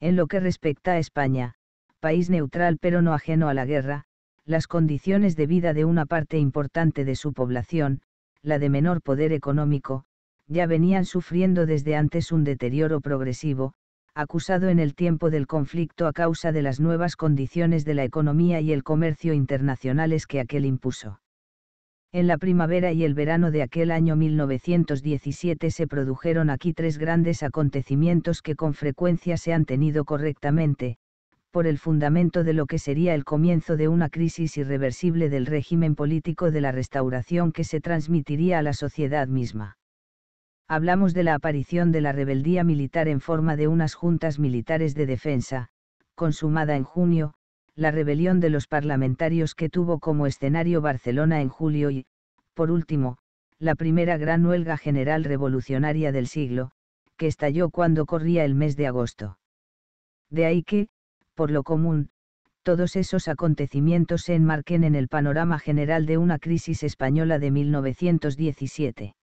En lo que respecta a España, país neutral pero no ajeno a la guerra, las condiciones de vida de una parte importante de su población, la de menor poder económico, ya venían sufriendo desde antes un deterioro progresivo, acusado en el tiempo del conflicto a causa de las nuevas condiciones de la economía y el comercio internacionales que aquel impuso. En la primavera y el verano de aquel año 1917 se produjeron aquí tres grandes acontecimientos que con frecuencia se han tenido correctamente, por el fundamento de lo que sería el comienzo de una crisis irreversible del régimen político de la restauración que se transmitiría a la sociedad misma. Hablamos de la aparición de la rebeldía militar en forma de unas juntas militares de defensa, consumada en junio, la rebelión de los parlamentarios que tuvo como escenario Barcelona en julio y, por último, la primera gran huelga general revolucionaria del siglo, que estalló cuando corría el mes de agosto. De ahí que, por lo común, todos esos acontecimientos se enmarquen en el panorama general de una crisis española de 1917.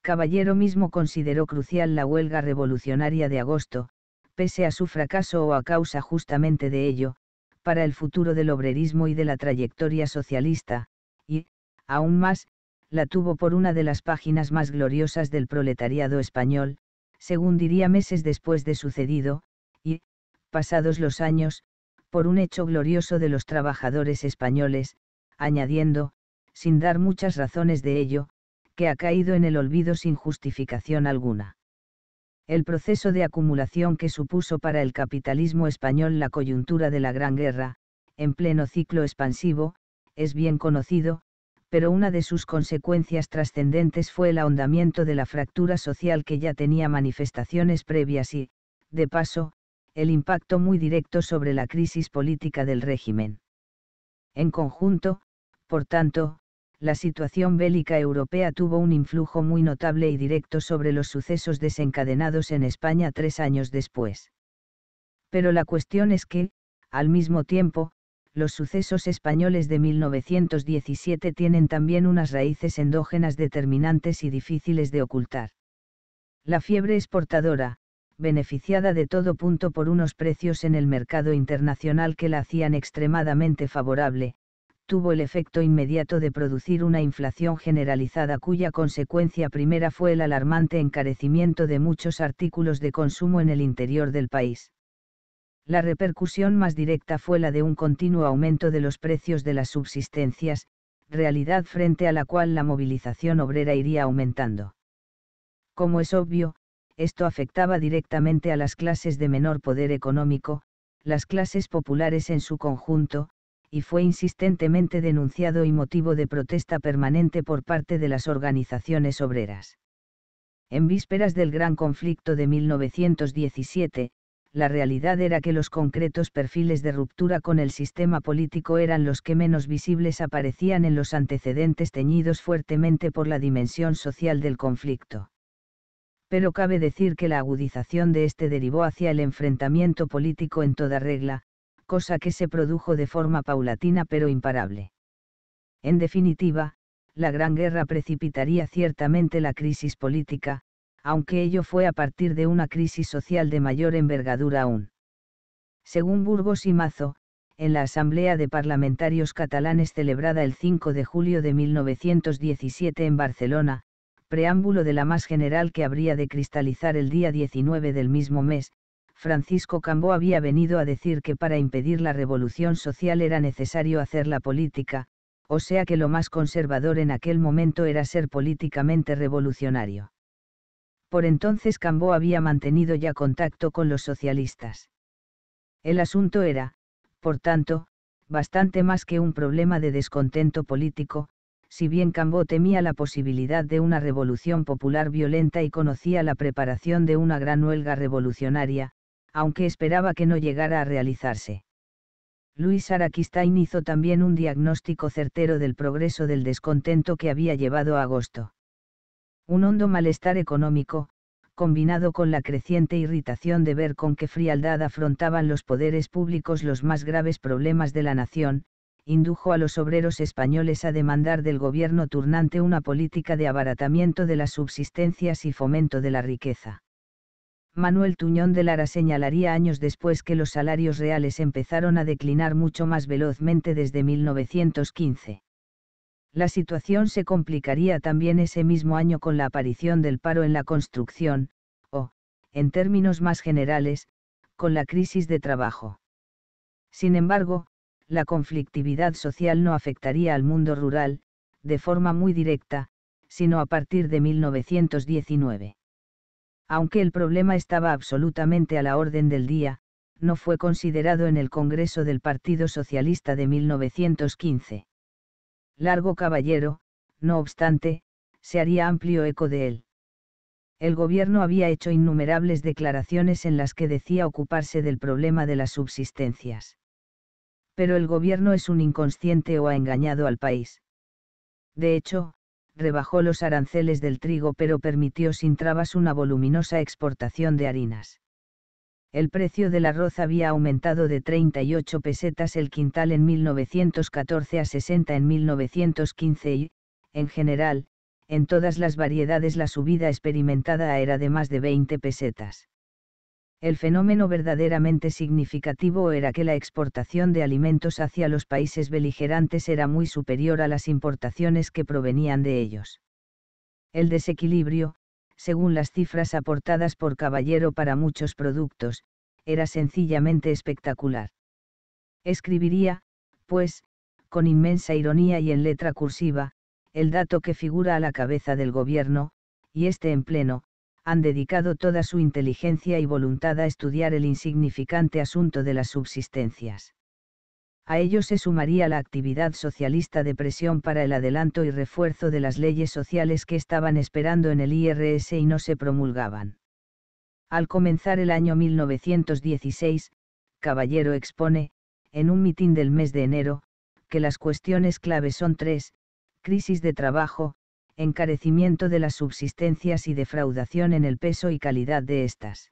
Caballero mismo consideró crucial la huelga revolucionaria de agosto, pese a su fracaso o a causa justamente de ello, para el futuro del obrerismo y de la trayectoria socialista, y, aún más, la tuvo por una de las páginas más gloriosas del proletariado español, según diría meses después de sucedido, pasados los años, por un hecho glorioso de los trabajadores españoles, añadiendo, sin dar muchas razones de ello, que ha caído en el olvido sin justificación alguna. El proceso de acumulación que supuso para el capitalismo español la coyuntura de la Gran Guerra, en pleno ciclo expansivo, es bien conocido, pero una de sus consecuencias trascendentes fue el ahondamiento de la fractura social que ya tenía manifestaciones previas y, de paso, el impacto muy directo sobre la crisis política del régimen. En conjunto, por tanto, la situación bélica europea tuvo un influjo muy notable y directo sobre los sucesos desencadenados en España tres años después. Pero la cuestión es que, al mismo tiempo, los sucesos españoles de 1917 tienen también unas raíces endógenas determinantes y difíciles de ocultar. La fiebre exportadora, beneficiada de todo punto por unos precios en el mercado internacional que la hacían extremadamente favorable, tuvo el efecto inmediato de producir una inflación generalizada cuya consecuencia primera fue el alarmante encarecimiento de muchos artículos de consumo en el interior del país. La repercusión más directa fue la de un continuo aumento de los precios de las subsistencias, realidad frente a la cual la movilización obrera iría aumentando. Como es obvio, esto afectaba directamente a las clases de menor poder económico, las clases populares en su conjunto, y fue insistentemente denunciado y motivo de protesta permanente por parte de las organizaciones obreras. En vísperas del gran conflicto de 1917, la realidad era que los concretos perfiles de ruptura con el sistema político eran los que menos visibles aparecían en los antecedentes teñidos fuertemente por la dimensión social del conflicto pero cabe decir que la agudización de este derivó hacia el enfrentamiento político en toda regla, cosa que se produjo de forma paulatina pero imparable. En definitiva, la Gran Guerra precipitaría ciertamente la crisis política, aunque ello fue a partir de una crisis social de mayor envergadura aún. Según Burgos y Mazo, en la Asamblea de Parlamentarios Catalanes celebrada el 5 de julio de 1917 en Barcelona, preámbulo de la más general que habría de cristalizar el día 19 del mismo mes, Francisco Cambó había venido a decir que para impedir la revolución social era necesario hacer la política, o sea que lo más conservador en aquel momento era ser políticamente revolucionario. Por entonces Cambó había mantenido ya contacto con los socialistas. El asunto era, por tanto, bastante más que un problema de descontento político, si bien Cambó temía la posibilidad de una revolución popular violenta y conocía la preparación de una gran huelga revolucionaria, aunque esperaba que no llegara a realizarse. Luis Araquistain hizo también un diagnóstico certero del progreso del descontento que había llevado a agosto. Un hondo malestar económico, combinado con la creciente irritación de ver con qué frialdad afrontaban los poderes públicos los más graves problemas de la nación, indujo a los obreros españoles a demandar del gobierno turnante una política de abaratamiento de las subsistencias y fomento de la riqueza. Manuel Tuñón de Lara señalaría años después que los salarios reales empezaron a declinar mucho más velozmente desde 1915. La situación se complicaría también ese mismo año con la aparición del paro en la construcción, o, en términos más generales, con la crisis de trabajo. Sin embargo, la conflictividad social no afectaría al mundo rural, de forma muy directa, sino a partir de 1919. Aunque el problema estaba absolutamente a la orden del día, no fue considerado en el Congreso del Partido Socialista de 1915. Largo Caballero, no obstante, se haría amplio eco de él. El gobierno había hecho innumerables declaraciones en las que decía ocuparse del problema de las subsistencias pero el gobierno es un inconsciente o ha engañado al país. De hecho, rebajó los aranceles del trigo pero permitió sin trabas una voluminosa exportación de harinas. El precio del arroz había aumentado de 38 pesetas el quintal en 1914 a 60 en 1915 y, en general, en todas las variedades la subida experimentada era de más de 20 pesetas. El fenómeno verdaderamente significativo era que la exportación de alimentos hacia los países beligerantes era muy superior a las importaciones que provenían de ellos. El desequilibrio, según las cifras aportadas por Caballero para muchos productos, era sencillamente espectacular. Escribiría, pues, con inmensa ironía y en letra cursiva, el dato que figura a la cabeza del gobierno, y este en pleno, han dedicado toda su inteligencia y voluntad a estudiar el insignificante asunto de las subsistencias. A ello se sumaría la actividad socialista de presión para el adelanto y refuerzo de las leyes sociales que estaban esperando en el IRS y no se promulgaban. Al comenzar el año 1916, Caballero expone, en un mitin del mes de enero, que las cuestiones clave son tres, crisis de trabajo, encarecimiento de las subsistencias y defraudación en el peso y calidad de estas.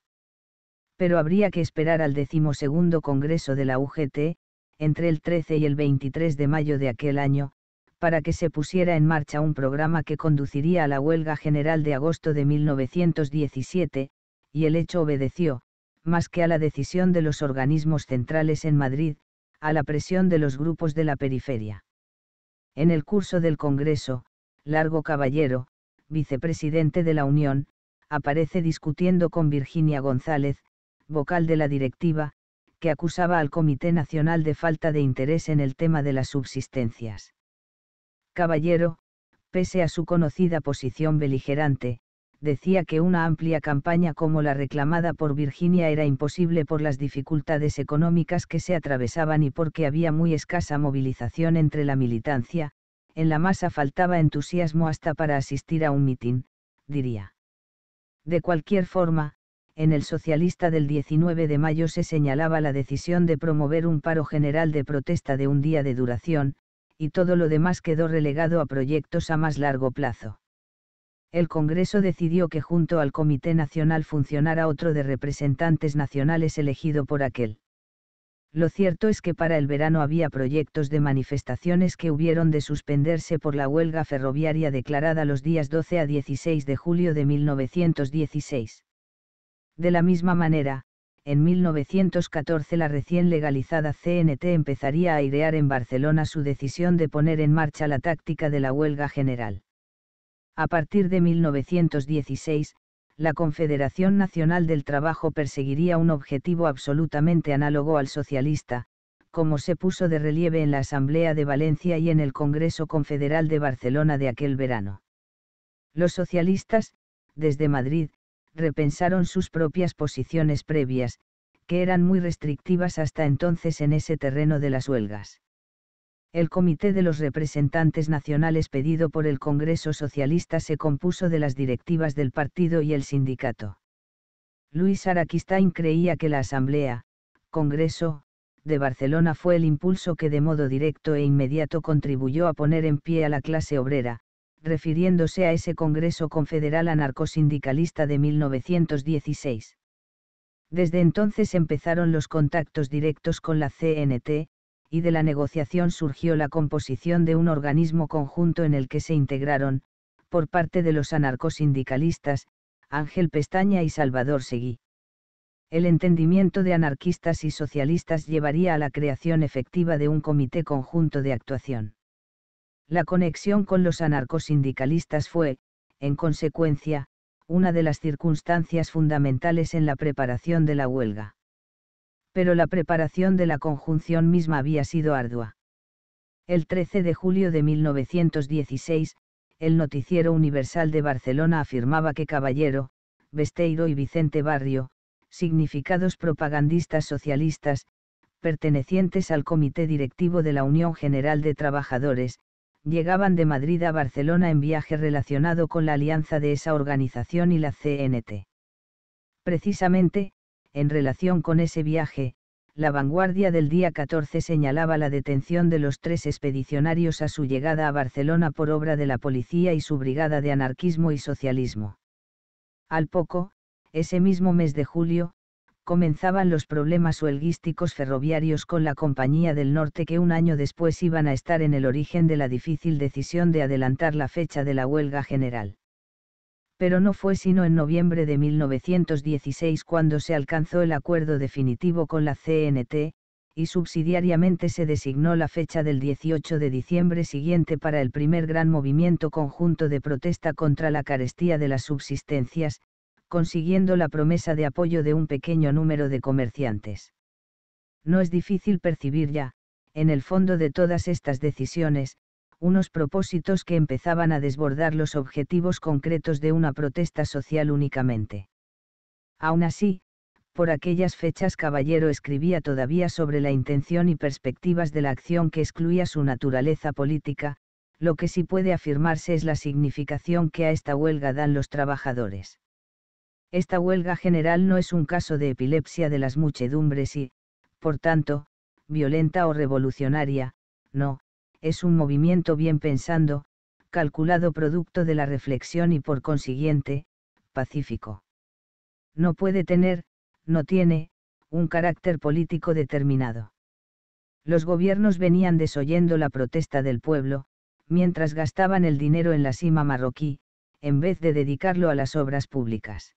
Pero habría que esperar al decimosegundo Congreso de la UGT, entre el 13 y el 23 de mayo de aquel año, para que se pusiera en marcha un programa que conduciría a la huelga general de agosto de 1917, y el hecho obedeció, más que a la decisión de los organismos centrales en Madrid, a la presión de los grupos de la periferia. En el curso del Congreso, Largo Caballero, vicepresidente de la Unión, aparece discutiendo con Virginia González, vocal de la directiva, que acusaba al Comité Nacional de falta de interés en el tema de las subsistencias. Caballero, pese a su conocida posición beligerante, decía que una amplia campaña como la reclamada por Virginia era imposible por las dificultades económicas que se atravesaban y porque había muy escasa movilización entre la militancia, en la masa faltaba entusiasmo hasta para asistir a un mitin, diría. De cualquier forma, en el socialista del 19 de mayo se señalaba la decisión de promover un paro general de protesta de un día de duración, y todo lo demás quedó relegado a proyectos a más largo plazo. El Congreso decidió que junto al Comité Nacional funcionara otro de representantes nacionales elegido por aquel lo cierto es que para el verano había proyectos de manifestaciones que hubieron de suspenderse por la huelga ferroviaria declarada los días 12 a 16 de julio de 1916. De la misma manera, en 1914 la recién legalizada CNT empezaría a airear en Barcelona su decisión de poner en marcha la táctica de la huelga general. A partir de 1916, la Confederación Nacional del Trabajo perseguiría un objetivo absolutamente análogo al socialista, como se puso de relieve en la Asamblea de Valencia y en el Congreso Confederal de Barcelona de aquel verano. Los socialistas, desde Madrid, repensaron sus propias posiciones previas, que eran muy restrictivas hasta entonces en ese terreno de las huelgas. El Comité de los Representantes Nacionales pedido por el Congreso Socialista se compuso de las directivas del partido y el sindicato. Luis Araquistain creía que la Asamblea, Congreso, de Barcelona fue el impulso que de modo directo e inmediato contribuyó a poner en pie a la clase obrera, refiriéndose a ese Congreso Confederal Anarcosindicalista de 1916. Desde entonces empezaron los contactos directos con la CNT, y de la negociación surgió la composición de un organismo conjunto en el que se integraron, por parte de los anarcosindicalistas, Ángel Pestaña y Salvador Seguí. El entendimiento de anarquistas y socialistas llevaría a la creación efectiva de un comité conjunto de actuación. La conexión con los anarcosindicalistas fue, en consecuencia, una de las circunstancias fundamentales en la preparación de la huelga pero la preparación de la conjunción misma había sido ardua. El 13 de julio de 1916, el noticiero universal de Barcelona afirmaba que Caballero, Besteiro y Vicente Barrio, significados propagandistas socialistas, pertenecientes al Comité Directivo de la Unión General de Trabajadores, llegaban de Madrid a Barcelona en viaje relacionado con la alianza de esa organización y la CNT. Precisamente, en relación con ese viaje, la vanguardia del día 14 señalaba la detención de los tres expedicionarios a su llegada a Barcelona por obra de la policía y su brigada de anarquismo y socialismo. Al poco, ese mismo mes de julio, comenzaban los problemas huelguísticos ferroviarios con la Compañía del Norte que un año después iban a estar en el origen de la difícil decisión de adelantar la fecha de la huelga general pero no fue sino en noviembre de 1916 cuando se alcanzó el acuerdo definitivo con la CNT, y subsidiariamente se designó la fecha del 18 de diciembre siguiente para el primer gran movimiento conjunto de protesta contra la carestía de las subsistencias, consiguiendo la promesa de apoyo de un pequeño número de comerciantes. No es difícil percibir ya, en el fondo de todas estas decisiones, unos propósitos que empezaban a desbordar los objetivos concretos de una protesta social únicamente. Aún así, por aquellas fechas Caballero escribía todavía sobre la intención y perspectivas de la acción que excluía su naturaleza política, lo que sí puede afirmarse es la significación que a esta huelga dan los trabajadores. Esta huelga general no es un caso de epilepsia de las muchedumbres y, por tanto, violenta o revolucionaria, no, es un movimiento bien pensando, calculado producto de la reflexión y por consiguiente, pacífico. No puede tener, no tiene, un carácter político determinado. Los gobiernos venían desoyendo la protesta del pueblo, mientras gastaban el dinero en la cima marroquí, en vez de dedicarlo a las obras públicas.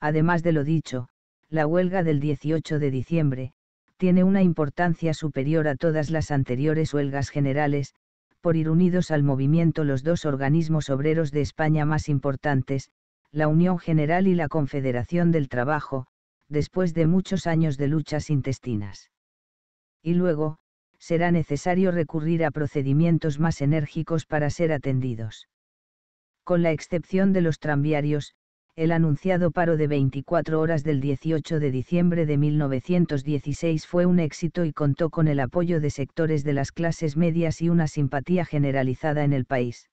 Además de lo dicho, la huelga del 18 de diciembre, tiene una importancia superior a todas las anteriores huelgas generales, por ir unidos al movimiento los dos organismos obreros de España más importantes, la Unión General y la Confederación del Trabajo, después de muchos años de luchas intestinas. Y luego, será necesario recurrir a procedimientos más enérgicos para ser atendidos. Con la excepción de los tranviarios, el anunciado paro de 24 horas del 18 de diciembre de 1916 fue un éxito y contó con el apoyo de sectores de las clases medias y una simpatía generalizada en el país.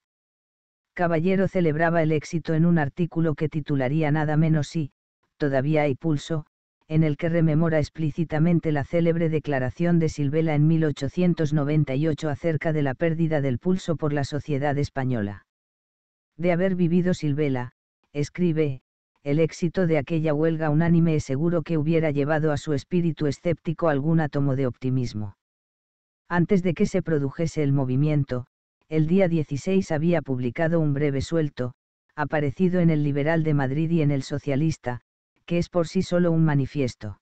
Caballero celebraba el éxito en un artículo que titularía Nada menos si, todavía hay pulso, en el que rememora explícitamente la célebre declaración de Silvela en 1898 acerca de la pérdida del pulso por la sociedad española. De haber vivido Silvela, escribe, el éxito de aquella huelga unánime es seguro que hubiera llevado a su espíritu escéptico algún átomo de optimismo. Antes de que se produjese el movimiento, el día 16 había publicado un breve suelto, aparecido en el Liberal de Madrid y en el Socialista, que es por sí solo un manifiesto.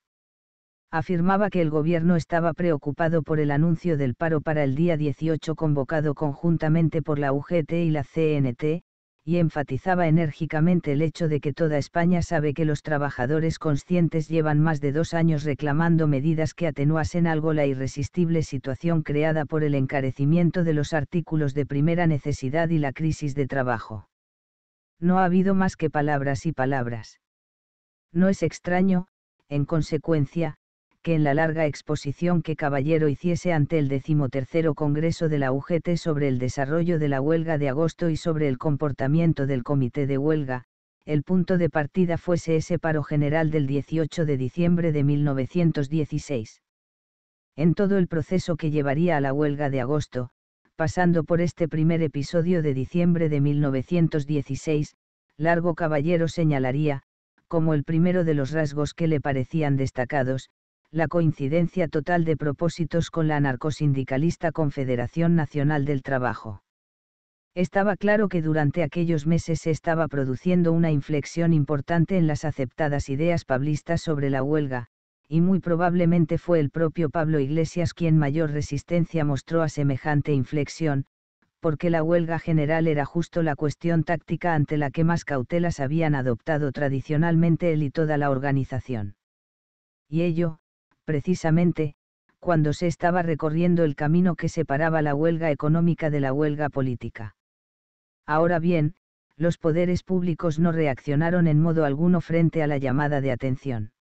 Afirmaba que el gobierno estaba preocupado por el anuncio del paro para el día 18 convocado conjuntamente por la UGT y la CNT, y enfatizaba enérgicamente el hecho de que toda España sabe que los trabajadores conscientes llevan más de dos años reclamando medidas que atenuasen algo la irresistible situación creada por el encarecimiento de los artículos de primera necesidad y la crisis de trabajo. No ha habido más que palabras y palabras. No es extraño, en consecuencia, que en la larga exposición que Caballero hiciese ante el decimotercero Congreso de la UGT sobre el desarrollo de la huelga de agosto y sobre el comportamiento del Comité de Huelga, el punto de partida fuese ese paro general del 18 de diciembre de 1916. En todo el proceso que llevaría a la huelga de agosto, pasando por este primer episodio de diciembre de 1916, Largo Caballero señalaría, como el primero de los rasgos que le parecían destacados, la coincidencia total de propósitos con la anarcosindicalista Confederación Nacional del Trabajo. Estaba claro que durante aquellos meses se estaba produciendo una inflexión importante en las aceptadas ideas pablistas sobre la huelga, y muy probablemente fue el propio Pablo Iglesias quien mayor resistencia mostró a semejante inflexión, porque la huelga general era justo la cuestión táctica ante la que más cautelas habían adoptado tradicionalmente él y toda la organización. Y ello, precisamente, cuando se estaba recorriendo el camino que separaba la huelga económica de la huelga política. Ahora bien, los poderes públicos no reaccionaron en modo alguno frente a la llamada de atención.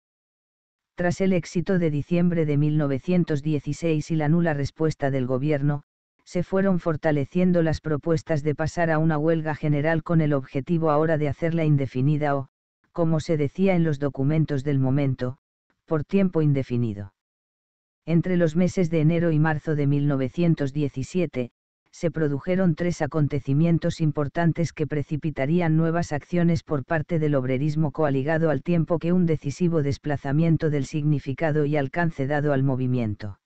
Tras el éxito de diciembre de 1916 y la nula respuesta del gobierno, se fueron fortaleciendo las propuestas de pasar a una huelga general con el objetivo ahora de hacerla indefinida o, como se decía en los documentos del momento, por tiempo indefinido. Entre los meses de enero y marzo de 1917, se produjeron tres acontecimientos importantes que precipitarían nuevas acciones por parte del obrerismo coaligado al tiempo que un decisivo desplazamiento del significado y alcance dado al movimiento.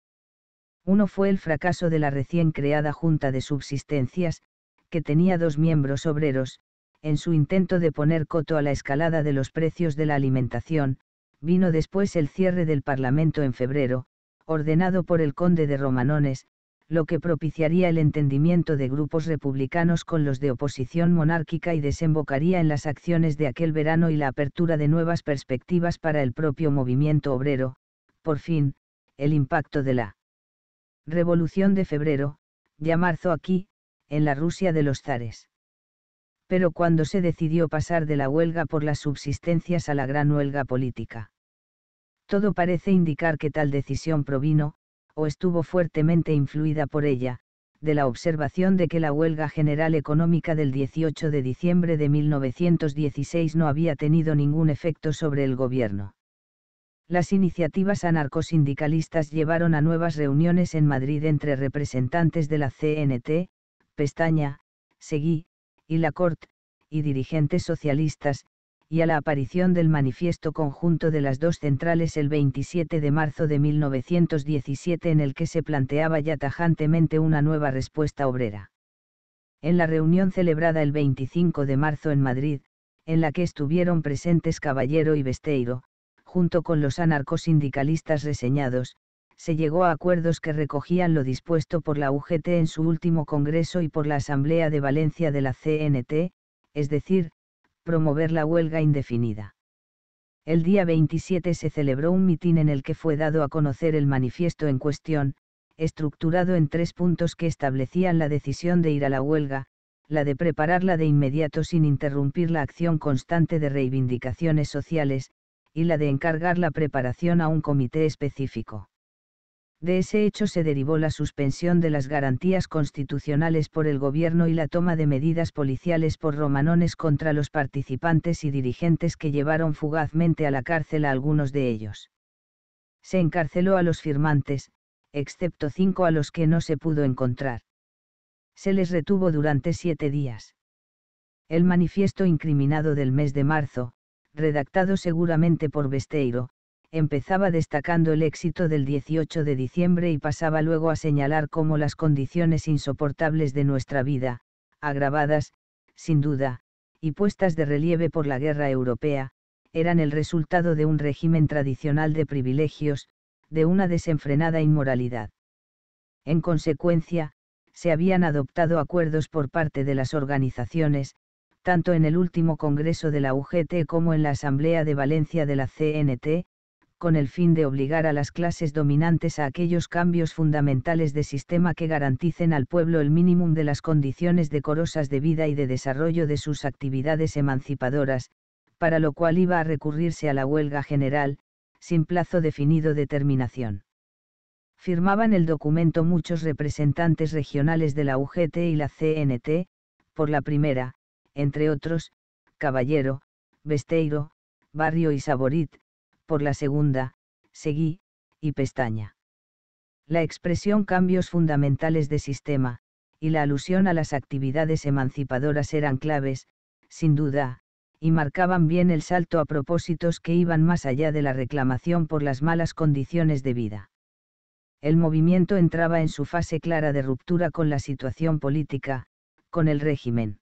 Uno fue el fracaso de la recién creada Junta de Subsistencias, que tenía dos miembros obreros, en su intento de poner coto a la escalada de los precios de la alimentación, vino después el cierre del Parlamento en febrero, ordenado por el conde de Romanones, lo que propiciaría el entendimiento de grupos republicanos con los de oposición monárquica y desembocaría en las acciones de aquel verano y la apertura de nuevas perspectivas para el propio movimiento obrero. Por fin, el impacto de la Revolución de Febrero, ya marzo aquí, en la Rusia de los zares pero cuando se decidió pasar de la huelga por las subsistencias a la gran huelga política. Todo parece indicar que tal decisión provino, o estuvo fuertemente influida por ella, de la observación de que la huelga general económica del 18 de diciembre de 1916 no había tenido ningún efecto sobre el gobierno. Las iniciativas anarcosindicalistas llevaron a nuevas reuniones en Madrid entre representantes de la CNT, Pestaña, Seguí, y la Corte, y dirigentes socialistas, y a la aparición del manifiesto conjunto de las dos centrales el 27 de marzo de 1917 en el que se planteaba ya tajantemente una nueva respuesta obrera. En la reunión celebrada el 25 de marzo en Madrid, en la que estuvieron presentes Caballero y Besteiro, junto con los anarcosindicalistas reseñados, se llegó a acuerdos que recogían lo dispuesto por la UGT en su último Congreso y por la Asamblea de Valencia de la CNT, es decir, promover la huelga indefinida. El día 27 se celebró un mitin en el que fue dado a conocer el manifiesto en cuestión, estructurado en tres puntos que establecían la decisión de ir a la huelga, la de prepararla de inmediato sin interrumpir la acción constante de reivindicaciones sociales, y la de encargar la preparación a un comité específico. De ese hecho se derivó la suspensión de las garantías constitucionales por el gobierno y la toma de medidas policiales por romanones contra los participantes y dirigentes que llevaron fugazmente a la cárcel a algunos de ellos. Se encarceló a los firmantes, excepto cinco a los que no se pudo encontrar. Se les retuvo durante siete días. El manifiesto incriminado del mes de marzo, redactado seguramente por Besteiro, empezaba destacando el éxito del 18 de diciembre y pasaba luego a señalar cómo las condiciones insoportables de nuestra vida, agravadas, sin duda, y puestas de relieve por la guerra europea, eran el resultado de un régimen tradicional de privilegios, de una desenfrenada inmoralidad. En consecuencia, se habían adoptado acuerdos por parte de las organizaciones, tanto en el último Congreso de la UGT como en la Asamblea de Valencia de la CNT, con el fin de obligar a las clases dominantes a aquellos cambios fundamentales de sistema que garanticen al pueblo el mínimo de las condiciones decorosas de vida y de desarrollo de sus actividades emancipadoras, para lo cual iba a recurrirse a la huelga general, sin plazo definido de terminación. Firmaban el documento muchos representantes regionales de la UGT y la CNT, por la primera, entre otros, Caballero, Besteiro, Barrio y Saborit, por la segunda, seguí, y pestaña. La expresión cambios fundamentales de sistema, y la alusión a las actividades emancipadoras eran claves, sin duda, y marcaban bien el salto a propósitos que iban más allá de la reclamación por las malas condiciones de vida. El movimiento entraba en su fase clara de ruptura con la situación política, con el régimen.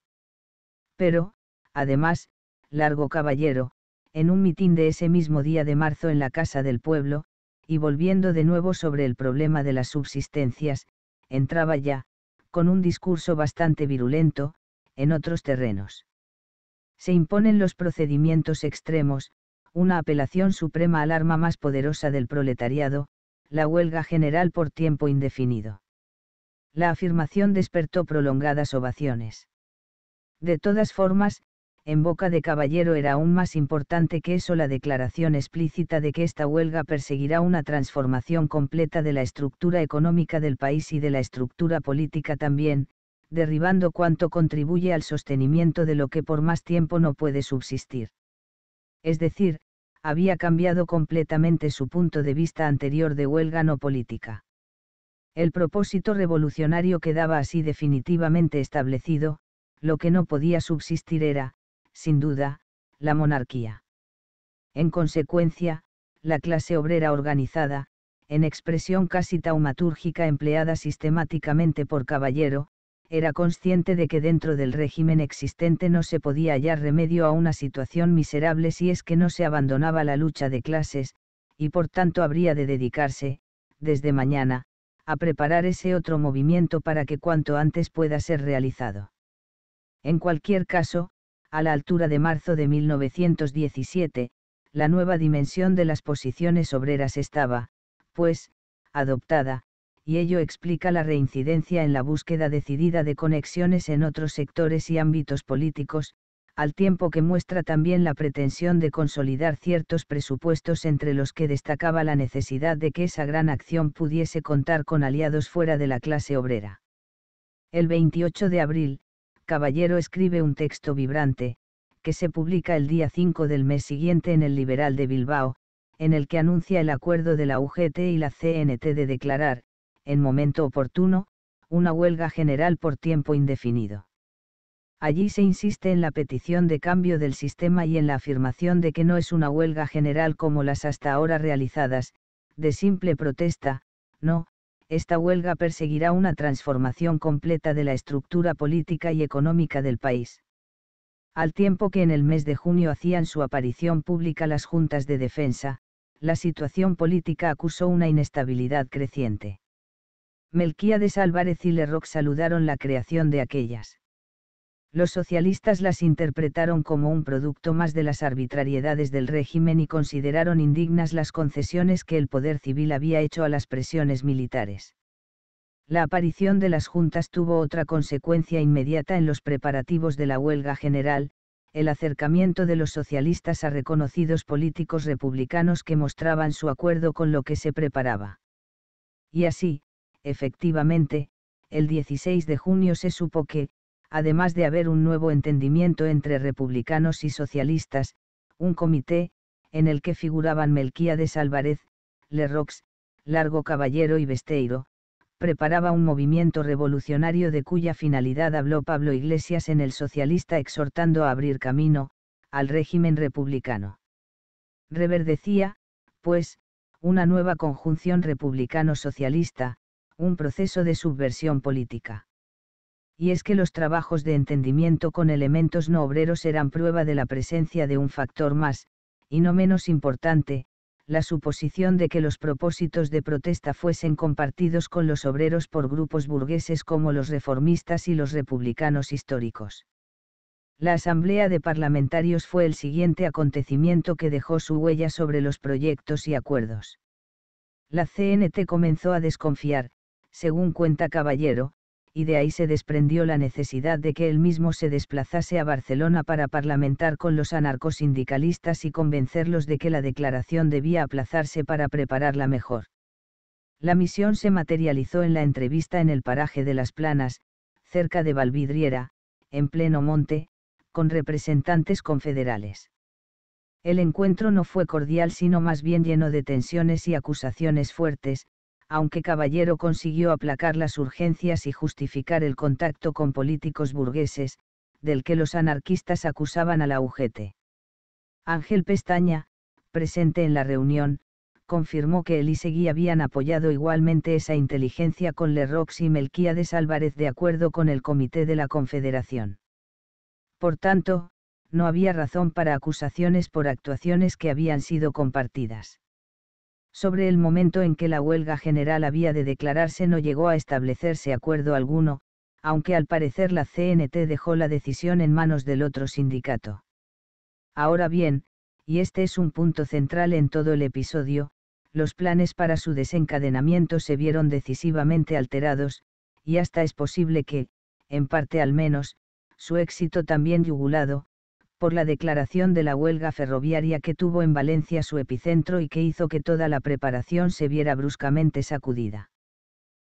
Pero, además, Largo Caballero, en un mitin de ese mismo día de marzo en la Casa del Pueblo, y volviendo de nuevo sobre el problema de las subsistencias, entraba ya, con un discurso bastante virulento, en otros terrenos. Se imponen los procedimientos extremos, una apelación suprema al arma más poderosa del proletariado, la huelga general por tiempo indefinido. La afirmación despertó prolongadas ovaciones. De todas formas, en boca de Caballero era aún más importante que eso la declaración explícita de que esta huelga perseguirá una transformación completa de la estructura económica del país y de la estructura política también, derribando cuanto contribuye al sostenimiento de lo que por más tiempo no puede subsistir. Es decir, había cambiado completamente su punto de vista anterior de huelga no política. El propósito revolucionario quedaba así definitivamente establecido, lo que no podía subsistir era, sin duda, la monarquía. En consecuencia, la clase obrera organizada, en expresión casi taumatúrgica empleada sistemáticamente por Caballero, era consciente de que dentro del régimen existente no se podía hallar remedio a una situación miserable si es que no se abandonaba la lucha de clases, y por tanto habría de dedicarse, desde mañana, a preparar ese otro movimiento para que cuanto antes pueda ser realizado. En cualquier caso, a la altura de marzo de 1917, la nueva dimensión de las posiciones obreras estaba, pues, adoptada, y ello explica la reincidencia en la búsqueda decidida de conexiones en otros sectores y ámbitos políticos, al tiempo que muestra también la pretensión de consolidar ciertos presupuestos entre los que destacaba la necesidad de que esa gran acción pudiese contar con aliados fuera de la clase obrera. El 28 de abril, Caballero escribe un texto vibrante, que se publica el día 5 del mes siguiente en el Liberal de Bilbao, en el que anuncia el acuerdo de la UGT y la CNT de declarar, en momento oportuno, una huelga general por tiempo indefinido. Allí se insiste en la petición de cambio del sistema y en la afirmación de que no es una huelga general como las hasta ahora realizadas, de simple protesta, no, esta huelga perseguirá una transformación completa de la estructura política y económica del país. Al tiempo que en el mes de junio hacían su aparición pública las juntas de defensa, la situación política acusó una inestabilidad creciente. Melquíades Álvarez y Lerroc saludaron la creación de aquellas los socialistas las interpretaron como un producto más de las arbitrariedades del régimen y consideraron indignas las concesiones que el poder civil había hecho a las presiones militares. La aparición de las juntas tuvo otra consecuencia inmediata en los preparativos de la huelga general, el acercamiento de los socialistas a reconocidos políticos republicanos que mostraban su acuerdo con lo que se preparaba. Y así, efectivamente, el 16 de junio se supo que, además de haber un nuevo entendimiento entre republicanos y socialistas, un comité, en el que figuraban Melquíades Álvarez, Lerrox, Largo Caballero y Besteiro, preparaba un movimiento revolucionario de cuya finalidad habló Pablo Iglesias en El Socialista exhortando a abrir camino, al régimen republicano. Reverdecía, pues, una nueva conjunción republicano-socialista, un proceso de subversión política y es que los trabajos de entendimiento con elementos no obreros eran prueba de la presencia de un factor más, y no menos importante, la suposición de que los propósitos de protesta fuesen compartidos con los obreros por grupos burgueses como los reformistas y los republicanos históricos. La Asamblea de Parlamentarios fue el siguiente acontecimiento que dejó su huella sobre los proyectos y acuerdos. La CNT comenzó a desconfiar, según cuenta Caballero, y de ahí se desprendió la necesidad de que él mismo se desplazase a Barcelona para parlamentar con los anarcosindicalistas y convencerlos de que la declaración debía aplazarse para prepararla mejor. La misión se materializó en la entrevista en el paraje de Las Planas, cerca de Valvidriera, en pleno monte, con representantes confederales. El encuentro no fue cordial sino más bien lleno de tensiones y acusaciones fuertes, aunque Caballero consiguió aplacar las urgencias y justificar el contacto con políticos burgueses, del que los anarquistas acusaban a la UGT. Ángel Pestaña, presente en la reunión, confirmó que él y Seguí habían apoyado igualmente esa inteligencia con Lerrox y Melquíades Álvarez de acuerdo con el Comité de la Confederación. Por tanto, no había razón para acusaciones por actuaciones que habían sido compartidas sobre el momento en que la huelga general había de declararse no llegó a establecerse acuerdo alguno, aunque al parecer la CNT dejó la decisión en manos del otro sindicato. Ahora bien, y este es un punto central en todo el episodio, los planes para su desencadenamiento se vieron decisivamente alterados, y hasta es posible que, en parte al menos, su éxito también yugulado, por la declaración de la huelga ferroviaria que tuvo en Valencia su epicentro y que hizo que toda la preparación se viera bruscamente sacudida.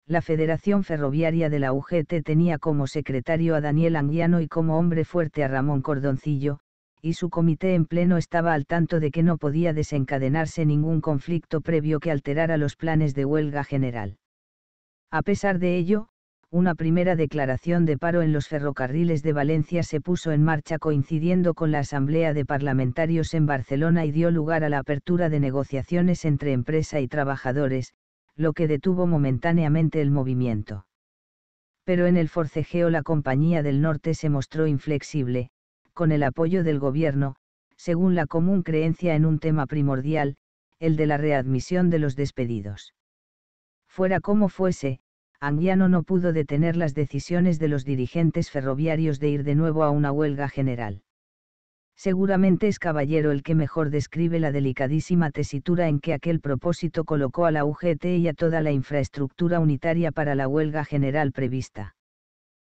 La Federación Ferroviaria de la UGT tenía como secretario a Daniel Anguiano y como hombre fuerte a Ramón Cordoncillo, y su comité en pleno estaba al tanto de que no podía desencadenarse ningún conflicto previo que alterara los planes de huelga general. A pesar de ello, una primera declaración de paro en los ferrocarriles de Valencia se puso en marcha coincidiendo con la Asamblea de Parlamentarios en Barcelona y dio lugar a la apertura de negociaciones entre empresa y trabajadores, lo que detuvo momentáneamente el movimiento. Pero en el forcejeo la Compañía del Norte se mostró inflexible, con el apoyo del Gobierno, según la común creencia en un tema primordial, el de la readmisión de los despedidos. Fuera como fuese, Anguiano no pudo detener las decisiones de los dirigentes ferroviarios de ir de nuevo a una huelga general. Seguramente es Caballero el que mejor describe la delicadísima tesitura en que aquel propósito colocó a la UGT y a toda la infraestructura unitaria para la huelga general prevista.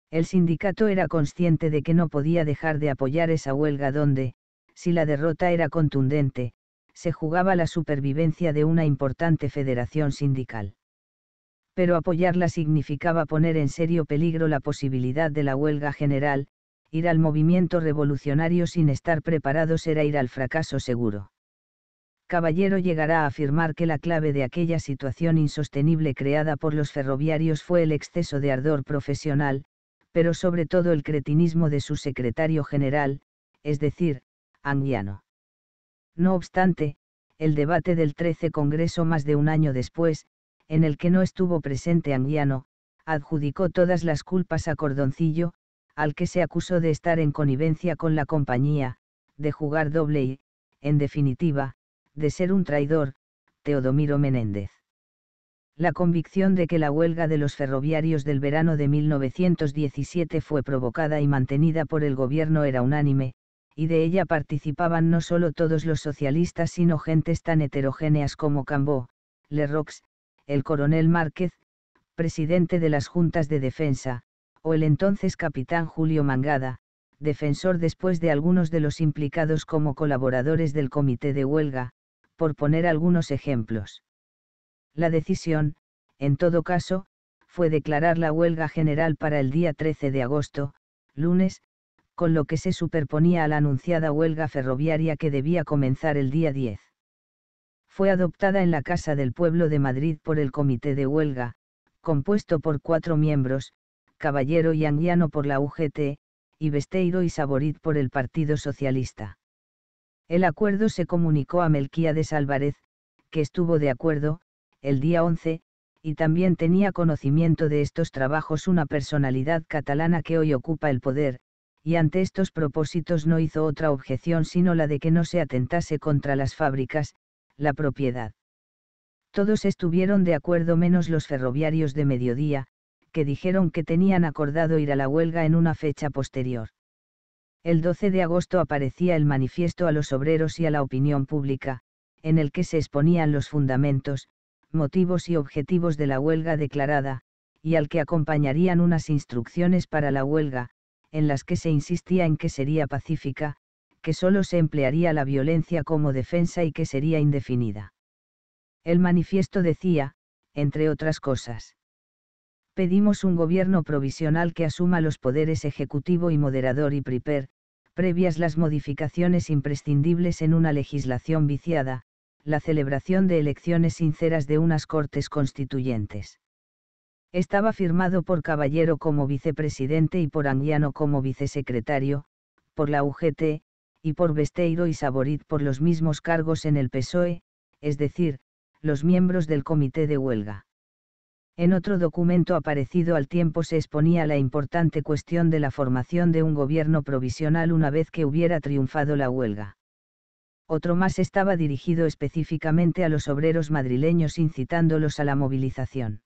El sindicato era consciente de que no podía dejar de apoyar esa huelga donde, si la derrota era contundente, se jugaba la supervivencia de una importante federación sindical pero apoyarla significaba poner en serio peligro la posibilidad de la huelga general, ir al movimiento revolucionario sin estar preparados era ir al fracaso seguro. Caballero llegará a afirmar que la clave de aquella situación insostenible creada por los ferroviarios fue el exceso de ardor profesional, pero sobre todo el cretinismo de su secretario general, es decir, Anguiano. No obstante, el debate del 13 Congreso más de un año después, en el que no estuvo presente Anguiano, adjudicó todas las culpas a Cordoncillo, al que se acusó de estar en connivencia con la compañía, de jugar doble y, en definitiva, de ser un traidor, Teodomiro Menéndez. La convicción de que la huelga de los ferroviarios del verano de 1917 fue provocada y mantenida por el gobierno era unánime, y de ella participaban no solo todos los socialistas sino gentes tan heterogéneas como Cambó, Lerrox, el coronel Márquez, presidente de las juntas de defensa, o el entonces capitán Julio Mangada, defensor después de algunos de los implicados como colaboradores del comité de huelga, por poner algunos ejemplos. La decisión, en todo caso, fue declarar la huelga general para el día 13 de agosto, lunes, con lo que se superponía a la anunciada huelga ferroviaria que debía comenzar el día 10 fue adoptada en la Casa del Pueblo de Madrid por el Comité de Huelga, compuesto por cuatro miembros, Caballero y Anguiano por la UGT, y Besteiro y Saborit por el Partido Socialista. El acuerdo se comunicó a Melquíades Álvarez, que estuvo de acuerdo, el día 11, y también tenía conocimiento de estos trabajos una personalidad catalana que hoy ocupa el poder, y ante estos propósitos no hizo otra objeción sino la de que no se atentase contra las fábricas, la propiedad. Todos estuvieron de acuerdo menos los ferroviarios de mediodía, que dijeron que tenían acordado ir a la huelga en una fecha posterior. El 12 de agosto aparecía el manifiesto a los obreros y a la opinión pública, en el que se exponían los fundamentos, motivos y objetivos de la huelga declarada, y al que acompañarían unas instrucciones para la huelga, en las que se insistía en que sería pacífica, que solo se emplearía la violencia como defensa y que sería indefinida. El manifiesto decía, entre otras cosas. Pedimos un gobierno provisional que asuma los poderes ejecutivo y moderador y priper, previas las modificaciones imprescindibles en una legislación viciada, la celebración de elecciones sinceras de unas cortes constituyentes. Estaba firmado por Caballero como vicepresidente y por Anguiano como vicesecretario, por la UGT, y por Besteiro y Saborit por los mismos cargos en el PSOE, es decir, los miembros del comité de huelga. En otro documento aparecido al tiempo se exponía la importante cuestión de la formación de un gobierno provisional una vez que hubiera triunfado la huelga. Otro más estaba dirigido específicamente a los obreros madrileños incitándolos a la movilización.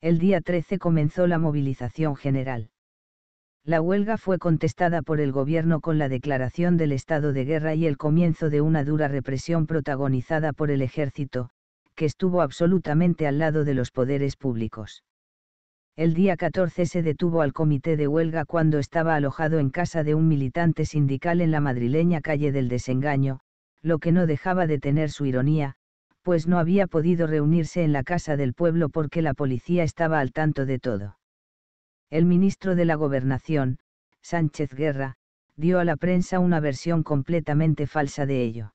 El día 13 comenzó la movilización general. La huelga fue contestada por el gobierno con la declaración del estado de guerra y el comienzo de una dura represión protagonizada por el ejército, que estuvo absolutamente al lado de los poderes públicos. El día 14 se detuvo al comité de huelga cuando estaba alojado en casa de un militante sindical en la madrileña calle del desengaño, lo que no dejaba de tener su ironía, pues no había podido reunirse en la casa del pueblo porque la policía estaba al tanto de todo. El ministro de la Gobernación, Sánchez Guerra, dio a la prensa una versión completamente falsa de ello.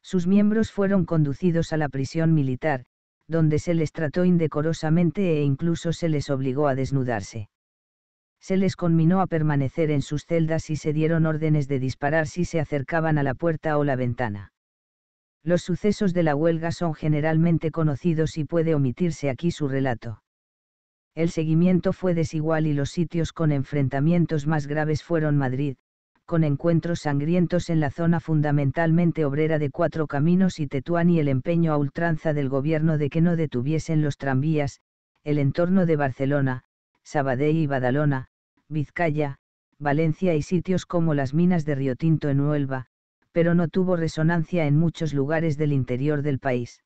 Sus miembros fueron conducidos a la prisión militar, donde se les trató indecorosamente e incluso se les obligó a desnudarse. Se les conminó a permanecer en sus celdas y se dieron órdenes de disparar si se acercaban a la puerta o la ventana. Los sucesos de la huelga son generalmente conocidos y puede omitirse aquí su relato el seguimiento fue desigual y los sitios con enfrentamientos más graves fueron Madrid, con encuentros sangrientos en la zona fundamentalmente obrera de Cuatro Caminos y Tetuán y el empeño a ultranza del gobierno de que no detuviesen los tranvías, el entorno de Barcelona, Sabadell y Badalona, Vizcaya, Valencia y sitios como las minas de Riotinto en Huelva, pero no tuvo resonancia en muchos lugares del interior del país.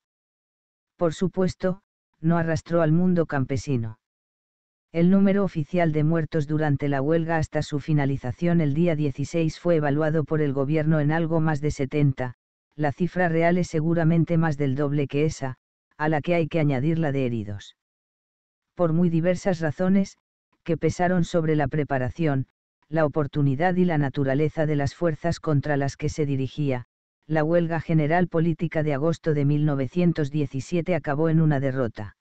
Por supuesto, no arrastró al mundo campesino. El número oficial de muertos durante la huelga hasta su finalización el día 16 fue evaluado por el gobierno en algo más de 70, la cifra real es seguramente más del doble que esa, a la que hay que añadir la de heridos. Por muy diversas razones, que pesaron sobre la preparación, la oportunidad y la naturaleza de las fuerzas contra las que se dirigía, la huelga general política de agosto de 1917 acabó en una derrota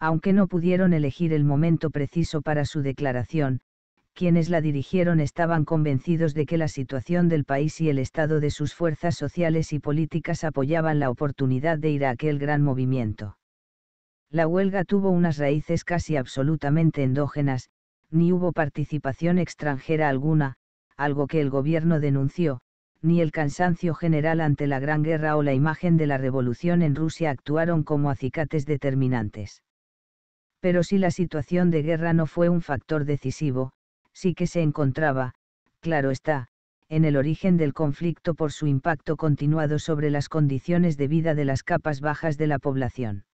aunque no pudieron elegir el momento preciso para su declaración, quienes la dirigieron estaban convencidos de que la situación del país y el estado de sus fuerzas sociales y políticas apoyaban la oportunidad de ir a aquel gran movimiento. La huelga tuvo unas raíces casi absolutamente endógenas, ni hubo participación extranjera alguna, algo que el gobierno denunció, ni el cansancio general ante la Gran Guerra o la imagen de la revolución en Rusia actuaron como acicates determinantes pero si la situación de guerra no fue un factor decisivo, sí que se encontraba, claro está, en el origen del conflicto por su impacto continuado sobre las condiciones de vida de las capas bajas de la población.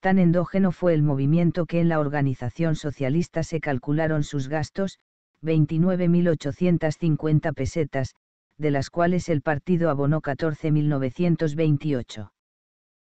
Tan endógeno fue el movimiento que en la organización socialista se calcularon sus gastos, 29.850 pesetas, de las cuales el partido abonó 14.928.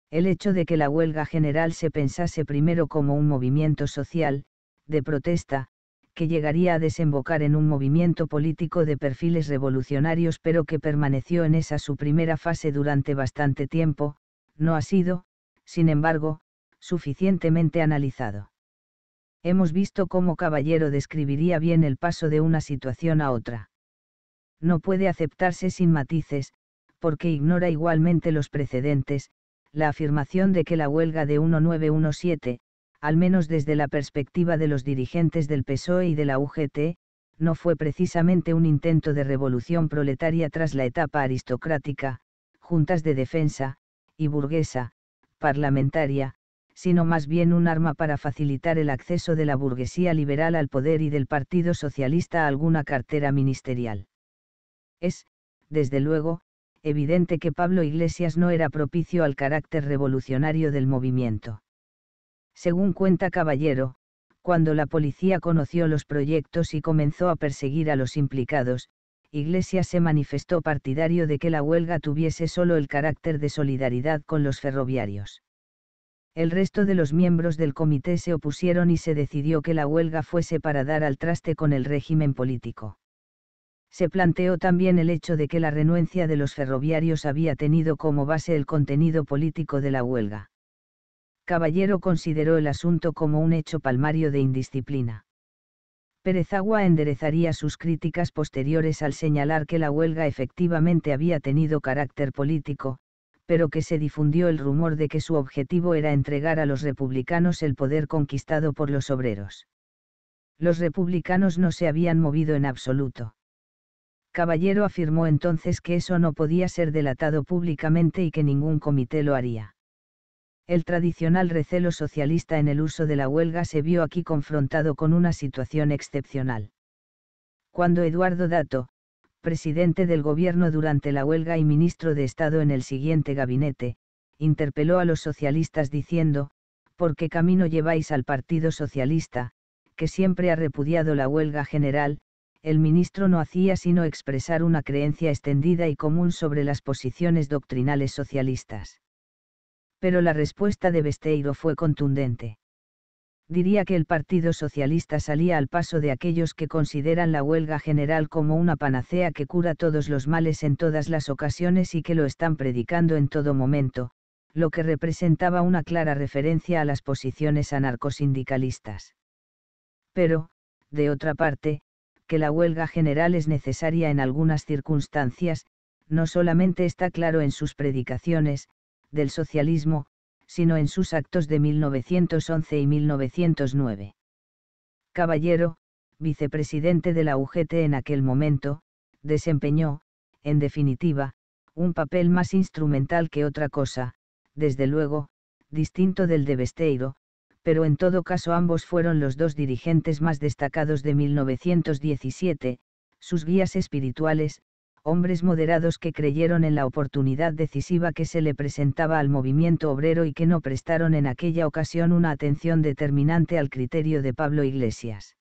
El hecho de que la huelga general se pensase primero como un movimiento social, de protesta, que llegaría a desembocar en un movimiento político de perfiles revolucionarios pero que permaneció en esa su primera fase durante bastante tiempo, no ha sido, sin embargo, suficientemente analizado. Hemos visto cómo Caballero describiría bien el paso de una situación a otra. No puede aceptarse sin matices, porque ignora igualmente los precedentes, la afirmación de que la huelga de 1917, al menos desde la perspectiva de los dirigentes del PSOE y de la UGT, no fue precisamente un intento de revolución proletaria tras la etapa aristocrática, juntas de defensa, y burguesa, parlamentaria, sino más bien un arma para facilitar el acceso de la burguesía liberal al poder y del Partido Socialista a alguna cartera ministerial. Es, desde luego, evidente que Pablo Iglesias no era propicio al carácter revolucionario del movimiento. Según cuenta Caballero, cuando la policía conoció los proyectos y comenzó a perseguir a los implicados, Iglesias se manifestó partidario de que la huelga tuviese solo el carácter de solidaridad con los ferroviarios. El resto de los miembros del comité se opusieron y se decidió que la huelga fuese para dar al traste con el régimen político se planteó también el hecho de que la renuencia de los ferroviarios había tenido como base el contenido político de la huelga. Caballero consideró el asunto como un hecho palmario de indisciplina. Perezagua enderezaría sus críticas posteriores al señalar que la huelga efectivamente había tenido carácter político, pero que se difundió el rumor de que su objetivo era entregar a los republicanos el poder conquistado por los obreros. Los republicanos no se habían movido en absoluto. Caballero afirmó entonces que eso no podía ser delatado públicamente y que ningún comité lo haría. El tradicional recelo socialista en el uso de la huelga se vio aquí confrontado con una situación excepcional. Cuando Eduardo Dato, presidente del gobierno durante la huelga y ministro de Estado en el siguiente gabinete, interpeló a los socialistas diciendo, ¿por qué camino lleváis al Partido Socialista, que siempre ha repudiado la huelga general, el ministro no hacía sino expresar una creencia extendida y común sobre las posiciones doctrinales socialistas. Pero la respuesta de Besteiro fue contundente. Diría que el Partido Socialista salía al paso de aquellos que consideran la huelga general como una panacea que cura todos los males en todas las ocasiones y que lo están predicando en todo momento, lo que representaba una clara referencia a las posiciones anarcosindicalistas. Pero, de otra parte, que la huelga general es necesaria en algunas circunstancias, no solamente está claro en sus predicaciones, del socialismo, sino en sus actos de 1911 y 1909. Caballero, vicepresidente de la UGT en aquel momento, desempeñó, en definitiva, un papel más instrumental que otra cosa, desde luego, distinto del de Besteiro, pero en todo caso ambos fueron los dos dirigentes más destacados de 1917, sus guías espirituales, hombres moderados que creyeron en la oportunidad decisiva que se le presentaba al movimiento obrero y que no prestaron en aquella ocasión una atención determinante al criterio de Pablo Iglesias.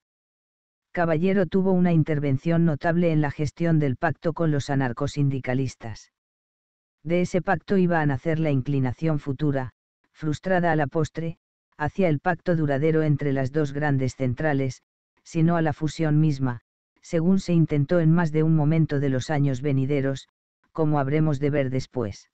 Caballero tuvo una intervención notable en la gestión del pacto con los anarcosindicalistas. De ese pacto iba a nacer la inclinación futura, frustrada a la postre, hacia el pacto duradero entre las dos grandes centrales, sino a la fusión misma, según se intentó en más de un momento de los años venideros, como habremos de ver después.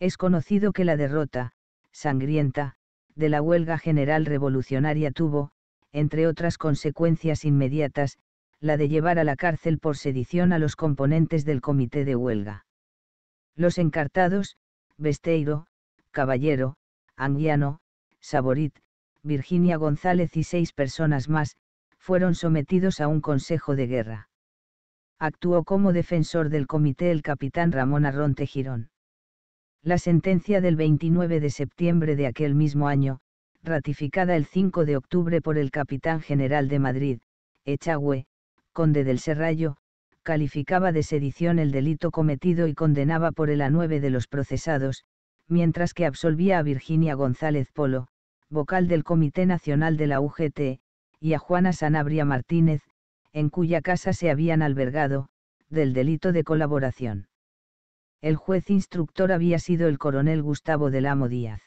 Es conocido que la derrota, sangrienta, de la huelga general revolucionaria tuvo, entre otras consecuencias inmediatas, la de llevar a la cárcel por sedición a los componentes del comité de huelga. Los encartados, Besteiro, Caballero, Anguiano, Saborit, Virginia González y seis personas más, fueron sometidos a un consejo de guerra. Actuó como defensor del comité el capitán Ramón Arronte Girón. La sentencia del 29 de septiembre de aquel mismo año, ratificada el 5 de octubre por el capitán general de Madrid, Echagüe, conde del Serrallo, calificaba de sedición el delito cometido y condenaba por el a nueve de los procesados, mientras que absolvía a Virginia González Polo, vocal del Comité Nacional de la UGT, y a Juana Sanabria Martínez, en cuya casa se habían albergado, del delito de colaboración. El juez instructor había sido el coronel Gustavo de Díaz.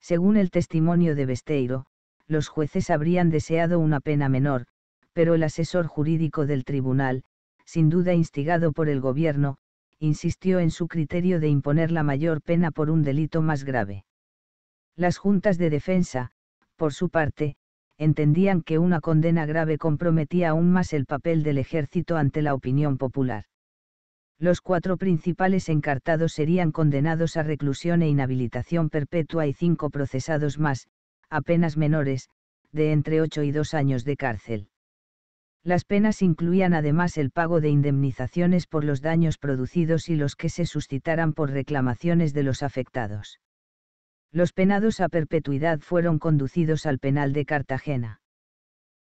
Según el testimonio de Besteiro, los jueces habrían deseado una pena menor, pero el asesor jurídico del tribunal, sin duda instigado por el gobierno, insistió en su criterio de imponer la mayor pena por un delito más grave. Las juntas de defensa, por su parte, entendían que una condena grave comprometía aún más el papel del ejército ante la opinión popular. Los cuatro principales encartados serían condenados a reclusión e inhabilitación perpetua y cinco procesados más, apenas menores, de entre ocho y dos años de cárcel. Las penas incluían además el pago de indemnizaciones por los daños producidos y los que se suscitaran por reclamaciones de los afectados. Los penados a perpetuidad fueron conducidos al penal de Cartagena.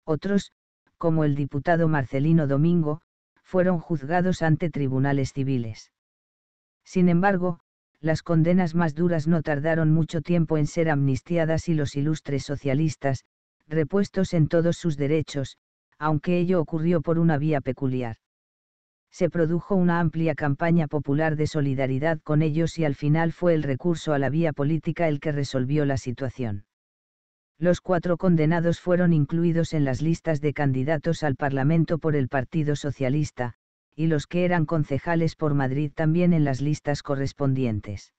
Otros, como el diputado Marcelino Domingo, fueron juzgados ante tribunales civiles. Sin embargo, las condenas más duras no tardaron mucho tiempo en ser amnistiadas y los ilustres socialistas, repuestos en todos sus derechos, aunque ello ocurrió por una vía peculiar se produjo una amplia campaña popular de solidaridad con ellos y al final fue el recurso a la vía política el que resolvió la situación. Los cuatro condenados fueron incluidos en las listas de candidatos al Parlamento por el Partido Socialista, y los que eran concejales por Madrid también en las listas correspondientes.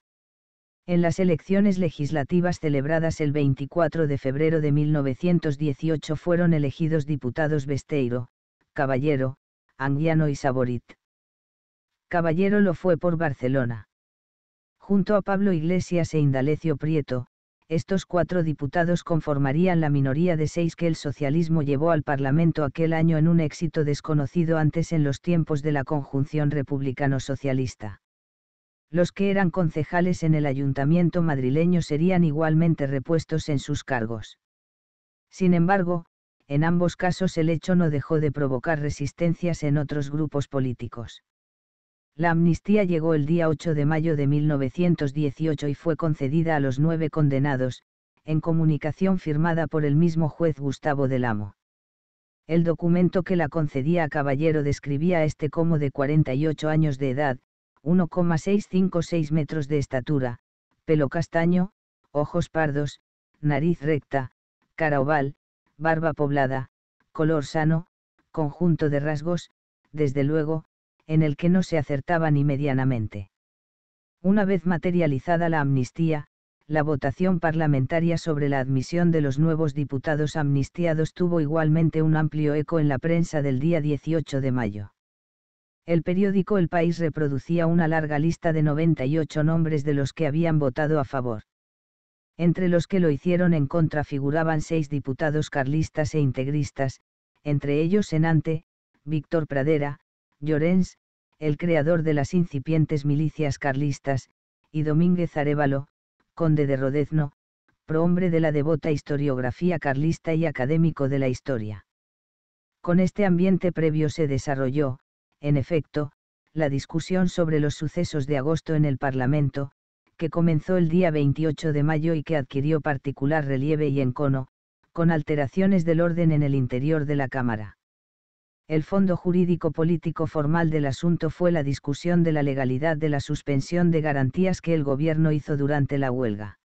En las elecciones legislativas celebradas el 24 de febrero de 1918 fueron elegidos diputados Besteiro, Caballero, Anguiano y Saborit. Caballero lo fue por Barcelona. Junto a Pablo Iglesias e Indalecio Prieto, estos cuatro diputados conformarían la minoría de seis que el socialismo llevó al Parlamento aquel año en un éxito desconocido antes en los tiempos de la conjunción republicano-socialista. Los que eran concejales en el ayuntamiento madrileño serían igualmente repuestos en sus cargos. Sin embargo, en ambos casos el hecho no dejó de provocar resistencias en otros grupos políticos. La amnistía llegó el día 8 de mayo de 1918 y fue concedida a los nueve condenados, en comunicación firmada por el mismo juez Gustavo del Amo. El documento que la concedía a Caballero describía a este como de 48 años de edad, 1,656 metros de estatura, pelo castaño, ojos pardos, nariz recta, cara oval, barba poblada, color sano, conjunto de rasgos, desde luego, en el que no se acertaba ni medianamente. Una vez materializada la amnistía, la votación parlamentaria sobre la admisión de los nuevos diputados amnistiados tuvo igualmente un amplio eco en la prensa del día 18 de mayo. El periódico El País reproducía una larga lista de 98 nombres de los que habían votado a favor. Entre los que lo hicieron en contra figuraban seis diputados carlistas e integristas, entre ellos Senante, Víctor Pradera, Llorens, el creador de las incipientes milicias carlistas, y Domínguez Arevalo, conde de Rodezno, prohombre de la devota historiografía carlista y académico de la historia. Con este ambiente previo se desarrolló, en efecto, la discusión sobre los sucesos de agosto en el Parlamento, que comenzó el día 28 de mayo y que adquirió particular relieve y encono, con alteraciones del orden en el interior de la Cámara. El fondo jurídico político formal del asunto fue la discusión de la legalidad de la suspensión de garantías que el Gobierno hizo durante la huelga.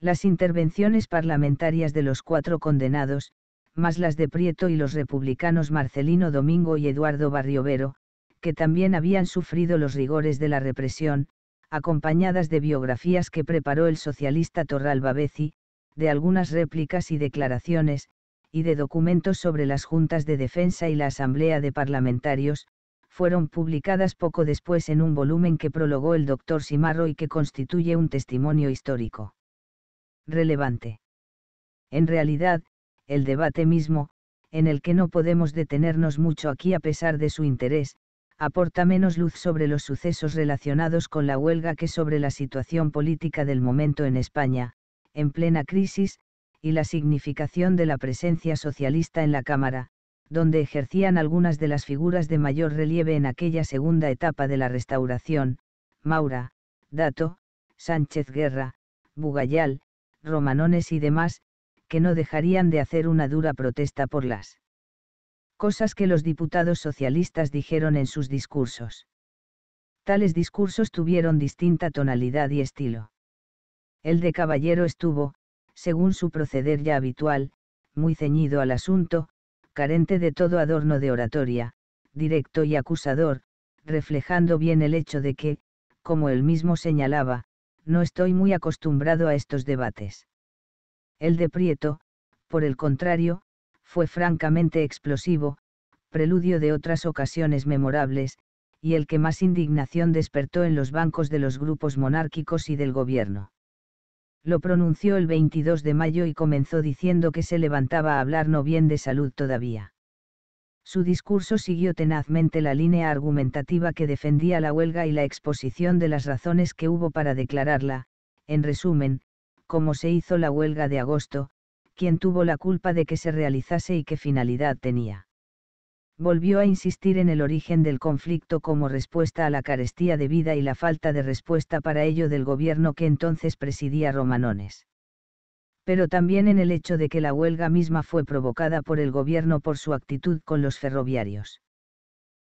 Las intervenciones parlamentarias de los cuatro condenados, más las de Prieto y los republicanos Marcelino Domingo y Eduardo Barriovero, que también habían sufrido los rigores de la represión, acompañadas de biografías que preparó el socialista Torralba Beci, de algunas réplicas y declaraciones, y de documentos sobre las juntas de defensa y la asamblea de parlamentarios, fueron publicadas poco después en un volumen que prologó el doctor Simarro y que constituye un testimonio histórico. Relevante. En realidad, el debate mismo, en el que no podemos detenernos mucho aquí a pesar de su interés, aporta menos luz sobre los sucesos relacionados con la huelga que sobre la situación política del momento en España, en plena crisis, y la significación de la presencia socialista en la Cámara, donde ejercían algunas de las figuras de mayor relieve en aquella segunda etapa de la restauración, Maura, Dato, Sánchez Guerra, Bugayal, Romanones y demás, que no dejarían de hacer una dura protesta por las cosas que los diputados socialistas dijeron en sus discursos. Tales discursos tuvieron distinta tonalidad y estilo. El de Caballero estuvo, según su proceder ya habitual, muy ceñido al asunto, carente de todo adorno de oratoria, directo y acusador, reflejando bien el hecho de que, como él mismo señalaba, no estoy muy acostumbrado a estos debates. El de Prieto, por el contrario, fue francamente explosivo, preludio de otras ocasiones memorables, y el que más indignación despertó en los bancos de los grupos monárquicos y del gobierno. Lo pronunció el 22 de mayo y comenzó diciendo que se levantaba a hablar no bien de salud todavía. Su discurso siguió tenazmente la línea argumentativa que defendía la huelga y la exposición de las razones que hubo para declararla, en resumen, como se hizo la huelga de agosto, quien tuvo la culpa de que se realizase y qué finalidad tenía. Volvió a insistir en el origen del conflicto como respuesta a la carestía de vida y la falta de respuesta para ello del gobierno que entonces presidía Romanones. Pero también en el hecho de que la huelga misma fue provocada por el gobierno por su actitud con los ferroviarios.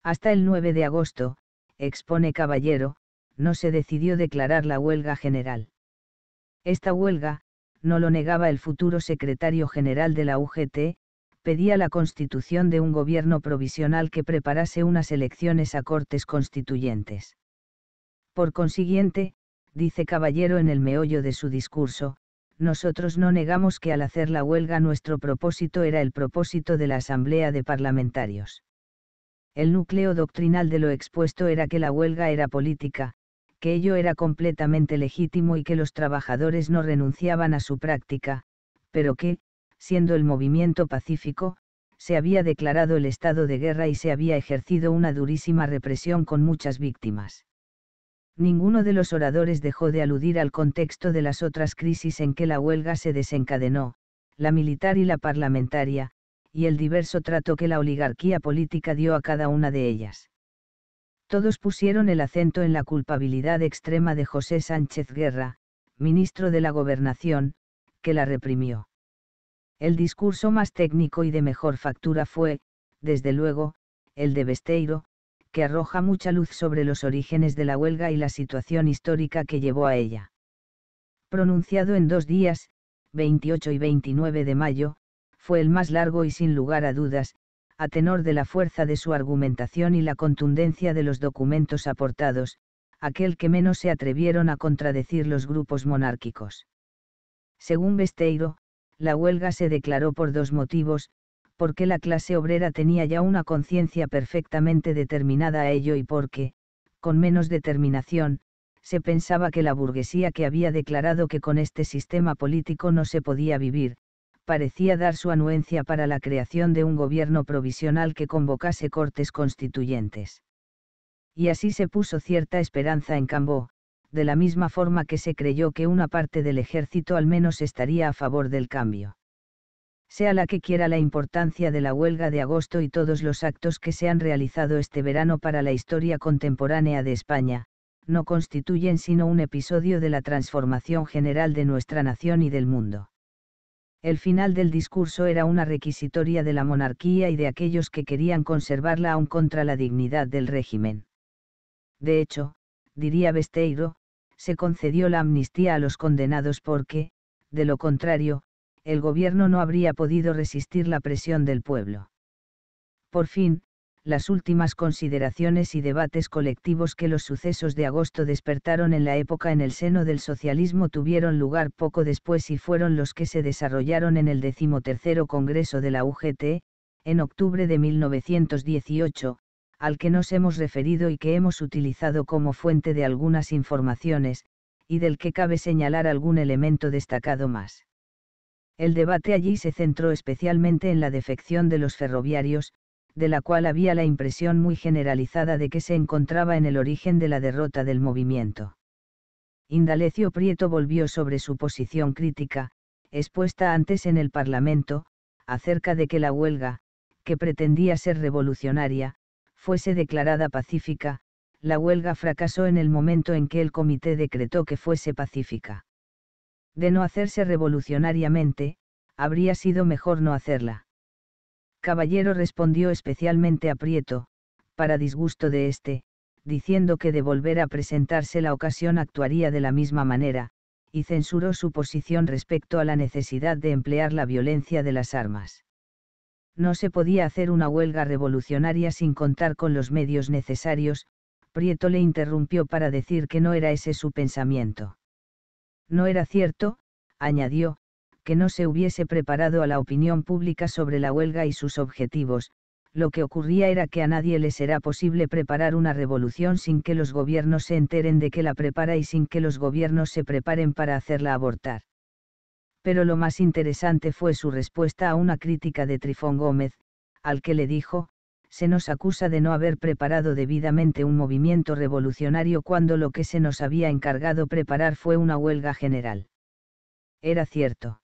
Hasta el 9 de agosto, expone Caballero, no se decidió declarar la huelga general. Esta huelga, no lo negaba el futuro secretario general de la UGT, pedía la constitución de un gobierno provisional que preparase unas elecciones a cortes constituyentes. Por consiguiente, dice Caballero en el meollo de su discurso, nosotros no negamos que al hacer la huelga nuestro propósito era el propósito de la Asamblea de Parlamentarios. El núcleo doctrinal de lo expuesto era que la huelga era política, que ello era completamente legítimo y que los trabajadores no renunciaban a su práctica, pero que, siendo el movimiento pacífico, se había declarado el estado de guerra y se había ejercido una durísima represión con muchas víctimas. Ninguno de los oradores dejó de aludir al contexto de las otras crisis en que la huelga se desencadenó, la militar y la parlamentaria, y el diverso trato que la oligarquía política dio a cada una de ellas. Todos pusieron el acento en la culpabilidad extrema de José Sánchez Guerra, ministro de la Gobernación, que la reprimió. El discurso más técnico y de mejor factura fue, desde luego, el de Besteiro, que arroja mucha luz sobre los orígenes de la huelga y la situación histórica que llevó a ella. Pronunciado en dos días, 28 y 29 de mayo, fue el más largo y sin lugar a dudas, a tenor de la fuerza de su argumentación y la contundencia de los documentos aportados, aquel que menos se atrevieron a contradecir los grupos monárquicos. Según Besteiro, la huelga se declaró por dos motivos, porque la clase obrera tenía ya una conciencia perfectamente determinada a ello y porque, con menos determinación, se pensaba que la burguesía que había declarado que con este sistema político no se podía vivir, parecía dar su anuencia para la creación de un gobierno provisional que convocase cortes constituyentes. Y así se puso cierta esperanza en Cambó, de la misma forma que se creyó que una parte del ejército al menos estaría a favor del cambio. Sea la que quiera la importancia de la huelga de agosto y todos los actos que se han realizado este verano para la historia contemporánea de España, no constituyen sino un episodio de la transformación general de nuestra nación y del mundo. El final del discurso era una requisitoria de la monarquía y de aquellos que querían conservarla aún contra la dignidad del régimen. De hecho, diría Besteiro, se concedió la amnistía a los condenados porque, de lo contrario, el gobierno no habría podido resistir la presión del pueblo. Por fin, las últimas consideraciones y debates colectivos que los sucesos de agosto despertaron en la época en el seno del socialismo tuvieron lugar poco después y fueron los que se desarrollaron en el decimotercero Congreso de la UGT, en octubre de 1918, al que nos hemos referido y que hemos utilizado como fuente de algunas informaciones, y del que cabe señalar algún elemento destacado más. El debate allí se centró especialmente en la defección de los ferroviarios, de la cual había la impresión muy generalizada de que se encontraba en el origen de la derrota del movimiento. Indalecio Prieto volvió sobre su posición crítica, expuesta antes en el Parlamento, acerca de que la huelga, que pretendía ser revolucionaria, fuese declarada pacífica, la huelga fracasó en el momento en que el comité decretó que fuese pacífica. De no hacerse revolucionariamente, habría sido mejor no hacerla. Caballero respondió especialmente a Prieto, para disgusto de éste, diciendo que de volver a presentarse la ocasión actuaría de la misma manera, y censuró su posición respecto a la necesidad de emplear la violencia de las armas. No se podía hacer una huelga revolucionaria sin contar con los medios necesarios, Prieto le interrumpió para decir que no era ese su pensamiento. No era cierto, añadió, que no se hubiese preparado a la opinión pública sobre la huelga y sus objetivos, lo que ocurría era que a nadie le será posible preparar una revolución sin que los gobiernos se enteren de que la prepara y sin que los gobiernos se preparen para hacerla abortar. Pero lo más interesante fue su respuesta a una crítica de Trifón Gómez, al que le dijo, se nos acusa de no haber preparado debidamente un movimiento revolucionario cuando lo que se nos había encargado preparar fue una huelga general. Era cierto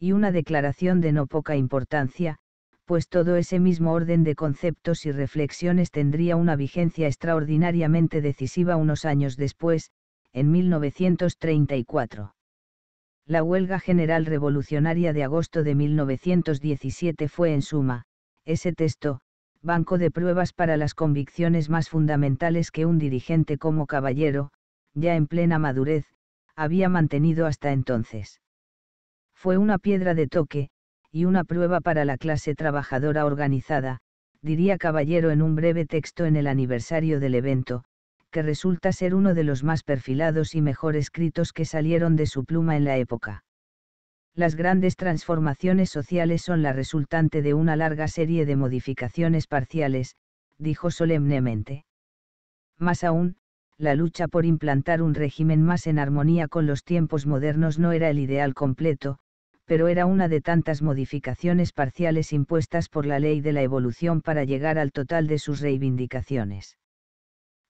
y una declaración de no poca importancia, pues todo ese mismo orden de conceptos y reflexiones tendría una vigencia extraordinariamente decisiva unos años después, en 1934. La huelga general revolucionaria de agosto de 1917 fue en suma, ese texto, banco de pruebas para las convicciones más fundamentales que un dirigente como caballero, ya en plena madurez, había mantenido hasta entonces. Fue una piedra de toque, y una prueba para la clase trabajadora organizada, diría Caballero en un breve texto en el aniversario del evento, que resulta ser uno de los más perfilados y mejor escritos que salieron de su pluma en la época. Las grandes transformaciones sociales son la resultante de una larga serie de modificaciones parciales, dijo solemnemente. Más aún, la lucha por implantar un régimen más en armonía con los tiempos modernos no era el ideal completo, pero era una de tantas modificaciones parciales impuestas por la ley de la evolución para llegar al total de sus reivindicaciones.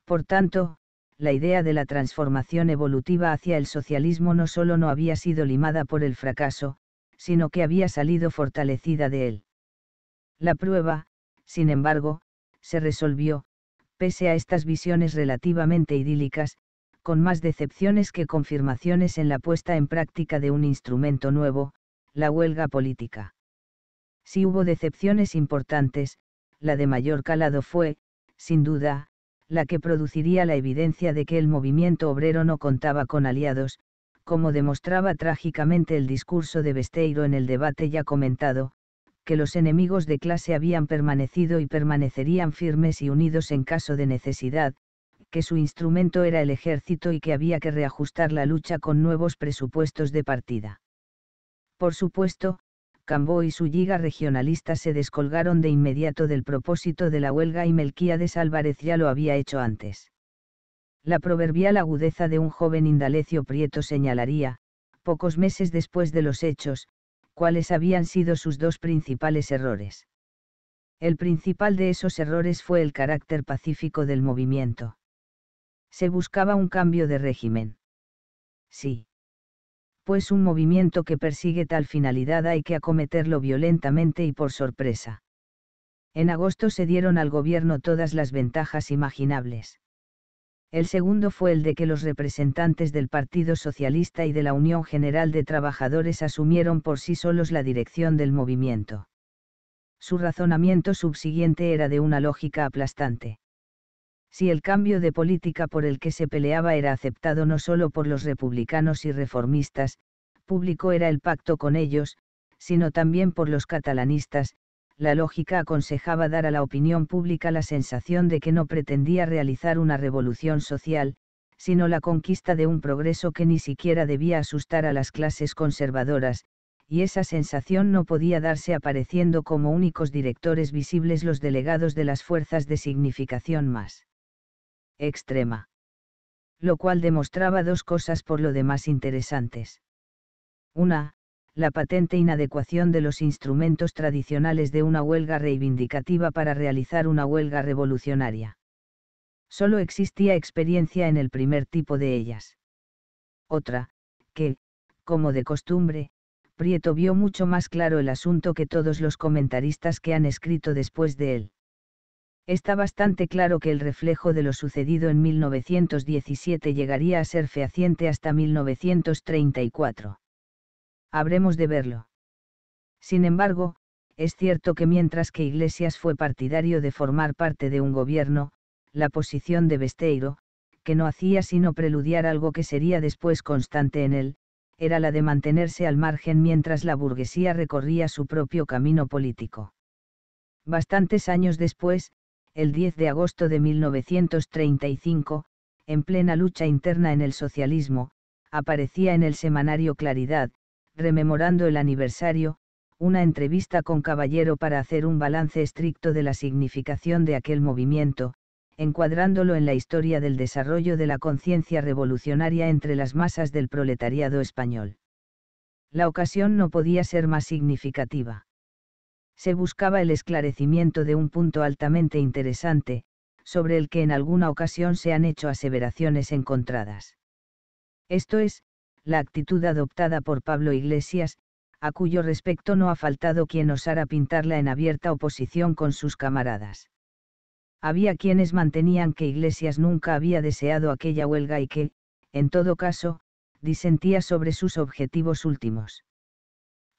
Por tanto, la idea de la transformación evolutiva hacia el socialismo no solo no había sido limada por el fracaso, sino que había salido fortalecida de él. La prueba, sin embargo, se resolvió, pese a estas visiones relativamente idílicas, con más decepciones que confirmaciones en la puesta en práctica de un instrumento nuevo, la huelga política. Si hubo decepciones importantes, la de mayor calado fue, sin duda, la que produciría la evidencia de que el movimiento obrero no contaba con aliados, como demostraba trágicamente el discurso de Besteiro en el debate ya comentado, que los enemigos de clase habían permanecido y permanecerían firmes y unidos en caso de necesidad, que su instrumento era el ejército y que había que reajustar la lucha con nuevos presupuestos de partida. Por supuesto, Cambó y su liga regionalista se descolgaron de inmediato del propósito de la huelga y Melquíades Álvarez ya lo había hecho antes. La proverbial agudeza de un joven Indalecio Prieto señalaría, pocos meses después de los hechos, cuáles habían sido sus dos principales errores. El principal de esos errores fue el carácter pacífico del movimiento. Se buscaba un cambio de régimen. Sí pues un movimiento que persigue tal finalidad hay que acometerlo violentamente y por sorpresa. En agosto se dieron al gobierno todas las ventajas imaginables. El segundo fue el de que los representantes del Partido Socialista y de la Unión General de Trabajadores asumieron por sí solos la dirección del movimiento. Su razonamiento subsiguiente era de una lógica aplastante si el cambio de política por el que se peleaba era aceptado no solo por los republicanos y reformistas, público era el pacto con ellos, sino también por los catalanistas, la lógica aconsejaba dar a la opinión pública la sensación de que no pretendía realizar una revolución social, sino la conquista de un progreso que ni siquiera debía asustar a las clases conservadoras, y esa sensación no podía darse apareciendo como únicos directores visibles los delegados de las fuerzas de significación más extrema. Lo cual demostraba dos cosas por lo demás interesantes. Una, la patente inadecuación de los instrumentos tradicionales de una huelga reivindicativa para realizar una huelga revolucionaria. Solo existía experiencia en el primer tipo de ellas. Otra, que, como de costumbre, Prieto vio mucho más claro el asunto que todos los comentaristas que han escrito después de él. Está bastante claro que el reflejo de lo sucedido en 1917 llegaría a ser fehaciente hasta 1934. Habremos de verlo. Sin embargo, es cierto que mientras que Iglesias fue partidario de formar parte de un gobierno, la posición de Besteiro, que no hacía sino preludiar algo que sería después constante en él, era la de mantenerse al margen mientras la burguesía recorría su propio camino político. Bastantes años después, el 10 de agosto de 1935, en plena lucha interna en el socialismo, aparecía en el semanario Claridad, rememorando el aniversario, una entrevista con Caballero para hacer un balance estricto de la significación de aquel movimiento, encuadrándolo en la historia del desarrollo de la conciencia revolucionaria entre las masas del proletariado español. La ocasión no podía ser más significativa se buscaba el esclarecimiento de un punto altamente interesante, sobre el que en alguna ocasión se han hecho aseveraciones encontradas. Esto es, la actitud adoptada por Pablo Iglesias, a cuyo respecto no ha faltado quien osara pintarla en abierta oposición con sus camaradas. Había quienes mantenían que Iglesias nunca había deseado aquella huelga y que, en todo caso, disentía sobre sus objetivos últimos.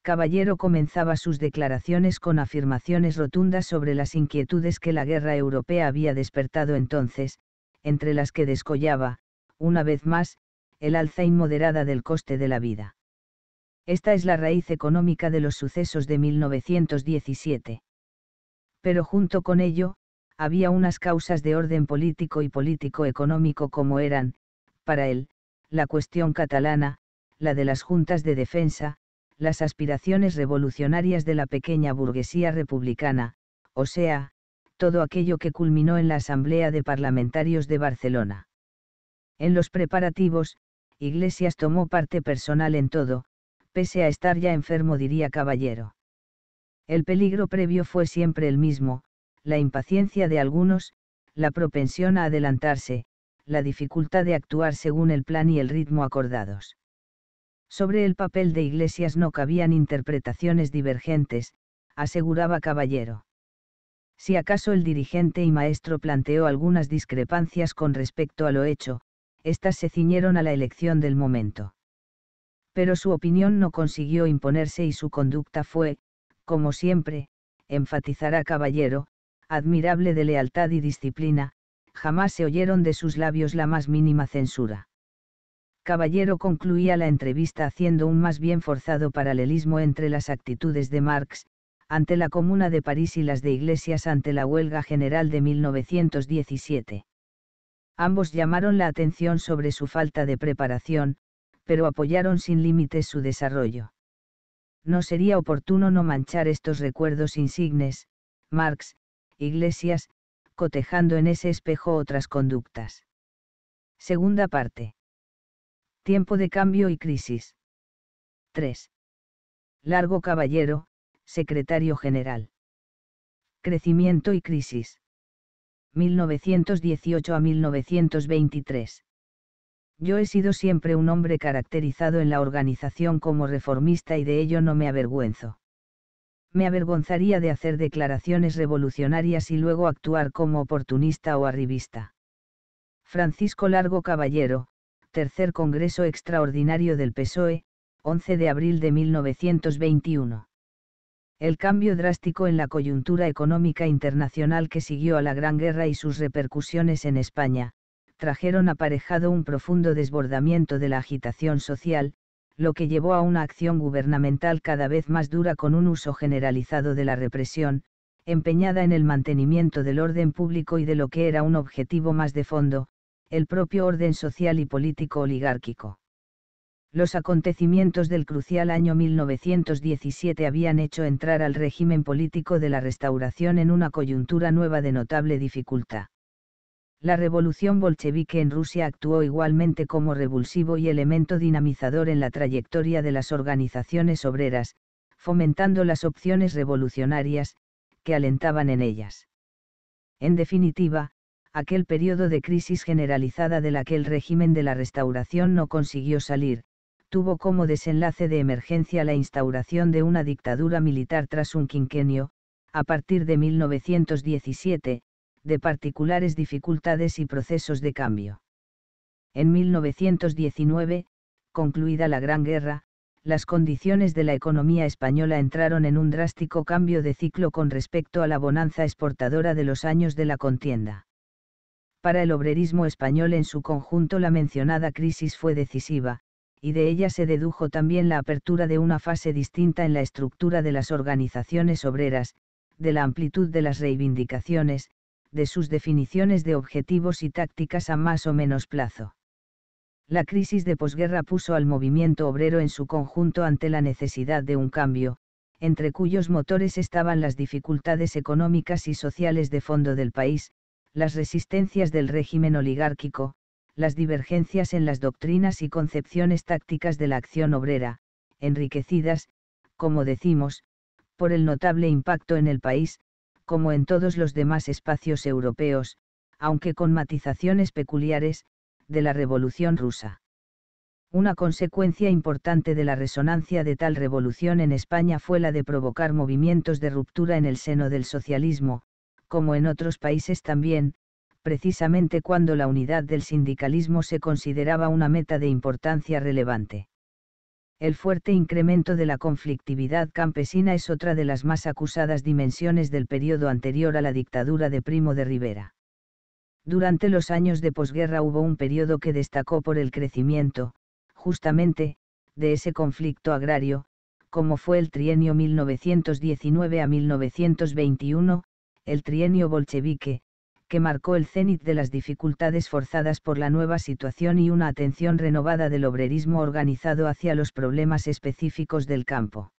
Caballero comenzaba sus declaraciones con afirmaciones rotundas sobre las inquietudes que la guerra europea había despertado entonces, entre las que descollaba, una vez más, el alza inmoderada del coste de la vida. Esta es la raíz económica de los sucesos de 1917. Pero junto con ello, había unas causas de orden político y político-económico como eran, para él, la cuestión catalana, la de las juntas de defensa, las aspiraciones revolucionarias de la pequeña burguesía republicana, o sea, todo aquello que culminó en la Asamblea de Parlamentarios de Barcelona. En los preparativos, Iglesias tomó parte personal en todo, pese a estar ya enfermo diría Caballero. El peligro previo fue siempre el mismo, la impaciencia de algunos, la propensión a adelantarse, la dificultad de actuar según el plan y el ritmo acordados. Sobre el papel de Iglesias no cabían interpretaciones divergentes, aseguraba Caballero. Si acaso el dirigente y maestro planteó algunas discrepancias con respecto a lo hecho, éstas se ciñeron a la elección del momento. Pero su opinión no consiguió imponerse y su conducta fue, como siempre, enfatizará Caballero, admirable de lealtad y disciplina, jamás se oyeron de sus labios la más mínima censura. Caballero concluía la entrevista haciendo un más bien forzado paralelismo entre las actitudes de Marx, ante la Comuna de París y las de Iglesias ante la huelga general de 1917. Ambos llamaron la atención sobre su falta de preparación, pero apoyaron sin límites su desarrollo. No sería oportuno no manchar estos recuerdos insignes, Marx, Iglesias, cotejando en ese espejo otras conductas. Segunda parte. Tiempo de cambio y crisis. 3. Largo Caballero, secretario general. Crecimiento y crisis. 1918 a 1923. Yo he sido siempre un hombre caracterizado en la organización como reformista y de ello no me avergüenzo. Me avergonzaría de hacer declaraciones revolucionarias y luego actuar como oportunista o arribista. Francisco Largo Caballero, Tercer Congreso Extraordinario del PSOE, 11 de abril de 1921. El cambio drástico en la coyuntura económica internacional que siguió a la Gran Guerra y sus repercusiones en España, trajeron aparejado un profundo desbordamiento de la agitación social, lo que llevó a una acción gubernamental cada vez más dura con un uso generalizado de la represión, empeñada en el mantenimiento del orden público y de lo que era un objetivo más de fondo, el propio orden social y político oligárquico. Los acontecimientos del crucial año 1917 habían hecho entrar al régimen político de la restauración en una coyuntura nueva de notable dificultad. La revolución bolchevique en Rusia actuó igualmente como revulsivo y elemento dinamizador en la trayectoria de las organizaciones obreras, fomentando las opciones revolucionarias, que alentaban en ellas. En definitiva, aquel periodo de crisis generalizada de la que el régimen de la restauración no consiguió salir, tuvo como desenlace de emergencia la instauración de una dictadura militar tras un quinquenio, a partir de 1917, de particulares dificultades y procesos de cambio. En 1919, concluida la Gran Guerra, las condiciones de la economía española entraron en un drástico cambio de ciclo con respecto a la bonanza exportadora de los años de la contienda para el obrerismo español en su conjunto la mencionada crisis fue decisiva, y de ella se dedujo también la apertura de una fase distinta en la estructura de las organizaciones obreras, de la amplitud de las reivindicaciones, de sus definiciones de objetivos y tácticas a más o menos plazo. La crisis de posguerra puso al movimiento obrero en su conjunto ante la necesidad de un cambio, entre cuyos motores estaban las dificultades económicas y sociales de fondo del país, las resistencias del régimen oligárquico, las divergencias en las doctrinas y concepciones tácticas de la acción obrera, enriquecidas, como decimos, por el notable impacto en el país, como en todos los demás espacios europeos, aunque con matizaciones peculiares, de la Revolución rusa. Una consecuencia importante de la resonancia de tal revolución en España fue la de provocar movimientos de ruptura en el seno del socialismo, como en otros países también, precisamente cuando la unidad del sindicalismo se consideraba una meta de importancia relevante. El fuerte incremento de la conflictividad campesina es otra de las más acusadas dimensiones del periodo anterior a la dictadura de Primo de Rivera. Durante los años de posguerra hubo un periodo que destacó por el crecimiento, justamente, de ese conflicto agrario, como fue el trienio 1919 a 1921, el trienio bolchevique, que marcó el cénit de las dificultades forzadas por la nueva situación y una atención renovada del obrerismo organizado hacia los problemas específicos del campo.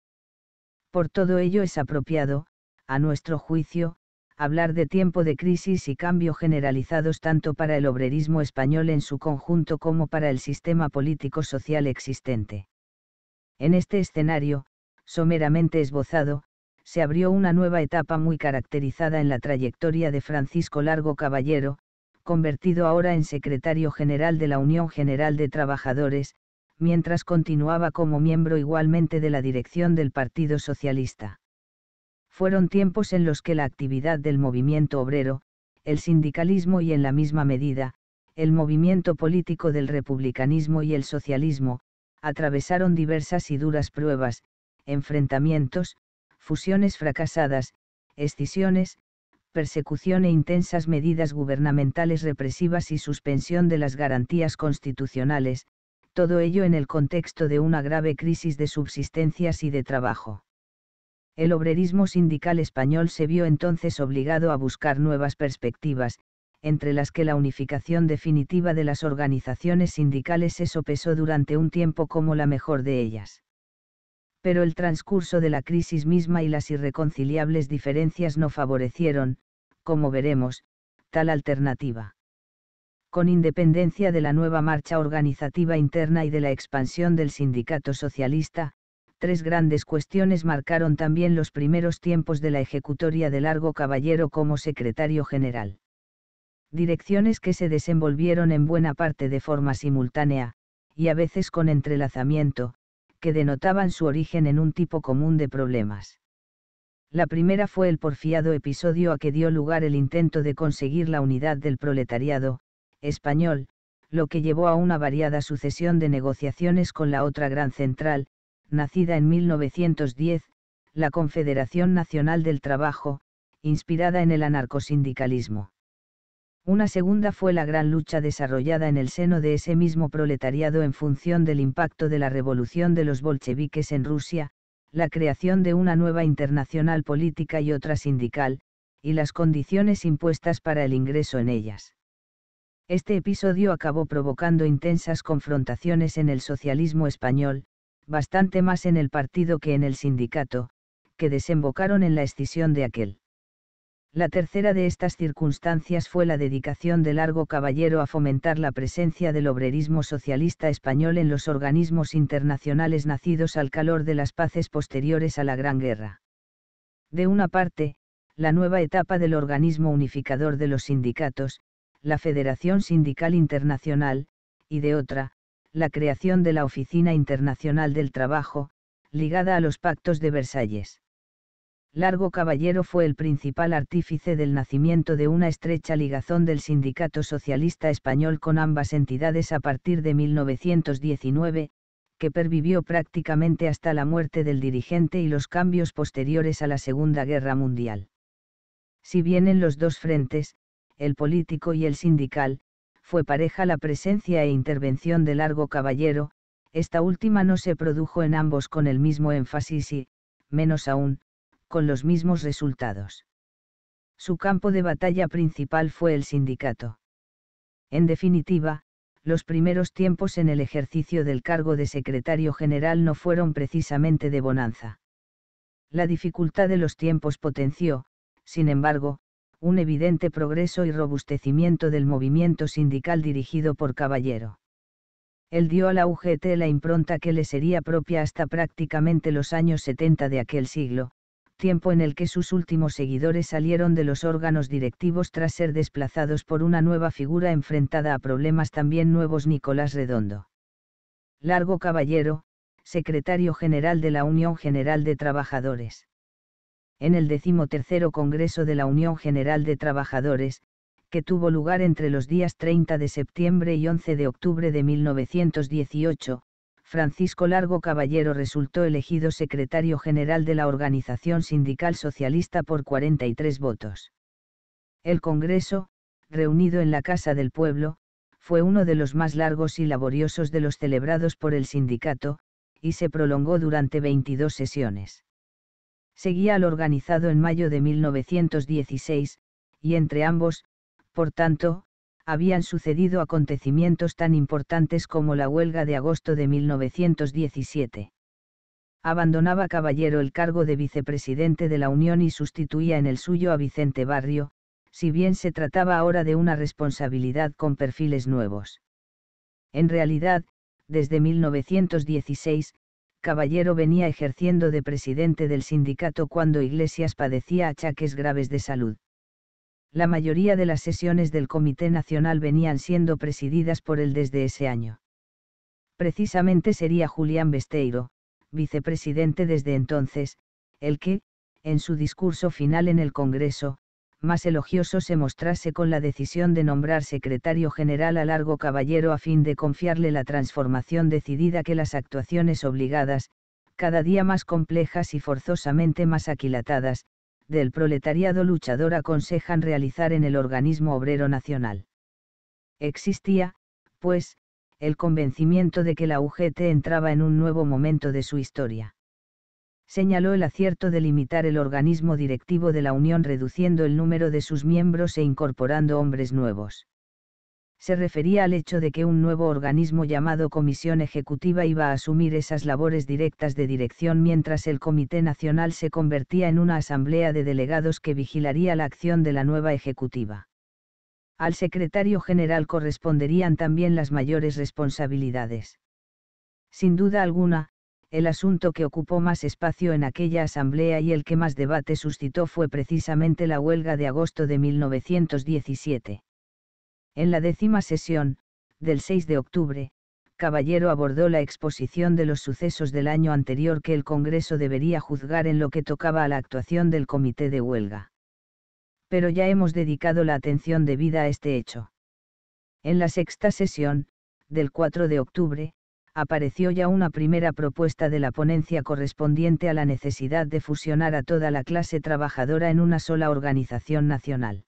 Por todo ello es apropiado, a nuestro juicio, hablar de tiempo de crisis y cambio generalizados tanto para el obrerismo español en su conjunto como para el sistema político-social existente. En este escenario, someramente esbozado, se abrió una nueva etapa muy caracterizada en la trayectoria de Francisco Largo Caballero, convertido ahora en secretario general de la Unión General de Trabajadores, mientras continuaba como miembro igualmente de la dirección del Partido Socialista. Fueron tiempos en los que la actividad del movimiento obrero, el sindicalismo y en la misma medida, el movimiento político del republicanismo y el socialismo, atravesaron diversas y duras pruebas, enfrentamientos, fusiones fracasadas, escisiones, persecución e intensas medidas gubernamentales represivas y suspensión de las garantías constitucionales, todo ello en el contexto de una grave crisis de subsistencias y de trabajo. El obrerismo sindical español se vio entonces obligado a buscar nuevas perspectivas, entre las que la unificación definitiva de las organizaciones sindicales se sopesó durante un tiempo como la mejor de ellas pero el transcurso de la crisis misma y las irreconciliables diferencias no favorecieron, como veremos, tal alternativa. Con independencia de la nueva marcha organizativa interna y de la expansión del sindicato socialista, tres grandes cuestiones marcaron también los primeros tiempos de la ejecutoria de Largo Caballero como secretario general. Direcciones que se desenvolvieron en buena parte de forma simultánea, y a veces con entrelazamiento, que denotaban su origen en un tipo común de problemas. La primera fue el porfiado episodio a que dio lugar el intento de conseguir la unidad del proletariado, español, lo que llevó a una variada sucesión de negociaciones con la otra gran central, nacida en 1910, la Confederación Nacional del Trabajo, inspirada en el anarcosindicalismo. Una segunda fue la gran lucha desarrollada en el seno de ese mismo proletariado en función del impacto de la revolución de los bolcheviques en Rusia, la creación de una nueva internacional política y otra sindical, y las condiciones impuestas para el ingreso en ellas. Este episodio acabó provocando intensas confrontaciones en el socialismo español, bastante más en el partido que en el sindicato, que desembocaron en la escisión de aquel. La tercera de estas circunstancias fue la dedicación de Largo Caballero a fomentar la presencia del obrerismo socialista español en los organismos internacionales nacidos al calor de las paces posteriores a la Gran Guerra. De una parte, la nueva etapa del organismo unificador de los sindicatos, la Federación Sindical Internacional, y de otra, la creación de la Oficina Internacional del Trabajo, ligada a los pactos de Versalles. Largo Caballero fue el principal artífice del nacimiento de una estrecha ligazón del Sindicato Socialista Español con ambas entidades a partir de 1919, que pervivió prácticamente hasta la muerte del dirigente y los cambios posteriores a la Segunda Guerra Mundial. Si bien en los dos frentes, el político y el sindical, fue pareja la presencia e intervención de Largo Caballero, esta última no se produjo en ambos con el mismo énfasis y, menos aún, con los mismos resultados. Su campo de batalla principal fue el sindicato. En definitiva, los primeros tiempos en el ejercicio del cargo de secretario general no fueron precisamente de bonanza. La dificultad de los tiempos potenció, sin embargo, un evidente progreso y robustecimiento del movimiento sindical dirigido por Caballero. Él dio a la UGT la impronta que le sería propia hasta prácticamente los años 70 de aquel siglo, tiempo en el que sus últimos seguidores salieron de los órganos directivos tras ser desplazados por una nueva figura enfrentada a problemas también nuevos Nicolás Redondo. Largo Caballero, secretario general de la Unión General de Trabajadores. En el decimotercero Congreso de la Unión General de Trabajadores, que tuvo lugar entre los días 30 de septiembre y 11 de octubre de 1918, Francisco Largo Caballero resultó elegido secretario general de la Organización Sindical Socialista por 43 votos. El Congreso, reunido en la Casa del Pueblo, fue uno de los más largos y laboriosos de los celebrados por el sindicato, y se prolongó durante 22 sesiones. Seguía al organizado en mayo de 1916, y entre ambos, por tanto, habían sucedido acontecimientos tan importantes como la huelga de agosto de 1917. Abandonaba Caballero el cargo de vicepresidente de la Unión y sustituía en el suyo a Vicente Barrio, si bien se trataba ahora de una responsabilidad con perfiles nuevos. En realidad, desde 1916, Caballero venía ejerciendo de presidente del sindicato cuando Iglesias padecía achaques graves de salud la mayoría de las sesiones del Comité Nacional venían siendo presididas por él desde ese año. Precisamente sería Julián Besteiro, vicepresidente desde entonces, el que, en su discurso final en el Congreso, más elogioso se mostrase con la decisión de nombrar secretario general a Largo Caballero a fin de confiarle la transformación decidida que las actuaciones obligadas, cada día más complejas y forzosamente más aquilatadas, del proletariado luchador aconsejan realizar en el organismo obrero nacional. Existía, pues, el convencimiento de que la UGT entraba en un nuevo momento de su historia. Señaló el acierto de limitar el organismo directivo de la Unión reduciendo el número de sus miembros e incorporando hombres nuevos se refería al hecho de que un nuevo organismo llamado Comisión Ejecutiva iba a asumir esas labores directas de dirección mientras el Comité Nacional se convertía en una asamblea de delegados que vigilaría la acción de la nueva Ejecutiva. Al secretario general corresponderían también las mayores responsabilidades. Sin duda alguna, el asunto que ocupó más espacio en aquella asamblea y el que más debate suscitó fue precisamente la huelga de agosto de 1917 en la décima sesión, del 6 de octubre, Caballero abordó la exposición de los sucesos del año anterior que el Congreso debería juzgar en lo que tocaba a la actuación del Comité de Huelga. Pero ya hemos dedicado la atención debida a este hecho. En la sexta sesión, del 4 de octubre, apareció ya una primera propuesta de la ponencia correspondiente a la necesidad de fusionar a toda la clase trabajadora en una sola organización nacional.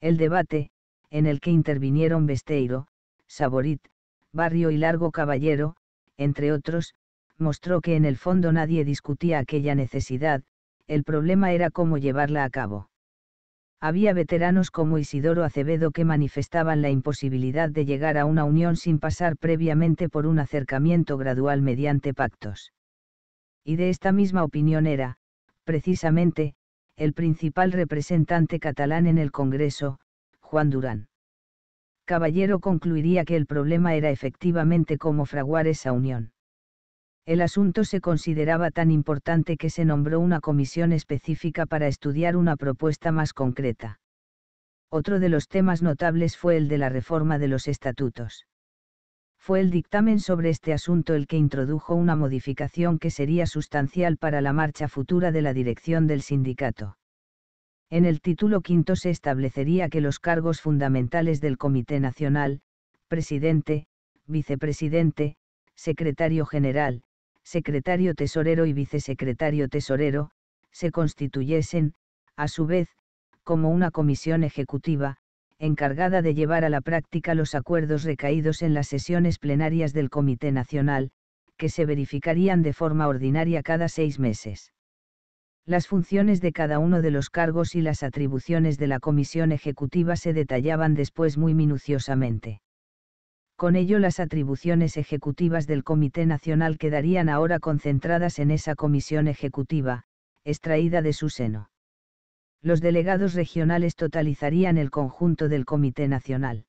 El debate, en el que intervinieron Besteiro, Saborit, Barrio y Largo Caballero, entre otros, mostró que en el fondo nadie discutía aquella necesidad, el problema era cómo llevarla a cabo. Había veteranos como Isidoro Acevedo que manifestaban la imposibilidad de llegar a una unión sin pasar previamente por un acercamiento gradual mediante pactos. Y de esta misma opinión era, precisamente, el principal representante catalán en el Congreso, Juan Durán. Caballero concluiría que el problema era efectivamente cómo fraguar esa unión. El asunto se consideraba tan importante que se nombró una comisión específica para estudiar una propuesta más concreta. Otro de los temas notables fue el de la reforma de los estatutos. Fue el dictamen sobre este asunto el que introdujo una modificación que sería sustancial para la marcha futura de la dirección del sindicato. En el título quinto se establecería que los cargos fundamentales del Comité Nacional, presidente, vicepresidente, secretario general, secretario tesorero y vicesecretario tesorero, se constituyesen, a su vez, como una comisión ejecutiva, encargada de llevar a la práctica los acuerdos recaídos en las sesiones plenarias del Comité Nacional, que se verificarían de forma ordinaria cada seis meses las funciones de cada uno de los cargos y las atribuciones de la comisión ejecutiva se detallaban después muy minuciosamente. Con ello las atribuciones ejecutivas del Comité Nacional quedarían ahora concentradas en esa comisión ejecutiva, extraída de su seno. Los delegados regionales totalizarían el conjunto del Comité Nacional.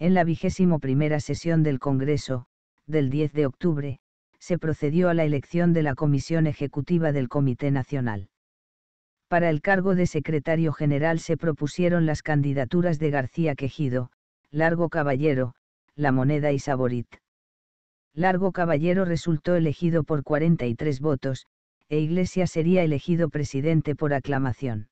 En la vigésimo primera sesión del Congreso, del 10 de octubre, se procedió a la elección de la Comisión Ejecutiva del Comité Nacional. Para el cargo de secretario general se propusieron las candidaturas de García Quejido, Largo Caballero, La Moneda y Saborit. Largo Caballero resultó elegido por 43 votos, e Iglesias sería elegido presidente por aclamación.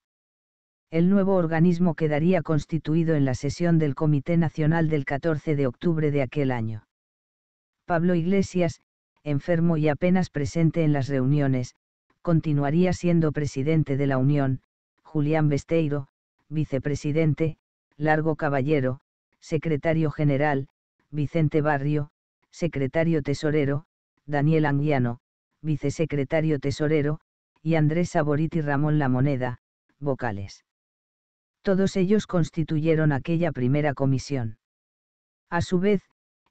El nuevo organismo quedaría constituido en la sesión del Comité Nacional del 14 de octubre de aquel año. Pablo Iglesias, enfermo y apenas presente en las reuniones, continuaría siendo presidente de la Unión, Julián Besteiro, vicepresidente, Largo Caballero, secretario general, Vicente Barrio, secretario tesorero, Daniel Anguiano, vicesecretario tesorero, y Andrés Saborit y Ramón La Moneda, vocales. Todos ellos constituyeron aquella primera comisión. A su vez,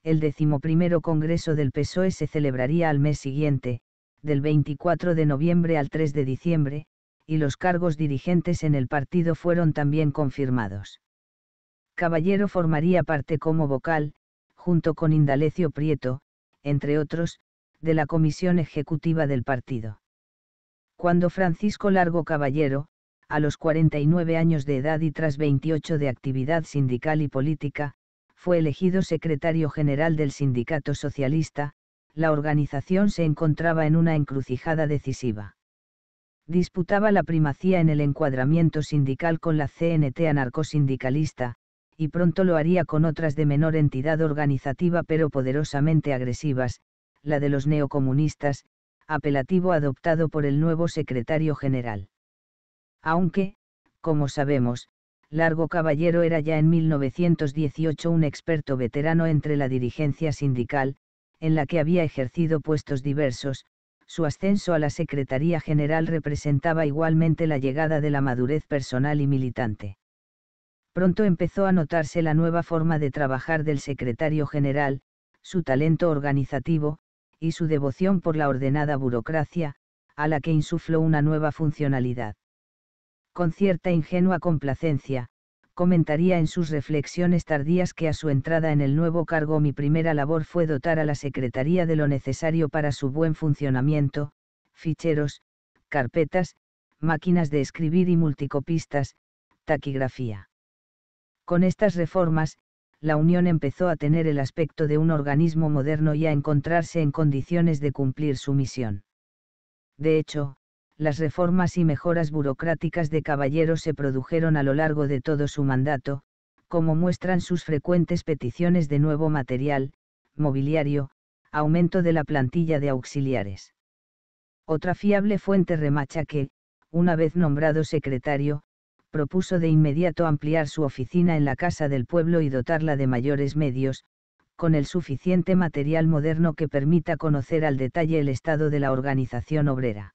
el decimoprimero Congreso del PSOE se celebraría al mes siguiente, del 24 de noviembre al 3 de diciembre, y los cargos dirigentes en el partido fueron también confirmados. Caballero formaría parte como vocal, junto con Indalecio Prieto, entre otros, de la comisión ejecutiva del partido. Cuando Francisco Largo Caballero, a los 49 años de edad y tras 28 de actividad sindical y política, fue elegido secretario general del Sindicato Socialista, la organización se encontraba en una encrucijada decisiva. Disputaba la primacía en el encuadramiento sindical con la CNT anarcosindicalista, y pronto lo haría con otras de menor entidad organizativa pero poderosamente agresivas, la de los neocomunistas, apelativo adoptado por el nuevo secretario general. Aunque, como sabemos, Largo Caballero era ya en 1918 un experto veterano entre la dirigencia sindical, en la que había ejercido puestos diversos, su ascenso a la Secretaría General representaba igualmente la llegada de la madurez personal y militante. Pronto empezó a notarse la nueva forma de trabajar del secretario general, su talento organizativo, y su devoción por la ordenada burocracia, a la que insufló una nueva funcionalidad con cierta ingenua complacencia, comentaría en sus reflexiones tardías que a su entrada en el nuevo cargo mi primera labor fue dotar a la Secretaría de lo necesario para su buen funcionamiento, ficheros, carpetas, máquinas de escribir y multicopistas, taquigrafía. Con estas reformas, la Unión empezó a tener el aspecto de un organismo moderno y a encontrarse en condiciones de cumplir su misión. De hecho, las reformas y mejoras burocráticas de Caballeros se produjeron a lo largo de todo su mandato, como muestran sus frecuentes peticiones de nuevo material, mobiliario, aumento de la plantilla de auxiliares. Otra fiable fuente remacha que, una vez nombrado secretario, propuso de inmediato ampliar su oficina en la Casa del Pueblo y dotarla de mayores medios, con el suficiente material moderno que permita conocer al detalle el estado de la organización obrera.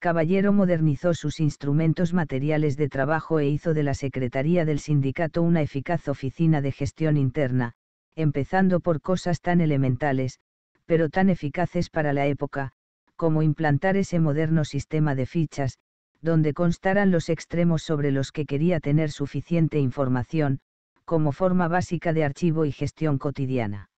Caballero modernizó sus instrumentos materiales de trabajo e hizo de la Secretaría del Sindicato una eficaz oficina de gestión interna, empezando por cosas tan elementales, pero tan eficaces para la época, como implantar ese moderno sistema de fichas, donde constaran los extremos sobre los que quería tener suficiente información, como forma básica de archivo y gestión cotidiana.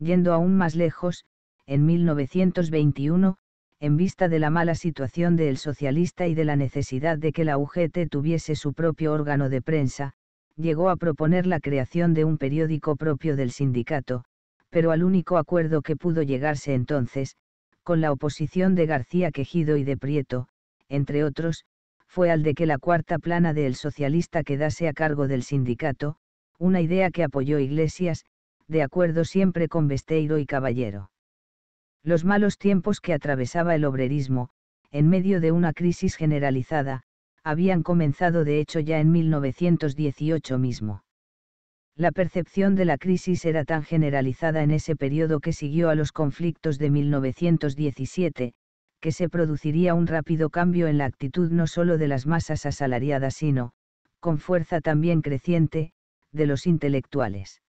Yendo aún más lejos, en 1921, en vista de la mala situación de El Socialista y de la necesidad de que la UGT tuviese su propio órgano de prensa, llegó a proponer la creación de un periódico propio del sindicato, pero al único acuerdo que pudo llegarse entonces, con la oposición de García Quejido y de Prieto, entre otros, fue al de que la cuarta plana de El Socialista quedase a cargo del sindicato, una idea que apoyó Iglesias, de acuerdo siempre con Besteiro y Caballero. Los malos tiempos que atravesaba el obrerismo, en medio de una crisis generalizada, habían comenzado de hecho ya en 1918 mismo. La percepción de la crisis era tan generalizada en ese periodo que siguió a los conflictos de 1917, que se produciría un rápido cambio en la actitud no solo de las masas asalariadas, sino, con fuerza también creciente, de los intelectuales.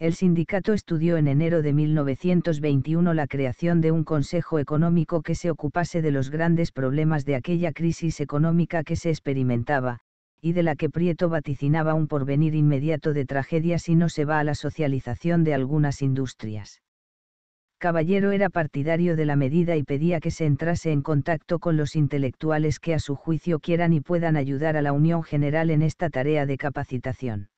El sindicato estudió en enero de 1921 la creación de un consejo económico que se ocupase de los grandes problemas de aquella crisis económica que se experimentaba, y de la que Prieto vaticinaba un porvenir inmediato de tragedia si no se va a la socialización de algunas industrias. Caballero era partidario de la medida y pedía que se entrase en contacto con los intelectuales que a su juicio quieran y puedan ayudar a la Unión General en esta tarea de capacitación.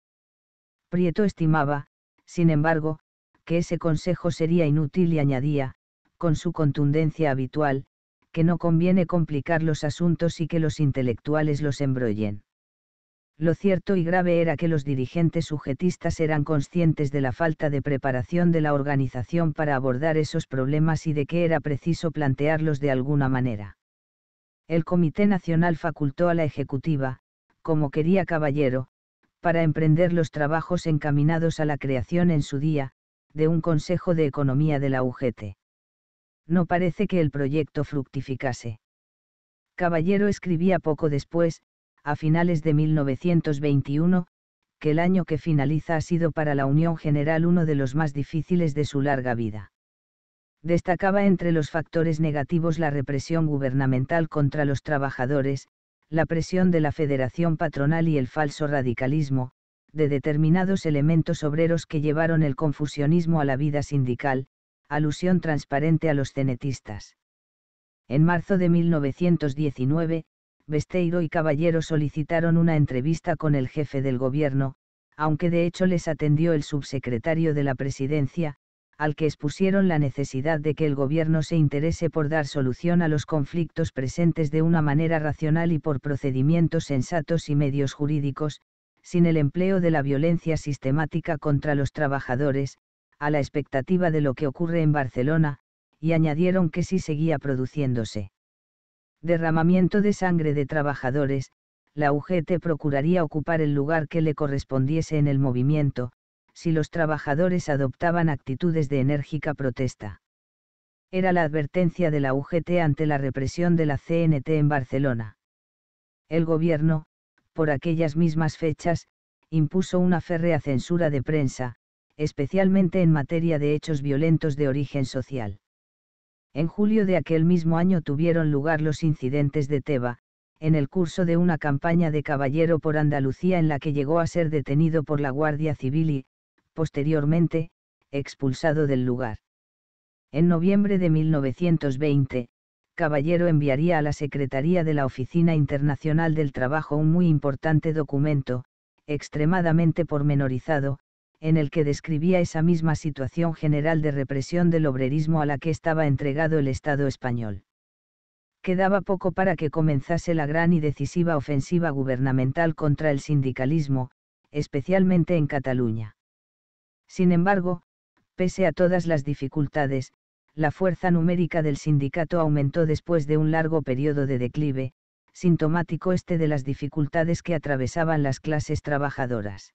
Prieto estimaba, sin embargo, que ese consejo sería inútil y añadía, con su contundencia habitual, que no conviene complicar los asuntos y que los intelectuales los embrollen. Lo cierto y grave era que los dirigentes sujetistas eran conscientes de la falta de preparación de la organización para abordar esos problemas y de que era preciso plantearlos de alguna manera. El Comité Nacional facultó a la Ejecutiva, como quería Caballero, para emprender los trabajos encaminados a la creación en su día, de un Consejo de Economía de la UGT. No parece que el proyecto fructificase. Caballero escribía poco después, a finales de 1921, que el año que finaliza ha sido para la Unión General uno de los más difíciles de su larga vida. Destacaba entre los factores negativos la represión gubernamental contra los trabajadores, la presión de la Federación Patronal y el falso radicalismo, de determinados elementos obreros que llevaron el confusionismo a la vida sindical, alusión transparente a los cenetistas. En marzo de 1919, Besteiro y Caballero solicitaron una entrevista con el jefe del gobierno, aunque de hecho les atendió el subsecretario de la presidencia, al que expusieron la necesidad de que el gobierno se interese por dar solución a los conflictos presentes de una manera racional y por procedimientos sensatos y medios jurídicos, sin el empleo de la violencia sistemática contra los trabajadores, a la expectativa de lo que ocurre en Barcelona, y añadieron que si seguía produciéndose derramamiento de sangre de trabajadores, la UGT procuraría ocupar el lugar que le correspondiese en el movimiento, si los trabajadores adoptaban actitudes de enérgica protesta. Era la advertencia de la UGT ante la represión de la CNT en Barcelona. El gobierno, por aquellas mismas fechas, impuso una férrea censura de prensa, especialmente en materia de hechos violentos de origen social. En julio de aquel mismo año tuvieron lugar los incidentes de Teba, en el curso de una campaña de caballero por Andalucía en la que llegó a ser detenido por la Guardia Civil y, posteriormente, expulsado del lugar. En noviembre de 1920, Caballero enviaría a la Secretaría de la Oficina Internacional del Trabajo un muy importante documento, extremadamente pormenorizado, en el que describía esa misma situación general de represión del obrerismo a la que estaba entregado el Estado español. Quedaba poco para que comenzase la gran y decisiva ofensiva gubernamental contra el sindicalismo, especialmente en Cataluña. Sin embargo, pese a todas las dificultades, la fuerza numérica del sindicato aumentó después de un largo periodo de declive, sintomático este de las dificultades que atravesaban las clases trabajadoras.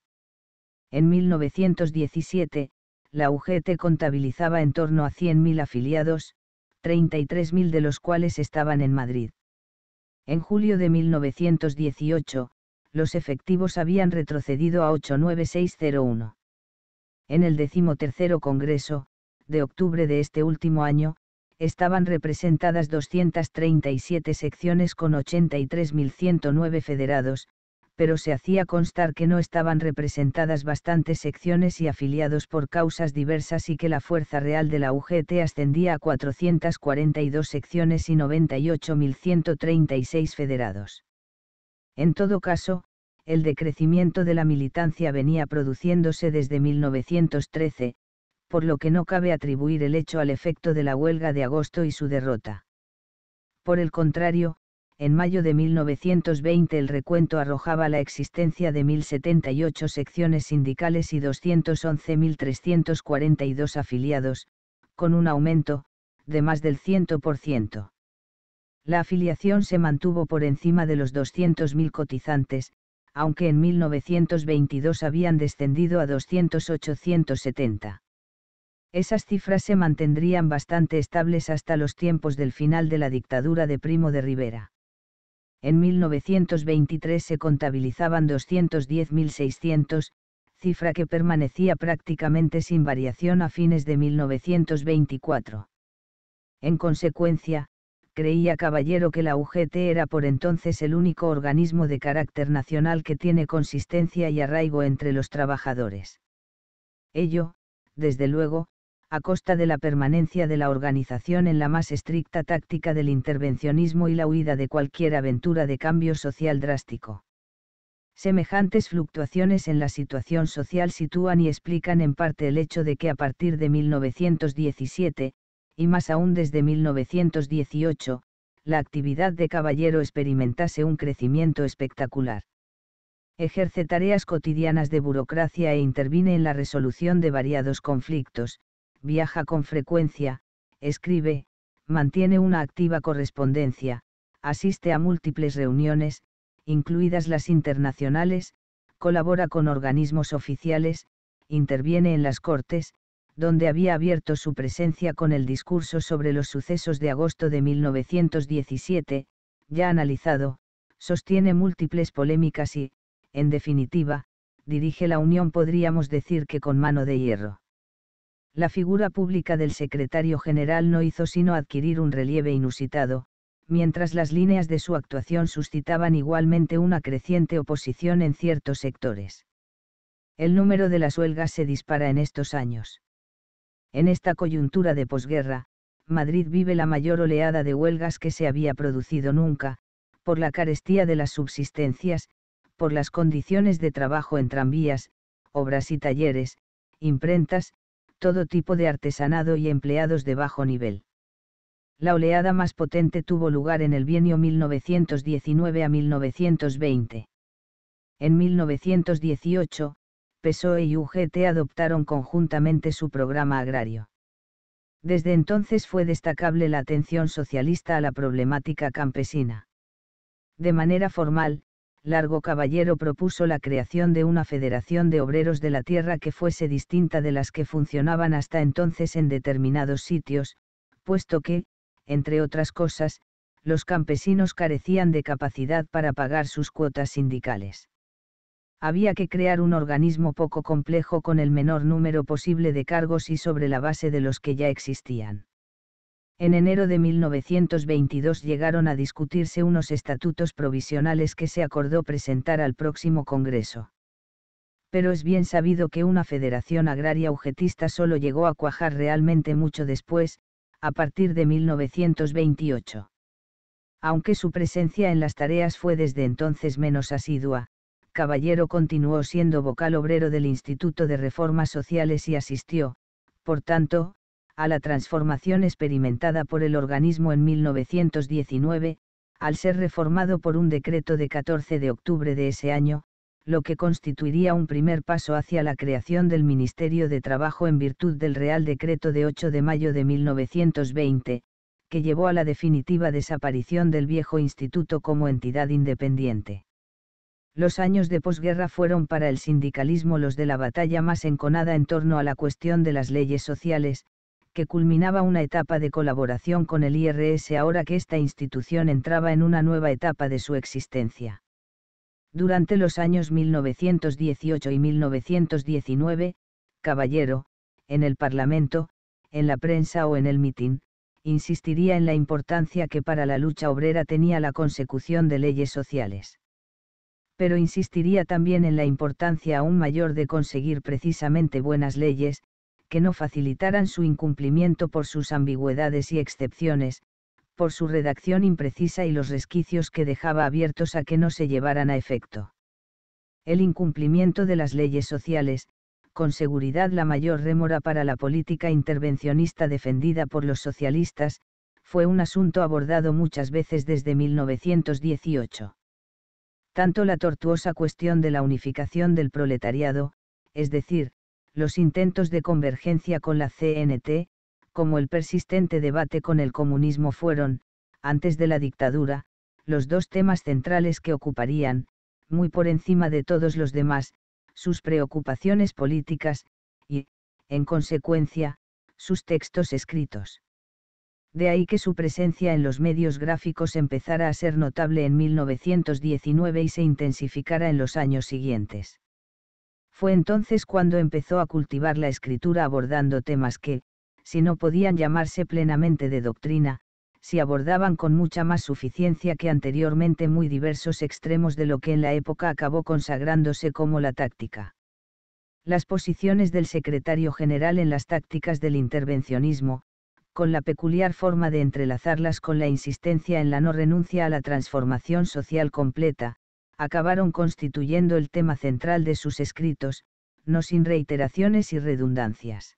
En 1917, la UGT contabilizaba en torno a 100.000 afiliados, 33.000 de los cuales estaban en Madrid. En julio de 1918, los efectivos habían retrocedido a 89601 en el decimotercero Congreso, de octubre de este último año, estaban representadas 237 secciones con 83.109 federados, pero se hacía constar que no estaban representadas bastantes secciones y afiliados por causas diversas y que la fuerza real de la UGT ascendía a 442 secciones y 98.136 federados. En todo caso, el decrecimiento de la militancia venía produciéndose desde 1913, por lo que no cabe atribuir el hecho al efecto de la huelga de agosto y su derrota. Por el contrario, en mayo de 1920 el recuento arrojaba la existencia de 1.078 secciones sindicales y 211.342 afiliados, con un aumento, de más del 100%. La afiliación se mantuvo por encima de los 200.000 cotizantes, aunque en 1922 habían descendido a 2870, Esas cifras se mantendrían bastante estables hasta los tiempos del final de la dictadura de Primo de Rivera. En 1923 se contabilizaban 210.600, cifra que permanecía prácticamente sin variación a fines de 1924. En consecuencia, creía Caballero que la UGT era por entonces el único organismo de carácter nacional que tiene consistencia y arraigo entre los trabajadores. Ello, desde luego, a costa de la permanencia de la organización en la más estricta táctica del intervencionismo y la huida de cualquier aventura de cambio social drástico. Semejantes fluctuaciones en la situación social sitúan y explican en parte el hecho de que a partir de 1917, y más aún desde 1918, la actividad de caballero experimentase un crecimiento espectacular. Ejerce tareas cotidianas de burocracia e interviene en la resolución de variados conflictos, viaja con frecuencia, escribe, mantiene una activa correspondencia, asiste a múltiples reuniones, incluidas las internacionales, colabora con organismos oficiales, interviene en las cortes, donde había abierto su presencia con el discurso sobre los sucesos de agosto de 1917, ya analizado, sostiene múltiples polémicas y, en definitiva, dirige la Unión podríamos decir que con mano de hierro. La figura pública del secretario general no hizo sino adquirir un relieve inusitado, mientras las líneas de su actuación suscitaban igualmente una creciente oposición en ciertos sectores. El número de las huelgas se dispara en estos años. En esta coyuntura de posguerra, Madrid vive la mayor oleada de huelgas que se había producido nunca, por la carestía de las subsistencias, por las condiciones de trabajo en tranvías, obras y talleres, imprentas, todo tipo de artesanado y empleados de bajo nivel. La oleada más potente tuvo lugar en el bienio 1919 a 1920. En 1918, PSOE y UGT adoptaron conjuntamente su programa agrario. Desde entonces fue destacable la atención socialista a la problemática campesina. De manera formal, Largo Caballero propuso la creación de una federación de obreros de la tierra que fuese distinta de las que funcionaban hasta entonces en determinados sitios, puesto que, entre otras cosas, los campesinos carecían de capacidad para pagar sus cuotas sindicales había que crear un organismo poco complejo con el menor número posible de cargos y sobre la base de los que ya existían. En enero de 1922 llegaron a discutirse unos estatutos provisionales que se acordó presentar al próximo Congreso. Pero es bien sabido que una federación agraria ujetista solo llegó a cuajar realmente mucho después, a partir de 1928. Aunque su presencia en las tareas fue desde entonces menos asidua, Caballero continuó siendo vocal obrero del Instituto de Reformas Sociales y asistió, por tanto, a la transformación experimentada por el organismo en 1919, al ser reformado por un decreto de 14 de octubre de ese año, lo que constituiría un primer paso hacia la creación del Ministerio de Trabajo en virtud del Real Decreto de 8 de mayo de 1920, que llevó a la definitiva desaparición del viejo instituto como entidad independiente. Los años de posguerra fueron para el sindicalismo los de la batalla más enconada en torno a la cuestión de las leyes sociales, que culminaba una etapa de colaboración con el IRS ahora que esta institución entraba en una nueva etapa de su existencia. Durante los años 1918 y 1919, Caballero, en el Parlamento, en la prensa o en el mitin, insistiría en la importancia que para la lucha obrera tenía la consecución de leyes sociales pero insistiría también en la importancia aún mayor de conseguir precisamente buenas leyes, que no facilitaran su incumplimiento por sus ambigüedades y excepciones, por su redacción imprecisa y los resquicios que dejaba abiertos a que no se llevaran a efecto. El incumplimiento de las leyes sociales, con seguridad la mayor rémora para la política intervencionista defendida por los socialistas, fue un asunto abordado muchas veces desde 1918 tanto la tortuosa cuestión de la unificación del proletariado, es decir, los intentos de convergencia con la CNT, como el persistente debate con el comunismo fueron, antes de la dictadura, los dos temas centrales que ocuparían, muy por encima de todos los demás, sus preocupaciones políticas, y, en consecuencia, sus textos escritos de ahí que su presencia en los medios gráficos empezara a ser notable en 1919 y se intensificara en los años siguientes. Fue entonces cuando empezó a cultivar la escritura abordando temas que, si no podían llamarse plenamente de doctrina, se abordaban con mucha más suficiencia que anteriormente muy diversos extremos de lo que en la época acabó consagrándose como la táctica. Las posiciones del secretario general en las tácticas del intervencionismo, con la peculiar forma de entrelazarlas con la insistencia en la no renuncia a la transformación social completa, acabaron constituyendo el tema central de sus escritos, no sin reiteraciones y redundancias.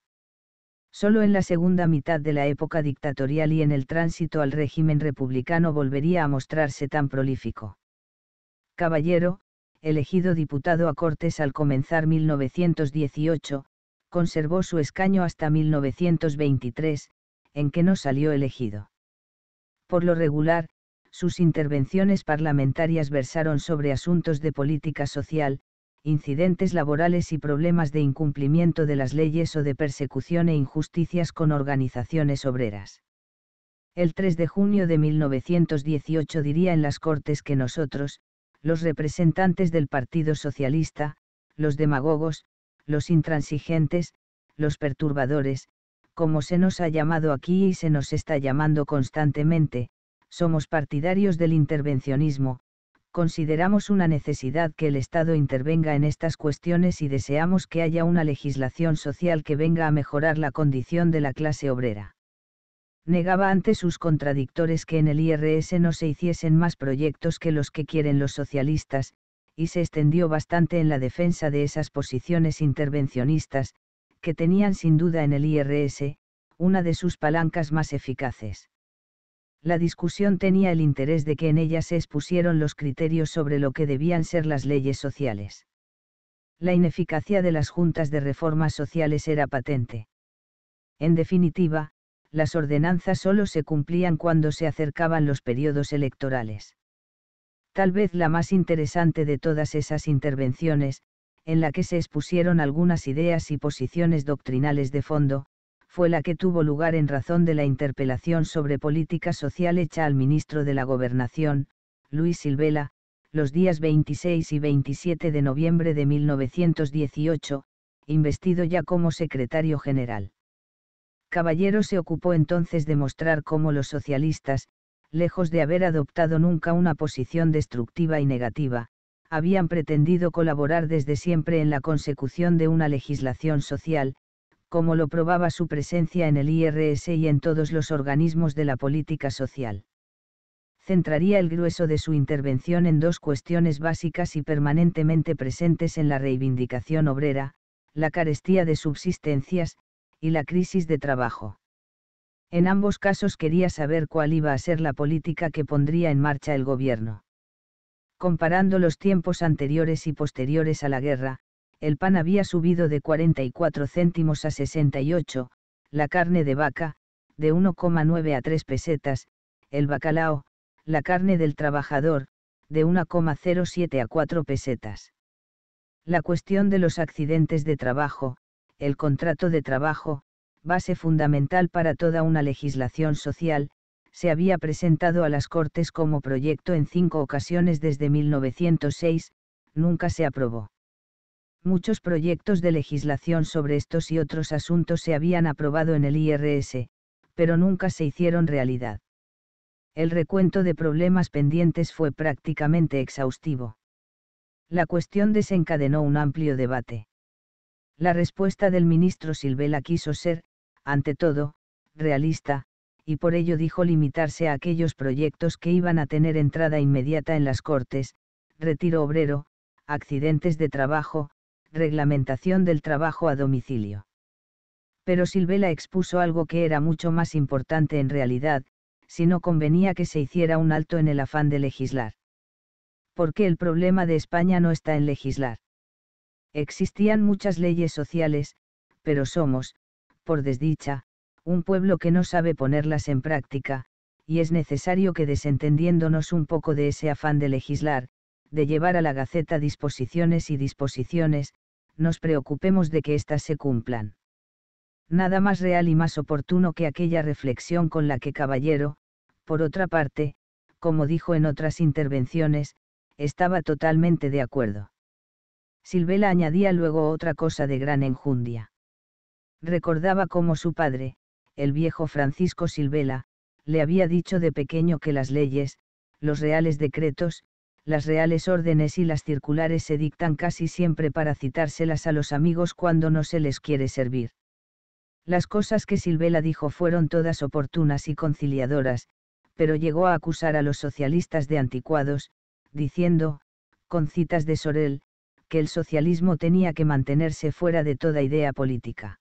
Solo en la segunda mitad de la época dictatorial y en el tránsito al régimen republicano volvería a mostrarse tan prolífico. Caballero, elegido diputado a Cortes al comenzar 1918, conservó su escaño hasta 1923, en que no salió elegido. Por lo regular, sus intervenciones parlamentarias versaron sobre asuntos de política social, incidentes laborales y problemas de incumplimiento de las leyes o de persecución e injusticias con organizaciones obreras. El 3 de junio de 1918 diría en las Cortes que nosotros, los representantes del Partido Socialista, los demagogos, los intransigentes, los perturbadores, como se nos ha llamado aquí y se nos está llamando constantemente, somos partidarios del intervencionismo, consideramos una necesidad que el Estado intervenga en estas cuestiones y deseamos que haya una legislación social que venga a mejorar la condición de la clase obrera. Negaba ante sus contradictores que en el IRS no se hiciesen más proyectos que los que quieren los socialistas, y se extendió bastante en la defensa de esas posiciones intervencionistas, que tenían sin duda en el IRS, una de sus palancas más eficaces. La discusión tenía el interés de que en ella se expusieron los criterios sobre lo que debían ser las leyes sociales. La ineficacia de las juntas de reformas sociales era patente. En definitiva, las ordenanzas solo se cumplían cuando se acercaban los periodos electorales. Tal vez la más interesante de todas esas intervenciones, en la que se expusieron algunas ideas y posiciones doctrinales de fondo, fue la que tuvo lugar en razón de la interpelación sobre política social hecha al ministro de la Gobernación, Luis Silvela, los días 26 y 27 de noviembre de 1918, investido ya como secretario general. Caballero se ocupó entonces de mostrar cómo los socialistas, lejos de haber adoptado nunca una posición destructiva y negativa, habían pretendido colaborar desde siempre en la consecución de una legislación social, como lo probaba su presencia en el IRS y en todos los organismos de la política social. Centraría el grueso de su intervención en dos cuestiones básicas y permanentemente presentes en la reivindicación obrera, la carestía de subsistencias, y la crisis de trabajo. En ambos casos quería saber cuál iba a ser la política que pondría en marcha el gobierno. Comparando los tiempos anteriores y posteriores a la guerra, el pan había subido de 44 céntimos a 68, la carne de vaca, de 1,9 a 3 pesetas, el bacalao, la carne del trabajador, de 1,07 a 4 pesetas. La cuestión de los accidentes de trabajo, el contrato de trabajo, base fundamental para toda una legislación social, se había presentado a las Cortes como proyecto en cinco ocasiones desde 1906, nunca se aprobó. Muchos proyectos de legislación sobre estos y otros asuntos se habían aprobado en el IRS, pero nunca se hicieron realidad. El recuento de problemas pendientes fue prácticamente exhaustivo. La cuestión desencadenó un amplio debate. La respuesta del ministro Silvela quiso ser, ante todo, realista, y por ello dijo limitarse a aquellos proyectos que iban a tener entrada inmediata en las Cortes, retiro obrero, accidentes de trabajo, reglamentación del trabajo a domicilio. Pero Silvela expuso algo que era mucho más importante en realidad, si no convenía que se hiciera un alto en el afán de legislar. Porque el problema de España no está en legislar. Existían muchas leyes sociales, pero somos, por desdicha, un pueblo que no sabe ponerlas en práctica, y es necesario que desentendiéndonos un poco de ese afán de legislar, de llevar a la Gaceta disposiciones y disposiciones, nos preocupemos de que éstas se cumplan. Nada más real y más oportuno que aquella reflexión con la que Caballero, por otra parte, como dijo en otras intervenciones, estaba totalmente de acuerdo. Silvela añadía luego otra cosa de gran enjundia. Recordaba como su padre, el viejo Francisco Silvela, le había dicho de pequeño que las leyes, los reales decretos, las reales órdenes y las circulares se dictan casi siempre para citárselas a los amigos cuando no se les quiere servir. Las cosas que Silvela dijo fueron todas oportunas y conciliadoras, pero llegó a acusar a los socialistas de anticuados, diciendo, con citas de Sorel, que el socialismo tenía que mantenerse fuera de toda idea política.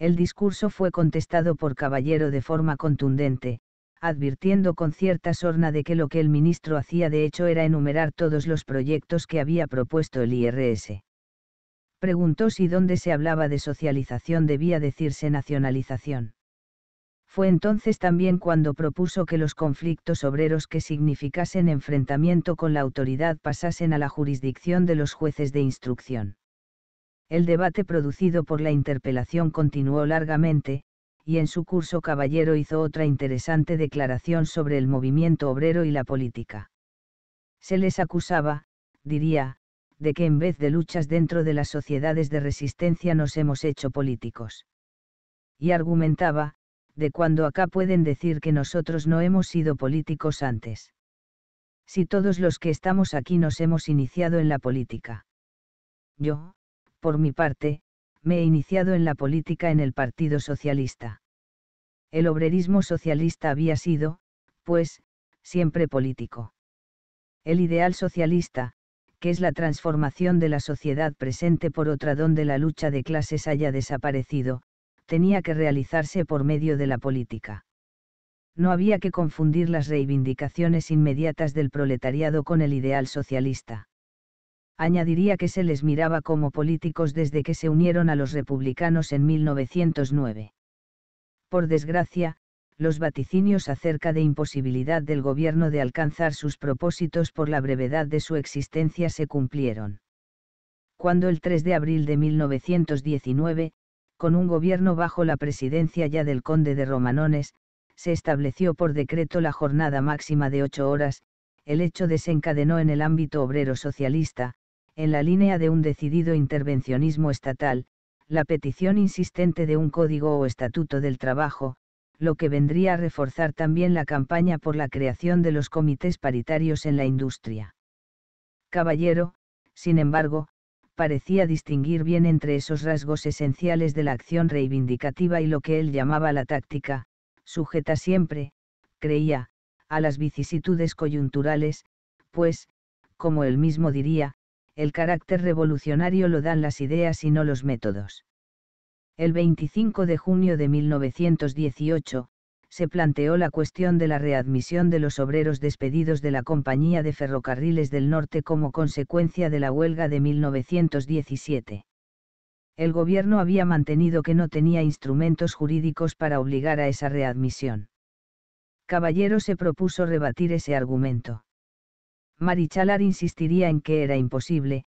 El discurso fue contestado por Caballero de forma contundente, advirtiendo con cierta sorna de que lo que el ministro hacía de hecho era enumerar todos los proyectos que había propuesto el IRS. Preguntó si donde se hablaba de socialización debía decirse nacionalización. Fue entonces también cuando propuso que los conflictos obreros que significasen enfrentamiento con la autoridad pasasen a la jurisdicción de los jueces de instrucción. El debate producido por la interpelación continuó largamente, y en su curso Caballero hizo otra interesante declaración sobre el movimiento obrero y la política. Se les acusaba, diría, de que en vez de luchas dentro de las sociedades de resistencia nos hemos hecho políticos. Y argumentaba, de cuando acá pueden decir que nosotros no hemos sido políticos antes. Si todos los que estamos aquí nos hemos iniciado en la política. Yo, por mi parte, me he iniciado en la política en el Partido Socialista. El obrerismo socialista había sido, pues, siempre político. El ideal socialista, que es la transformación de la sociedad presente por otra donde la lucha de clases haya desaparecido, tenía que realizarse por medio de la política. No había que confundir las reivindicaciones inmediatas del proletariado con el ideal socialista añadiría que se les miraba como políticos desde que se unieron a los republicanos en 1909. Por desgracia, los vaticinios acerca de imposibilidad del gobierno de alcanzar sus propósitos por la brevedad de su existencia se cumplieron. Cuando el 3 de abril de 1919, con un gobierno bajo la presidencia ya del conde de Romanones, se estableció por decreto la jornada máxima de ocho horas, el hecho desencadenó en el ámbito obrero socialista, en la línea de un decidido intervencionismo estatal, la petición insistente de un código o estatuto del trabajo, lo que vendría a reforzar también la campaña por la creación de los comités paritarios en la industria. Caballero, sin embargo, parecía distinguir bien entre esos rasgos esenciales de la acción reivindicativa y lo que él llamaba la táctica, sujeta siempre, creía, a las vicisitudes coyunturales, pues, como él mismo diría, el carácter revolucionario lo dan las ideas y no los métodos. El 25 de junio de 1918, se planteó la cuestión de la readmisión de los obreros despedidos de la Compañía de Ferrocarriles del Norte como consecuencia de la huelga de 1917. El gobierno había mantenido que no tenía instrumentos jurídicos para obligar a esa readmisión. Caballero se propuso rebatir ese argumento. Marichalar insistiría en que era imposible,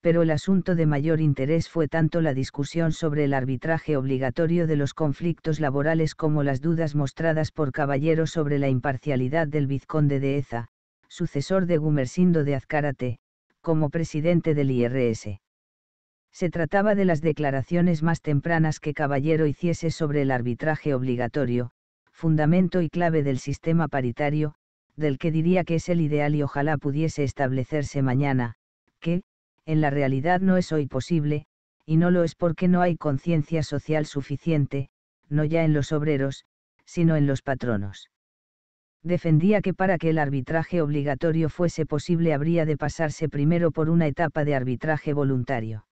pero el asunto de mayor interés fue tanto la discusión sobre el arbitraje obligatorio de los conflictos laborales como las dudas mostradas por Caballero sobre la imparcialidad del vizconde de Eza, sucesor de Gumersindo de Azcárate, como presidente del IRS. Se trataba de las declaraciones más tempranas que Caballero hiciese sobre el arbitraje obligatorio, fundamento y clave del sistema paritario, del que diría que es el ideal y ojalá pudiese establecerse mañana, que, en la realidad no es hoy posible, y no lo es porque no hay conciencia social suficiente, no ya en los obreros, sino en los patronos. Defendía que para que el arbitraje obligatorio fuese posible habría de pasarse primero por una etapa de arbitraje voluntario.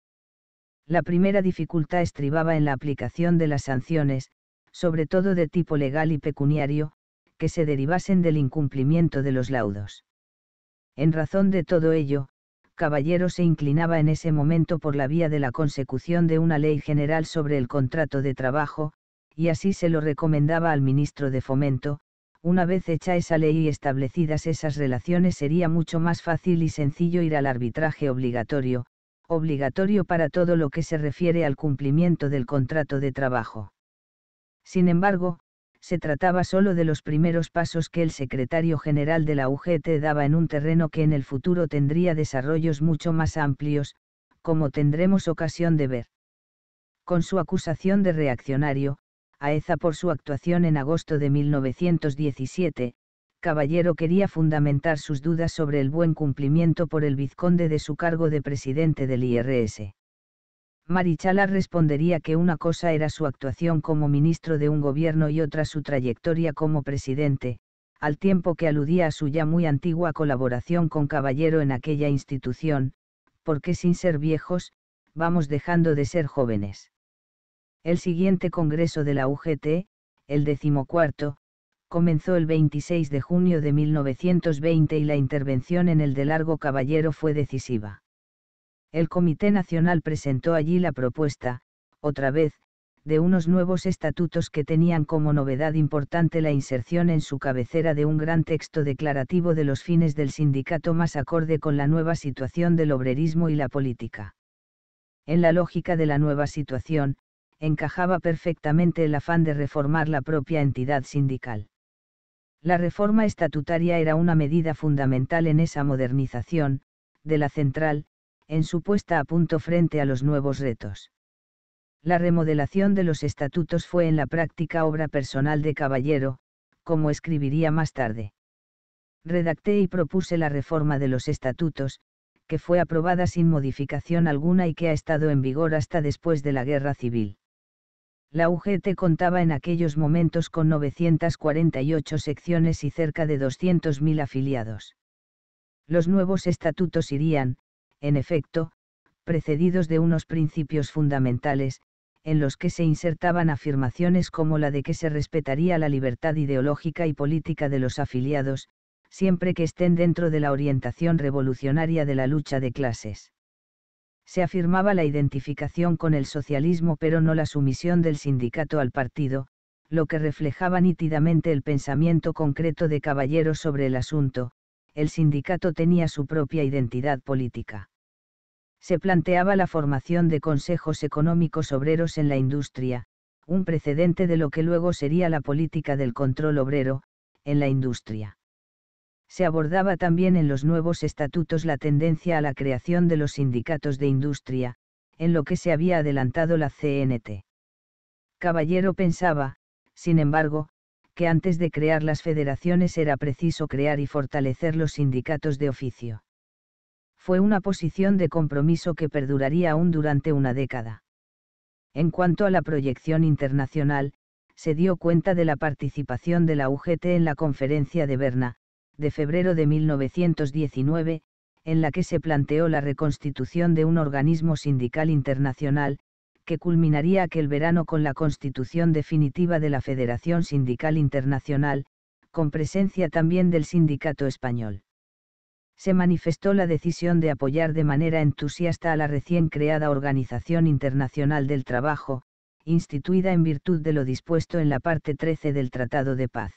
La primera dificultad estribaba en la aplicación de las sanciones, sobre todo de tipo legal y pecuniario, que se derivasen del incumplimiento de los laudos. En razón de todo ello, Caballero se inclinaba en ese momento por la vía de la consecución de una ley general sobre el contrato de trabajo, y así se lo recomendaba al ministro de Fomento, una vez hecha esa ley y establecidas esas relaciones sería mucho más fácil y sencillo ir al arbitraje obligatorio, obligatorio para todo lo que se refiere al cumplimiento del contrato de trabajo. Sin embargo, se trataba solo de los primeros pasos que el secretario general de la UGT daba en un terreno que en el futuro tendría desarrollos mucho más amplios, como tendremos ocasión de ver. Con su acusación de reaccionario, Aeza por su actuación en agosto de 1917, Caballero quería fundamentar sus dudas sobre el buen cumplimiento por el vizconde de su cargo de presidente del IRS. Marichala respondería que una cosa era su actuación como ministro de un gobierno y otra su trayectoria como presidente, al tiempo que aludía a su ya muy antigua colaboración con Caballero en aquella institución, porque sin ser viejos, vamos dejando de ser jóvenes. El siguiente Congreso de la UGT, el decimocuarto, comenzó el 26 de junio de 1920 y la intervención en el de Largo Caballero fue decisiva. El Comité Nacional presentó allí la propuesta, otra vez, de unos nuevos estatutos que tenían como novedad importante la inserción en su cabecera de un gran texto declarativo de los fines del sindicato más acorde con la nueva situación del obrerismo y la política. En la lógica de la nueva situación, encajaba perfectamente el afán de reformar la propia entidad sindical. La reforma estatutaria era una medida fundamental en esa modernización, de la central, en su puesta a punto frente a los nuevos retos. La remodelación de los estatutos fue en la práctica obra personal de Caballero, como escribiría más tarde. Redacté y propuse la reforma de los estatutos, que fue aprobada sin modificación alguna y que ha estado en vigor hasta después de la Guerra Civil. La UGT contaba en aquellos momentos con 948 secciones y cerca de 200.000 afiliados. Los nuevos estatutos irían, en efecto, precedidos de unos principios fundamentales, en los que se insertaban afirmaciones como la de que se respetaría la libertad ideológica y política de los afiliados, siempre que estén dentro de la orientación revolucionaria de la lucha de clases. Se afirmaba la identificación con el socialismo pero no la sumisión del sindicato al partido, lo que reflejaba nítidamente el pensamiento concreto de Caballero sobre el asunto, el sindicato tenía su propia identidad política se planteaba la formación de consejos económicos obreros en la industria, un precedente de lo que luego sería la política del control obrero, en la industria. Se abordaba también en los nuevos estatutos la tendencia a la creación de los sindicatos de industria, en lo que se había adelantado la CNT. Caballero pensaba, sin embargo, que antes de crear las federaciones era preciso crear y fortalecer los sindicatos de oficio fue una posición de compromiso que perduraría aún durante una década. En cuanto a la proyección internacional, se dio cuenta de la participación de la UGT en la conferencia de Berna, de febrero de 1919, en la que se planteó la reconstitución de un organismo sindical internacional, que culminaría aquel verano con la constitución definitiva de la Federación Sindical Internacional, con presencia también del Sindicato Español se manifestó la decisión de apoyar de manera entusiasta a la recién creada Organización Internacional del Trabajo, instituida en virtud de lo dispuesto en la parte 13 del Tratado de Paz.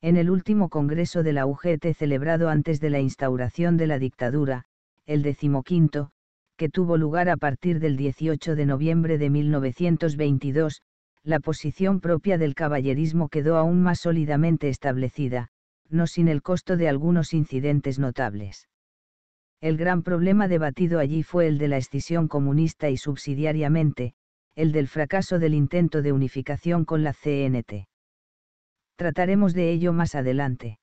En el último Congreso de la UGT celebrado antes de la instauración de la dictadura, el decimoquinto, que tuvo lugar a partir del 18 de noviembre de 1922, la posición propia del caballerismo quedó aún más sólidamente establecida, no sin el costo de algunos incidentes notables. El gran problema debatido allí fue el de la escisión comunista y subsidiariamente, el del fracaso del intento de unificación con la CNT. Trataremos de ello más adelante.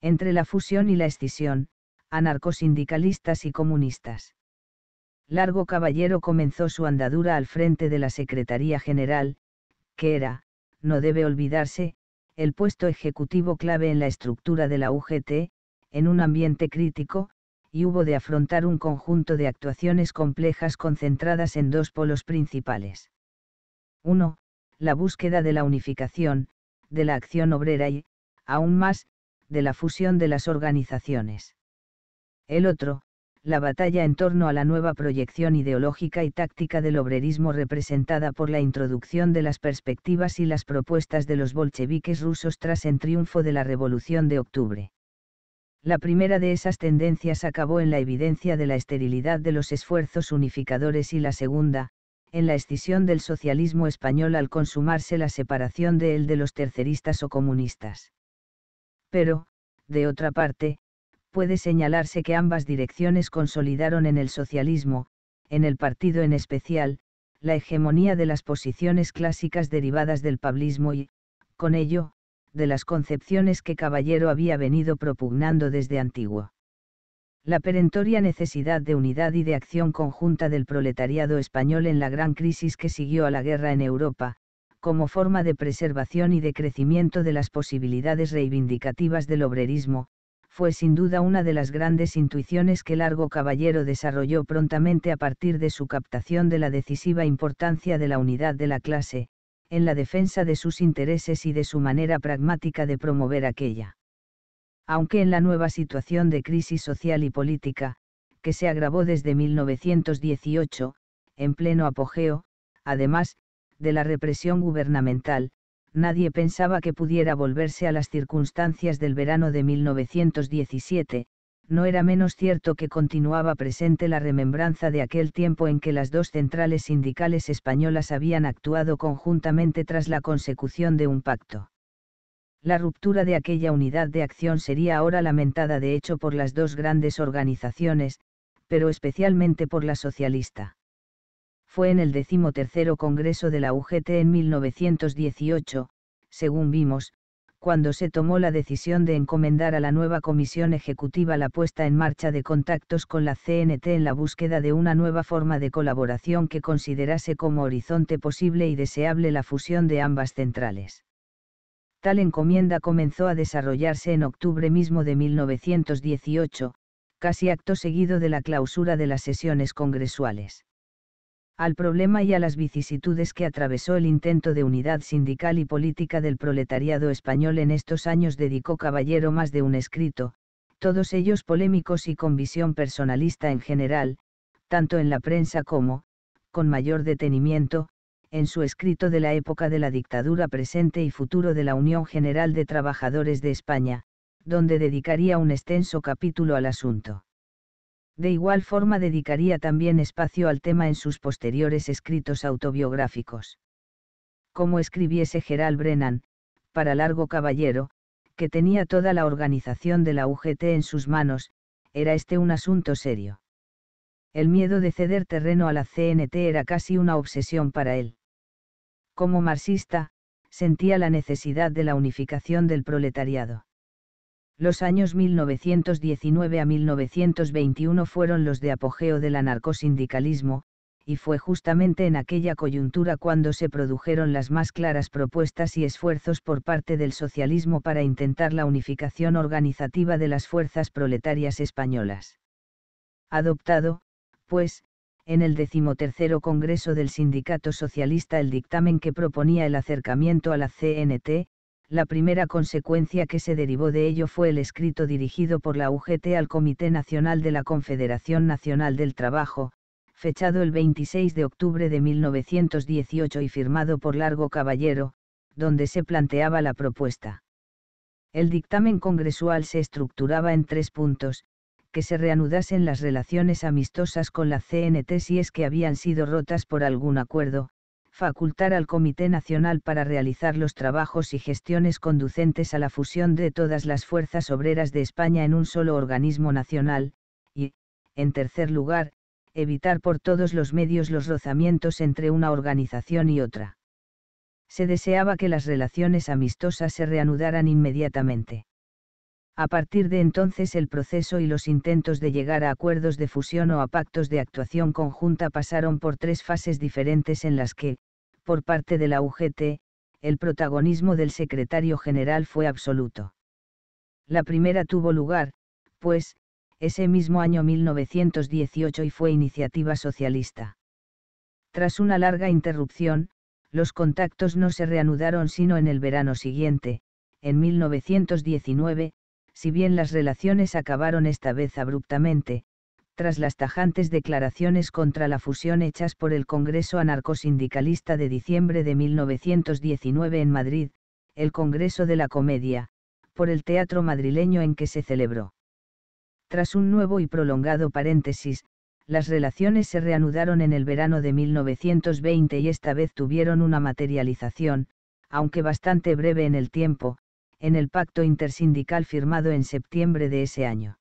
Entre la fusión y la escisión, anarcosindicalistas y comunistas. Largo Caballero comenzó su andadura al frente de la Secretaría General, que era, no debe olvidarse, el puesto ejecutivo clave en la estructura de la UGT, en un ambiente crítico, y hubo de afrontar un conjunto de actuaciones complejas concentradas en dos polos principales. Uno, La búsqueda de la unificación, de la acción obrera y, aún más, de la fusión de las organizaciones. El otro, la batalla en torno a la nueva proyección ideológica y táctica del obrerismo representada por la introducción de las perspectivas y las propuestas de los bolcheviques rusos tras el triunfo de la Revolución de Octubre. La primera de esas tendencias acabó en la evidencia de la esterilidad de los esfuerzos unificadores y la segunda, en la escisión del socialismo español al consumarse la separación de él de los terceristas o comunistas. Pero, de otra parte, puede señalarse que ambas direcciones consolidaron en el socialismo, en el partido en especial, la hegemonía de las posiciones clásicas derivadas del pablismo y, con ello, de las concepciones que Caballero había venido propugnando desde antiguo. La perentoria necesidad de unidad y de acción conjunta del proletariado español en la gran crisis que siguió a la guerra en Europa, como forma de preservación y de crecimiento de las posibilidades reivindicativas del obrerismo, fue sin duda una de las grandes intuiciones que Largo Caballero desarrolló prontamente a partir de su captación de la decisiva importancia de la unidad de la clase, en la defensa de sus intereses y de su manera pragmática de promover aquella. Aunque en la nueva situación de crisis social y política, que se agravó desde 1918, en pleno apogeo, además, de la represión gubernamental, nadie pensaba que pudiera volverse a las circunstancias del verano de 1917, no era menos cierto que continuaba presente la remembranza de aquel tiempo en que las dos centrales sindicales españolas habían actuado conjuntamente tras la consecución de un pacto. La ruptura de aquella unidad de acción sería ahora lamentada de hecho por las dos grandes organizaciones, pero especialmente por la socialista fue en el decimotercero Congreso de la UGT en 1918, según vimos, cuando se tomó la decisión de encomendar a la nueva comisión ejecutiva la puesta en marcha de contactos con la CNT en la búsqueda de una nueva forma de colaboración que considerase como horizonte posible y deseable la fusión de ambas centrales. Tal encomienda comenzó a desarrollarse en octubre mismo de 1918, casi acto seguido de la clausura de las sesiones congresuales al problema y a las vicisitudes que atravesó el intento de unidad sindical y política del proletariado español en estos años dedicó Caballero más de un escrito, todos ellos polémicos y con visión personalista en general, tanto en la prensa como, con mayor detenimiento, en su escrito de la época de la dictadura presente y futuro de la Unión General de Trabajadores de España, donde dedicaría un extenso capítulo al asunto. De igual forma dedicaría también espacio al tema en sus posteriores escritos autobiográficos. Como escribiese Gerald Brennan, para Largo Caballero, que tenía toda la organización de la UGT en sus manos, era este un asunto serio. El miedo de ceder terreno a la CNT era casi una obsesión para él. Como marxista, sentía la necesidad de la unificación del proletariado. Los años 1919 a 1921 fueron los de apogeo del anarcosindicalismo, y fue justamente en aquella coyuntura cuando se produjeron las más claras propuestas y esfuerzos por parte del socialismo para intentar la unificación organizativa de las fuerzas proletarias españolas. Adoptado, pues, en el decimotercero Congreso del Sindicato Socialista el dictamen que proponía el acercamiento a la CNT, la primera consecuencia que se derivó de ello fue el escrito dirigido por la UGT al Comité Nacional de la Confederación Nacional del Trabajo, fechado el 26 de octubre de 1918 y firmado por Largo Caballero, donde se planteaba la propuesta. El dictamen congresual se estructuraba en tres puntos, que se reanudasen las relaciones amistosas con la CNT si es que habían sido rotas por algún acuerdo, facultar al Comité Nacional para realizar los trabajos y gestiones conducentes a la fusión de todas las fuerzas obreras de España en un solo organismo nacional, y, en tercer lugar, evitar por todos los medios los rozamientos entre una organización y otra. Se deseaba que las relaciones amistosas se reanudaran inmediatamente. A partir de entonces el proceso y los intentos de llegar a acuerdos de fusión o a pactos de actuación conjunta pasaron por tres fases diferentes en las que, por parte de la UGT, el protagonismo del secretario general fue absoluto. La primera tuvo lugar, pues, ese mismo año 1918 y fue iniciativa socialista. Tras una larga interrupción, los contactos no se reanudaron sino en el verano siguiente, en 1919, si bien las relaciones acabaron esta vez abruptamente, tras las tajantes declaraciones contra la fusión hechas por el Congreso Anarcosindicalista de diciembre de 1919 en Madrid, el Congreso de la Comedia, por el teatro madrileño en que se celebró. Tras un nuevo y prolongado paréntesis, las relaciones se reanudaron en el verano de 1920 y esta vez tuvieron una materialización, aunque bastante breve en el tiempo, en el pacto intersindical firmado en septiembre de ese año.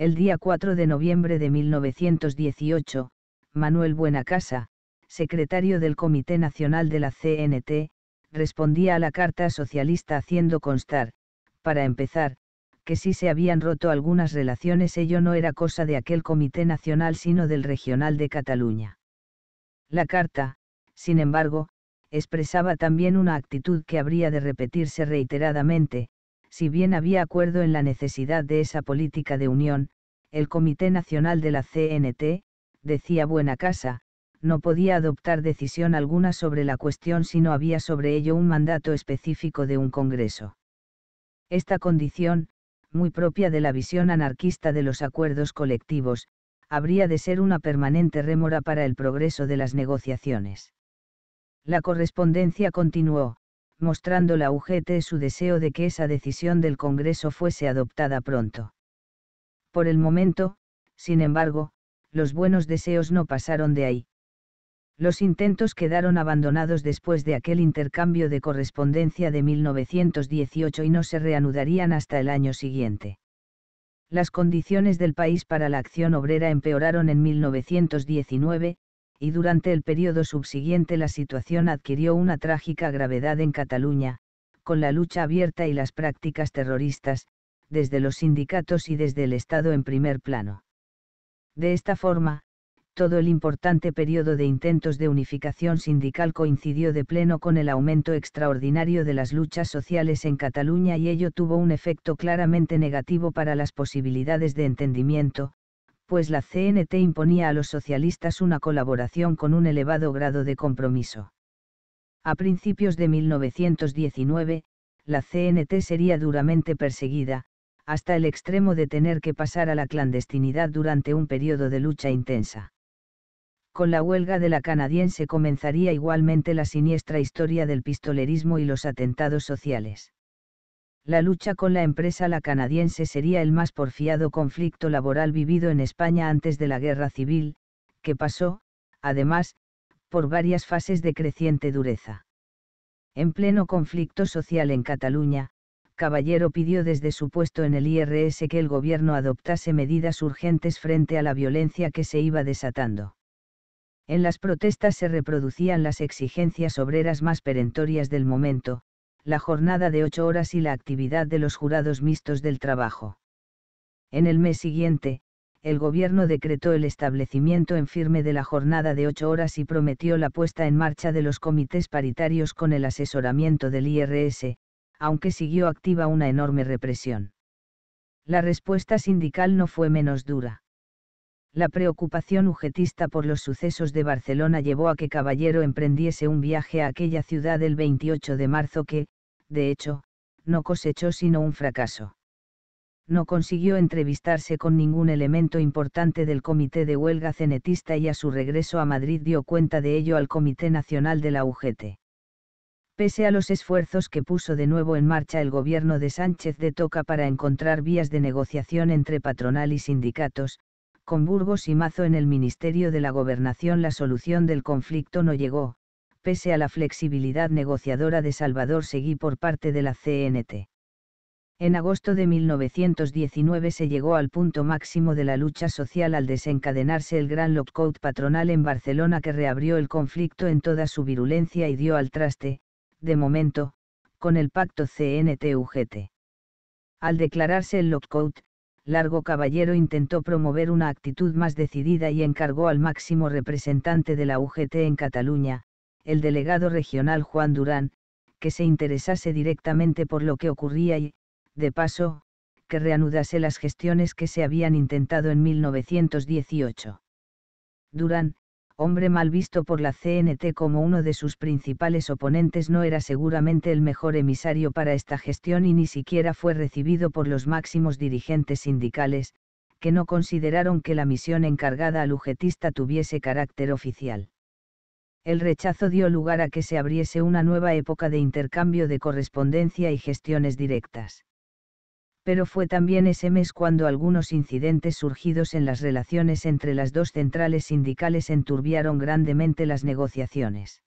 El día 4 de noviembre de 1918, Manuel Buenacasa, secretario del Comité Nacional de la CNT, respondía a la carta socialista haciendo constar, para empezar, que si se habían roto algunas relaciones ello no era cosa de aquel Comité Nacional sino del Regional de Cataluña. La carta, sin embargo, expresaba también una actitud que habría de repetirse reiteradamente, si bien había acuerdo en la necesidad de esa política de unión, el Comité Nacional de la CNT, decía Buena Casa, no podía adoptar decisión alguna sobre la cuestión si no había sobre ello un mandato específico de un Congreso. Esta condición, muy propia de la visión anarquista de los acuerdos colectivos, habría de ser una permanente rémora para el progreso de las negociaciones. La correspondencia continuó, mostrando la UGT su deseo de que esa decisión del Congreso fuese adoptada pronto. Por el momento, sin embargo, los buenos deseos no pasaron de ahí. Los intentos quedaron abandonados después de aquel intercambio de correspondencia de 1918 y no se reanudarían hasta el año siguiente. Las condiciones del país para la acción obrera empeoraron en 1919, y durante el periodo subsiguiente la situación adquirió una trágica gravedad en Cataluña, con la lucha abierta y las prácticas terroristas, desde los sindicatos y desde el Estado en primer plano. De esta forma, todo el importante periodo de intentos de unificación sindical coincidió de pleno con el aumento extraordinario de las luchas sociales en Cataluña y ello tuvo un efecto claramente negativo para las posibilidades de entendimiento, pues la CNT imponía a los socialistas una colaboración con un elevado grado de compromiso. A principios de 1919, la CNT sería duramente perseguida, hasta el extremo de tener que pasar a la clandestinidad durante un periodo de lucha intensa. Con la huelga de la canadiense comenzaría igualmente la siniestra historia del pistolerismo y los atentados sociales. La lucha con la empresa la canadiense sería el más porfiado conflicto laboral vivido en España antes de la Guerra Civil, que pasó, además, por varias fases de creciente dureza. En pleno conflicto social en Cataluña, Caballero pidió desde su puesto en el IRS que el gobierno adoptase medidas urgentes frente a la violencia que se iba desatando. En las protestas se reproducían las exigencias obreras más perentorias del momento, la jornada de ocho horas y la actividad de los jurados mixtos del trabajo. En el mes siguiente, el gobierno decretó el establecimiento en firme de la jornada de ocho horas y prometió la puesta en marcha de los comités paritarios con el asesoramiento del IRS, aunque siguió activa una enorme represión. La respuesta sindical no fue menos dura la preocupación ujetista por los sucesos de Barcelona llevó a que Caballero emprendiese un viaje a aquella ciudad el 28 de marzo que, de hecho, no cosechó sino un fracaso. No consiguió entrevistarse con ningún elemento importante del Comité de Huelga Cenetista y a su regreso a Madrid dio cuenta de ello al Comité Nacional de la UGT. Pese a los esfuerzos que puso de nuevo en marcha el gobierno de Sánchez de Toca para encontrar vías de negociación entre patronal y sindicatos, con Burgos y Mazo en el Ministerio de la Gobernación la solución del conflicto no llegó, pese a la flexibilidad negociadora de Salvador Seguí por parte de la CNT. En agosto de 1919 se llegó al punto máximo de la lucha social al desencadenarse el gran lockout patronal en Barcelona que reabrió el conflicto en toda su virulencia y dio al traste, de momento, con el pacto CNT-UGT. Al declararse el lockout, Largo Caballero intentó promover una actitud más decidida y encargó al máximo representante de la UGT en Cataluña, el delegado regional Juan Durán, que se interesase directamente por lo que ocurría y, de paso, que reanudase las gestiones que se habían intentado en 1918. Durán, hombre mal visto por la CNT como uno de sus principales oponentes, no era seguramente el mejor emisario para esta gestión y ni siquiera fue recibido por los máximos dirigentes sindicales, que no consideraron que la misión encargada al ujetista tuviese carácter oficial. El rechazo dio lugar a que se abriese una nueva época de intercambio de correspondencia y gestiones directas pero fue también ese mes cuando algunos incidentes surgidos en las relaciones entre las dos centrales sindicales enturbiaron grandemente las negociaciones.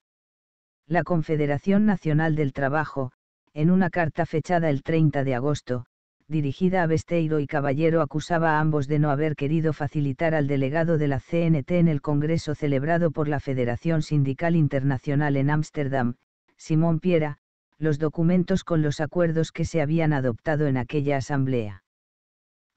La Confederación Nacional del Trabajo, en una carta fechada el 30 de agosto, dirigida a Besteiro y Caballero acusaba a ambos de no haber querido facilitar al delegado de la CNT en el Congreso celebrado por la Federación Sindical Internacional en Ámsterdam, Simón Piera, los documentos con los acuerdos que se habían adoptado en aquella asamblea.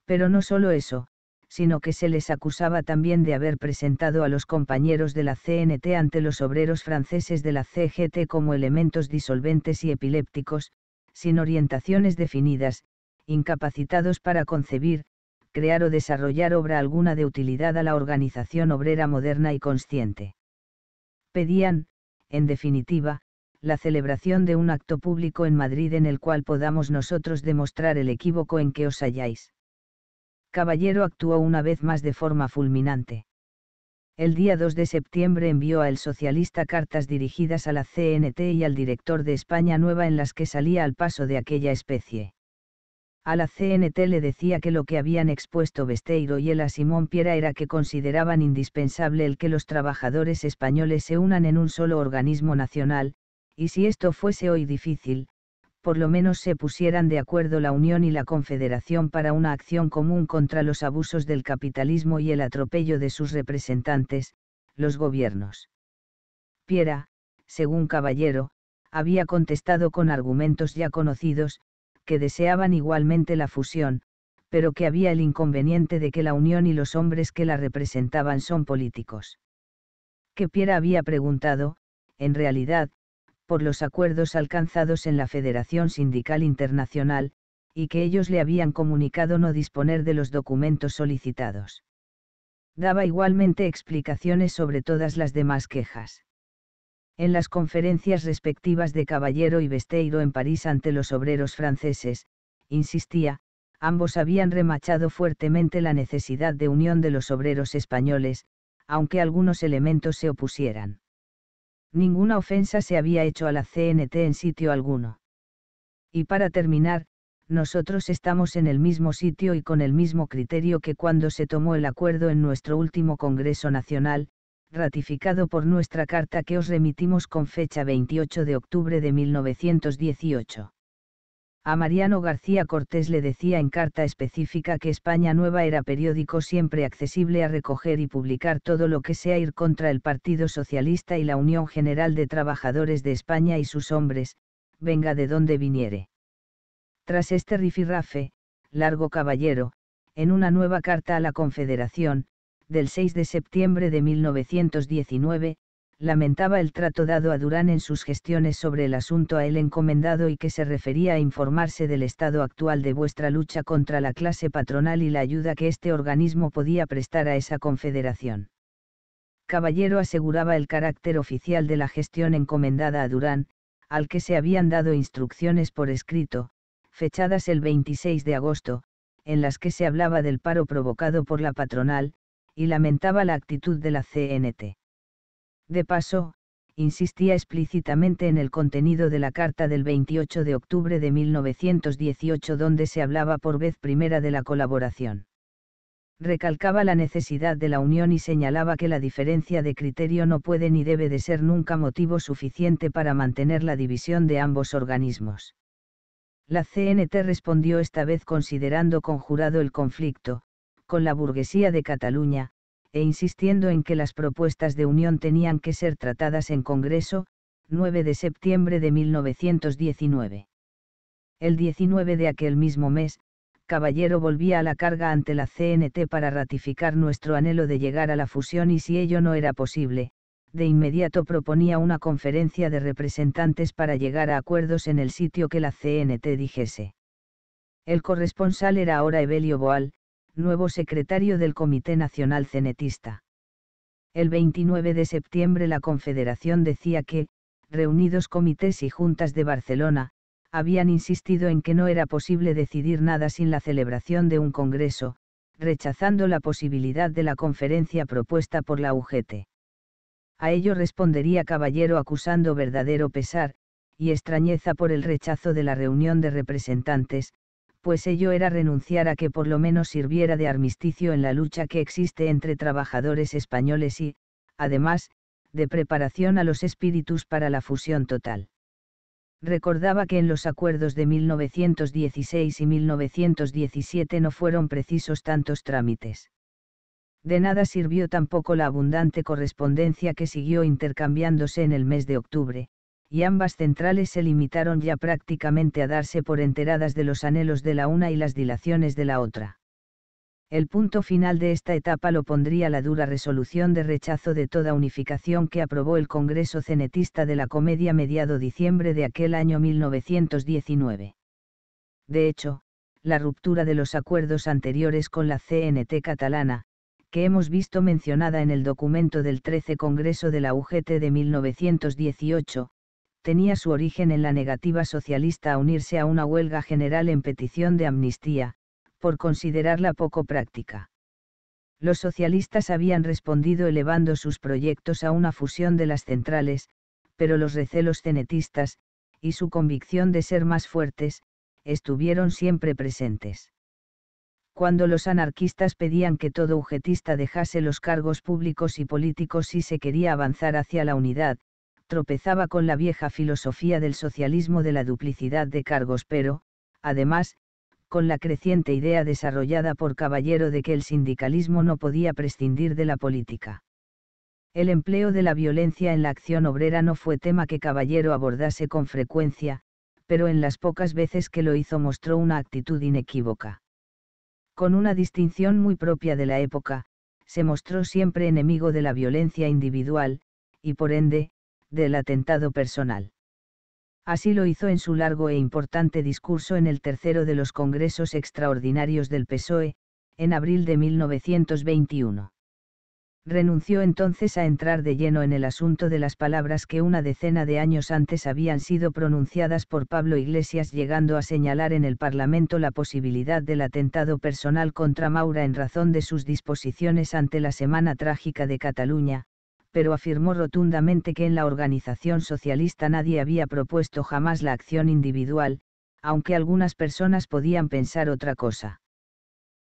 Pero no solo eso, sino que se les acusaba también de haber presentado a los compañeros de la CNT ante los obreros franceses de la CGT como elementos disolventes y epilépticos, sin orientaciones definidas, incapacitados para concebir, crear o desarrollar obra alguna de utilidad a la organización obrera moderna y consciente. Pedían, en definitiva, la celebración de un acto público en Madrid en el cual podamos nosotros demostrar el equívoco en que os halláis. Caballero actuó una vez más de forma fulminante. El día 2 de septiembre envió a El Socialista cartas dirigidas a la CNT y al director de España Nueva en las que salía al paso de aquella especie. A la CNT le decía que lo que habían expuesto Besteiro y él a Simón Piera era que consideraban indispensable el que los trabajadores españoles se unan en un solo organismo nacional, y si esto fuese hoy difícil, por lo menos se pusieran de acuerdo la Unión y la Confederación para una acción común contra los abusos del capitalismo y el atropello de sus representantes, los gobiernos. Piera, según Caballero, había contestado con argumentos ya conocidos, que deseaban igualmente la fusión, pero que había el inconveniente de que la Unión y los hombres que la representaban son políticos. Que Piera había preguntado, en realidad, por los acuerdos alcanzados en la Federación Sindical Internacional, y que ellos le habían comunicado no disponer de los documentos solicitados. Daba igualmente explicaciones sobre todas las demás quejas. En las conferencias respectivas de Caballero y Besteiro en París ante los obreros franceses, insistía, ambos habían remachado fuertemente la necesidad de unión de los obreros españoles, aunque algunos elementos se opusieran ninguna ofensa se había hecho a la CNT en sitio alguno. Y para terminar, nosotros estamos en el mismo sitio y con el mismo criterio que cuando se tomó el acuerdo en nuestro último Congreso Nacional, ratificado por nuestra carta que os remitimos con fecha 28 de octubre de 1918. A Mariano García Cortés le decía en carta específica que España Nueva era periódico siempre accesible a recoger y publicar todo lo que sea ir contra el Partido Socialista y la Unión General de Trabajadores de España y sus hombres, venga de donde viniere. Tras este rifirrafe, Largo Caballero, en una nueva carta a la Confederación, del 6 de septiembre de 1919, lamentaba el trato dado a Durán en sus gestiones sobre el asunto a él encomendado y que se refería a informarse del estado actual de vuestra lucha contra la clase patronal y la ayuda que este organismo podía prestar a esa confederación. Caballero aseguraba el carácter oficial de la gestión encomendada a Durán, al que se habían dado instrucciones por escrito, fechadas el 26 de agosto, en las que se hablaba del paro provocado por la patronal, y lamentaba la actitud de la CNT. De paso, insistía explícitamente en el contenido de la carta del 28 de octubre de 1918 donde se hablaba por vez primera de la colaboración. Recalcaba la necesidad de la unión y señalaba que la diferencia de criterio no puede ni debe de ser nunca motivo suficiente para mantener la división de ambos organismos. La CNT respondió esta vez considerando conjurado el conflicto, con la burguesía de Cataluña, e insistiendo en que las propuestas de unión tenían que ser tratadas en Congreso, 9 de septiembre de 1919. El 19 de aquel mismo mes, Caballero volvía a la carga ante la CNT para ratificar nuestro anhelo de llegar a la fusión y si ello no era posible, de inmediato proponía una conferencia de representantes para llegar a acuerdos en el sitio que la CNT dijese. El corresponsal era ahora Evelio Boal, nuevo secretario del Comité Nacional Cenetista. El 29 de septiembre la Confederación decía que, reunidos comités y juntas de Barcelona, habían insistido en que no era posible decidir nada sin la celebración de un Congreso, rechazando la posibilidad de la conferencia propuesta por la UGT. A ello respondería Caballero acusando verdadero pesar y extrañeza por el rechazo de la reunión de representantes, pues ello era renunciar a que por lo menos sirviera de armisticio en la lucha que existe entre trabajadores españoles y, además, de preparación a los espíritus para la fusión total. Recordaba que en los acuerdos de 1916 y 1917 no fueron precisos tantos trámites. De nada sirvió tampoco la abundante correspondencia que siguió intercambiándose en el mes de octubre, y ambas centrales se limitaron ya prácticamente a darse por enteradas de los anhelos de la una y las dilaciones de la otra. El punto final de esta etapa lo pondría la dura resolución de rechazo de toda unificación que aprobó el Congreso Cenetista de la Comedia mediado diciembre de aquel año 1919. De hecho, la ruptura de los acuerdos anteriores con la CNT catalana, que hemos visto mencionada en el documento del 13 Congreso de la UGT de 1918, tenía su origen en la negativa socialista a unirse a una huelga general en petición de amnistía, por considerarla poco práctica. Los socialistas habían respondido elevando sus proyectos a una fusión de las centrales, pero los recelos cenetistas, y su convicción de ser más fuertes, estuvieron siempre presentes. Cuando los anarquistas pedían que todo ujetista dejase los cargos públicos y políticos si se quería avanzar hacia la unidad, tropezaba con la vieja filosofía del socialismo de la duplicidad de cargos, pero, además, con la creciente idea desarrollada por Caballero de que el sindicalismo no podía prescindir de la política. El empleo de la violencia en la acción obrera no fue tema que Caballero abordase con frecuencia, pero en las pocas veces que lo hizo mostró una actitud inequívoca. Con una distinción muy propia de la época, se mostró siempre enemigo de la violencia individual, y por ende, del atentado personal. Así lo hizo en su largo e importante discurso en el tercero de los Congresos Extraordinarios del PSOE, en abril de 1921. Renunció entonces a entrar de lleno en el asunto de las palabras que una decena de años antes habían sido pronunciadas por Pablo Iglesias llegando a señalar en el Parlamento la posibilidad del atentado personal contra Maura en razón de sus disposiciones ante la Semana Trágica de Cataluña, pero afirmó rotundamente que en la organización socialista nadie había propuesto jamás la acción individual, aunque algunas personas podían pensar otra cosa.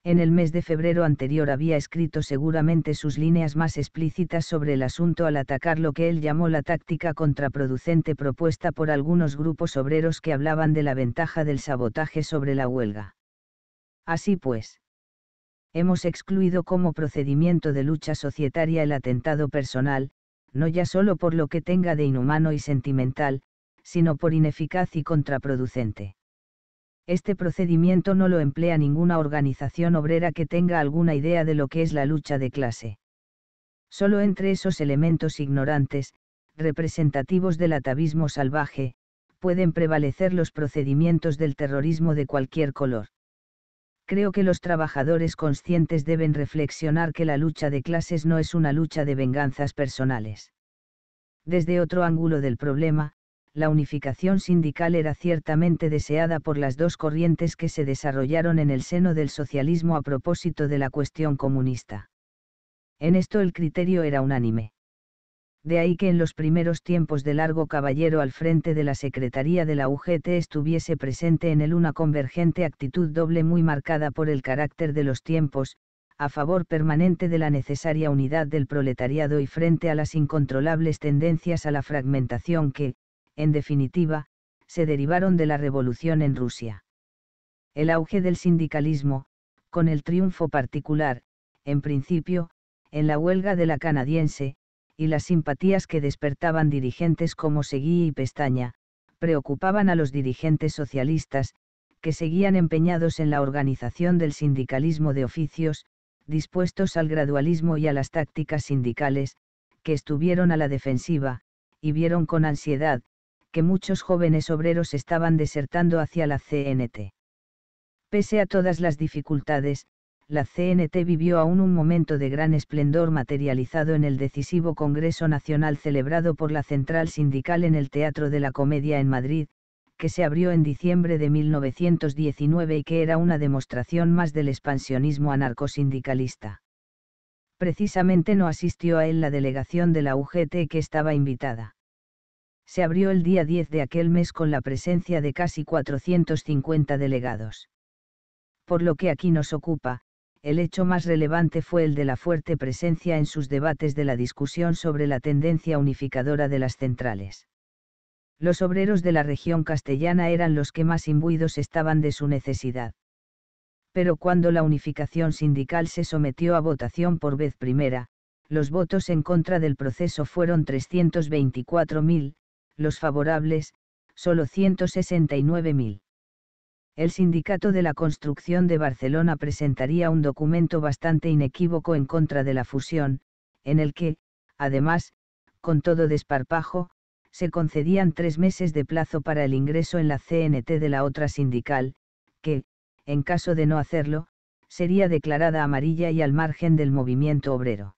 En el mes de febrero anterior había escrito seguramente sus líneas más explícitas sobre el asunto al atacar lo que él llamó la táctica contraproducente propuesta por algunos grupos obreros que hablaban de la ventaja del sabotaje sobre la huelga. Así pues hemos excluido como procedimiento de lucha societaria el atentado personal, no ya solo por lo que tenga de inhumano y sentimental, sino por ineficaz y contraproducente. Este procedimiento no lo emplea ninguna organización obrera que tenga alguna idea de lo que es la lucha de clase. Solo entre esos elementos ignorantes, representativos del atavismo salvaje, pueden prevalecer los procedimientos del terrorismo de cualquier color creo que los trabajadores conscientes deben reflexionar que la lucha de clases no es una lucha de venganzas personales. Desde otro ángulo del problema, la unificación sindical era ciertamente deseada por las dos corrientes que se desarrollaron en el seno del socialismo a propósito de la cuestión comunista. En esto el criterio era unánime de ahí que en los primeros tiempos de Largo Caballero al frente de la Secretaría de la UGT estuviese presente en él una convergente actitud doble muy marcada por el carácter de los tiempos, a favor permanente de la necesaria unidad del proletariado y frente a las incontrolables tendencias a la fragmentación que, en definitiva, se derivaron de la revolución en Rusia. El auge del sindicalismo, con el triunfo particular, en principio, en la huelga de la canadiense, y las simpatías que despertaban dirigentes como Seguí y Pestaña, preocupaban a los dirigentes socialistas, que seguían empeñados en la organización del sindicalismo de oficios, dispuestos al gradualismo y a las tácticas sindicales, que estuvieron a la defensiva, y vieron con ansiedad, que muchos jóvenes obreros estaban desertando hacia la CNT. Pese a todas las dificultades, la CNT vivió aún un momento de gran esplendor materializado en el decisivo Congreso Nacional celebrado por la Central Sindical en el Teatro de la Comedia en Madrid, que se abrió en diciembre de 1919 y que era una demostración más del expansionismo anarcosindicalista. Precisamente no asistió a él la delegación de la UGT que estaba invitada. Se abrió el día 10 de aquel mes con la presencia de casi 450 delegados. Por lo que aquí nos ocupa, el hecho más relevante fue el de la fuerte presencia en sus debates de la discusión sobre la tendencia unificadora de las centrales. Los obreros de la región castellana eran los que más imbuidos estaban de su necesidad. Pero cuando la unificación sindical se sometió a votación por vez primera, los votos en contra del proceso fueron 324.000, los favorables, solo 169.000 el Sindicato de la Construcción de Barcelona presentaría un documento bastante inequívoco en contra de la fusión, en el que, además, con todo desparpajo, se concedían tres meses de plazo para el ingreso en la CNT de la otra sindical, que, en caso de no hacerlo, sería declarada amarilla y al margen del movimiento obrero.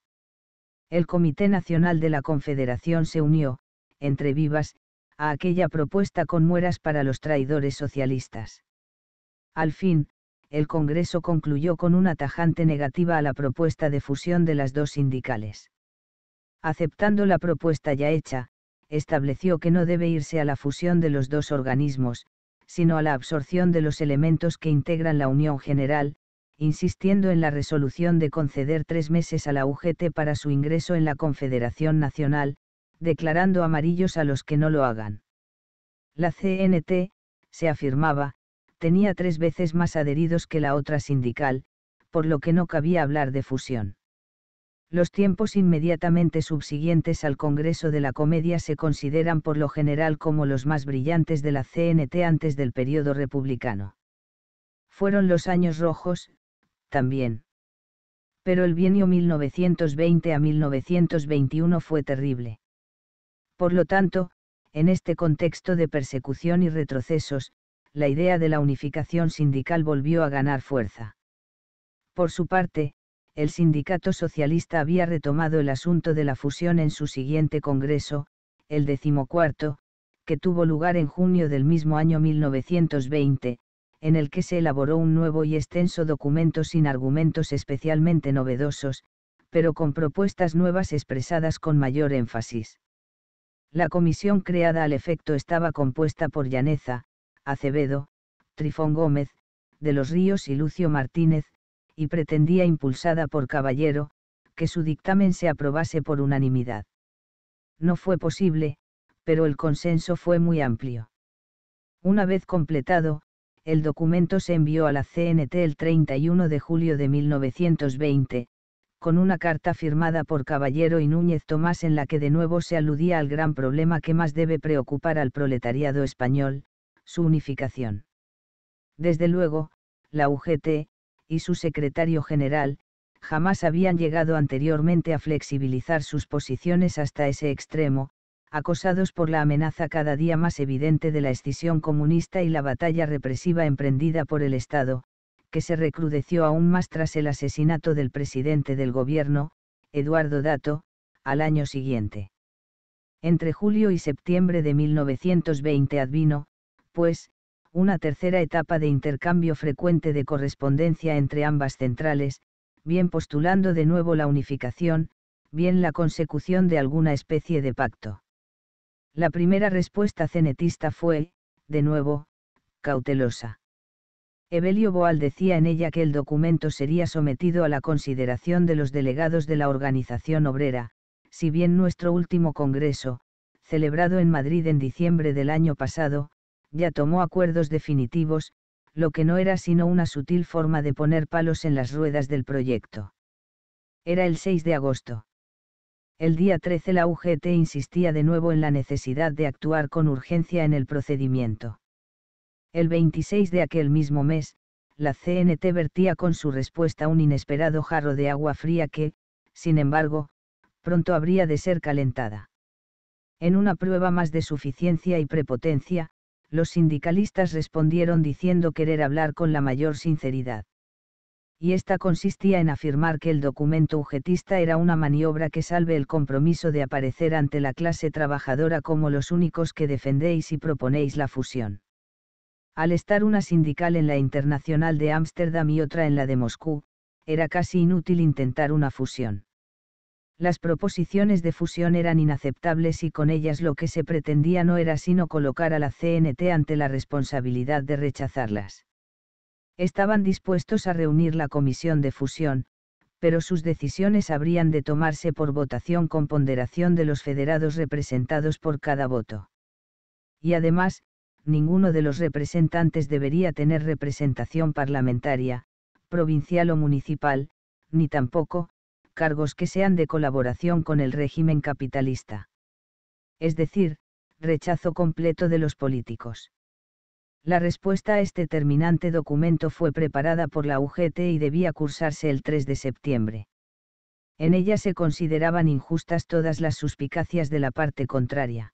El Comité Nacional de la Confederación se unió, entre vivas, a aquella propuesta con mueras para los traidores socialistas. Al fin, el Congreso concluyó con una tajante negativa a la propuesta de fusión de las dos sindicales. Aceptando la propuesta ya hecha, estableció que no debe irse a la fusión de los dos organismos, sino a la absorción de los elementos que integran la Unión General, insistiendo en la resolución de conceder tres meses a la UGT para su ingreso en la Confederación Nacional, declarando amarillos a los que no lo hagan. La CNT, se afirmaba, tenía tres veces más adheridos que la otra sindical, por lo que no cabía hablar de fusión. Los tiempos inmediatamente subsiguientes al Congreso de la Comedia se consideran por lo general como los más brillantes de la CNT antes del periodo republicano. Fueron los años rojos, también. Pero el bienio 1920 a 1921 fue terrible. Por lo tanto, en este contexto de persecución y retrocesos, la idea de la unificación sindical volvió a ganar fuerza. Por su parte, el sindicato socialista había retomado el asunto de la fusión en su siguiente congreso, el decimocuarto, que tuvo lugar en junio del mismo año 1920, en el que se elaboró un nuevo y extenso documento sin argumentos especialmente novedosos, pero con propuestas nuevas expresadas con mayor énfasis. La comisión creada al efecto estaba compuesta por Llaneza, Acevedo, Trifón Gómez, de los Ríos y Lucio Martínez, y pretendía impulsada por Caballero, que su dictamen se aprobase por unanimidad. No fue posible, pero el consenso fue muy amplio. Una vez completado, el documento se envió a la CNT el 31 de julio de 1920, con una carta firmada por Caballero y Núñez Tomás en la que de nuevo se aludía al gran problema que más debe preocupar al proletariado español, su unificación. Desde luego, la UGT, y su secretario general, jamás habían llegado anteriormente a flexibilizar sus posiciones hasta ese extremo, acosados por la amenaza cada día más evidente de la escisión comunista y la batalla represiva emprendida por el Estado, que se recrudeció aún más tras el asesinato del presidente del gobierno, Eduardo Dato, al año siguiente. Entre julio y septiembre de 1920 advino, pues, una tercera etapa de intercambio frecuente de correspondencia entre ambas centrales, bien postulando de nuevo la unificación, bien la consecución de alguna especie de pacto. La primera respuesta cenetista fue, de nuevo, cautelosa. Evelio Boal decía en ella que el documento sería sometido a la consideración de los delegados de la organización obrera, si bien nuestro último Congreso, celebrado en Madrid en diciembre del año pasado, ya tomó acuerdos definitivos, lo que no era sino una sutil forma de poner palos en las ruedas del proyecto. Era el 6 de agosto. El día 13 la UGT insistía de nuevo en la necesidad de actuar con urgencia en el procedimiento. El 26 de aquel mismo mes, la CNT vertía con su respuesta un inesperado jarro de agua fría que, sin embargo, pronto habría de ser calentada. En una prueba más de suficiencia y prepotencia, los sindicalistas respondieron diciendo querer hablar con la mayor sinceridad. Y esta consistía en afirmar que el documento ujetista era una maniobra que salve el compromiso de aparecer ante la clase trabajadora como los únicos que defendéis y proponéis la fusión. Al estar una sindical en la Internacional de Ámsterdam y otra en la de Moscú, era casi inútil intentar una fusión. Las proposiciones de fusión eran inaceptables y con ellas lo que se pretendía no era sino colocar a la CNT ante la responsabilidad de rechazarlas. Estaban dispuestos a reunir la comisión de fusión, pero sus decisiones habrían de tomarse por votación con ponderación de los federados representados por cada voto. Y además, ninguno de los representantes debería tener representación parlamentaria, provincial o municipal, ni tampoco, cargos que sean de colaboración con el régimen capitalista. Es decir, rechazo completo de los políticos. La respuesta a este terminante documento fue preparada por la UGT y debía cursarse el 3 de septiembre. En ella se consideraban injustas todas las suspicacias de la parte contraria.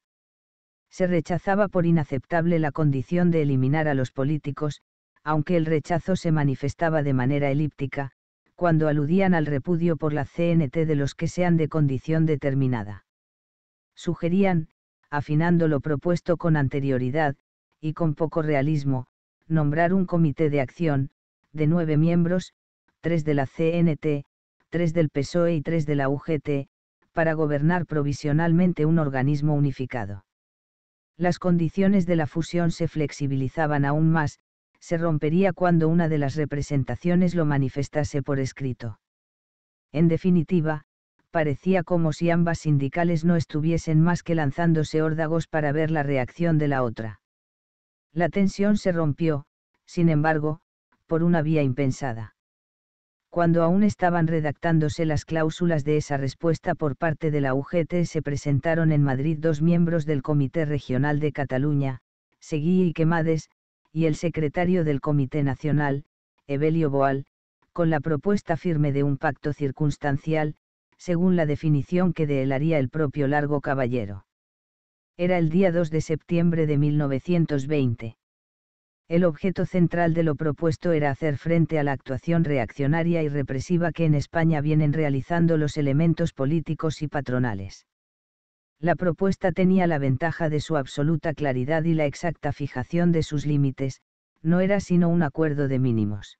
Se rechazaba por inaceptable la condición de eliminar a los políticos, aunque el rechazo se manifestaba de manera elíptica, cuando aludían al repudio por la CNT de los que sean de condición determinada. Sugerían, afinando lo propuesto con anterioridad, y con poco realismo, nombrar un comité de acción, de nueve miembros, tres de la CNT, tres del PSOE y tres de la UGT, para gobernar provisionalmente un organismo unificado. Las condiciones de la fusión se flexibilizaban aún más, se rompería cuando una de las representaciones lo manifestase por escrito. En definitiva, parecía como si ambas sindicales no estuviesen más que lanzándose órdagos para ver la reacción de la otra. La tensión se rompió, sin embargo, por una vía impensada. Cuando aún estaban redactándose las cláusulas de esa respuesta por parte de la UGT se presentaron en Madrid dos miembros del Comité Regional de Cataluña, Seguí y Quemades, y el secretario del Comité Nacional, Evelio Boal, con la propuesta firme de un pacto circunstancial, según la definición que de él haría el propio Largo Caballero. Era el día 2 de septiembre de 1920. El objeto central de lo propuesto era hacer frente a la actuación reaccionaria y represiva que en España vienen realizando los elementos políticos y patronales la propuesta tenía la ventaja de su absoluta claridad y la exacta fijación de sus límites, no era sino un acuerdo de mínimos.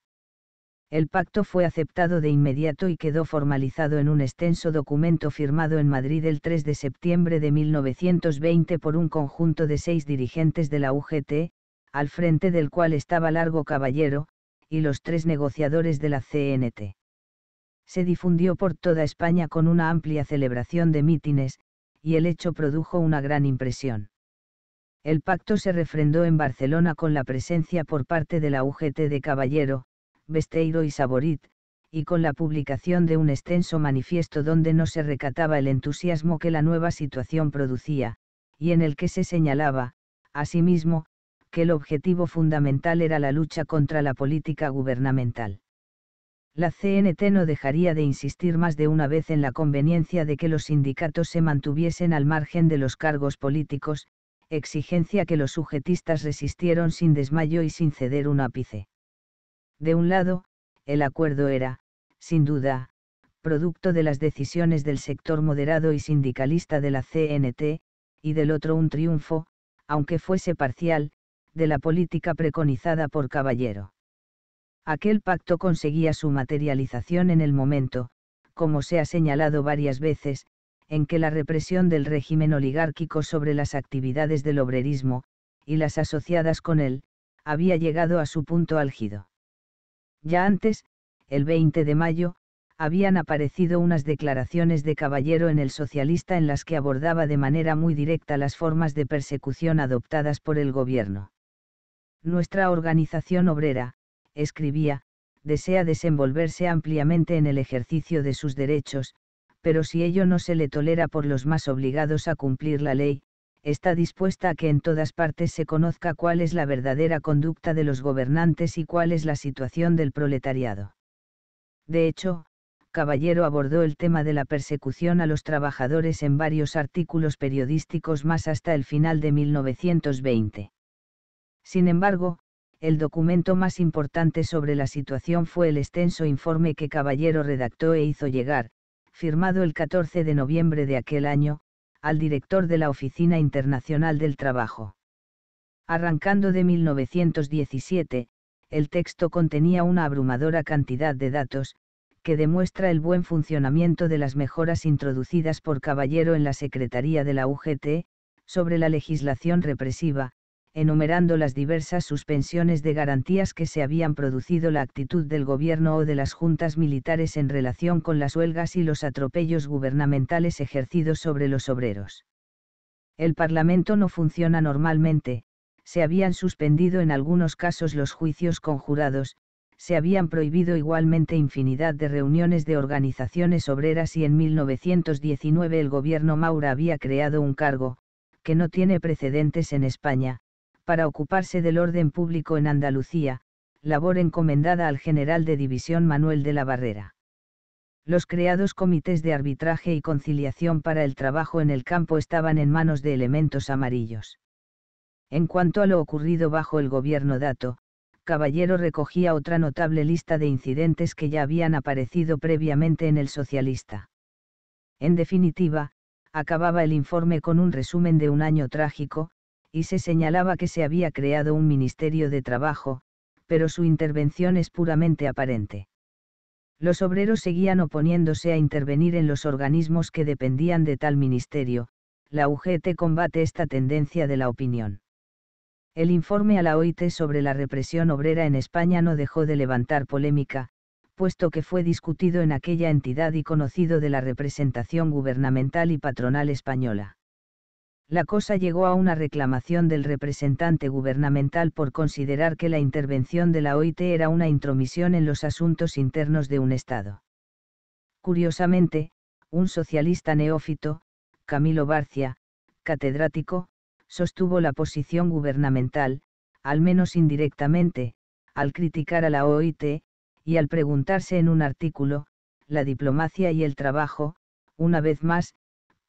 El pacto fue aceptado de inmediato y quedó formalizado en un extenso documento firmado en Madrid el 3 de septiembre de 1920 por un conjunto de seis dirigentes de la UGT, al frente del cual estaba Largo Caballero, y los tres negociadores de la CNT. Se difundió por toda España con una amplia celebración de mítines, y el hecho produjo una gran impresión. El pacto se refrendó en Barcelona con la presencia por parte de la UGT de Caballero, Besteiro y Saborit, y con la publicación de un extenso manifiesto donde no se recataba el entusiasmo que la nueva situación producía, y en el que se señalaba, asimismo, que el objetivo fundamental era la lucha contra la política gubernamental la CNT no dejaría de insistir más de una vez en la conveniencia de que los sindicatos se mantuviesen al margen de los cargos políticos, exigencia que los sujetistas resistieron sin desmayo y sin ceder un ápice. De un lado, el acuerdo era, sin duda, producto de las decisiones del sector moderado y sindicalista de la CNT, y del otro un triunfo, aunque fuese parcial, de la política preconizada por Caballero aquel pacto conseguía su materialización en el momento, como se ha señalado varias veces, en que la represión del régimen oligárquico sobre las actividades del obrerismo, y las asociadas con él, había llegado a su punto álgido. Ya antes, el 20 de mayo, habían aparecido unas declaraciones de Caballero en el Socialista en las que abordaba de manera muy directa las formas de persecución adoptadas por el gobierno. Nuestra organización obrera, escribía, desea desenvolverse ampliamente en el ejercicio de sus derechos, pero si ello no se le tolera por los más obligados a cumplir la ley, está dispuesta a que en todas partes se conozca cuál es la verdadera conducta de los gobernantes y cuál es la situación del proletariado. De hecho, Caballero abordó el tema de la persecución a los trabajadores en varios artículos periodísticos más hasta el final de 1920. Sin embargo, el documento más importante sobre la situación fue el extenso informe que Caballero redactó e hizo llegar, firmado el 14 de noviembre de aquel año, al director de la Oficina Internacional del Trabajo. Arrancando de 1917, el texto contenía una abrumadora cantidad de datos, que demuestra el buen funcionamiento de las mejoras introducidas por Caballero en la Secretaría de la UGT, sobre la legislación represiva, enumerando las diversas suspensiones de garantías que se habían producido la actitud del gobierno o de las juntas militares en relación con las huelgas y los atropellos gubernamentales ejercidos sobre los obreros. El Parlamento no funciona normalmente, se habían suspendido en algunos casos los juicios conjurados, se habían prohibido igualmente infinidad de reuniones de organizaciones obreras y en 1919 el gobierno Maura había creado un cargo, que no tiene precedentes en España, para ocuparse del orden público en Andalucía, labor encomendada al general de división Manuel de la Barrera. Los creados comités de arbitraje y conciliación para el trabajo en el campo estaban en manos de elementos amarillos. En cuanto a lo ocurrido bajo el gobierno Dato, Caballero recogía otra notable lista de incidentes que ya habían aparecido previamente en el socialista. En definitiva, acababa el informe con un resumen de un año trágico, se señalaba que se había creado un Ministerio de Trabajo, pero su intervención es puramente aparente. Los obreros seguían oponiéndose a intervenir en los organismos que dependían de tal ministerio, la UGT combate esta tendencia de la opinión. El informe a la OIT sobre la represión obrera en España no dejó de levantar polémica, puesto que fue discutido en aquella entidad y conocido de la representación gubernamental y patronal española la cosa llegó a una reclamación del representante gubernamental por considerar que la intervención de la OIT era una intromisión en los asuntos internos de un Estado. Curiosamente, un socialista neófito, Camilo Barcia, catedrático, sostuvo la posición gubernamental, al menos indirectamente, al criticar a la OIT, y al preguntarse en un artículo, la diplomacia y el trabajo, una vez más,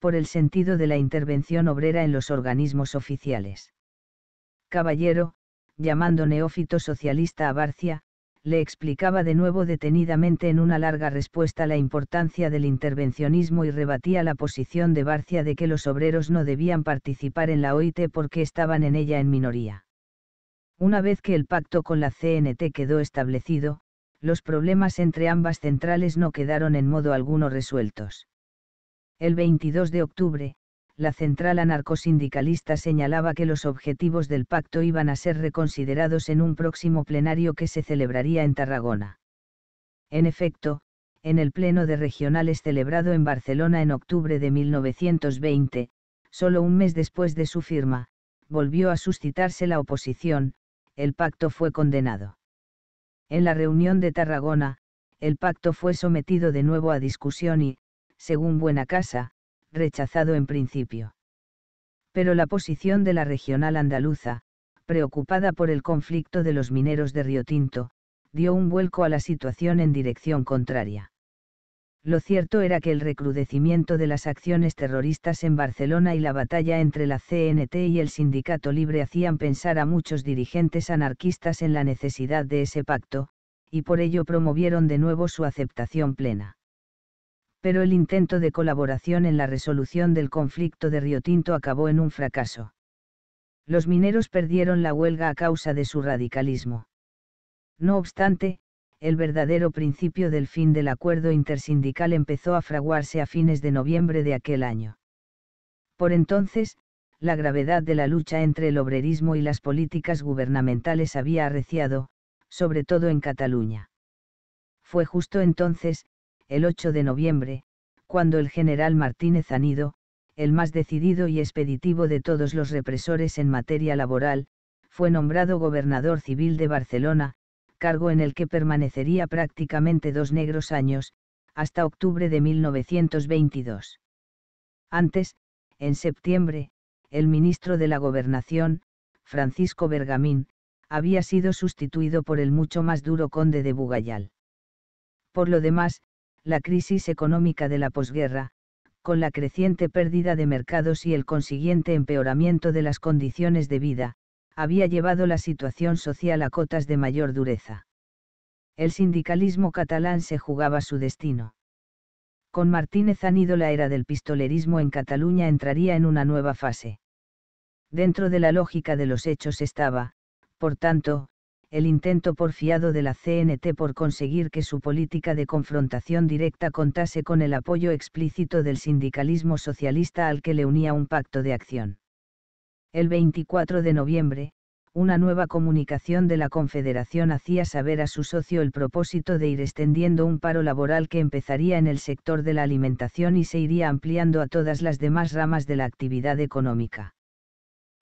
por el sentido de la intervención obrera en los organismos oficiales. Caballero, llamando neófito socialista a Barcia, le explicaba de nuevo detenidamente en una larga respuesta la importancia del intervencionismo y rebatía la posición de Barcia de que los obreros no debían participar en la OIT porque estaban en ella en minoría. Una vez que el pacto con la CNT quedó establecido, los problemas entre ambas centrales no quedaron en modo alguno resueltos. El 22 de octubre, la central anarcosindicalista señalaba que los objetivos del pacto iban a ser reconsiderados en un próximo plenario que se celebraría en Tarragona. En efecto, en el Pleno de Regionales celebrado en Barcelona en octubre de 1920, solo un mes después de su firma, volvió a suscitarse la oposición, el pacto fue condenado. En la reunión de Tarragona, el pacto fue sometido de nuevo a discusión y, según Buena Casa, rechazado en principio. Pero la posición de la regional andaluza, preocupada por el conflicto de los mineros de Riotinto, dio un vuelco a la situación en dirección contraria. Lo cierto era que el recrudecimiento de las acciones terroristas en Barcelona y la batalla entre la CNT y el Sindicato Libre hacían pensar a muchos dirigentes anarquistas en la necesidad de ese pacto, y por ello promovieron de nuevo su aceptación plena pero el intento de colaboración en la resolución del conflicto de Riotinto acabó en un fracaso. Los mineros perdieron la huelga a causa de su radicalismo. No obstante, el verdadero principio del fin del acuerdo intersindical empezó a fraguarse a fines de noviembre de aquel año. Por entonces, la gravedad de la lucha entre el obrerismo y las políticas gubernamentales había arreciado, sobre todo en Cataluña. Fue justo entonces, el 8 de noviembre, cuando el general Martínez Anido, el más decidido y expeditivo de todos los represores en materia laboral, fue nombrado gobernador civil de Barcelona, cargo en el que permanecería prácticamente dos negros años, hasta octubre de 1922. Antes, en septiembre, el ministro de la Gobernación, Francisco Bergamín, había sido sustituido por el mucho más duro conde de Bugayal. Por lo demás, la crisis económica de la posguerra, con la creciente pérdida de mercados y el consiguiente empeoramiento de las condiciones de vida, había llevado la situación social a cotas de mayor dureza. El sindicalismo catalán se jugaba su destino. Con Martínez Anido la era del pistolerismo en Cataluña entraría en una nueva fase. Dentro de la lógica de los hechos estaba, por tanto, el intento porfiado de la CNT por conseguir que su política de confrontación directa contase con el apoyo explícito del sindicalismo socialista al que le unía un pacto de acción. El 24 de noviembre, una nueva comunicación de la Confederación hacía saber a su socio el propósito de ir extendiendo un paro laboral que empezaría en el sector de la alimentación y se iría ampliando a todas las demás ramas de la actividad económica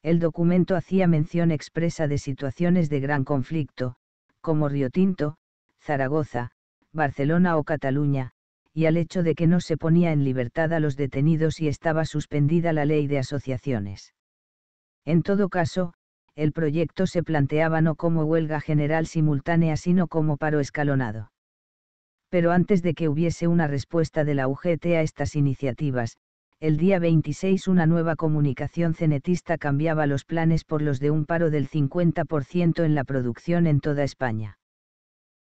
el documento hacía mención expresa de situaciones de gran conflicto, como Río Tinto, Zaragoza, Barcelona o Cataluña, y al hecho de que no se ponía en libertad a los detenidos y estaba suspendida la ley de asociaciones. En todo caso, el proyecto se planteaba no como huelga general simultánea sino como paro escalonado. Pero antes de que hubiese una respuesta de la UGT a estas iniciativas, el día 26 una nueva comunicación cenetista cambiaba los planes por los de un paro del 50% en la producción en toda España.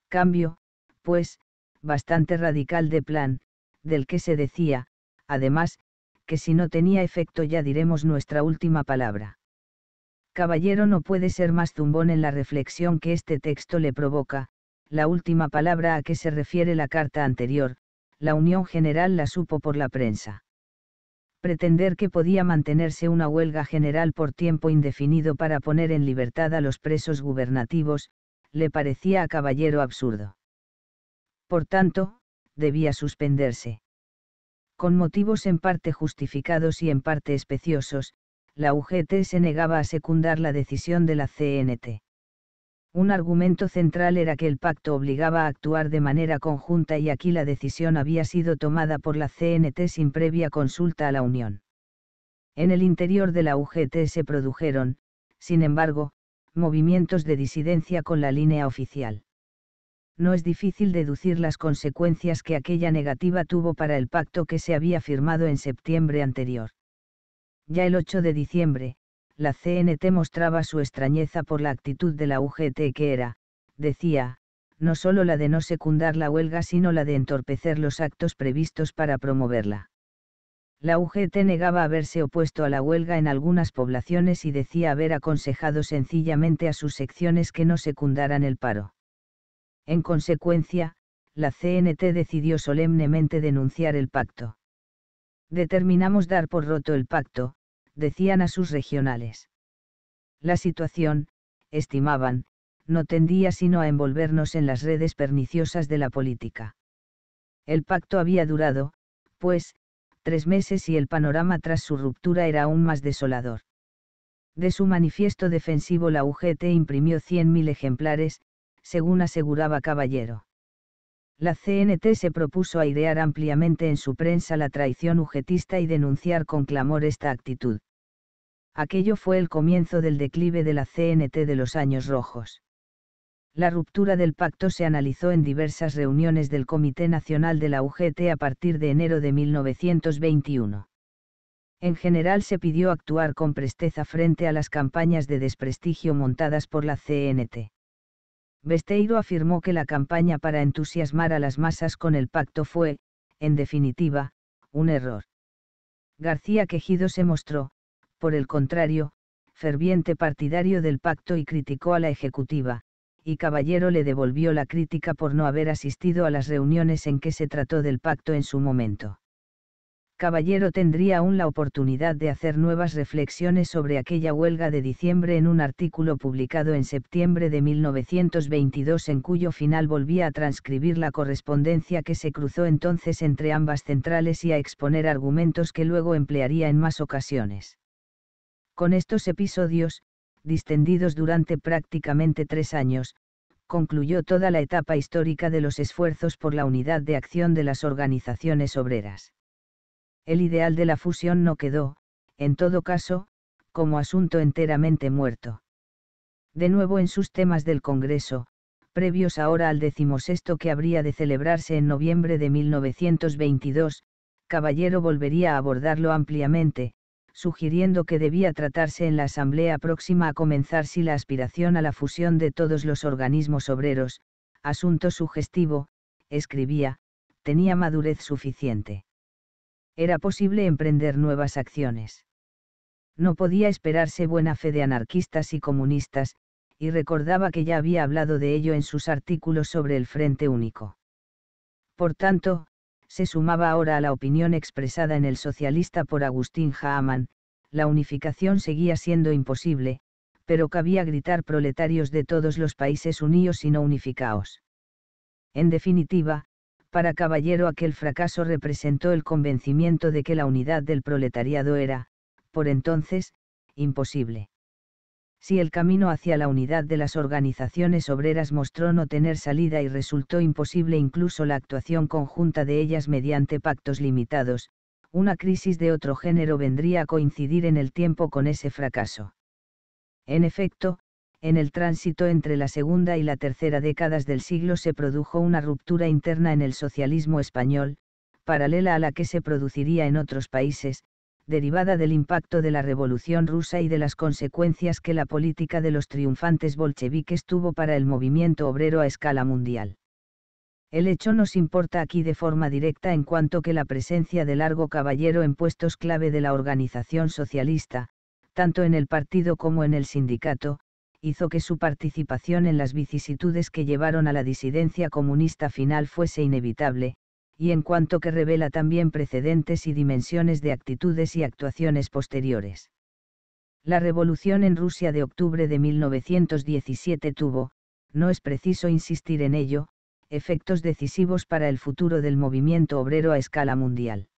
Cambio, pues, bastante radical de plan, del que se decía, además, que si no tenía efecto ya diremos nuestra última palabra. Caballero no puede ser más zumbón en la reflexión que este texto le provoca, la última palabra a que se refiere la carta anterior, la Unión General la supo por la prensa pretender que podía mantenerse una huelga general por tiempo indefinido para poner en libertad a los presos gubernativos, le parecía a Caballero absurdo. Por tanto, debía suspenderse. Con motivos en parte justificados y en parte especiosos, la UGT se negaba a secundar la decisión de la CNT. Un argumento central era que el pacto obligaba a actuar de manera conjunta y aquí la decisión había sido tomada por la CNT sin previa consulta a la Unión. En el interior de la UGT se produjeron, sin embargo, movimientos de disidencia con la línea oficial. No es difícil deducir las consecuencias que aquella negativa tuvo para el pacto que se había firmado en septiembre anterior. Ya el 8 de diciembre, la CNT mostraba su extrañeza por la actitud de la UGT que era, decía, no solo la de no secundar la huelga, sino la de entorpecer los actos previstos para promoverla. La UGT negaba haberse opuesto a la huelga en algunas poblaciones y decía haber aconsejado sencillamente a sus secciones que no secundaran el paro. En consecuencia, la CNT decidió solemnemente denunciar el pacto. Determinamos dar por roto el pacto, decían a sus regionales. La situación, estimaban, no tendía sino a envolvernos en las redes perniciosas de la política. El pacto había durado, pues, tres meses y el panorama tras su ruptura era aún más desolador. De su manifiesto defensivo la UGT imprimió 100.000 ejemplares, según aseguraba Caballero la CNT se propuso airear ampliamente en su prensa la traición ujetista y denunciar con clamor esta actitud. Aquello fue el comienzo del declive de la CNT de los años rojos. La ruptura del pacto se analizó en diversas reuniones del Comité Nacional de la UGT a partir de enero de 1921. En general se pidió actuar con presteza frente a las campañas de desprestigio montadas por la CNT. Besteiro afirmó que la campaña para entusiasmar a las masas con el pacto fue, en definitiva, un error. García Quejido se mostró, por el contrario, ferviente partidario del pacto y criticó a la Ejecutiva, y Caballero le devolvió la crítica por no haber asistido a las reuniones en que se trató del pacto en su momento. Caballero tendría aún la oportunidad de hacer nuevas reflexiones sobre aquella huelga de diciembre en un artículo publicado en septiembre de 1922 en cuyo final volvía a transcribir la correspondencia que se cruzó entonces entre ambas centrales y a exponer argumentos que luego emplearía en más ocasiones. Con estos episodios, distendidos durante prácticamente tres años, concluyó toda la etapa histórica de los esfuerzos por la unidad de acción de las organizaciones obreras el ideal de la fusión no quedó, en todo caso, como asunto enteramente muerto. De nuevo en sus temas del Congreso, previos ahora al decimosexto que habría de celebrarse en noviembre de 1922, Caballero volvería a abordarlo ampliamente, sugiriendo que debía tratarse en la asamblea próxima a comenzar si la aspiración a la fusión de todos los organismos obreros, asunto sugestivo, escribía, tenía madurez suficiente era posible emprender nuevas acciones. No podía esperarse buena fe de anarquistas y comunistas, y recordaba que ya había hablado de ello en sus artículos sobre el Frente Único. Por tanto, se sumaba ahora a la opinión expresada en el socialista por Agustín Jaamán, la unificación seguía siendo imposible, pero cabía gritar proletarios de todos los países unidos y no unificaos. En definitiva, para Caballero aquel fracaso representó el convencimiento de que la unidad del proletariado era, por entonces, imposible. Si el camino hacia la unidad de las organizaciones obreras mostró no tener salida y resultó imposible incluso la actuación conjunta de ellas mediante pactos limitados, una crisis de otro género vendría a coincidir en el tiempo con ese fracaso. En efecto, en el tránsito entre la segunda y la tercera décadas del siglo se produjo una ruptura interna en el socialismo español, paralela a la que se produciría en otros países, derivada del impacto de la Revolución rusa y de las consecuencias que la política de los triunfantes bolcheviques tuvo para el movimiento obrero a escala mundial. El hecho nos importa aquí de forma directa en cuanto que la presencia de Largo Caballero en puestos clave de la organización socialista, tanto en el partido como en el sindicato, hizo que su participación en las vicisitudes que llevaron a la disidencia comunista final fuese inevitable, y en cuanto que revela también precedentes y dimensiones de actitudes y actuaciones posteriores. La revolución en Rusia de octubre de 1917 tuvo, no es preciso insistir en ello, efectos decisivos para el futuro del movimiento obrero a escala mundial.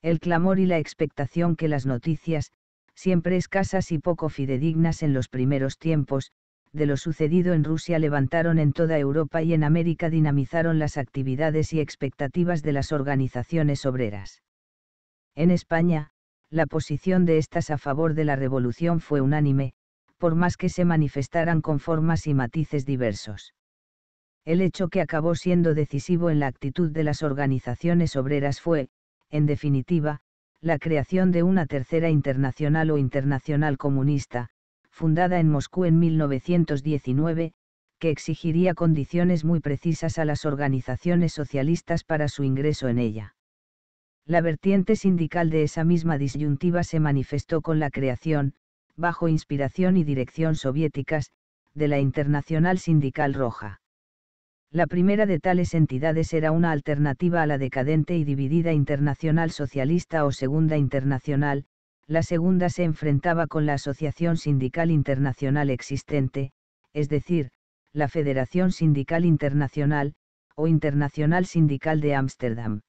El clamor y la expectación que las noticias, siempre escasas y poco fidedignas en los primeros tiempos, de lo sucedido en Rusia levantaron en toda Europa y en América dinamizaron las actividades y expectativas de las organizaciones obreras. En España, la posición de estas a favor de la revolución fue unánime, por más que se manifestaran con formas y matices diversos. El hecho que acabó siendo decisivo en la actitud de las organizaciones obreras fue, en definitiva, la creación de una tercera internacional o internacional comunista, fundada en Moscú en 1919, que exigiría condiciones muy precisas a las organizaciones socialistas para su ingreso en ella. La vertiente sindical de esa misma disyuntiva se manifestó con la creación, bajo inspiración y dirección soviéticas, de la Internacional Sindical Roja. La primera de tales entidades era una alternativa a la decadente y dividida Internacional Socialista o Segunda Internacional, la segunda se enfrentaba con la Asociación Sindical Internacional existente, es decir, la Federación Sindical Internacional, o Internacional Sindical de Ámsterdam.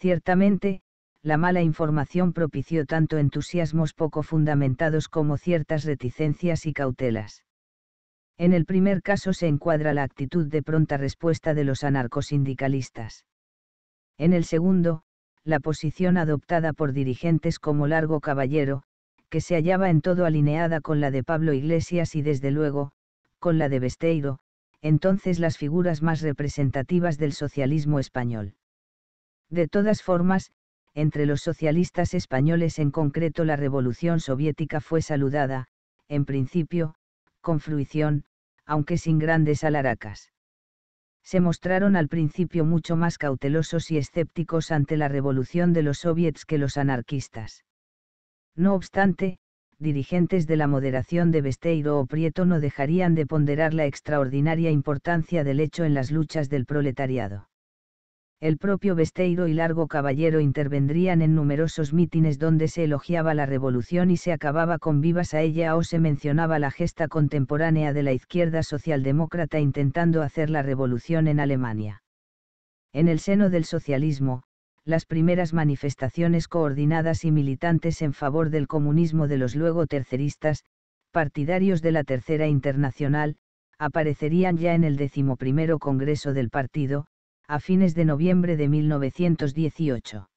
Ciertamente, la mala información propició tanto entusiasmos poco fundamentados como ciertas reticencias y cautelas. En el primer caso se encuadra la actitud de pronta respuesta de los anarcosindicalistas. En el segundo, la posición adoptada por dirigentes como Largo Caballero, que se hallaba en todo alineada con la de Pablo Iglesias y desde luego, con la de Besteiro, entonces las figuras más representativas del socialismo español. De todas formas, entre los socialistas españoles en concreto la revolución soviética fue saludada, en principio, con fruición, aunque sin grandes alaracas. Se mostraron al principio mucho más cautelosos y escépticos ante la revolución de los soviets que los anarquistas. No obstante, dirigentes de la moderación de Besteiro o Prieto no dejarían de ponderar la extraordinaria importancia del hecho en las luchas del proletariado el propio Besteiro y Largo Caballero intervendrían en numerosos mítines donde se elogiaba la revolución y se acababa con vivas a ella o se mencionaba la gesta contemporánea de la izquierda socialdemócrata intentando hacer la revolución en Alemania. En el seno del socialismo, las primeras manifestaciones coordinadas y militantes en favor del comunismo de los luego terceristas, partidarios de la Tercera Internacional, aparecerían ya en el decimoprimero Congreso del Partido, a fines de noviembre de 1918.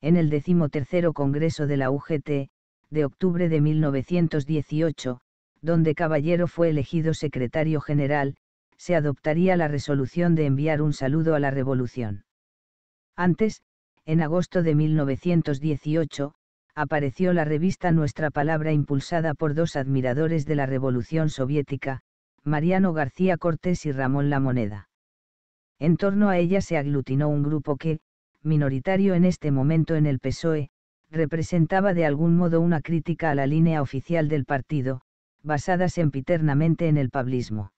En el decimotercero Congreso de la UGT, de octubre de 1918, donde Caballero fue elegido secretario general, se adoptaría la resolución de enviar un saludo a la revolución. Antes, en agosto de 1918, apareció la revista Nuestra Palabra impulsada por dos admiradores de la Revolución Soviética, Mariano García Cortés y Ramón La Moneda. En torno a ella se aglutinó un grupo que, minoritario en este momento en el PSOE, representaba de algún modo una crítica a la línea oficial del partido, basada sempiternamente en el pablismo.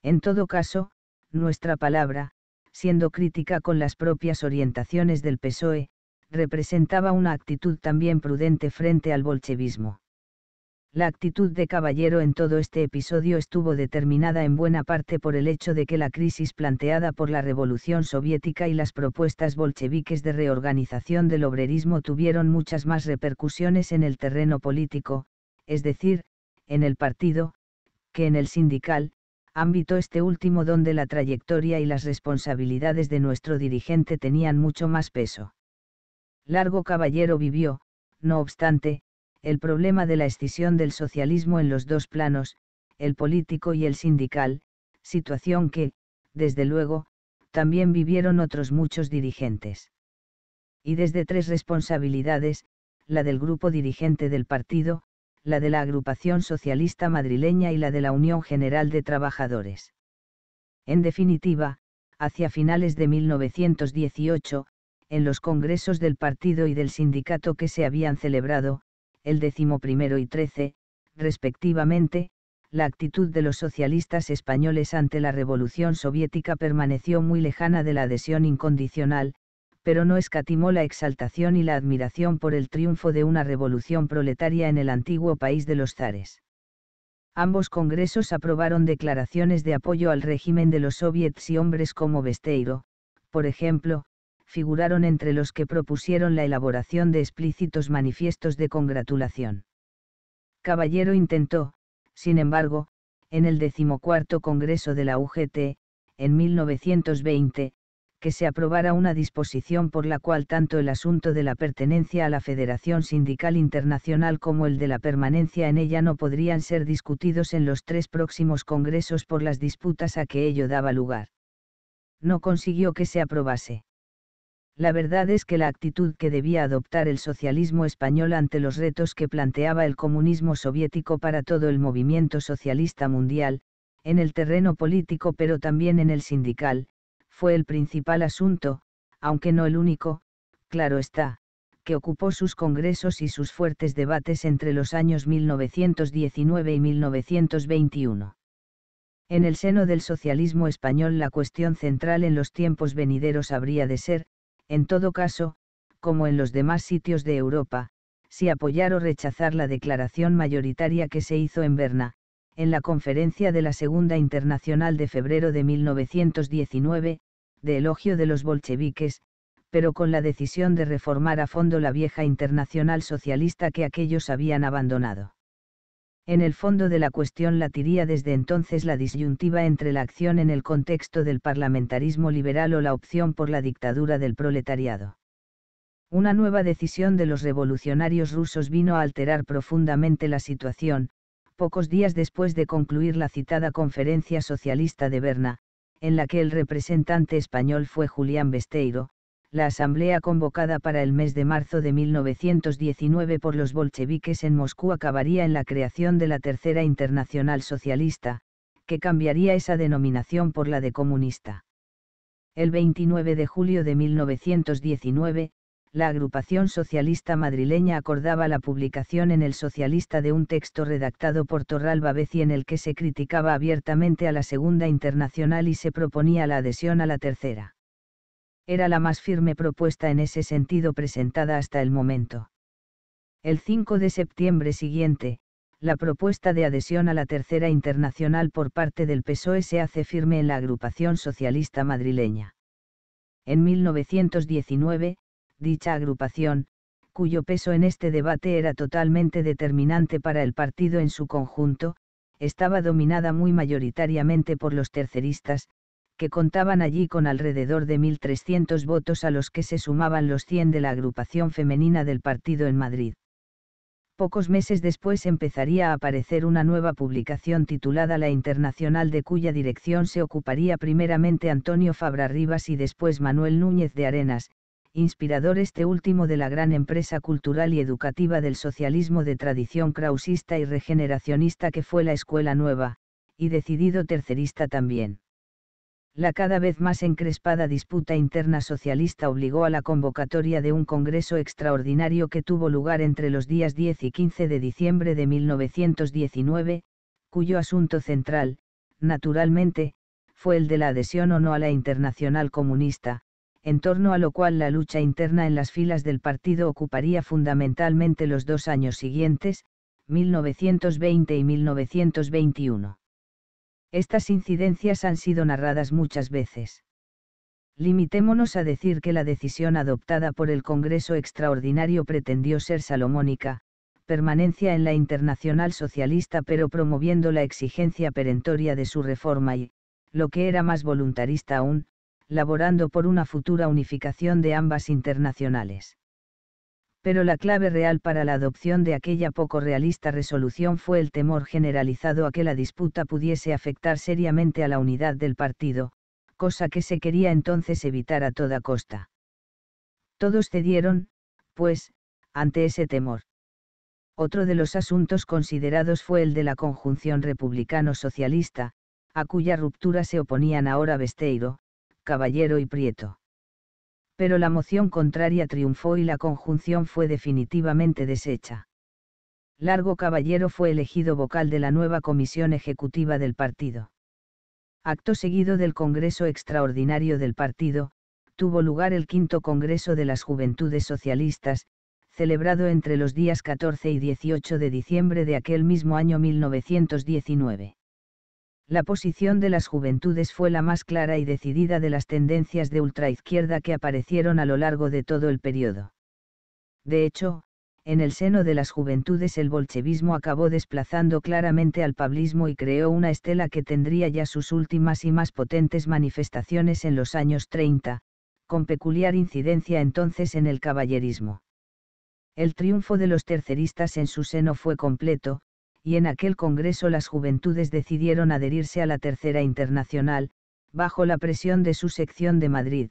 En todo caso, nuestra palabra, siendo crítica con las propias orientaciones del PSOE, representaba una actitud también prudente frente al bolchevismo. La actitud de Caballero en todo este episodio estuvo determinada en buena parte por el hecho de que la crisis planteada por la Revolución Soviética y las propuestas bolcheviques de reorganización del obrerismo tuvieron muchas más repercusiones en el terreno político, es decir, en el partido, que en el sindical, ámbito este último donde la trayectoria y las responsabilidades de nuestro dirigente tenían mucho más peso. Largo Caballero vivió, no obstante, el problema de la escisión del socialismo en los dos planos, el político y el sindical, situación que, desde luego, también vivieron otros muchos dirigentes. Y desde tres responsabilidades, la del grupo dirigente del partido, la de la agrupación socialista madrileña y la de la Unión General de Trabajadores. En definitiva, hacia finales de 1918, en los congresos del partido y del sindicato que se habían celebrado, el decimoprimero y trece, respectivamente, la actitud de los socialistas españoles ante la Revolución Soviética permaneció muy lejana de la adhesión incondicional, pero no escatimó la exaltación y la admiración por el triunfo de una revolución proletaria en el antiguo país de los zares. Ambos congresos aprobaron declaraciones de apoyo al régimen de los soviets y hombres como Besteiro, por ejemplo, figuraron entre los que propusieron la elaboración de explícitos manifiestos de congratulación. Caballero intentó, sin embargo, en el decimocuarto Congreso de la UGT, en 1920, que se aprobara una disposición por la cual tanto el asunto de la pertenencia a la Federación Sindical Internacional como el de la permanencia en ella no podrían ser discutidos en los tres próximos congresos por las disputas a que ello daba lugar. No consiguió que se aprobase. La verdad es que la actitud que debía adoptar el socialismo español ante los retos que planteaba el comunismo soviético para todo el movimiento socialista mundial, en el terreno político pero también en el sindical, fue el principal asunto, aunque no el único, claro está, que ocupó sus congresos y sus fuertes debates entre los años 1919 y 1921. En el seno del socialismo español la cuestión central en los tiempos venideros habría de ser, en todo caso, como en los demás sitios de Europa, si apoyar o rechazar la declaración mayoritaria que se hizo en Berna, en la conferencia de la Segunda Internacional de febrero de 1919, de elogio de los bolcheviques, pero con la decisión de reformar a fondo la vieja internacional socialista que aquellos habían abandonado. En el fondo de la cuestión latiría desde entonces la disyuntiva entre la acción en el contexto del parlamentarismo liberal o la opción por la dictadura del proletariado. Una nueva decisión de los revolucionarios rusos vino a alterar profundamente la situación, pocos días después de concluir la citada conferencia socialista de Berna, en la que el representante español fue Julián Besteiro, la asamblea convocada para el mes de marzo de 1919 por los bolcheviques en Moscú acabaría en la creación de la Tercera Internacional Socialista, que cambiaría esa denominación por la de comunista. El 29 de julio de 1919, la agrupación socialista madrileña acordaba la publicación en El Socialista de un texto redactado por Torral y en el que se criticaba abiertamente a la Segunda Internacional y se proponía la adhesión a la Tercera era la más firme propuesta en ese sentido presentada hasta el momento. El 5 de septiembre siguiente, la propuesta de adhesión a la Tercera Internacional por parte del PSOE se hace firme en la agrupación socialista madrileña. En 1919, dicha agrupación, cuyo peso en este debate era totalmente determinante para el partido en su conjunto, estaba dominada muy mayoritariamente por los terceristas, que contaban allí con alrededor de 1.300 votos a los que se sumaban los 100 de la agrupación femenina del partido en Madrid. Pocos meses después empezaría a aparecer una nueva publicación titulada La Internacional de cuya dirección se ocuparía primeramente Antonio Fabra Rivas y después Manuel Núñez de Arenas, inspirador este último de la gran empresa cultural y educativa del socialismo de tradición krausista y regeneracionista que fue la Escuela Nueva, y decidido tercerista también. La cada vez más encrespada disputa interna socialista obligó a la convocatoria de un congreso extraordinario que tuvo lugar entre los días 10 y 15 de diciembre de 1919, cuyo asunto central, naturalmente, fue el de la adhesión o no a la Internacional Comunista, en torno a lo cual la lucha interna en las filas del partido ocuparía fundamentalmente los dos años siguientes, 1920 y 1921. Estas incidencias han sido narradas muchas veces. Limitémonos a decir que la decisión adoptada por el Congreso Extraordinario pretendió ser salomónica, permanencia en la Internacional Socialista pero promoviendo la exigencia perentoria de su reforma y, lo que era más voluntarista aún, laborando por una futura unificación de ambas internacionales pero la clave real para la adopción de aquella poco realista resolución fue el temor generalizado a que la disputa pudiese afectar seriamente a la unidad del partido, cosa que se quería entonces evitar a toda costa. Todos cedieron, pues, ante ese temor. Otro de los asuntos considerados fue el de la conjunción republicano-socialista, a cuya ruptura se oponían ahora Besteiro, Caballero y Prieto pero la moción contraria triunfó y la conjunción fue definitivamente deshecha. Largo Caballero fue elegido vocal de la nueva comisión ejecutiva del partido. Acto seguido del Congreso Extraordinario del Partido, tuvo lugar el quinto Congreso de las Juventudes Socialistas, celebrado entre los días 14 y 18 de diciembre de aquel mismo año 1919 la posición de las juventudes fue la más clara y decidida de las tendencias de ultraizquierda que aparecieron a lo largo de todo el periodo. De hecho, en el seno de las juventudes el bolchevismo acabó desplazando claramente al pablismo y creó una estela que tendría ya sus últimas y más potentes manifestaciones en los años 30, con peculiar incidencia entonces en el caballerismo. El triunfo de los terceristas en su seno fue completo, y en aquel Congreso las juventudes decidieron adherirse a la Tercera Internacional, bajo la presión de su sección de Madrid,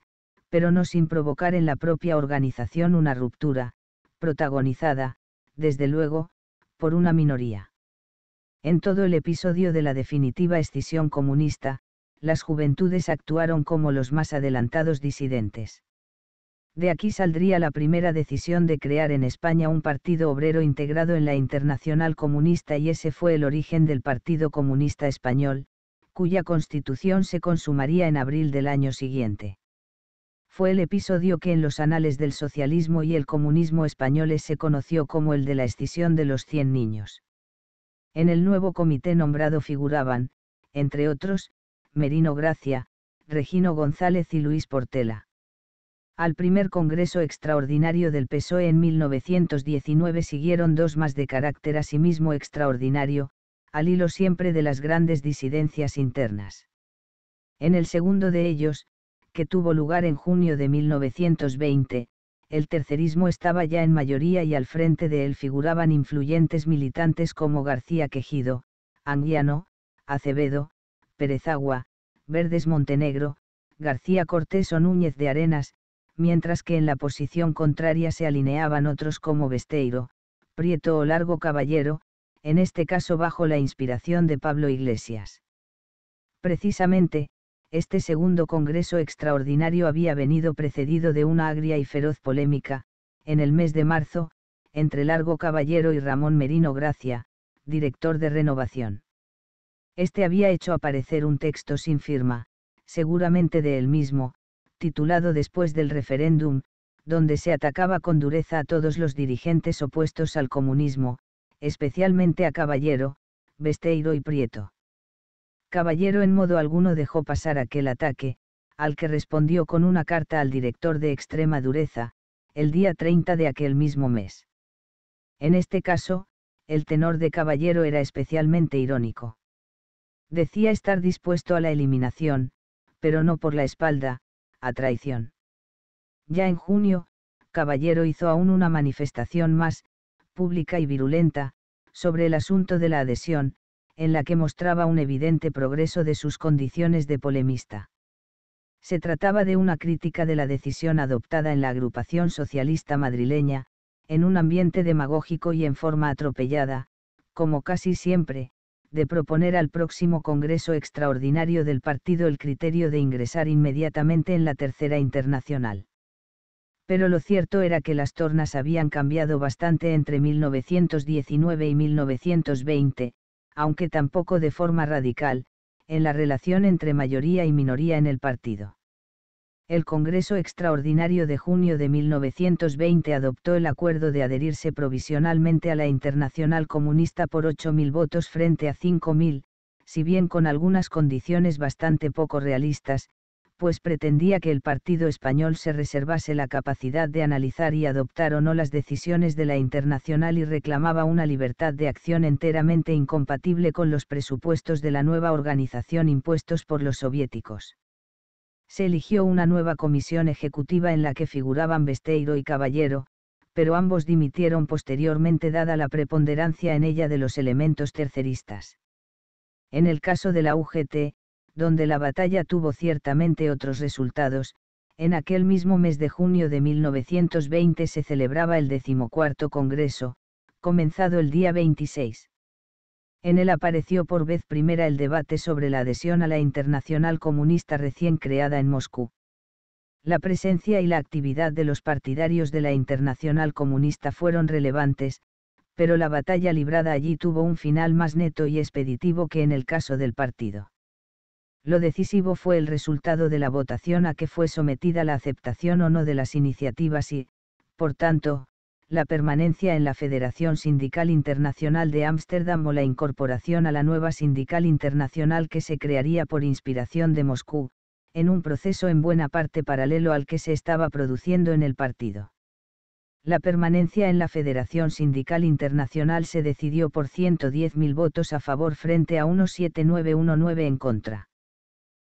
pero no sin provocar en la propia organización una ruptura, protagonizada, desde luego, por una minoría. En todo el episodio de la definitiva escisión comunista, las juventudes actuaron como los más adelantados disidentes. De aquí saldría la primera decisión de crear en España un partido obrero integrado en la Internacional Comunista y ese fue el origen del Partido Comunista Español, cuya constitución se consumaría en abril del año siguiente. Fue el episodio que en los anales del socialismo y el comunismo españoles se conoció como el de la escisión de los 100 niños. En el nuevo comité nombrado figuraban, entre otros, Merino Gracia, Regino González y Luis Portela al primer Congreso Extraordinario del PSOE en 1919 siguieron dos más de carácter asimismo extraordinario, al hilo siempre de las grandes disidencias internas. En el segundo de ellos, que tuvo lugar en junio de 1920, el tercerismo estaba ya en mayoría y al frente de él figuraban influyentes militantes como García Quejido, Anguiano, Acevedo, Perezagua, Verdes Montenegro, García Cortés o Núñez de Arenas, mientras que en la posición contraria se alineaban otros como Besteiro, Prieto o Largo Caballero, en este caso bajo la inspiración de Pablo Iglesias. Precisamente, este segundo Congreso Extraordinario había venido precedido de una agria y feroz polémica, en el mes de marzo, entre Largo Caballero y Ramón Merino Gracia, director de Renovación. Este había hecho aparecer un texto sin firma, seguramente de él mismo, titulado después del referéndum, donde se atacaba con dureza a todos los dirigentes opuestos al comunismo, especialmente a Caballero, Besteiro y Prieto. Caballero en modo alguno dejó pasar aquel ataque, al que respondió con una carta al director de extrema dureza, el día 30 de aquel mismo mes. En este caso, el tenor de Caballero era especialmente irónico. Decía estar dispuesto a la eliminación, pero no por la espalda, a traición. Ya en junio, Caballero hizo aún una manifestación más, pública y virulenta, sobre el asunto de la adhesión, en la que mostraba un evidente progreso de sus condiciones de polemista. Se trataba de una crítica de la decisión adoptada en la agrupación socialista madrileña, en un ambiente demagógico y en forma atropellada, como casi siempre, de proponer al próximo Congreso Extraordinario del Partido el criterio de ingresar inmediatamente en la Tercera Internacional. Pero lo cierto era que las tornas habían cambiado bastante entre 1919 y 1920, aunque tampoco de forma radical, en la relación entre mayoría y minoría en el partido el Congreso Extraordinario de junio de 1920 adoptó el acuerdo de adherirse provisionalmente a la Internacional Comunista por 8.000 votos frente a 5.000, si bien con algunas condiciones bastante poco realistas, pues pretendía que el Partido Español se reservase la capacidad de analizar y adoptar o no las decisiones de la Internacional y reclamaba una libertad de acción enteramente incompatible con los presupuestos de la nueva organización impuestos por los soviéticos se eligió una nueva comisión ejecutiva en la que figuraban Besteiro y Caballero, pero ambos dimitieron posteriormente dada la preponderancia en ella de los elementos terceristas. En el caso de la UGT, donde la batalla tuvo ciertamente otros resultados, en aquel mismo mes de junio de 1920 se celebraba el decimocuarto Congreso, comenzado el día 26. En él apareció por vez primera el debate sobre la adhesión a la Internacional Comunista recién creada en Moscú. La presencia y la actividad de los partidarios de la Internacional Comunista fueron relevantes, pero la batalla librada allí tuvo un final más neto y expeditivo que en el caso del partido. Lo decisivo fue el resultado de la votación a que fue sometida la aceptación o no de las iniciativas y, por tanto, la permanencia en la Federación Sindical Internacional de Ámsterdam o la incorporación a la nueva Sindical Internacional que se crearía por inspiración de Moscú, en un proceso en buena parte paralelo al que se estaba produciendo en el partido. La permanencia en la Federación Sindical Internacional se decidió por 110.000 votos a favor frente a 17919 en contra.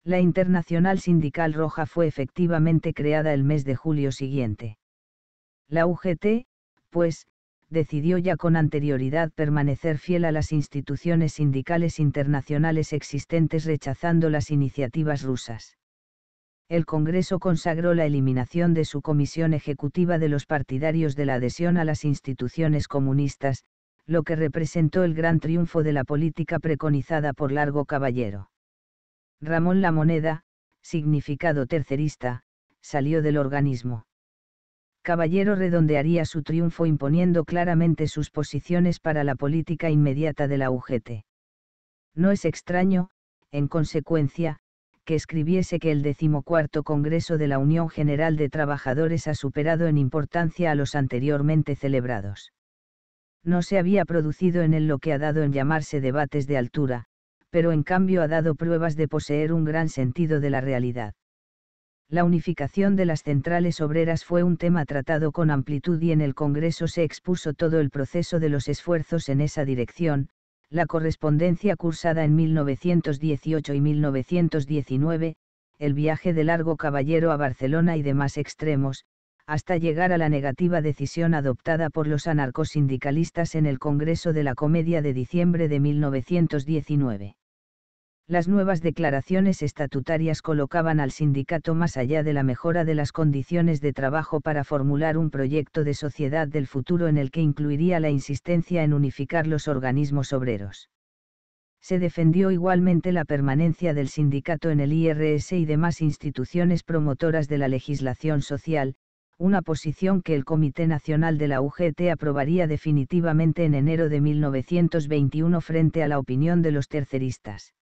La Internacional Sindical Roja fue efectivamente creada el mes de julio siguiente. La UGT, pues, decidió ya con anterioridad permanecer fiel a las instituciones sindicales internacionales existentes rechazando las iniciativas rusas. El Congreso consagró la eliminación de su comisión ejecutiva de los partidarios de la adhesión a las instituciones comunistas, lo que representó el gran triunfo de la política preconizada por Largo Caballero. Ramón La Moneda, significado tercerista, salió del organismo. Caballero redondearía su triunfo imponiendo claramente sus posiciones para la política inmediata de la UGT. No es extraño, en consecuencia, que escribiese que el decimocuarto Congreso de la Unión General de Trabajadores ha superado en importancia a los anteriormente celebrados. No se había producido en él lo que ha dado en llamarse debates de altura, pero en cambio ha dado pruebas de poseer un gran sentido de la realidad la unificación de las centrales obreras fue un tema tratado con amplitud y en el Congreso se expuso todo el proceso de los esfuerzos en esa dirección, la correspondencia cursada en 1918 y 1919, el viaje de Largo Caballero a Barcelona y demás extremos, hasta llegar a la negativa decisión adoptada por los anarcosindicalistas en el Congreso de la Comedia de diciembre de 1919. Las nuevas declaraciones estatutarias colocaban al sindicato más allá de la mejora de las condiciones de trabajo para formular un proyecto de sociedad del futuro en el que incluiría la insistencia en unificar los organismos obreros se defendió igualmente la permanencia del sindicato en el IRS y demás instituciones promotoras de la legislación social, una posición que el Comité Nacional de la UGT aprobaría definitivamente en enero de 1921 frente a la opinión de los terceristas.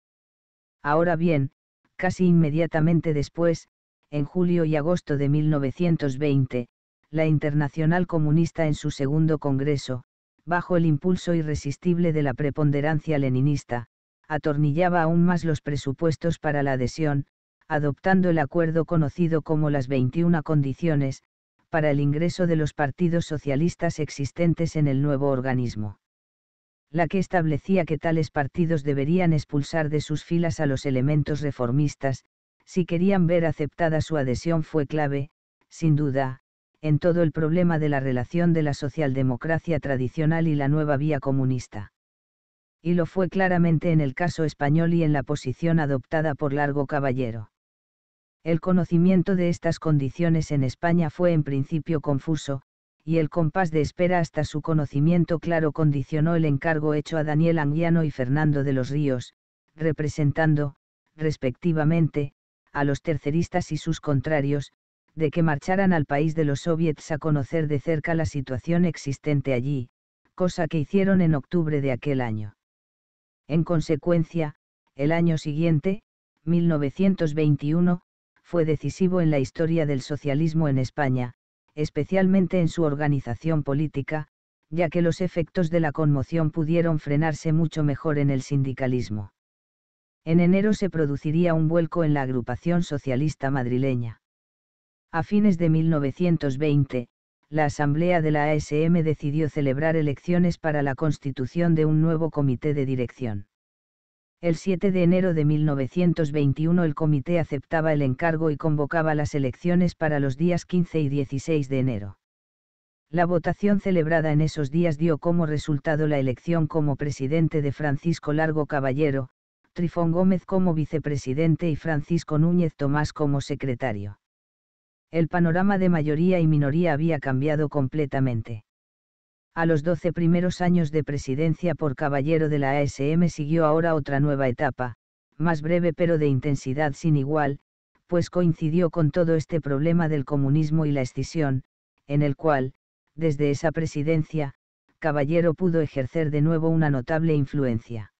Ahora bien, casi inmediatamente después, en julio y agosto de 1920, la Internacional Comunista en su segundo Congreso, bajo el impulso irresistible de la preponderancia leninista, atornillaba aún más los presupuestos para la adhesión, adoptando el acuerdo conocido como las 21 condiciones, para el ingreso de los partidos socialistas existentes en el nuevo organismo la que establecía que tales partidos deberían expulsar de sus filas a los elementos reformistas, si querían ver aceptada su adhesión fue clave, sin duda, en todo el problema de la relación de la socialdemocracia tradicional y la nueva vía comunista. Y lo fue claramente en el caso español y en la posición adoptada por Largo Caballero. El conocimiento de estas condiciones en España fue en principio confuso, y el compás de espera hasta su conocimiento claro condicionó el encargo hecho a Daniel Anguiano y Fernando de los Ríos, representando, respectivamente, a los terceristas y sus contrarios, de que marcharan al país de los soviets a conocer de cerca la situación existente allí, cosa que hicieron en octubre de aquel año. En consecuencia, el año siguiente, 1921, fue decisivo en la historia del socialismo en España, especialmente en su organización política, ya que los efectos de la conmoción pudieron frenarse mucho mejor en el sindicalismo. En enero se produciría un vuelco en la agrupación socialista madrileña. A fines de 1920, la Asamblea de la ASM decidió celebrar elecciones para la constitución de un nuevo comité de dirección. El 7 de enero de 1921 el comité aceptaba el encargo y convocaba las elecciones para los días 15 y 16 de enero. La votación celebrada en esos días dio como resultado la elección como presidente de Francisco Largo Caballero, Trifón Gómez como vicepresidente y Francisco Núñez Tomás como secretario. El panorama de mayoría y minoría había cambiado completamente. A los doce primeros años de presidencia por caballero de la ASM siguió ahora otra nueva etapa, más breve pero de intensidad sin igual, pues coincidió con todo este problema del comunismo y la escisión, en el cual, desde esa presidencia, Caballero pudo ejercer de nuevo una notable influencia.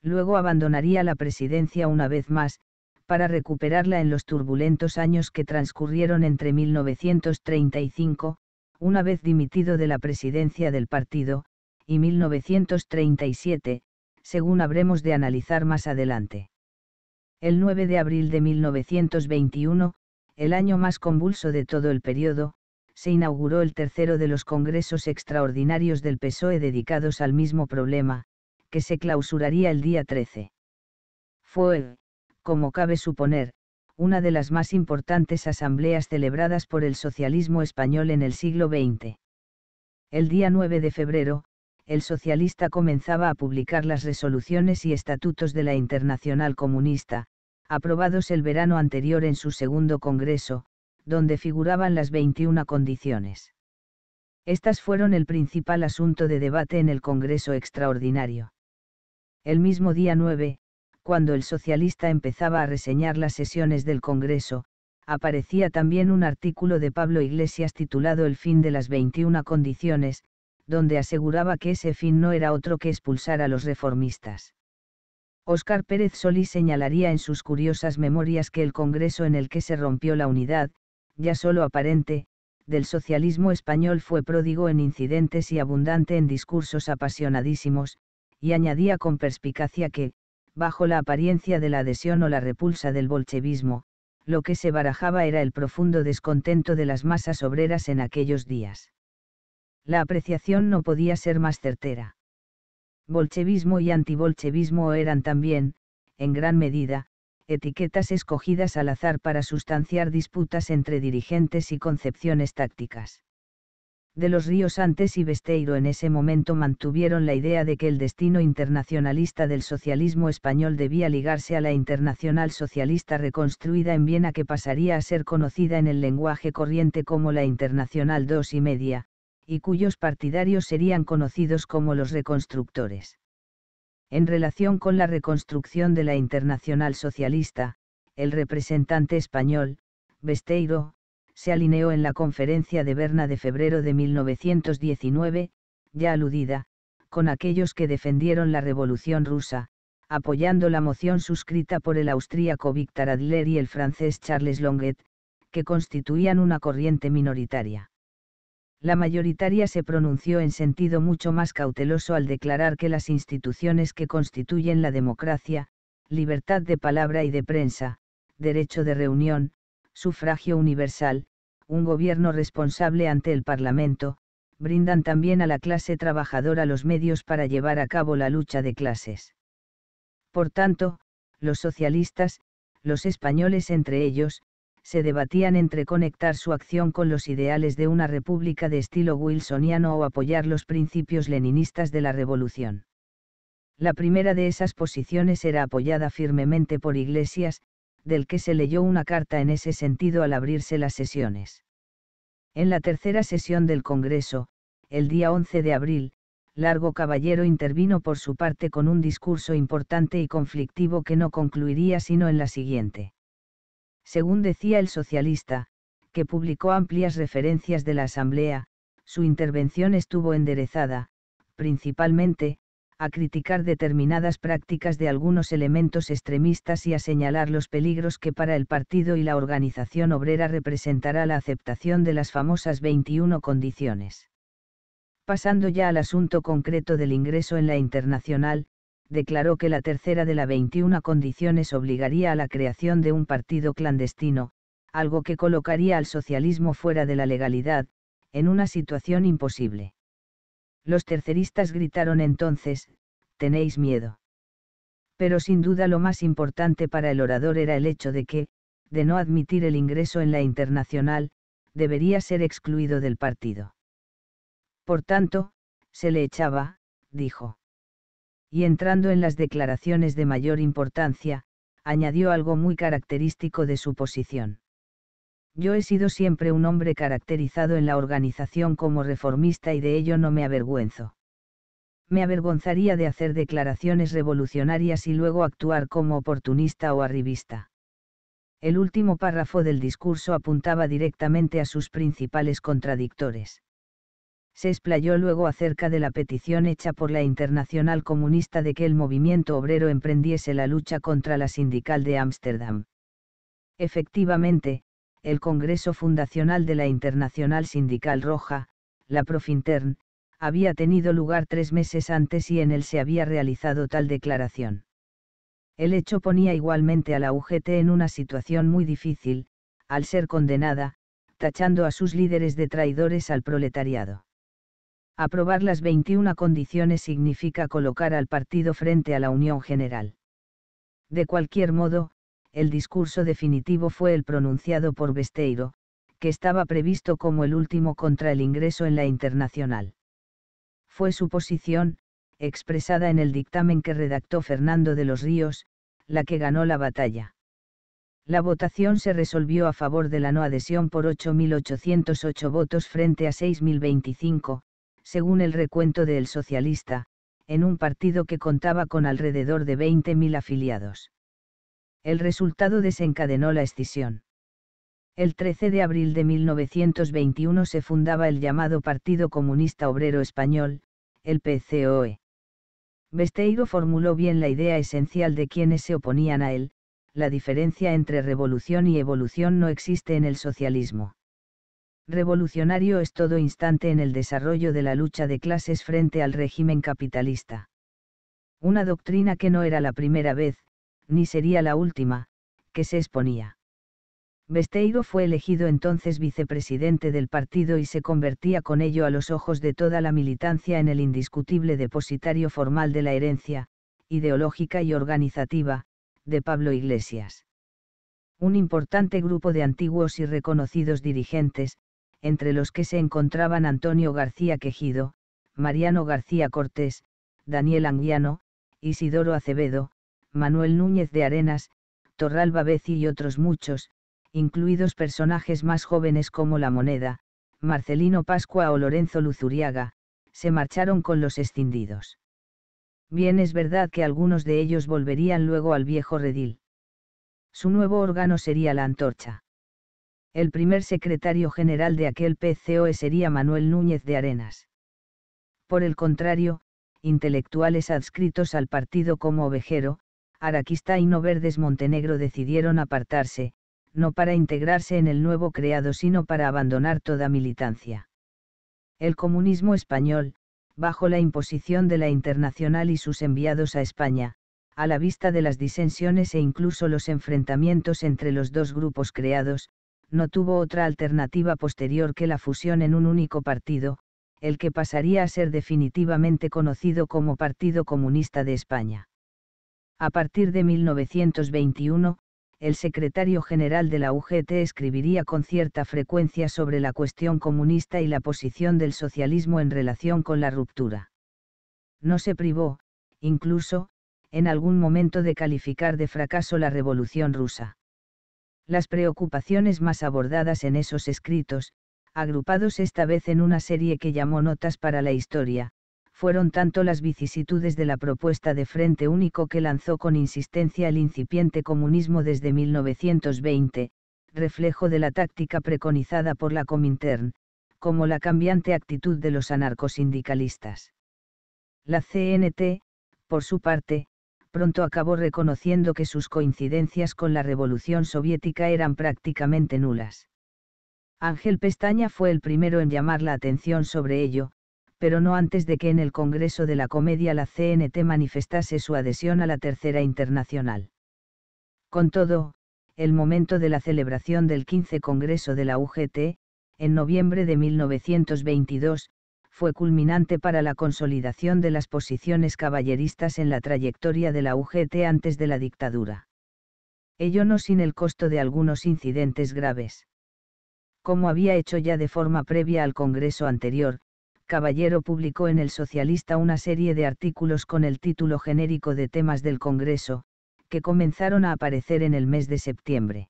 Luego abandonaría la presidencia una vez más, para recuperarla en los turbulentos años que transcurrieron entre 1935, una vez dimitido de la presidencia del partido, y 1937, según habremos de analizar más adelante. El 9 de abril de 1921, el año más convulso de todo el periodo, se inauguró el tercero de los congresos extraordinarios del PSOE dedicados al mismo problema, que se clausuraría el día 13. Fue, como cabe suponer, una de las más importantes asambleas celebradas por el socialismo español en el siglo XX. El día 9 de febrero, el socialista comenzaba a publicar las resoluciones y estatutos de la Internacional Comunista, aprobados el verano anterior en su segundo Congreso, donde figuraban las 21 condiciones. Estas fueron el principal asunto de debate en el Congreso Extraordinario. El mismo día 9, cuando el socialista empezaba a reseñar las sesiones del Congreso, aparecía también un artículo de Pablo Iglesias titulado El fin de las 21 condiciones, donde aseguraba que ese fin no era otro que expulsar a los reformistas. Óscar Pérez Solís señalaría en sus curiosas memorias que el Congreso en el que se rompió la unidad, ya solo aparente, del socialismo español fue pródigo en incidentes y abundante en discursos apasionadísimos, y añadía con perspicacia que, bajo la apariencia de la adhesión o la repulsa del bolchevismo, lo que se barajaba era el profundo descontento de las masas obreras en aquellos días. La apreciación no podía ser más certera. Bolchevismo y antibolchevismo eran también, en gran medida, etiquetas escogidas al azar para sustanciar disputas entre dirigentes y concepciones tácticas de los ríos antes y Besteiro en ese momento mantuvieron la idea de que el destino internacionalista del socialismo español debía ligarse a la internacional socialista reconstruida en Viena que pasaría a ser conocida en el lenguaje corriente como la Internacional dos y media, y cuyos partidarios serían conocidos como los reconstructores. En relación con la reconstrucción de la Internacional Socialista, el representante español, Besteiro, se alineó en la conferencia de Berna de febrero de 1919, ya aludida, con aquellos que defendieron la Revolución rusa, apoyando la moción suscrita por el austríaco Víctor Adler y el francés Charles Longuet, que constituían una corriente minoritaria. La mayoritaria se pronunció en sentido mucho más cauteloso al declarar que las instituciones que constituyen la democracia, libertad de palabra y de prensa, derecho de reunión, sufragio universal, un gobierno responsable ante el Parlamento, brindan también a la clase trabajadora los medios para llevar a cabo la lucha de clases. Por tanto, los socialistas, los españoles entre ellos, se debatían entre conectar su acción con los ideales de una república de estilo wilsoniano o apoyar los principios leninistas de la revolución. La primera de esas posiciones era apoyada firmemente por Iglesias, del que se leyó una carta en ese sentido al abrirse las sesiones. En la tercera sesión del Congreso, el día 11 de abril, Largo Caballero intervino por su parte con un discurso importante y conflictivo que no concluiría sino en la siguiente. Según decía el socialista, que publicó amplias referencias de la Asamblea, su intervención estuvo enderezada, principalmente, a criticar determinadas prácticas de algunos elementos extremistas y a señalar los peligros que para el partido y la organización obrera representará la aceptación de las famosas 21 condiciones. Pasando ya al asunto concreto del ingreso en la internacional, declaró que la tercera de las 21 condiciones obligaría a la creación de un partido clandestino, algo que colocaría al socialismo fuera de la legalidad, en una situación imposible. Los terceristas gritaron entonces, tenéis miedo. Pero sin duda lo más importante para el orador era el hecho de que, de no admitir el ingreso en la internacional, debería ser excluido del partido. Por tanto, se le echaba, dijo. Y entrando en las declaraciones de mayor importancia, añadió algo muy característico de su posición. Yo he sido siempre un hombre caracterizado en la organización como reformista y de ello no me avergüenzo. Me avergonzaría de hacer declaraciones revolucionarias y luego actuar como oportunista o arribista. El último párrafo del discurso apuntaba directamente a sus principales contradictores se explayó luego acerca de la petición hecha por la Internacional Comunista de que el movimiento obrero emprendiese la lucha contra la sindical de Ámsterdam. Efectivamente, el Congreso Fundacional de la Internacional Sindical Roja, la Profintern, había tenido lugar tres meses antes y en él se había realizado tal declaración. El hecho ponía igualmente a la UGT en una situación muy difícil, al ser condenada, tachando a sus líderes de traidores al proletariado. Aprobar las 21 condiciones significa colocar al partido frente a la Unión General. De cualquier modo, el discurso definitivo fue el pronunciado por Besteiro, que estaba previsto como el último contra el ingreso en la internacional. Fue su posición, expresada en el dictamen que redactó Fernando de los Ríos, la que ganó la batalla. La votación se resolvió a favor de la no adhesión por 8.808 votos frente a 6.025, según el recuento del Socialista, en un partido que contaba con alrededor de 20.000 afiliados. El resultado desencadenó la escisión. El 13 de abril de 1921 se fundaba el llamado Partido Comunista Obrero Español, el PCOE. Besteiro formuló bien la idea esencial de quienes se oponían a él, la diferencia entre revolución y evolución no existe en el socialismo. Revolucionario es todo instante en el desarrollo de la lucha de clases frente al régimen capitalista. Una doctrina que no era la primera vez, ni sería la última, que se exponía. Besteiro fue elegido entonces vicepresidente del partido y se convertía con ello a los ojos de toda la militancia en el indiscutible depositario formal de la herencia, ideológica y organizativa, de Pablo Iglesias. Un importante grupo de antiguos y reconocidos dirigentes, entre los que se encontraban Antonio García Quejido, Mariano García Cortés, Daniel Anguiano, Isidoro Acevedo, Manuel Núñez de Arenas, Torral y otros muchos, incluidos personajes más jóvenes como La Moneda, Marcelino Pascua o Lorenzo Luzuriaga, se marcharon con los escindidos. Bien es verdad que algunos de ellos volverían luego al viejo redil. Su nuevo órgano sería la antorcha. El primer secretario general de aquel PCOE sería Manuel Núñez de Arenas. Por el contrario, intelectuales adscritos al partido como Ovejero, Araquista y No Verdes Montenegro decidieron apartarse, no para integrarse en el nuevo creado sino para abandonar toda militancia. El comunismo español, bajo la imposición de la Internacional y sus enviados a España, a la vista de las disensiones e incluso los enfrentamientos entre los dos grupos creados, no tuvo otra alternativa posterior que la fusión en un único partido, el que pasaría a ser definitivamente conocido como Partido Comunista de España. A partir de 1921, el secretario general de la UGT escribiría con cierta frecuencia sobre la cuestión comunista y la posición del socialismo en relación con la ruptura. No se privó, incluso, en algún momento de calificar de fracaso la revolución rusa. Las preocupaciones más abordadas en esos escritos, agrupados esta vez en una serie que llamó Notas para la Historia, fueron tanto las vicisitudes de la propuesta de Frente Único que lanzó con insistencia el incipiente comunismo desde 1920, reflejo de la táctica preconizada por la Comintern, como la cambiante actitud de los anarcosindicalistas. La CNT, por su parte, pronto acabó reconociendo que sus coincidencias con la Revolución Soviética eran prácticamente nulas. Ángel Pestaña fue el primero en llamar la atención sobre ello, pero no antes de que en el Congreso de la Comedia la CNT manifestase su adhesión a la Tercera Internacional. Con todo, el momento de la celebración del 15 Congreso de la UGT, en noviembre de 1922, fue culminante para la consolidación de las posiciones caballeristas en la trayectoria de la UGT antes de la dictadura. Ello no sin el costo de algunos incidentes graves. Como había hecho ya de forma previa al Congreso anterior, Caballero publicó en El Socialista una serie de artículos con el título genérico de temas del Congreso, que comenzaron a aparecer en el mes de septiembre.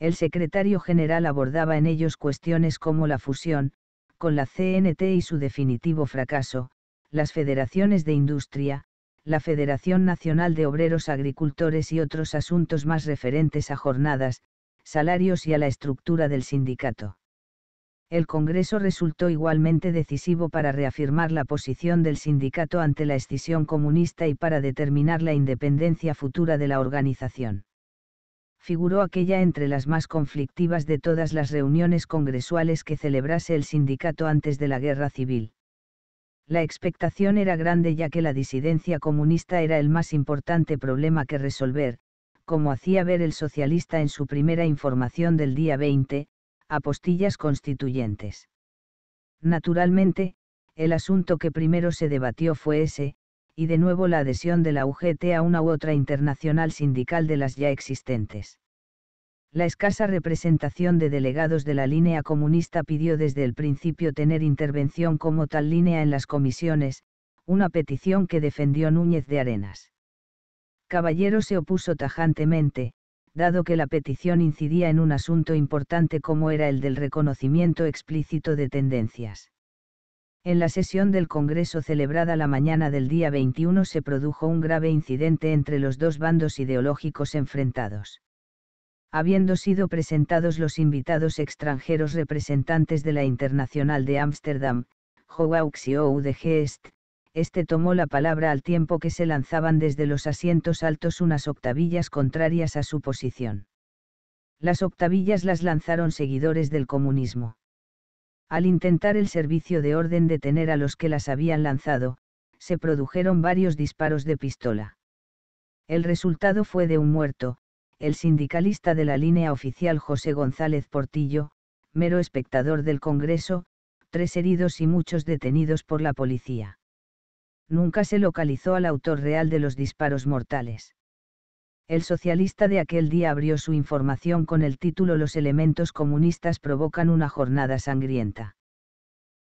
El secretario general abordaba en ellos cuestiones como la fusión, con la CNT y su definitivo fracaso, las federaciones de industria, la Federación Nacional de Obreros Agricultores y otros asuntos más referentes a jornadas, salarios y a la estructura del sindicato. El Congreso resultó igualmente decisivo para reafirmar la posición del sindicato ante la escisión comunista y para determinar la independencia futura de la organización. Figuró aquella entre las más conflictivas de todas las reuniones congresuales que celebrase el sindicato antes de la guerra civil. La expectación era grande ya que la disidencia comunista era el más importante problema que resolver, como hacía ver el socialista en su primera información del día 20, apostillas constituyentes. Naturalmente, el asunto que primero se debatió fue ese, y de nuevo la adhesión de la UGT a una u otra internacional sindical de las ya existentes. La escasa representación de delegados de la línea comunista pidió desde el principio tener intervención como tal línea en las comisiones, una petición que defendió Núñez de Arenas. Caballero se opuso tajantemente, dado que la petición incidía en un asunto importante como era el del reconocimiento explícito de tendencias. En la sesión del Congreso celebrada la mañana del día 21 se produjo un grave incidente entre los dos bandos ideológicos enfrentados. Habiendo sido presentados los invitados extranjeros representantes de la Internacional de Ámsterdam, Joao y este tomó la palabra al tiempo que se lanzaban desde los asientos altos unas octavillas contrarias a su posición. Las octavillas las lanzaron seguidores del comunismo. Al intentar el servicio de orden detener a los que las habían lanzado, se produjeron varios disparos de pistola. El resultado fue de un muerto, el sindicalista de la línea oficial José González Portillo, mero espectador del Congreso, tres heridos y muchos detenidos por la policía nunca se localizó al autor real de los disparos mortales. El socialista de aquel día abrió su información con el título Los elementos comunistas provocan una jornada sangrienta.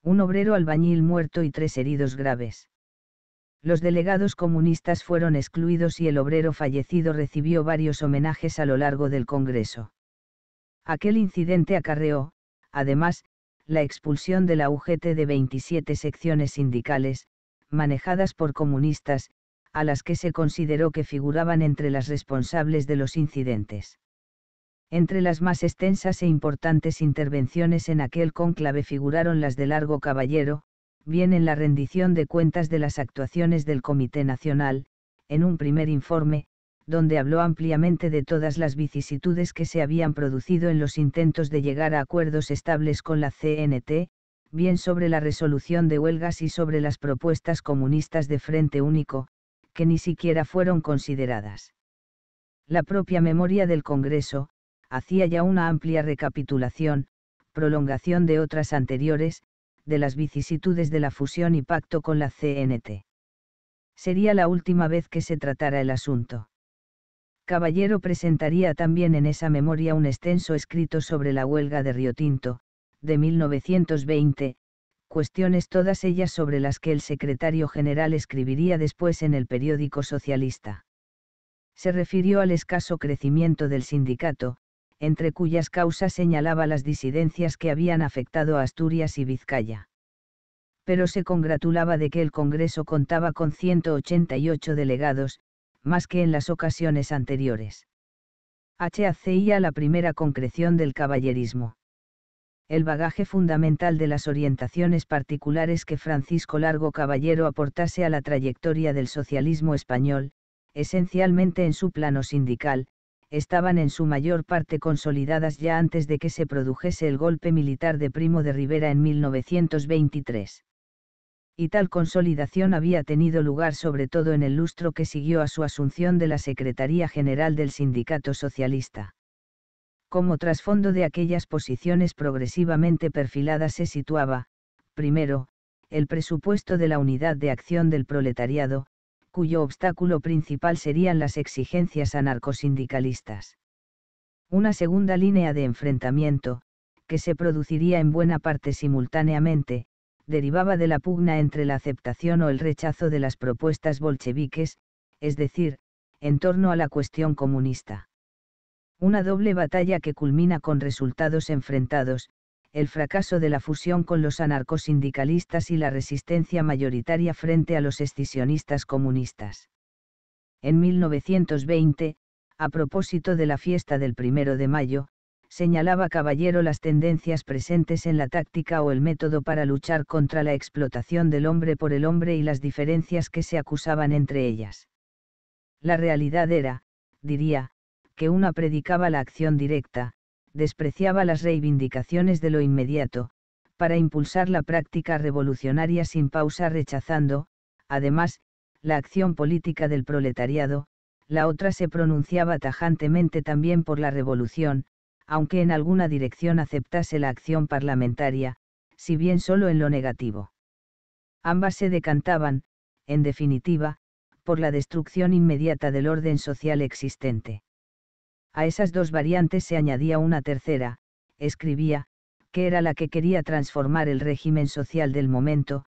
Un obrero albañil muerto y tres heridos graves. Los delegados comunistas fueron excluidos y el obrero fallecido recibió varios homenajes a lo largo del Congreso. Aquel incidente acarreó, además, la expulsión de la UGT de 27 secciones sindicales, manejadas por comunistas, a las que se consideró que figuraban entre las responsables de los incidentes. Entre las más extensas e importantes intervenciones en aquel cónclave figuraron las de Largo Caballero, bien en la rendición de cuentas de las actuaciones del Comité Nacional, en un primer informe, donde habló ampliamente de todas las vicisitudes que se habían producido en los intentos de llegar a acuerdos estables con la CNT, bien sobre la resolución de huelgas y sobre las propuestas comunistas de Frente Único, que ni siquiera fueron consideradas. La propia memoria del Congreso, hacía ya una amplia recapitulación, prolongación de otras anteriores, de las vicisitudes de la fusión y pacto con la CNT. Sería la última vez que se tratara el asunto. Caballero presentaría también en esa memoria un extenso escrito sobre la huelga de Riotinto, de 1920, cuestiones todas ellas sobre las que el secretario general escribiría después en el periódico socialista. Se refirió al escaso crecimiento del sindicato, entre cuyas causas señalaba las disidencias que habían afectado a Asturias y Vizcaya. Pero se congratulaba de que el Congreso contaba con 188 delegados, más que en las ocasiones anteriores. HACía la primera concreción del caballerismo el bagaje fundamental de las orientaciones particulares que Francisco Largo Caballero aportase a la trayectoria del socialismo español, esencialmente en su plano sindical, estaban en su mayor parte consolidadas ya antes de que se produjese el golpe militar de Primo de Rivera en 1923. Y tal consolidación había tenido lugar sobre todo en el lustro que siguió a su asunción de la Secretaría General del Sindicato Socialista como trasfondo de aquellas posiciones progresivamente perfiladas se situaba, primero, el presupuesto de la Unidad de Acción del Proletariado, cuyo obstáculo principal serían las exigencias anarcosindicalistas. Una segunda línea de enfrentamiento, que se produciría en buena parte simultáneamente, derivaba de la pugna entre la aceptación o el rechazo de las propuestas bolcheviques, es decir, en torno a la cuestión comunista. Una doble batalla que culmina con resultados enfrentados, el fracaso de la fusión con los anarcosindicalistas y la resistencia mayoritaria frente a los escisionistas comunistas. En 1920, a propósito de la fiesta del primero de mayo, señalaba Caballero las tendencias presentes en la táctica o el método para luchar contra la explotación del hombre por el hombre y las diferencias que se acusaban entre ellas. La realidad era, diría, una predicaba la acción directa, despreciaba las reivindicaciones de lo inmediato, para impulsar la práctica revolucionaria sin pausa rechazando, además, la acción política del proletariado, la otra se pronunciaba tajantemente también por la revolución, aunque en alguna dirección aceptase la acción parlamentaria, si bien solo en lo negativo. Ambas se decantaban, en definitiva, por la destrucción inmediata del orden social existente. A esas dos variantes se añadía una tercera, escribía, que era la que quería transformar el régimen social del momento,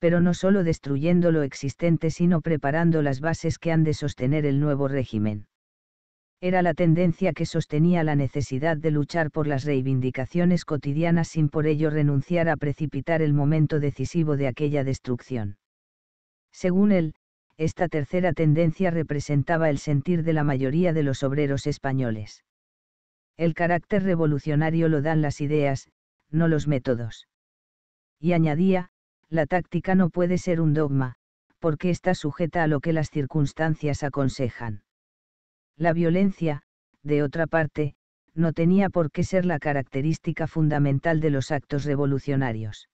pero no solo destruyendo lo existente sino preparando las bases que han de sostener el nuevo régimen. Era la tendencia que sostenía la necesidad de luchar por las reivindicaciones cotidianas sin por ello renunciar a precipitar el momento decisivo de aquella destrucción. Según él, esta tercera tendencia representaba el sentir de la mayoría de los obreros españoles. El carácter revolucionario lo dan las ideas, no los métodos. Y añadía, la táctica no puede ser un dogma, porque está sujeta a lo que las circunstancias aconsejan. La violencia, de otra parte, no tenía por qué ser la característica fundamental de los actos revolucionarios.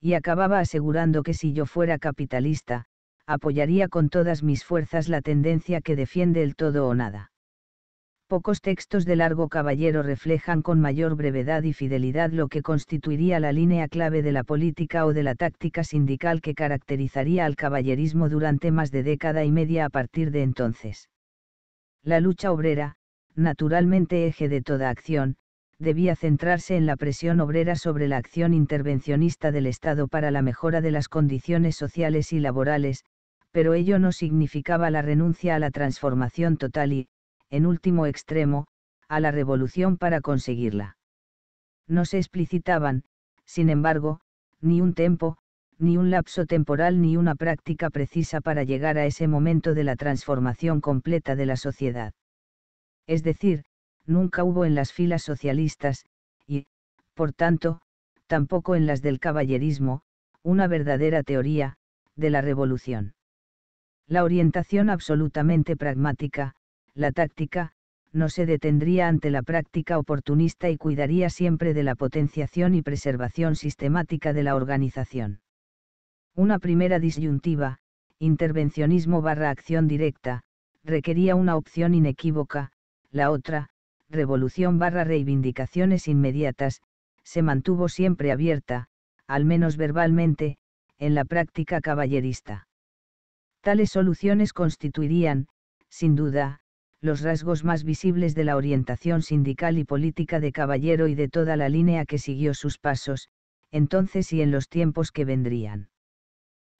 Y acababa asegurando que si yo fuera capitalista, apoyaría con todas mis fuerzas la tendencia que defiende el todo o nada. Pocos textos de largo caballero reflejan con mayor brevedad y fidelidad lo que constituiría la línea clave de la política o de la táctica sindical que caracterizaría al caballerismo durante más de década y media a partir de entonces. La lucha obrera, naturalmente eje de toda acción, debía centrarse en la presión obrera sobre la acción intervencionista del Estado para la mejora de las condiciones sociales y laborales, pero ello no significaba la renuncia a la transformación total y, en último extremo, a la revolución para conseguirla. No se explicitaban, sin embargo, ni un tiempo, ni un lapso temporal ni una práctica precisa para llegar a ese momento de la transformación completa de la sociedad. Es decir, nunca hubo en las filas socialistas, y, por tanto, tampoco en las del caballerismo, una verdadera teoría, de la revolución. La orientación absolutamente pragmática, la táctica, no se detendría ante la práctica oportunista y cuidaría siempre de la potenciación y preservación sistemática de la organización. Una primera disyuntiva, intervencionismo barra acción directa, requería una opción inequívoca, la otra, revolución barra reivindicaciones inmediatas, se mantuvo siempre abierta, al menos verbalmente, en la práctica caballerista. Tales soluciones constituirían, sin duda, los rasgos más visibles de la orientación sindical y política de Caballero y de toda la línea que siguió sus pasos, entonces y en los tiempos que vendrían.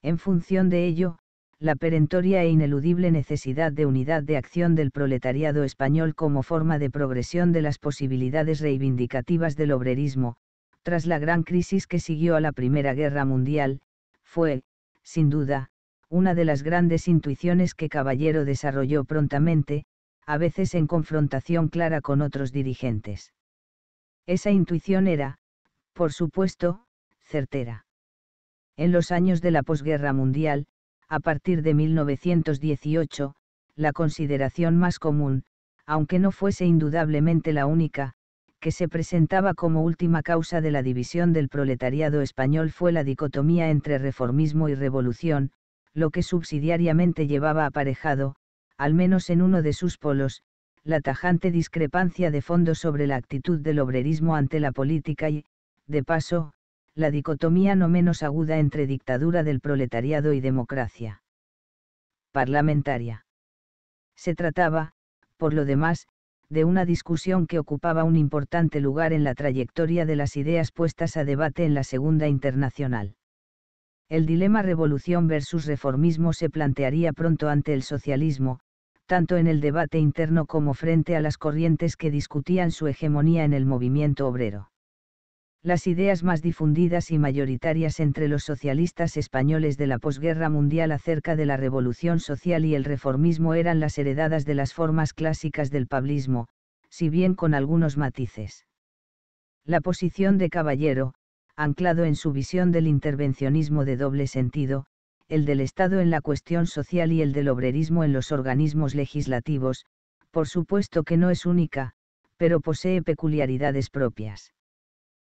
En función de ello, la perentoria e ineludible necesidad de unidad de acción del proletariado español como forma de progresión de las posibilidades reivindicativas del obrerismo, tras la gran crisis que siguió a la Primera Guerra Mundial, fue, sin duda, una de las grandes intuiciones que Caballero desarrolló prontamente, a veces en confrontación clara con otros dirigentes. Esa intuición era, por supuesto, certera. En los años de la posguerra mundial, a partir de 1918, la consideración más común, aunque no fuese indudablemente la única, que se presentaba como última causa de la división del proletariado español fue la dicotomía entre reformismo y revolución, lo que subsidiariamente llevaba aparejado, al menos en uno de sus polos, la tajante discrepancia de fondo sobre la actitud del obrerismo ante la política y, de paso, la dicotomía no menos aguda entre dictadura del proletariado y democracia parlamentaria. Se trataba, por lo demás, de una discusión que ocupaba un importante lugar en la trayectoria de las ideas puestas a debate en la Segunda Internacional el dilema revolución versus reformismo se plantearía pronto ante el socialismo, tanto en el debate interno como frente a las corrientes que discutían su hegemonía en el movimiento obrero. Las ideas más difundidas y mayoritarias entre los socialistas españoles de la posguerra mundial acerca de la revolución social y el reformismo eran las heredadas de las formas clásicas del pablismo, si bien con algunos matices. La posición de Caballero, anclado en su visión del intervencionismo de doble sentido, el del Estado en la cuestión social y el del obrerismo en los organismos legislativos, por supuesto que no es única, pero posee peculiaridades propias.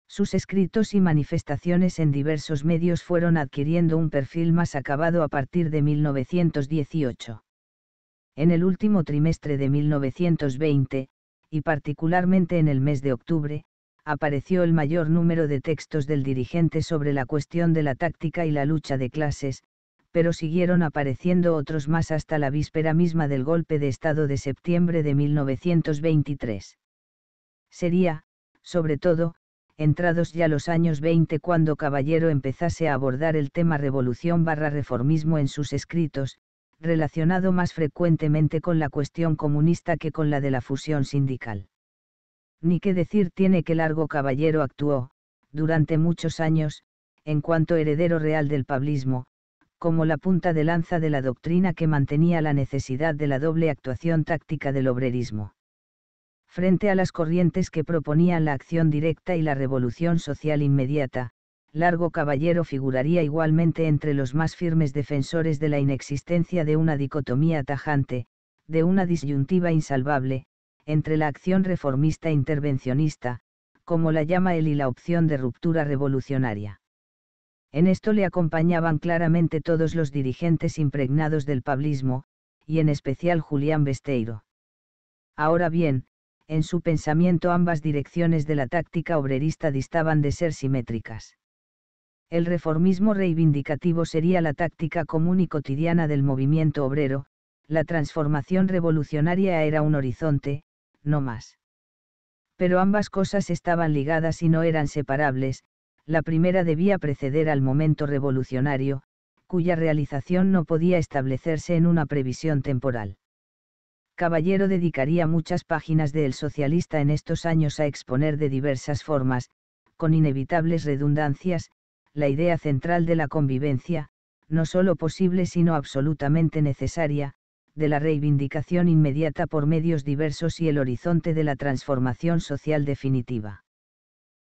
Sus escritos y manifestaciones en diversos medios fueron adquiriendo un perfil más acabado a partir de 1918. En el último trimestre de 1920, y particularmente en el mes de octubre, apareció el mayor número de textos del dirigente sobre la cuestión de la táctica y la lucha de clases, pero siguieron apareciendo otros más hasta la víspera misma del golpe de Estado de septiembre de 1923. Sería, sobre todo, entrados ya los años 20 cuando Caballero empezase a abordar el tema revolución barra reformismo en sus escritos, relacionado más frecuentemente con la cuestión comunista que con la de la fusión sindical. Ni qué decir tiene que Largo Caballero actuó, durante muchos años, en cuanto heredero real del pablismo, como la punta de lanza de la doctrina que mantenía la necesidad de la doble actuación táctica del obrerismo. Frente a las corrientes que proponían la acción directa y la revolución social inmediata, Largo Caballero figuraría igualmente entre los más firmes defensores de la inexistencia de una dicotomía tajante, de una disyuntiva insalvable, entre la acción reformista e intervencionista, como la llama él, y la opción de ruptura revolucionaria. En esto le acompañaban claramente todos los dirigentes impregnados del pablismo, y en especial Julián Besteiro. Ahora bien, en su pensamiento ambas direcciones de la táctica obrerista distaban de ser simétricas. El reformismo reivindicativo sería la táctica común y cotidiana del movimiento obrero, la transformación revolucionaria era un horizonte, no más. Pero ambas cosas estaban ligadas y no eran separables, la primera debía preceder al momento revolucionario, cuya realización no podía establecerse en una previsión temporal. Caballero dedicaría muchas páginas de El Socialista en estos años a exponer de diversas formas, con inevitables redundancias, la idea central de la convivencia, no sólo posible sino absolutamente necesaria, de la reivindicación inmediata por medios diversos y el horizonte de la transformación social definitiva.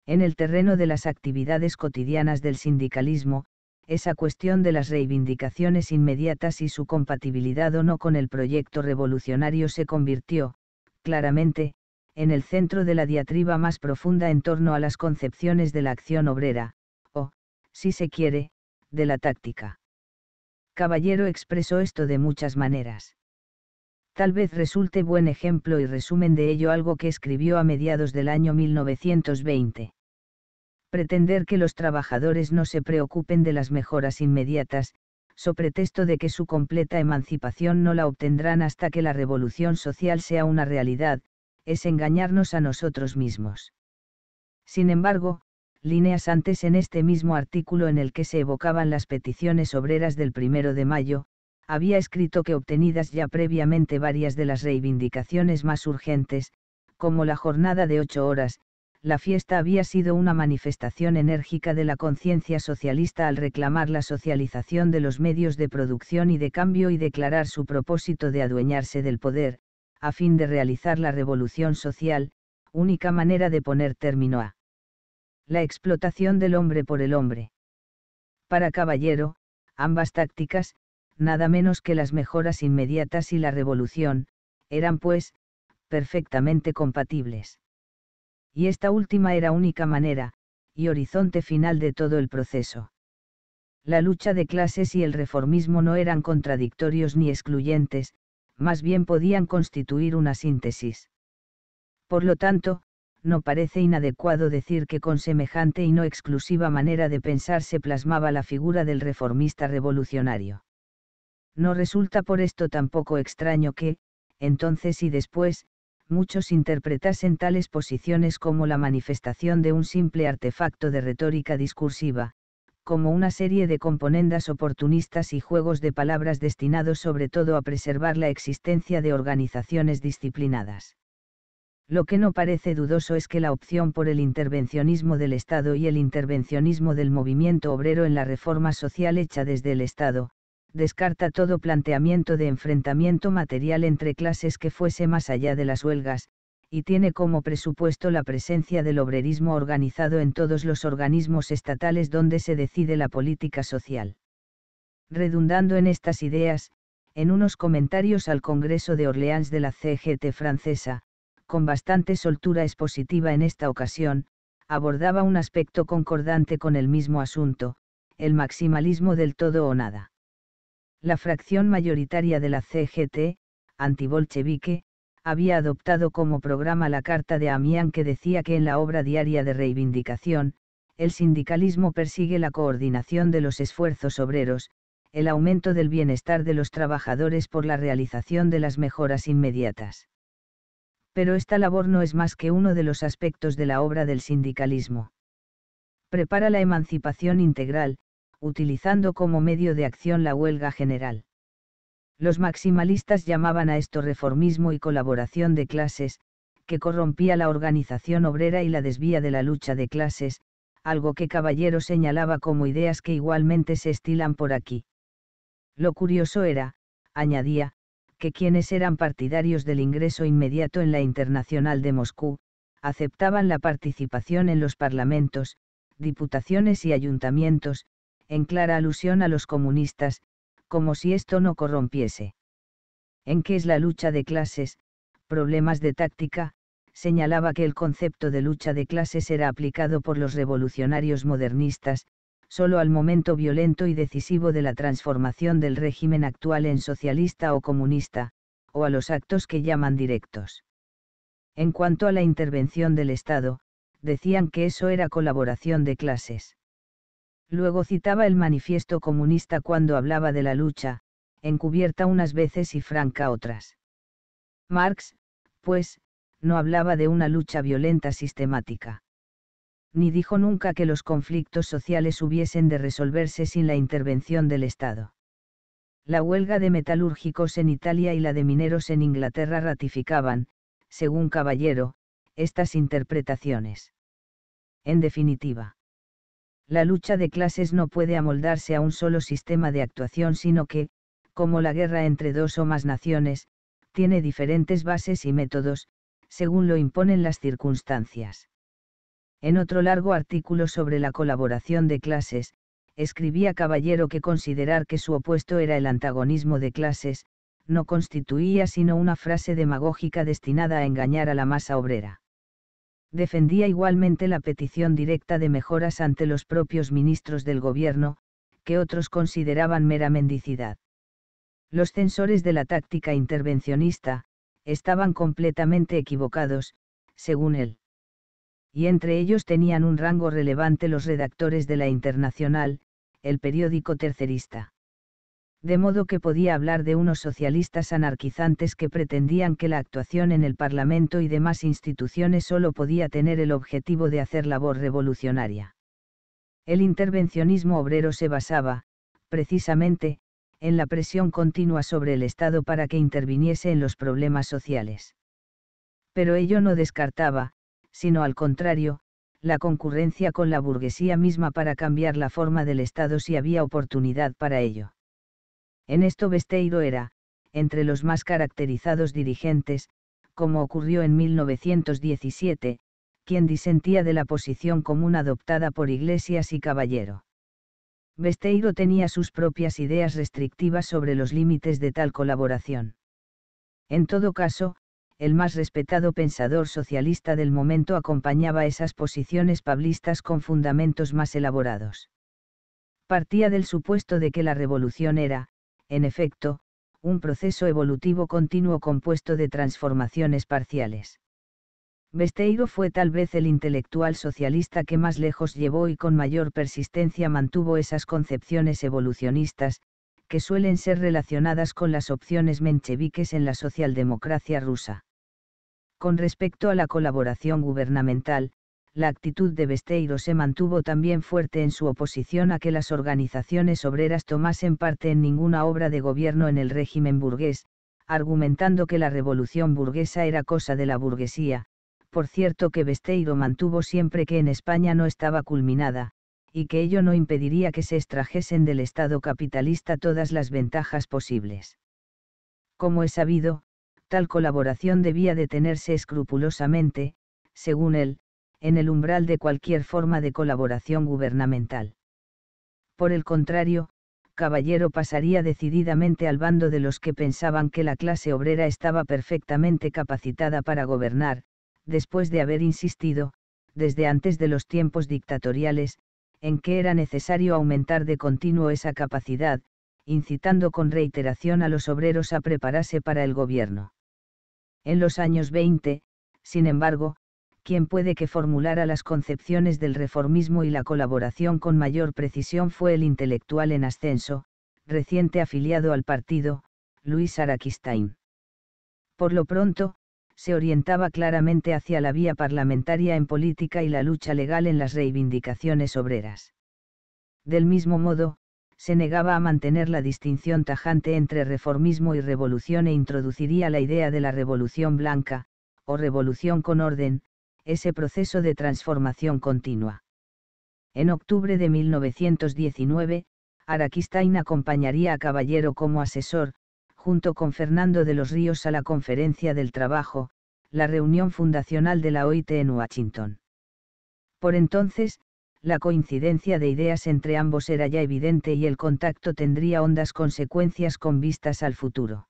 En el terreno de las actividades cotidianas del sindicalismo, esa cuestión de las reivindicaciones inmediatas y su compatibilidad o no con el proyecto revolucionario se convirtió, claramente, en el centro de la diatriba más profunda en torno a las concepciones de la acción obrera, o, si se quiere, de la táctica. Caballero expresó esto de muchas maneras. Tal vez resulte buen ejemplo y resumen de ello algo que escribió a mediados del año 1920. Pretender que los trabajadores no se preocupen de las mejoras inmediatas, so pretexto de que su completa emancipación no la obtendrán hasta que la revolución social sea una realidad, es engañarnos a nosotros mismos. Sin embargo, líneas antes en este mismo artículo en el que se evocaban las peticiones obreras del primero de mayo, había escrito que obtenidas ya previamente varias de las reivindicaciones más urgentes, como la jornada de ocho horas, la fiesta había sido una manifestación enérgica de la conciencia socialista al reclamar la socialización de los medios de producción y de cambio y declarar su propósito de adueñarse del poder, a fin de realizar la revolución social, única manera de poner término a la explotación del hombre por el hombre. Para Caballero, ambas tácticas, nada menos que las mejoras inmediatas y la revolución, eran pues, perfectamente compatibles. Y esta última era única manera, y horizonte final de todo el proceso. La lucha de clases y el reformismo no eran contradictorios ni excluyentes, más bien podían constituir una síntesis. Por lo tanto, no parece inadecuado decir que con semejante y no exclusiva manera de pensar se plasmaba la figura del reformista revolucionario. No resulta por esto tampoco extraño que, entonces y después, muchos interpretasen tales posiciones como la manifestación de un simple artefacto de retórica discursiva, como una serie de componendas oportunistas y juegos de palabras destinados sobre todo a preservar la existencia de organizaciones disciplinadas. Lo que no parece dudoso es que la opción por el intervencionismo del Estado y el intervencionismo del movimiento obrero en la reforma social hecha desde el Estado, descarta todo planteamiento de enfrentamiento material entre clases que fuese más allá de las huelgas, y tiene como presupuesto la presencia del obrerismo organizado en todos los organismos estatales donde se decide la política social. Redundando en estas ideas, en unos comentarios al Congreso de Orleans de la CGT francesa, con bastante soltura expositiva en esta ocasión, abordaba un aspecto concordante con el mismo asunto, el maximalismo del todo o nada. La fracción mayoritaria de la CGT, antibolchevique, había adoptado como programa la carta de Amián que decía que en la obra diaria de reivindicación, el sindicalismo persigue la coordinación de los esfuerzos obreros, el aumento del bienestar de los trabajadores por la realización de las mejoras inmediatas pero esta labor no es más que uno de los aspectos de la obra del sindicalismo. Prepara la emancipación integral, utilizando como medio de acción la huelga general. Los maximalistas llamaban a esto reformismo y colaboración de clases, que corrompía la organización obrera y la desvía de la lucha de clases, algo que Caballero señalaba como ideas que igualmente se estilan por aquí. Lo curioso era, añadía, que quienes eran partidarios del ingreso inmediato en la Internacional de Moscú, aceptaban la participación en los parlamentos, diputaciones y ayuntamientos, en clara alusión a los comunistas, como si esto no corrompiese. En qué es la lucha de clases, problemas de táctica, señalaba que el concepto de lucha de clases era aplicado por los revolucionarios modernistas, solo al momento violento y decisivo de la transformación del régimen actual en socialista o comunista, o a los actos que llaman directos. En cuanto a la intervención del Estado, decían que eso era colaboración de clases. Luego citaba el manifiesto comunista cuando hablaba de la lucha, encubierta unas veces y franca otras. Marx, pues, no hablaba de una lucha violenta sistemática ni dijo nunca que los conflictos sociales hubiesen de resolverse sin la intervención del Estado. La huelga de metalúrgicos en Italia y la de mineros en Inglaterra ratificaban, según Caballero, estas interpretaciones. En definitiva, la lucha de clases no puede amoldarse a un solo sistema de actuación, sino que, como la guerra entre dos o más naciones, tiene diferentes bases y métodos, según lo imponen las circunstancias. En otro largo artículo sobre la colaboración de clases, escribía Caballero que considerar que su opuesto era el antagonismo de clases, no constituía sino una frase demagógica destinada a engañar a la masa obrera. Defendía igualmente la petición directa de mejoras ante los propios ministros del gobierno, que otros consideraban mera mendicidad. Los censores de la táctica intervencionista, estaban completamente equivocados, según él y entre ellos tenían un rango relevante los redactores de la Internacional, el periódico tercerista. De modo que podía hablar de unos socialistas anarquizantes que pretendían que la actuación en el Parlamento y demás instituciones solo podía tener el objetivo de hacer labor revolucionaria. El intervencionismo obrero se basaba, precisamente, en la presión continua sobre el Estado para que interviniese en los problemas sociales. Pero ello no descartaba, sino al contrario, la concurrencia con la burguesía misma para cambiar la forma del Estado si había oportunidad para ello. En esto Besteiro era, entre los más caracterizados dirigentes, como ocurrió en 1917, quien disentía de la posición común adoptada por Iglesias y Caballero. Besteiro tenía sus propias ideas restrictivas sobre los límites de tal colaboración. En todo caso, el más respetado pensador socialista del momento acompañaba esas posiciones pablistas con fundamentos más elaborados. Partía del supuesto de que la revolución era, en efecto, un proceso evolutivo continuo compuesto de transformaciones parciales. Besteiro fue tal vez el intelectual socialista que más lejos llevó y con mayor persistencia mantuvo esas concepciones evolucionistas, que suelen ser relacionadas con las opciones mencheviques en la socialdemocracia rusa. Con respecto a la colaboración gubernamental, la actitud de Besteiro se mantuvo también fuerte en su oposición a que las organizaciones obreras tomasen parte en ninguna obra de gobierno en el régimen burgués, argumentando que la revolución burguesa era cosa de la burguesía, por cierto que Besteiro mantuvo siempre que en España no estaba culminada, y que ello no impediría que se extrajesen del Estado capitalista todas las ventajas posibles. Como es sabido, tal colaboración debía detenerse escrupulosamente, según él, en el umbral de cualquier forma de colaboración gubernamental. Por el contrario, Caballero pasaría decididamente al bando de los que pensaban que la clase obrera estaba perfectamente capacitada para gobernar, después de haber insistido, desde antes de los tiempos dictatoriales, en que era necesario aumentar de continuo esa capacidad, incitando con reiteración a los obreros a prepararse para el gobierno. En los años 20, sin embargo, quien puede que formulara las concepciones del reformismo y la colaboración con mayor precisión fue el intelectual en ascenso, reciente afiliado al partido, Luis Araquistain. Por lo pronto, se orientaba claramente hacia la vía parlamentaria en política y la lucha legal en las reivindicaciones obreras. Del mismo modo, se negaba a mantener la distinción tajante entre reformismo y revolución e introduciría la idea de la revolución blanca, o revolución con orden, ese proceso de transformación continua. En octubre de 1919, Araquistain acompañaría a Caballero como asesor, junto con Fernando de los Ríos a la Conferencia del Trabajo, la reunión fundacional de la OIT en Washington. Por entonces, la coincidencia de ideas entre ambos era ya evidente y el contacto tendría hondas consecuencias con vistas al futuro.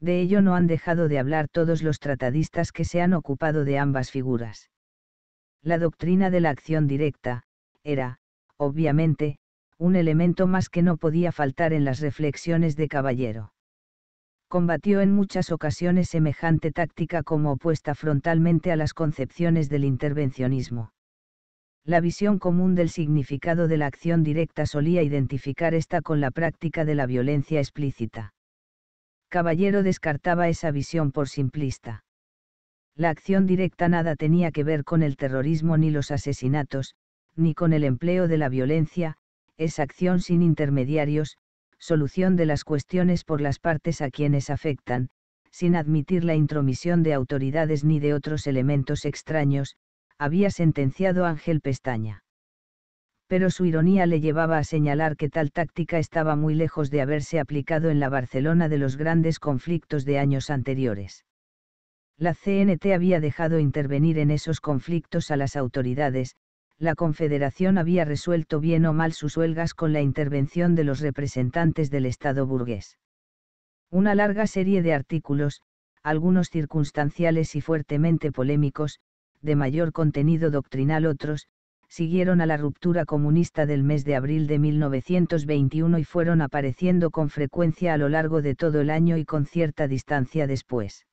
De ello no han dejado de hablar todos los tratadistas que se han ocupado de ambas figuras. La doctrina de la acción directa, era, obviamente, un elemento más que no podía faltar en las reflexiones de Caballero combatió en muchas ocasiones semejante táctica como opuesta frontalmente a las concepciones del intervencionismo. La visión común del significado de la acción directa solía identificar esta con la práctica de la violencia explícita. Caballero descartaba esa visión por simplista. La acción directa nada tenía que ver con el terrorismo ni los asesinatos, ni con el empleo de la violencia, es acción sin intermediarios, solución de las cuestiones por las partes a quienes afectan, sin admitir la intromisión de autoridades ni de otros elementos extraños, había sentenciado Ángel Pestaña. Pero su ironía le llevaba a señalar que tal táctica estaba muy lejos de haberse aplicado en la Barcelona de los grandes conflictos de años anteriores. La CNT había dejado intervenir en esos conflictos a las autoridades, la Confederación había resuelto bien o mal sus huelgas con la intervención de los representantes del Estado burgués. Una larga serie de artículos, algunos circunstanciales y fuertemente polémicos, de mayor contenido doctrinal otros, siguieron a la ruptura comunista del mes de abril de 1921 y fueron apareciendo con frecuencia a lo largo de todo el año y con cierta distancia después.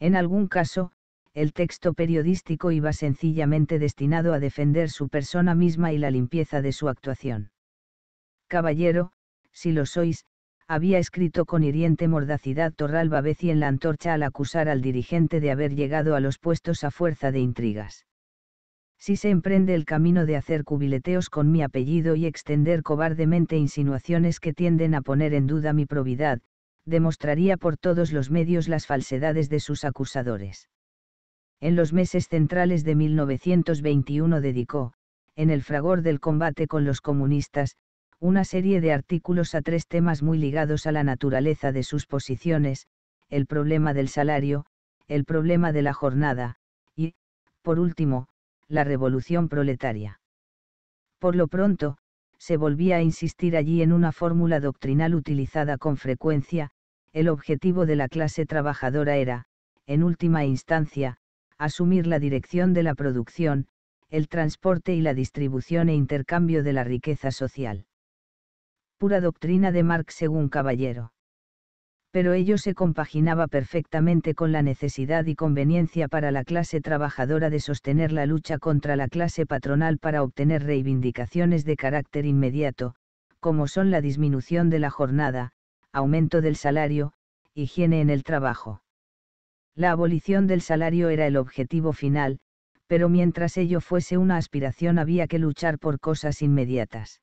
En algún caso, el texto periodístico iba sencillamente destinado a defender su persona misma y la limpieza de su actuación. Caballero, si lo sois, había escrito con hiriente mordacidad Torralba y en la antorcha al acusar al dirigente de haber llegado a los puestos a fuerza de intrigas. Si se emprende el camino de hacer cubileteos con mi apellido y extender cobardemente insinuaciones que tienden a poner en duda mi probidad, demostraría por todos los medios las falsedades de sus acusadores en los meses centrales de 1921 dedicó, en el fragor del combate con los comunistas, una serie de artículos a tres temas muy ligados a la naturaleza de sus posiciones, el problema del salario, el problema de la jornada, y, por último, la revolución proletaria. Por lo pronto, se volvía a insistir allí en una fórmula doctrinal utilizada con frecuencia, el objetivo de la clase trabajadora era, en última instancia, asumir la dirección de la producción, el transporte y la distribución e intercambio de la riqueza social. Pura doctrina de Marx según Caballero. Pero ello se compaginaba perfectamente con la necesidad y conveniencia para la clase trabajadora de sostener la lucha contra la clase patronal para obtener reivindicaciones de carácter inmediato, como son la disminución de la jornada, aumento del salario, higiene en el trabajo. La abolición del salario era el objetivo final, pero mientras ello fuese una aspiración había que luchar por cosas inmediatas.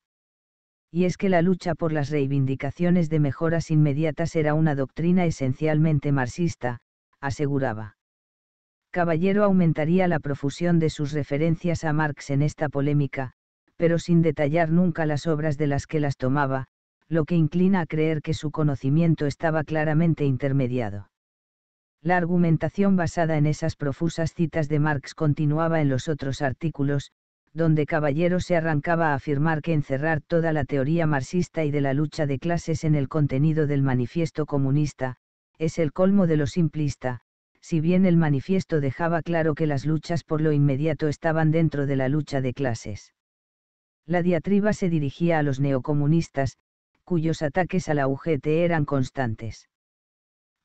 Y es que la lucha por las reivindicaciones de mejoras inmediatas era una doctrina esencialmente marxista, aseguraba. Caballero aumentaría la profusión de sus referencias a Marx en esta polémica, pero sin detallar nunca las obras de las que las tomaba, lo que inclina a creer que su conocimiento estaba claramente intermediado. La argumentación basada en esas profusas citas de Marx continuaba en los otros artículos, donde Caballero se arrancaba a afirmar que encerrar toda la teoría marxista y de la lucha de clases en el contenido del manifiesto comunista, es el colmo de lo simplista, si bien el manifiesto dejaba claro que las luchas por lo inmediato estaban dentro de la lucha de clases. La diatriba se dirigía a los neocomunistas, cuyos ataques a la UGT eran constantes.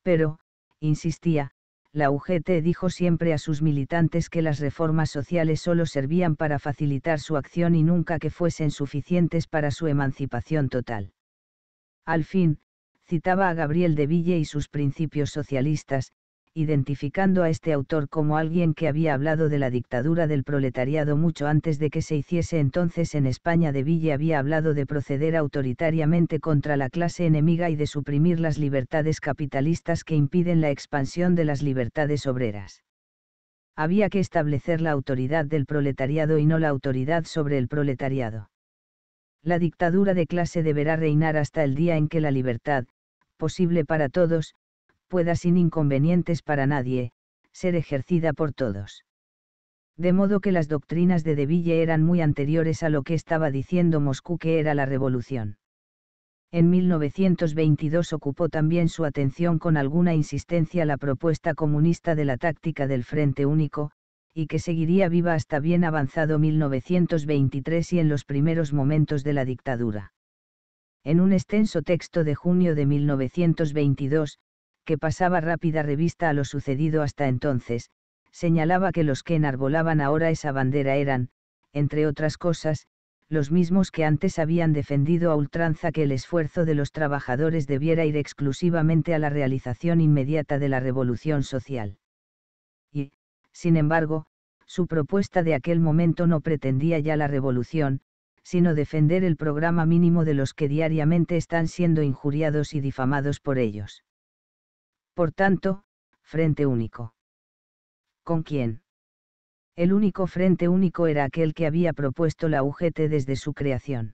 Pero, insistía, la UGT dijo siempre a sus militantes que las reformas sociales solo servían para facilitar su acción y nunca que fuesen suficientes para su emancipación total. Al fin, citaba a Gabriel de Ville y sus principios socialistas, identificando a este autor como alguien que había hablado de la dictadura del proletariado mucho antes de que se hiciese entonces en España de Villa había hablado de proceder autoritariamente contra la clase enemiga y de suprimir las libertades capitalistas que impiden la expansión de las libertades obreras había que establecer la autoridad del proletariado y no la autoridad sobre el proletariado. La dictadura de clase deberá reinar hasta el día en que la libertad, posible para todos, pueda sin inconvenientes para nadie, ser ejercida por todos. De modo que las doctrinas de Deville eran muy anteriores a lo que estaba diciendo Moscú que era la revolución. En 1922 ocupó también su atención con alguna insistencia la propuesta comunista de la táctica del Frente Único, y que seguiría viva hasta bien avanzado 1923 y en los primeros momentos de la dictadura. En un extenso texto de junio de 1922, que pasaba rápida revista a lo sucedido hasta entonces, señalaba que los que enarbolaban ahora esa bandera eran, entre otras cosas, los mismos que antes habían defendido a ultranza que el esfuerzo de los trabajadores debiera ir exclusivamente a la realización inmediata de la revolución social. Y, sin embargo, su propuesta de aquel momento no pretendía ya la revolución, sino defender el programa mínimo de los que diariamente están siendo injuriados y difamados por ellos. Por tanto, frente único. ¿Con quién? El único frente único era aquel que había propuesto la UGT desde su creación.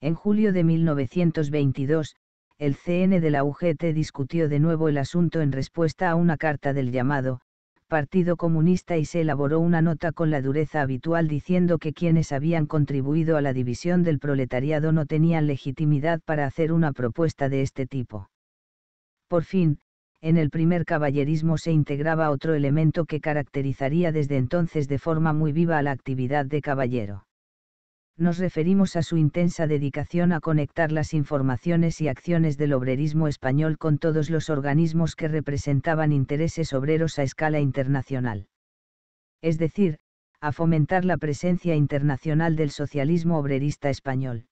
En julio de 1922, el CN de la UGT discutió de nuevo el asunto en respuesta a una carta del llamado Partido Comunista y se elaboró una nota con la dureza habitual diciendo que quienes habían contribuido a la división del proletariado no tenían legitimidad para hacer una propuesta de este tipo. Por fin, en el primer caballerismo se integraba otro elemento que caracterizaría desde entonces de forma muy viva la actividad de caballero. Nos referimos a su intensa dedicación a conectar las informaciones y acciones del obrerismo español con todos los organismos que representaban intereses obreros a escala internacional. Es decir, a fomentar la presencia internacional del socialismo obrerista español.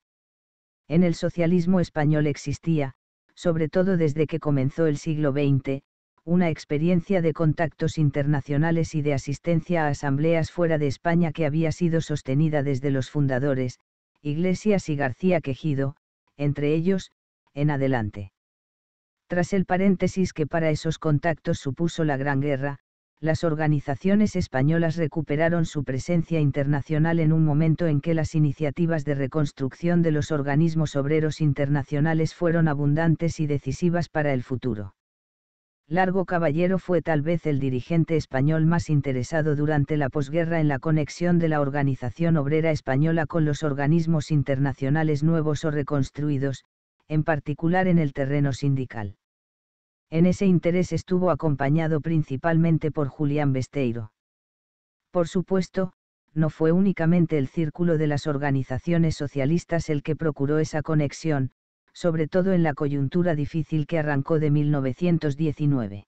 En el socialismo español existía, sobre todo desde que comenzó el siglo XX, una experiencia de contactos internacionales y de asistencia a asambleas fuera de España que había sido sostenida desde los fundadores, Iglesias y García Quejido, entre ellos, en adelante. Tras el paréntesis que para esos contactos supuso la Gran Guerra, las organizaciones españolas recuperaron su presencia internacional en un momento en que las iniciativas de reconstrucción de los organismos obreros internacionales fueron abundantes y decisivas para el futuro. Largo Caballero fue tal vez el dirigente español más interesado durante la posguerra en la conexión de la organización obrera española con los organismos internacionales nuevos o reconstruidos, en particular en el terreno sindical. En ese interés estuvo acompañado principalmente por Julián Besteiro. Por supuesto, no fue únicamente el círculo de las organizaciones socialistas el que procuró esa conexión, sobre todo en la coyuntura difícil que arrancó de 1919.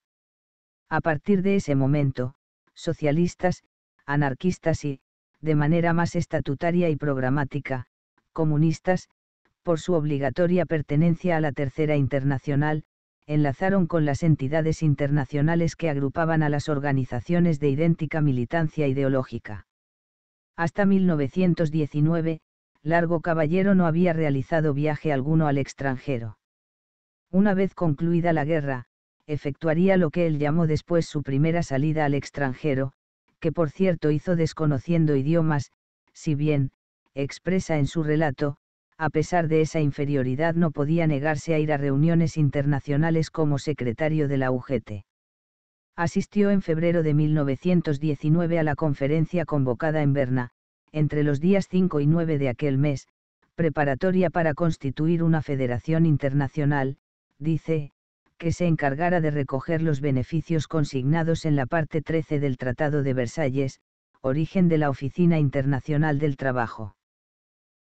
A partir de ese momento, socialistas, anarquistas y, de manera más estatutaria y programática, comunistas, por su obligatoria pertenencia a la Tercera Internacional, enlazaron con las entidades internacionales que agrupaban a las organizaciones de idéntica militancia ideológica. Hasta 1919, Largo Caballero no había realizado viaje alguno al extranjero. Una vez concluida la guerra, efectuaría lo que él llamó después su primera salida al extranjero, que por cierto hizo desconociendo idiomas, si bien, expresa en su relato, a pesar de esa inferioridad no podía negarse a ir a reuniones internacionales como secretario de la UGT. Asistió en febrero de 1919 a la conferencia convocada en Berna, entre los días 5 y 9 de aquel mes, preparatoria para constituir una federación internacional, dice, que se encargara de recoger los beneficios consignados en la parte 13 del Tratado de Versalles, origen de la Oficina Internacional del Trabajo.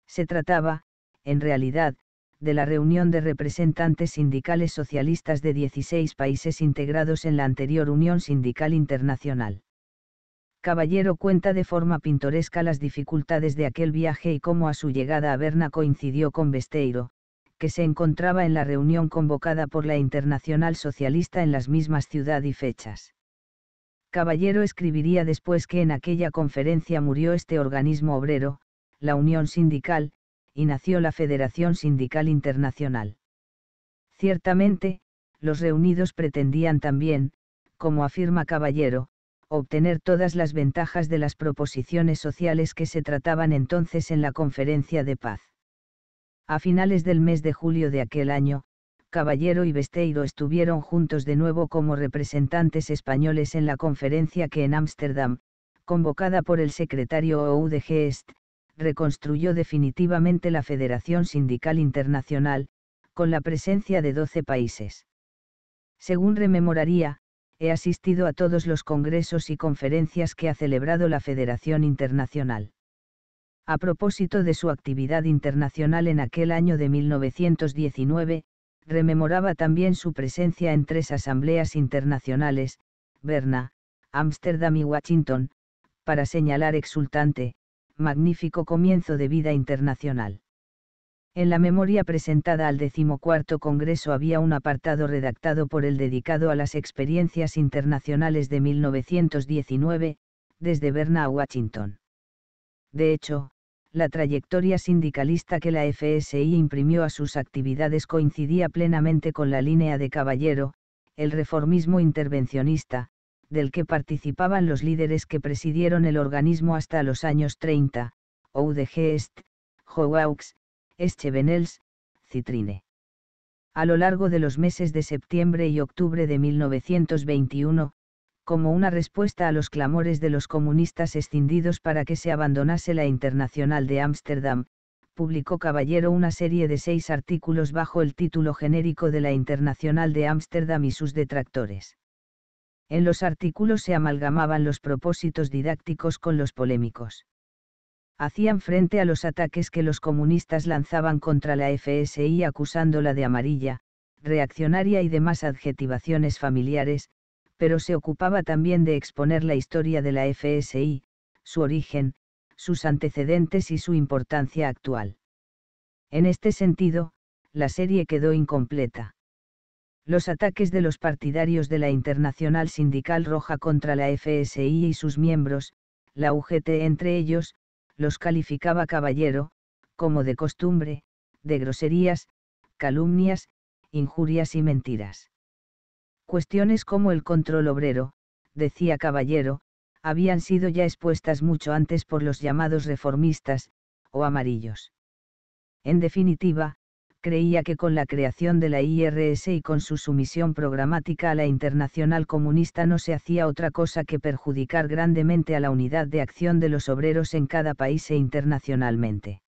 Se trataba, en realidad, de la reunión de representantes sindicales socialistas de 16 países integrados en la anterior Unión Sindical Internacional. Caballero cuenta de forma pintoresca las dificultades de aquel viaje y cómo a su llegada a Berna coincidió con Besteiro, que se encontraba en la reunión convocada por la Internacional Socialista en las mismas ciudad y fechas. Caballero escribiría después que en aquella conferencia murió este organismo obrero, la Unión Sindical, y nació la Federación Sindical Internacional. Ciertamente, los reunidos pretendían también, como afirma Caballero, obtener todas las ventajas de las proposiciones sociales que se trataban entonces en la conferencia de paz. A finales del mes de julio de aquel año, Caballero y Besteiro estuvieron juntos de nuevo como representantes españoles en la conferencia que en Ámsterdam, convocada por el secretario OUDG e reconstruyó definitivamente la Federación Sindical Internacional, con la presencia de 12 países. Según rememoraría, he asistido a todos los congresos y conferencias que ha celebrado la Federación Internacional. A propósito de su actividad internacional en aquel año de 1919, rememoraba también su presencia en tres asambleas internacionales, Berna, Ámsterdam y Washington, para señalar exultante, magnífico comienzo de vida internacional. En la memoria presentada al decimocuarto Congreso había un apartado redactado por el dedicado a las experiencias internacionales de 1919, desde Berna a Washington. De hecho, la trayectoria sindicalista que la FSI imprimió a sus actividades coincidía plenamente con la línea de Caballero, el reformismo intervencionista, del que participaban los líderes que presidieron el organismo hasta los años 30, Oude Geest, SCHEVENELS, Citrine. A lo largo de los meses de septiembre y octubre de 1921, como una respuesta a los clamores de los comunistas escindidos para que se abandonase la Internacional de Ámsterdam, publicó Caballero una serie de seis artículos bajo el título genérico de la Internacional de Ámsterdam y sus detractores en los artículos se amalgamaban los propósitos didácticos con los polémicos. Hacían frente a los ataques que los comunistas lanzaban contra la FSI acusándola de amarilla, reaccionaria y demás adjetivaciones familiares, pero se ocupaba también de exponer la historia de la FSI, su origen, sus antecedentes y su importancia actual. En este sentido, la serie quedó incompleta los ataques de los partidarios de la Internacional Sindical Roja contra la FSI y sus miembros, la UGT entre ellos, los calificaba caballero, como de costumbre, de groserías, calumnias, injurias y mentiras. Cuestiones como el control obrero, decía caballero, habían sido ya expuestas mucho antes por los llamados reformistas, o amarillos. En definitiva, creía que con la creación de la IRS y con su sumisión programática a la internacional comunista no se hacía otra cosa que perjudicar grandemente a la unidad de acción de los obreros en cada país e internacionalmente.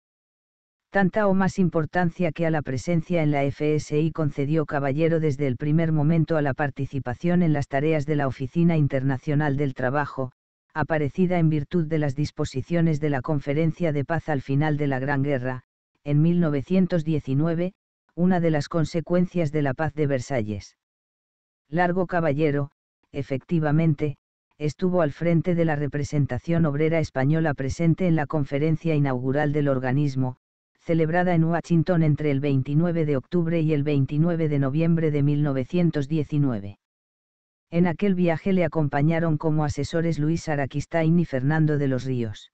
Tanta o más importancia que a la presencia en la FSI concedió Caballero desde el primer momento a la participación en las tareas de la Oficina Internacional del Trabajo, aparecida en virtud de las disposiciones de la Conferencia de Paz al final de la Gran Guerra, en 1919, una de las consecuencias de la paz de Versalles. Largo Caballero, efectivamente, estuvo al frente de la representación obrera española presente en la conferencia inaugural del organismo, celebrada en Washington entre el 29 de octubre y el 29 de noviembre de 1919. En aquel viaje le acompañaron como asesores Luis Araquistain y Fernando de los Ríos.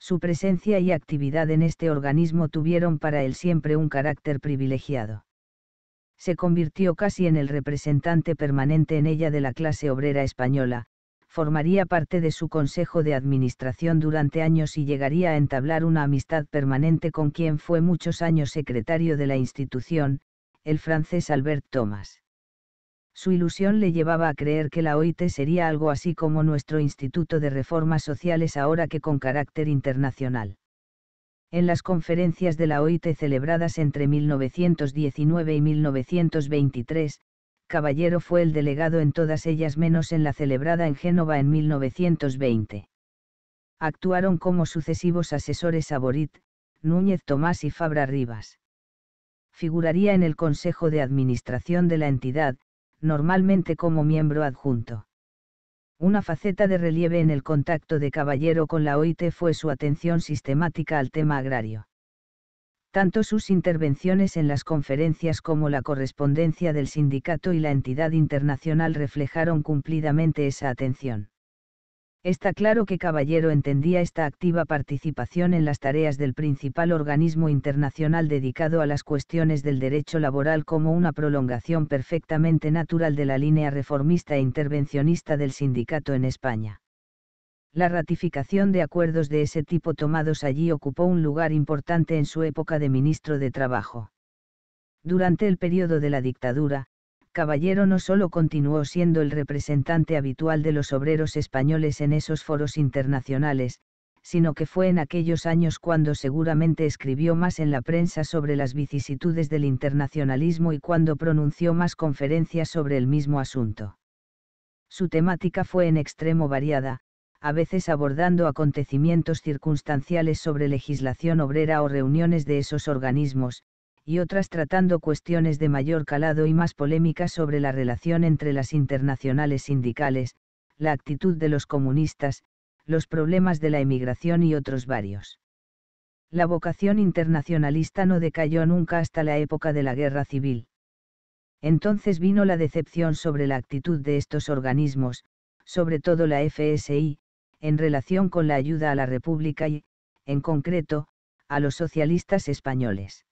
Su presencia y actividad en este organismo tuvieron para él siempre un carácter privilegiado. Se convirtió casi en el representante permanente en ella de la clase obrera española, formaría parte de su consejo de administración durante años y llegaría a entablar una amistad permanente con quien fue muchos años secretario de la institución, el francés Albert Thomas. Su ilusión le llevaba a creer que la OIT sería algo así como nuestro Instituto de Reformas Sociales ahora que con carácter internacional. En las conferencias de la OIT celebradas entre 1919 y 1923, Caballero fue el delegado en todas ellas menos en la celebrada en Génova en 1920. Actuaron como sucesivos asesores Borit, Núñez Tomás y Fabra Rivas. Figuraría en el Consejo de Administración de la entidad, normalmente como miembro adjunto. Una faceta de relieve en el contacto de Caballero con la OIT fue su atención sistemática al tema agrario. Tanto sus intervenciones en las conferencias como la correspondencia del sindicato y la entidad internacional reflejaron cumplidamente esa atención. Está claro que Caballero entendía esta activa participación en las tareas del principal organismo internacional dedicado a las cuestiones del derecho laboral como una prolongación perfectamente natural de la línea reformista e intervencionista del sindicato en España. La ratificación de acuerdos de ese tipo tomados allí ocupó un lugar importante en su época de ministro de Trabajo. Durante el periodo de la dictadura, Caballero no solo continuó siendo el representante habitual de los obreros españoles en esos foros internacionales, sino que fue en aquellos años cuando seguramente escribió más en la prensa sobre las vicisitudes del internacionalismo y cuando pronunció más conferencias sobre el mismo asunto. Su temática fue en extremo variada, a veces abordando acontecimientos circunstanciales sobre legislación obrera o reuniones de esos organismos, y otras tratando cuestiones de mayor calado y más polémicas sobre la relación entre las internacionales sindicales, la actitud de los comunistas, los problemas de la emigración y otros varios. La vocación internacionalista no decayó nunca hasta la época de la guerra civil. Entonces vino la decepción sobre la actitud de estos organismos, sobre todo la FSI, en relación con la ayuda a la República y, en concreto, a los socialistas españoles.